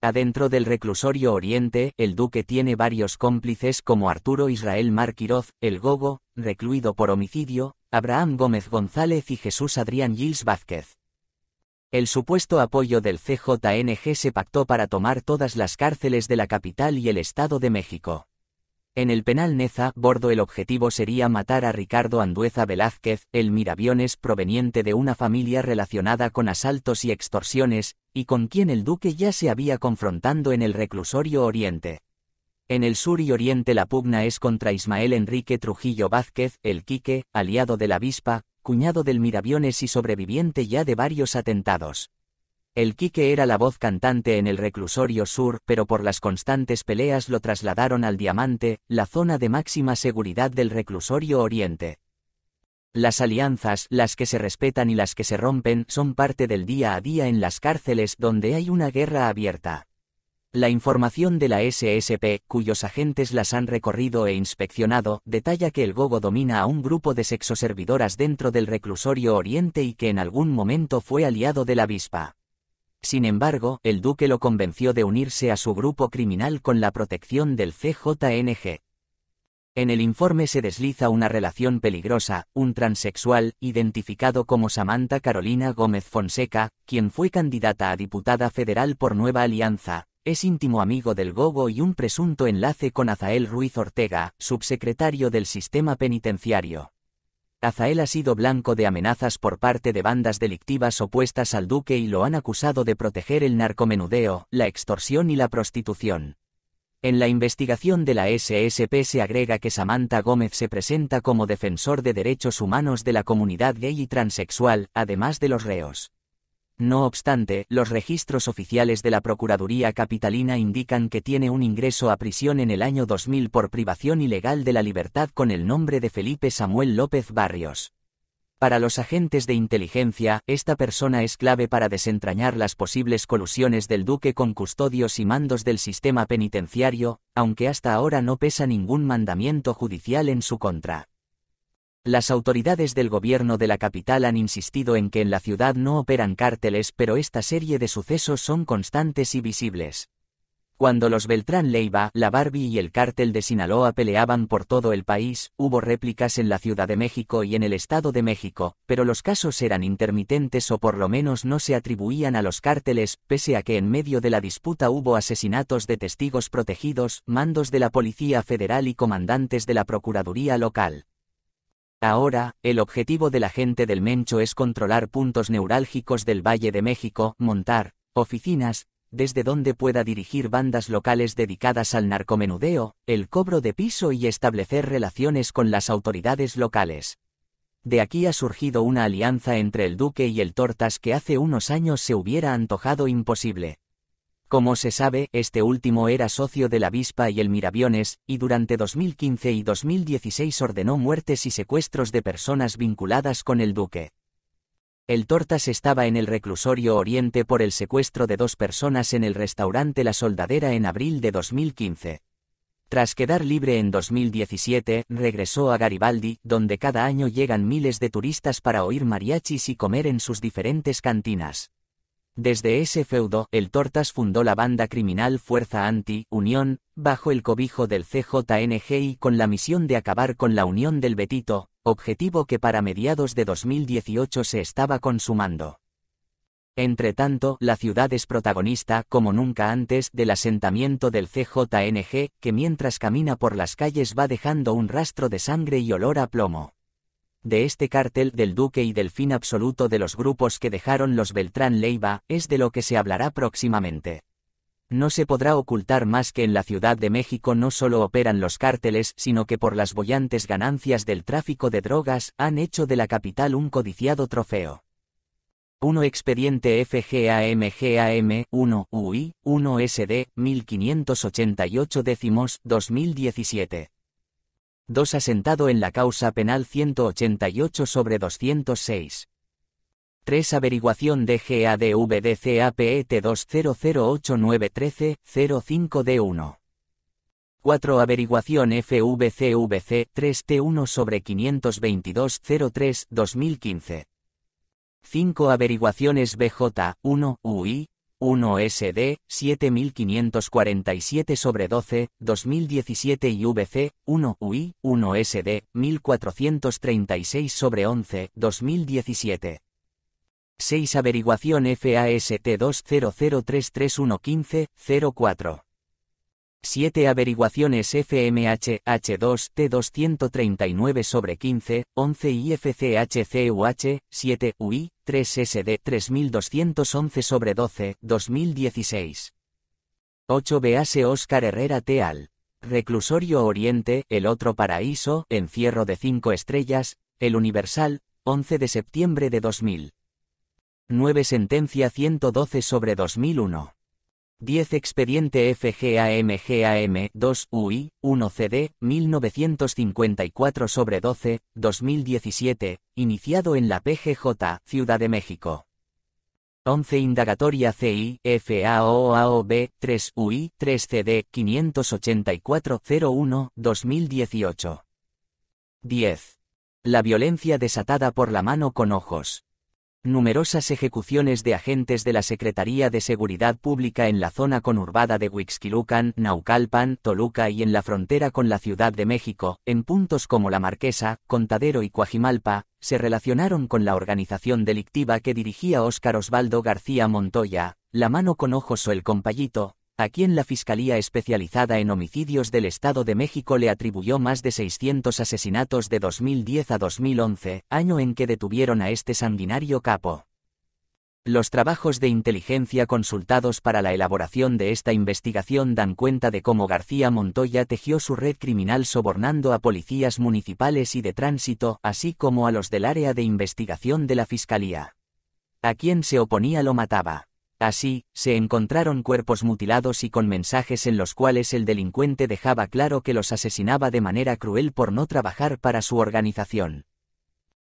Adentro del reclusorio Oriente, el duque tiene varios cómplices como Arturo Israel Marquiroz, el Gogo, recluido por homicidio, Abraham Gómez González y Jesús Adrián Gils Vázquez. El supuesto apoyo del CJNG se pactó para tomar todas las cárceles de la capital y el Estado de México. En el penal Neza, Bordo el objetivo sería matar a Ricardo Andueza Velázquez, el miraviones proveniente de una familia relacionada con asaltos y extorsiones, y con quien el duque ya se había confrontando en el reclusorio Oriente. En el sur y oriente la pugna es contra Ismael Enrique Trujillo Vázquez, el Quique, aliado de la avispa, cuñado del Miraviones y sobreviviente ya de varios atentados. El Quique era la voz cantante en el reclusorio sur, pero por las constantes peleas lo trasladaron al Diamante, la zona de máxima seguridad del reclusorio oriente. Las alianzas, las que se respetan y las que se rompen, son parte del día a día en las cárceles donde hay una guerra abierta. La información de la SSP, cuyos agentes las han recorrido e inspeccionado, detalla que el Gogo domina a un grupo de sexoservidoras dentro del reclusorio Oriente y que en algún momento fue aliado de la avispa. Sin embargo, el duque lo convenció de unirse a su grupo criminal con la protección del CJNG. En el informe se desliza una relación peligrosa, un transexual, identificado como Samantha Carolina Gómez Fonseca, quien fue candidata a diputada federal por Nueva Alianza, es íntimo amigo del Gogo y un presunto enlace con Azael Ruiz Ortega, subsecretario del sistema penitenciario. Azael ha sido blanco de amenazas por parte de bandas delictivas opuestas al duque y lo han acusado de proteger el narcomenudeo, la extorsión y la prostitución. En la investigación de la SSP se agrega que Samantha Gómez se presenta como defensor de derechos humanos de la comunidad gay y transexual, además de los reos. No obstante, los registros oficiales de la Procuraduría Capitalina indican que tiene un ingreso a prisión en el año 2000 por privación ilegal de la libertad con el nombre de Felipe Samuel López Barrios. Para los agentes de inteligencia, esta persona es clave para desentrañar las posibles colusiones del duque con custodios y mandos del sistema penitenciario, aunque hasta ahora no pesa ningún mandamiento judicial en su contra. Las autoridades del gobierno de la capital han insistido en que en la ciudad no operan cárteles, pero esta serie de sucesos son constantes y visibles. Cuando los Beltrán Leiva, la Barbie y el cártel de Sinaloa peleaban por todo el país, hubo réplicas en la Ciudad de México y en el Estado de México, pero los casos eran intermitentes o por lo menos no se atribuían a los cárteles, pese a que en medio de la disputa hubo asesinatos de testigos protegidos, mandos de la Policía Federal y comandantes de la Procuraduría Local. Ahora, el objetivo de la gente del Mencho es controlar puntos neurálgicos del Valle de México, montar oficinas, desde donde pueda dirigir bandas locales dedicadas al narcomenudeo, el cobro de piso y establecer relaciones con las autoridades locales. De aquí ha surgido una alianza entre el duque y el Tortas que hace unos años se hubiera antojado imposible. Como se sabe, este último era socio de la Vispa y el miraviones, y durante 2015 y 2016 ordenó muertes y secuestros de personas vinculadas con el duque. El Tortas estaba en el reclusorio Oriente por el secuestro de dos personas en el restaurante La Soldadera en abril de 2015. Tras quedar libre en 2017, regresó a Garibaldi, donde cada año llegan miles de turistas para oír mariachis y comer en sus diferentes cantinas. Desde ese feudo, el Tortas fundó la banda criminal Fuerza Anti-Unión, bajo el cobijo del CJNG y con la misión de acabar con la unión del Betito, objetivo que para mediados de 2018 se estaba consumando. Entre tanto, la ciudad es protagonista, como nunca antes, del asentamiento del CJNG, que mientras camina por las calles va dejando un rastro de sangre y olor a plomo de este cártel del duque y del fin absoluto de los grupos que dejaron los Beltrán Leiva, es de lo que se hablará próximamente. No se podrá ocultar más que en la Ciudad de México no solo operan los cárteles, sino que por las bollantes ganancias del tráfico de drogas, han hecho de la capital un codiciado trofeo. 1 Expediente FGAMGAM 1 UI 1 SD 1588 décimos 2017 2 asentado en la causa penal 188 sobre 206. 3 Averiguación dgadvdcapet GADVDCAPET 05D1. 4 Averiguación FVCVC 3T1 sobre 522 03 2015. 5 Averiguaciones BJ 1 UI 1 SD, 7547 sobre 12, 2017 y VC, 1 UI, 1 SD, 1436 sobre 11, 2017. 6 Averiguación FAST 20033115, 04. 7 averiguaciones fmhh 2 T239 sobre 15, 11 IFCHCUH, 7, UI, 3 SD 3211 sobre 12, 2016. 8 Bease Oscar Herrera Teal. Reclusorio Oriente, El Otro Paraíso, Encierro de 5 Estrellas, El Universal, 11 de septiembre de 2000. 9 Sentencia 112 sobre 2001. 10 Expediente FGAMGAM 2 UI 1 CD 1954 sobre 12 2017, iniciado en la PGJ, Ciudad de México. 11 Indagatoria CI 3 UI 3 CD 01 2018. 10. La violencia desatada por la mano con ojos numerosas ejecuciones de agentes de la Secretaría de Seguridad Pública en la zona conurbada de Huixquilucan, Naucalpan, Toluca y en la frontera con la Ciudad de México, en puntos como La Marquesa, Contadero y Coajimalpa, se relacionaron con la organización delictiva que dirigía Óscar Osvaldo García Montoya, la mano con ojos o el compayito, a quien la Fiscalía Especializada en Homicidios del Estado de México le atribuyó más de 600 asesinatos de 2010 a 2011, año en que detuvieron a este sanguinario capo. Los trabajos de inteligencia consultados para la elaboración de esta investigación dan cuenta de cómo García Montoya tejió su red criminal sobornando a policías municipales y de tránsito, así como a los del área de investigación de la Fiscalía. A quien se oponía lo mataba. Así, se encontraron cuerpos mutilados y con mensajes en los cuales el delincuente dejaba claro que los asesinaba de manera cruel por no trabajar para su organización.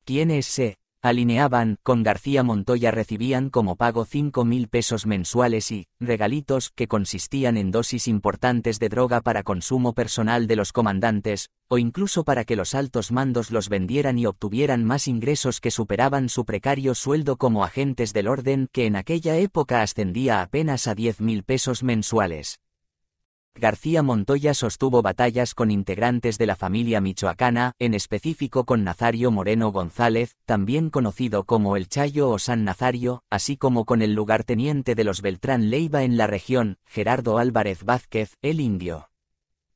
¿Quién es ese? alineaban, con García Montoya recibían como pago 5 mil pesos mensuales y, regalitos, que consistían en dosis importantes de droga para consumo personal de los comandantes, o incluso para que los altos mandos los vendieran y obtuvieran más ingresos que superaban su precario sueldo como agentes del orden, que en aquella época ascendía apenas a 10 mil pesos mensuales. García Montoya sostuvo batallas con integrantes de la familia michoacana, en específico con Nazario Moreno González, también conocido como el Chayo o San Nazario, así como con el lugarteniente de los Beltrán Leiva en la región, Gerardo Álvarez Vázquez, el indio.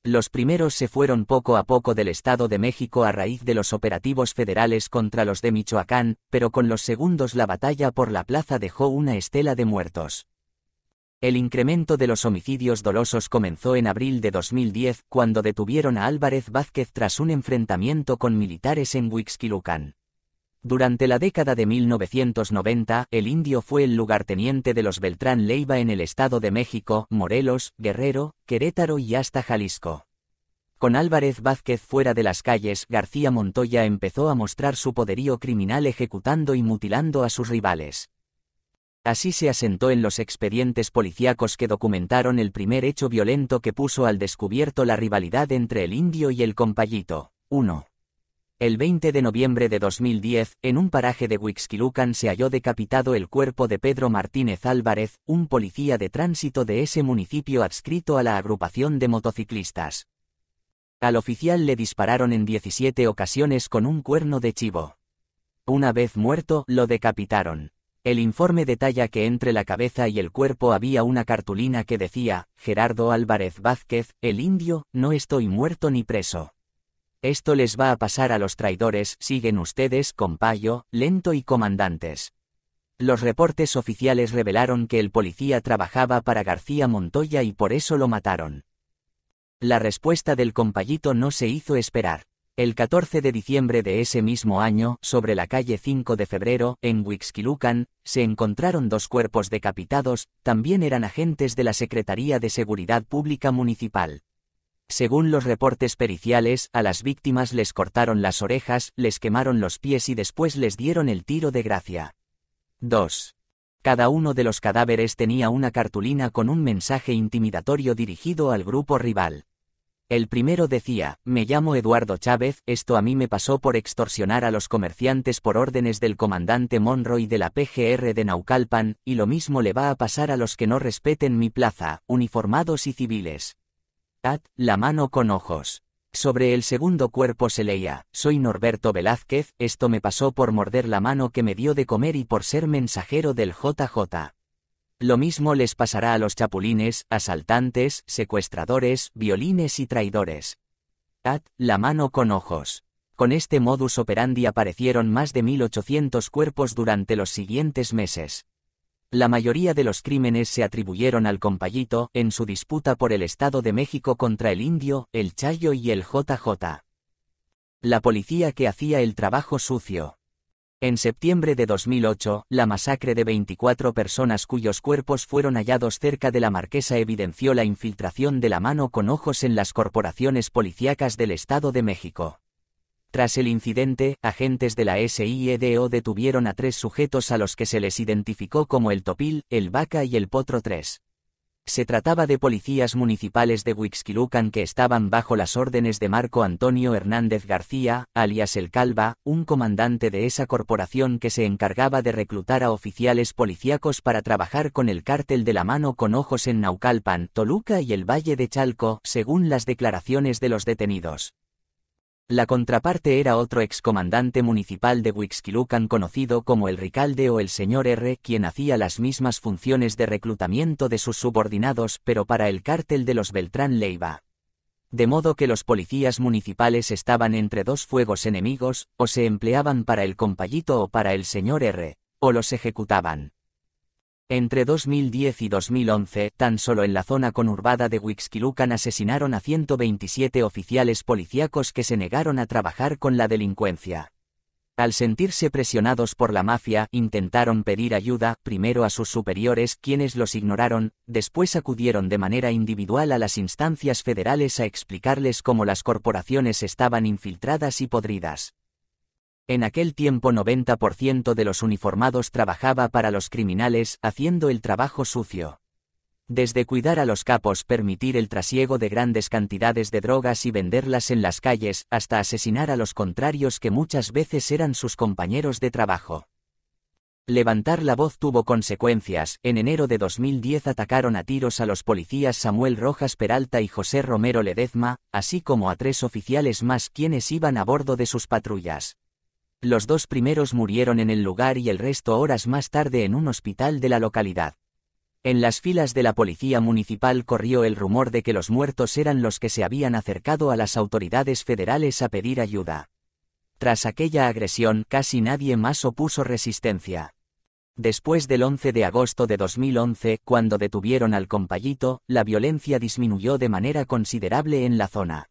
Los primeros se fueron poco a poco del Estado de México a raíz de los operativos federales contra los de Michoacán, pero con los segundos la batalla por la plaza dejó una estela de muertos. El incremento de los homicidios dolosos comenzó en abril de 2010, cuando detuvieron a Álvarez Vázquez tras un enfrentamiento con militares en Huixquilucan. Durante la década de 1990, el indio fue el lugarteniente de los Beltrán Leiva en el Estado de México, Morelos, Guerrero, Querétaro y hasta Jalisco. Con Álvarez Vázquez fuera de las calles, García Montoya empezó a mostrar su poderío criminal ejecutando y mutilando a sus rivales. Así se asentó en los expedientes policíacos que documentaron el primer hecho violento que puso al descubierto la rivalidad entre el indio y el compayito. 1. El 20 de noviembre de 2010, en un paraje de Huixquilucan se halló decapitado el cuerpo de Pedro Martínez Álvarez, un policía de tránsito de ese municipio adscrito a la agrupación de motociclistas. Al oficial le dispararon en 17 ocasiones con un cuerno de chivo. Una vez muerto, lo decapitaron. El informe detalla que entre la cabeza y el cuerpo había una cartulina que decía, Gerardo Álvarez Vázquez, el indio, no estoy muerto ni preso. Esto les va a pasar a los traidores, siguen ustedes, compayo, lento y comandantes. Los reportes oficiales revelaron que el policía trabajaba para García Montoya y por eso lo mataron. La respuesta del compayito no se hizo esperar. El 14 de diciembre de ese mismo año, sobre la calle 5 de febrero, en Huixquilucan, se encontraron dos cuerpos decapitados, también eran agentes de la Secretaría de Seguridad Pública Municipal. Según los reportes periciales, a las víctimas les cortaron las orejas, les quemaron los pies y después les dieron el tiro de gracia. 2. Cada uno de los cadáveres tenía una cartulina con un mensaje intimidatorio dirigido al grupo rival. El primero decía, me llamo Eduardo Chávez, esto a mí me pasó por extorsionar a los comerciantes por órdenes del comandante Monroy de la PGR de Naucalpan, y lo mismo le va a pasar a los que no respeten mi plaza, uniformados y civiles. At, la mano con ojos. Sobre el segundo cuerpo se leía, soy Norberto Velázquez, esto me pasó por morder la mano que me dio de comer y por ser mensajero del JJ. Lo mismo les pasará a los chapulines, asaltantes, secuestradores, violines y traidores. At, la mano con ojos. Con este modus operandi aparecieron más de 1.800 cuerpos durante los siguientes meses. La mayoría de los crímenes se atribuyeron al compayito en su disputa por el Estado de México contra el indio, el Chayo y el JJ. La policía que hacía el trabajo sucio. En septiembre de 2008, la masacre de 24 personas cuyos cuerpos fueron hallados cerca de la Marquesa evidenció la infiltración de la mano con ojos en las corporaciones policíacas del Estado de México. Tras el incidente, agentes de la SIEDO detuvieron a tres sujetos a los que se les identificó como el Topil, el Vaca y el Potro 3. Se trataba de policías municipales de Huixquilucan que estaban bajo las órdenes de Marco Antonio Hernández García, alias El Calva, un comandante de esa corporación que se encargaba de reclutar a oficiales policíacos para trabajar con el cártel de la mano con ojos en Naucalpan, Toluca y el Valle de Chalco, según las declaraciones de los detenidos. La contraparte era otro excomandante municipal de Huixquilucan conocido como el Ricalde o el señor R, quien hacía las mismas funciones de reclutamiento de sus subordinados, pero para el cártel de los Beltrán Leiva. De modo que los policías municipales estaban entre dos fuegos enemigos, o se empleaban para el compayito o para el señor R, o los ejecutaban. Entre 2010 y 2011, tan solo en la zona conurbada de Huixquilucan asesinaron a 127 oficiales policíacos que se negaron a trabajar con la delincuencia. Al sentirse presionados por la mafia, intentaron pedir ayuda, primero a sus superiores, quienes los ignoraron, después acudieron de manera individual a las instancias federales a explicarles cómo las corporaciones estaban infiltradas y podridas. En aquel tiempo 90% de los uniformados trabajaba para los criminales haciendo el trabajo sucio. Desde cuidar a los capos, permitir el trasiego de grandes cantidades de drogas y venderlas en las calles, hasta asesinar a los contrarios que muchas veces eran sus compañeros de trabajo. Levantar la voz tuvo consecuencias. En enero de 2010 atacaron a tiros a los policías Samuel Rojas Peralta y José Romero Ledezma, así como a tres oficiales más quienes iban a bordo de sus patrullas. Los dos primeros murieron en el lugar y el resto horas más tarde en un hospital de la localidad. En las filas de la policía municipal corrió el rumor de que los muertos eran los que se habían acercado a las autoridades federales a pedir ayuda. Tras aquella agresión casi nadie más opuso resistencia. Después del 11 de agosto de 2011, cuando detuvieron al compayito, la violencia disminuyó de manera considerable en la zona.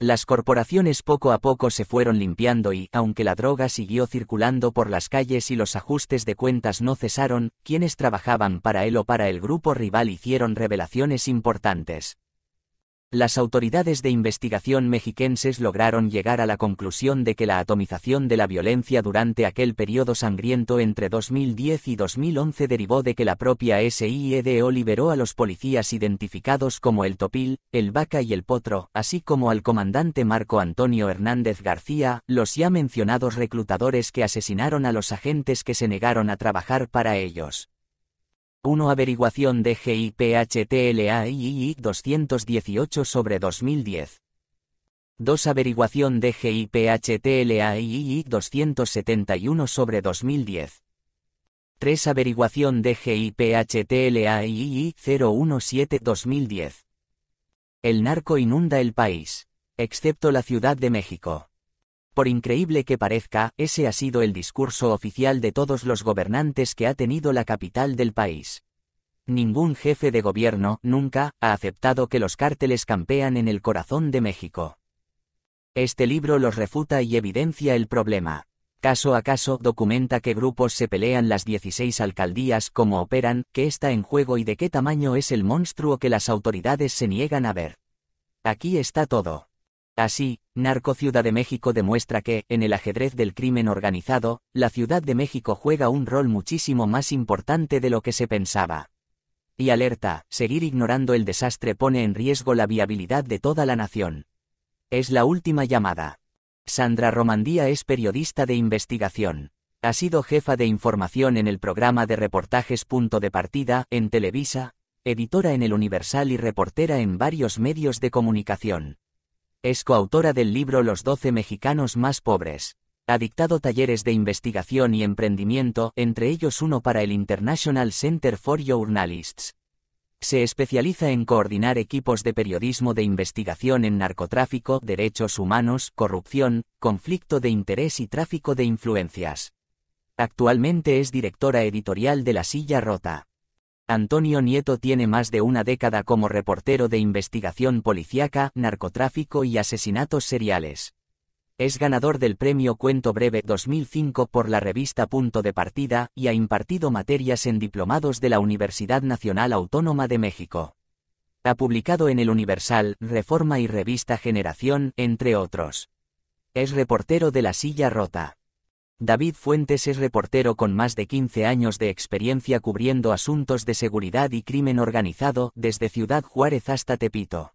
Las corporaciones poco a poco se fueron limpiando y, aunque la droga siguió circulando por las calles y los ajustes de cuentas no cesaron, quienes trabajaban para él o para el grupo rival hicieron revelaciones importantes. Las autoridades de investigación mexiquenses lograron llegar a la conclusión de que la atomización de la violencia durante aquel periodo sangriento entre 2010 y 2011 derivó de que la propia SIEDO liberó a los policías identificados como el Topil, el Vaca y el Potro, así como al comandante Marco Antonio Hernández García, los ya mencionados reclutadores que asesinaron a los agentes que se negaron a trabajar para ellos. 1 Averiguación de GIPHTLAII 218 sobre 2010. 2 Averiguación de GIPHTLAII 271 sobre 2010. 3 Averiguación de GIPHTLAII 017 2010. El narco inunda el país, excepto la Ciudad de México. Por increíble que parezca, ese ha sido el discurso oficial de todos los gobernantes que ha tenido la capital del país. Ningún jefe de gobierno, nunca, ha aceptado que los cárteles campean en el corazón de México. Este libro los refuta y evidencia el problema. Caso a caso documenta qué grupos se pelean las 16 alcaldías, cómo operan, qué está en juego y de qué tamaño es el monstruo que las autoridades se niegan a ver. Aquí está todo. Así, Narco Ciudad de México demuestra que, en el ajedrez del crimen organizado, la Ciudad de México juega un rol muchísimo más importante de lo que se pensaba. Y alerta, seguir ignorando el desastre pone en riesgo la viabilidad de toda la nación. Es la última llamada. Sandra Romandía es periodista de investigación. Ha sido jefa de información en el programa de reportajes Punto de Partida, en Televisa, editora en El Universal y reportera en varios medios de comunicación. Es coautora del libro Los 12 mexicanos más pobres. Ha dictado talleres de investigación y emprendimiento, entre ellos uno para el International Center for Journalists. Se especializa en coordinar equipos de periodismo de investigación en narcotráfico, derechos humanos, corrupción, conflicto de interés y tráfico de influencias. Actualmente es directora editorial de La Silla Rota. Antonio Nieto tiene más de una década como reportero de investigación policíaca, narcotráfico y asesinatos seriales. Es ganador del premio Cuento Breve 2005 por la revista Punto de Partida y ha impartido materias en diplomados de la Universidad Nacional Autónoma de México. Ha publicado en El Universal, Reforma y Revista Generación, entre otros. Es reportero de La Silla Rota. David Fuentes es reportero con más de 15 años de experiencia cubriendo asuntos de seguridad y crimen organizado desde Ciudad Juárez hasta Tepito.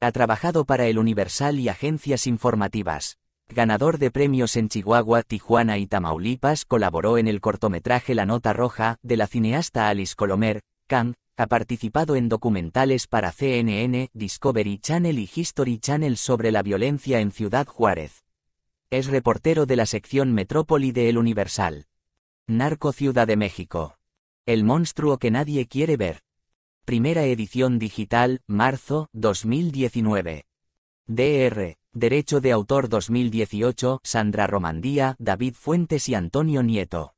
Ha trabajado para El Universal y agencias informativas. Ganador de premios en Chihuahua, Tijuana y Tamaulipas, colaboró en el cortometraje La Nota Roja de la cineasta Alice Colomer, Kang, ha participado en documentales para CNN, Discovery Channel y History Channel sobre la violencia en Ciudad Juárez. Es reportero de la sección Metrópoli de El Universal. Narco Ciudad de México. El monstruo que nadie quiere ver. Primera edición digital, marzo 2019. DR. Derecho de autor 2018, Sandra Romandía, David Fuentes y Antonio Nieto.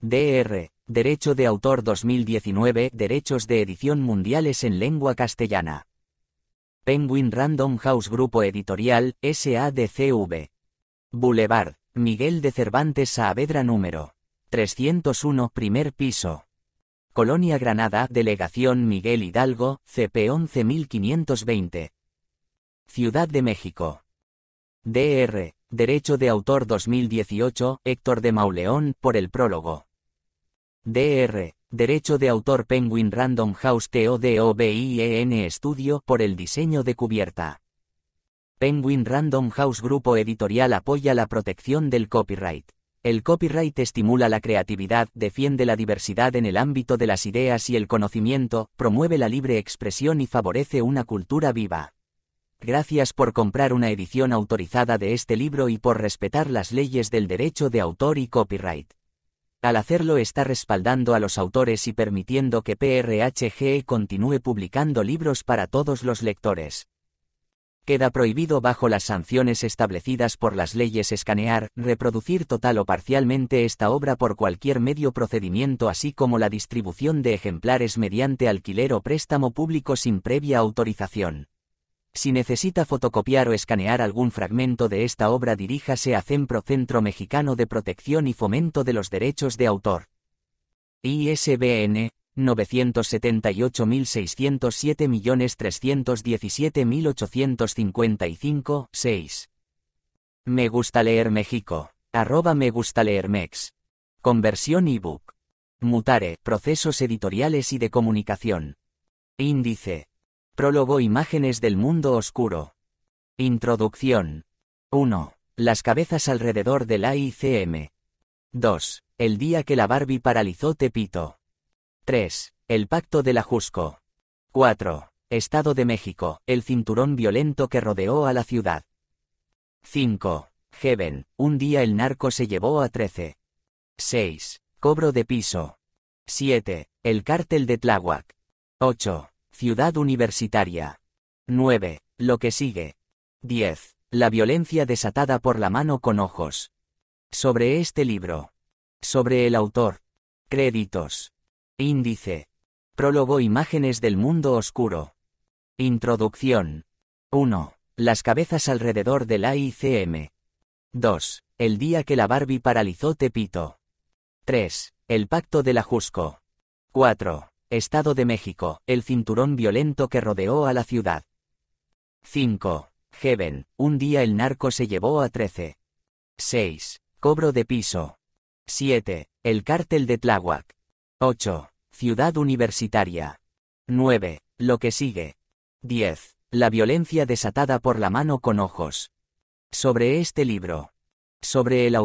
DR. Derecho de autor 2019, Derechos de edición mundiales en lengua castellana. Penguin Random House Grupo Editorial, SADCV. Boulevard, Miguel de Cervantes Saavedra número 301, primer piso. Colonia Granada, Delegación Miguel Hidalgo, CP 11520. Ciudad de México. DR, Derecho de Autor 2018, Héctor de Mauleón, por el prólogo. DR, Derecho de Autor Penguin Random House TODOBIEN Estudio, por el diseño de cubierta. Penguin Random House Grupo Editorial apoya la protección del copyright. El copyright estimula la creatividad, defiende la diversidad en el ámbito de las ideas y el conocimiento, promueve la libre expresión y favorece una cultura viva. Gracias por comprar una edición autorizada de este libro y por respetar las leyes del derecho de autor y copyright. Al hacerlo está respaldando a los autores y permitiendo que PRHG e continúe publicando libros para todos los lectores. Queda prohibido bajo las sanciones establecidas por las leyes escanear, reproducir total o parcialmente esta obra por cualquier medio procedimiento así como la distribución de ejemplares mediante alquiler o préstamo público sin previa autorización. Si necesita fotocopiar o escanear algún fragmento de esta obra diríjase a CEMPRO Centro Mexicano de Protección y Fomento de los Derechos de Autor. ISBN 978.607.317.855.6. Me gusta leer México. Arroba me gusta leer Mex. Conversión ebook. Mutare, procesos editoriales y de comunicación. Índice. Prólogo Imágenes del mundo oscuro. Introducción. 1. Las cabezas alrededor del AICM. 2. El día que la Barbie paralizó Tepito. 3. El Pacto de la Jusco. 4. Estado de México, el cinturón violento que rodeó a la ciudad. 5. Heaven, un día el narco se llevó a 13. 6. Cobro de piso. 7. El cártel de Tláhuac. 8. Ciudad universitaria. 9. Lo que sigue. 10. La violencia desatada por la mano con ojos. Sobre este libro. Sobre el autor. Créditos. Índice. Prólogo Imágenes del mundo oscuro. Introducción. 1. Las cabezas alrededor del AICM. 2. El día que la Barbie paralizó Tepito. 3. El pacto de la 4. Estado de México, el cinturón violento que rodeó a la ciudad. 5. Heaven, un día el narco se llevó a 13. 6. Cobro de piso. 7. El cártel de Tláhuac. 8. Ciudad universitaria. 9. Lo que sigue. 10. La violencia desatada por la mano con ojos. Sobre este libro. Sobre el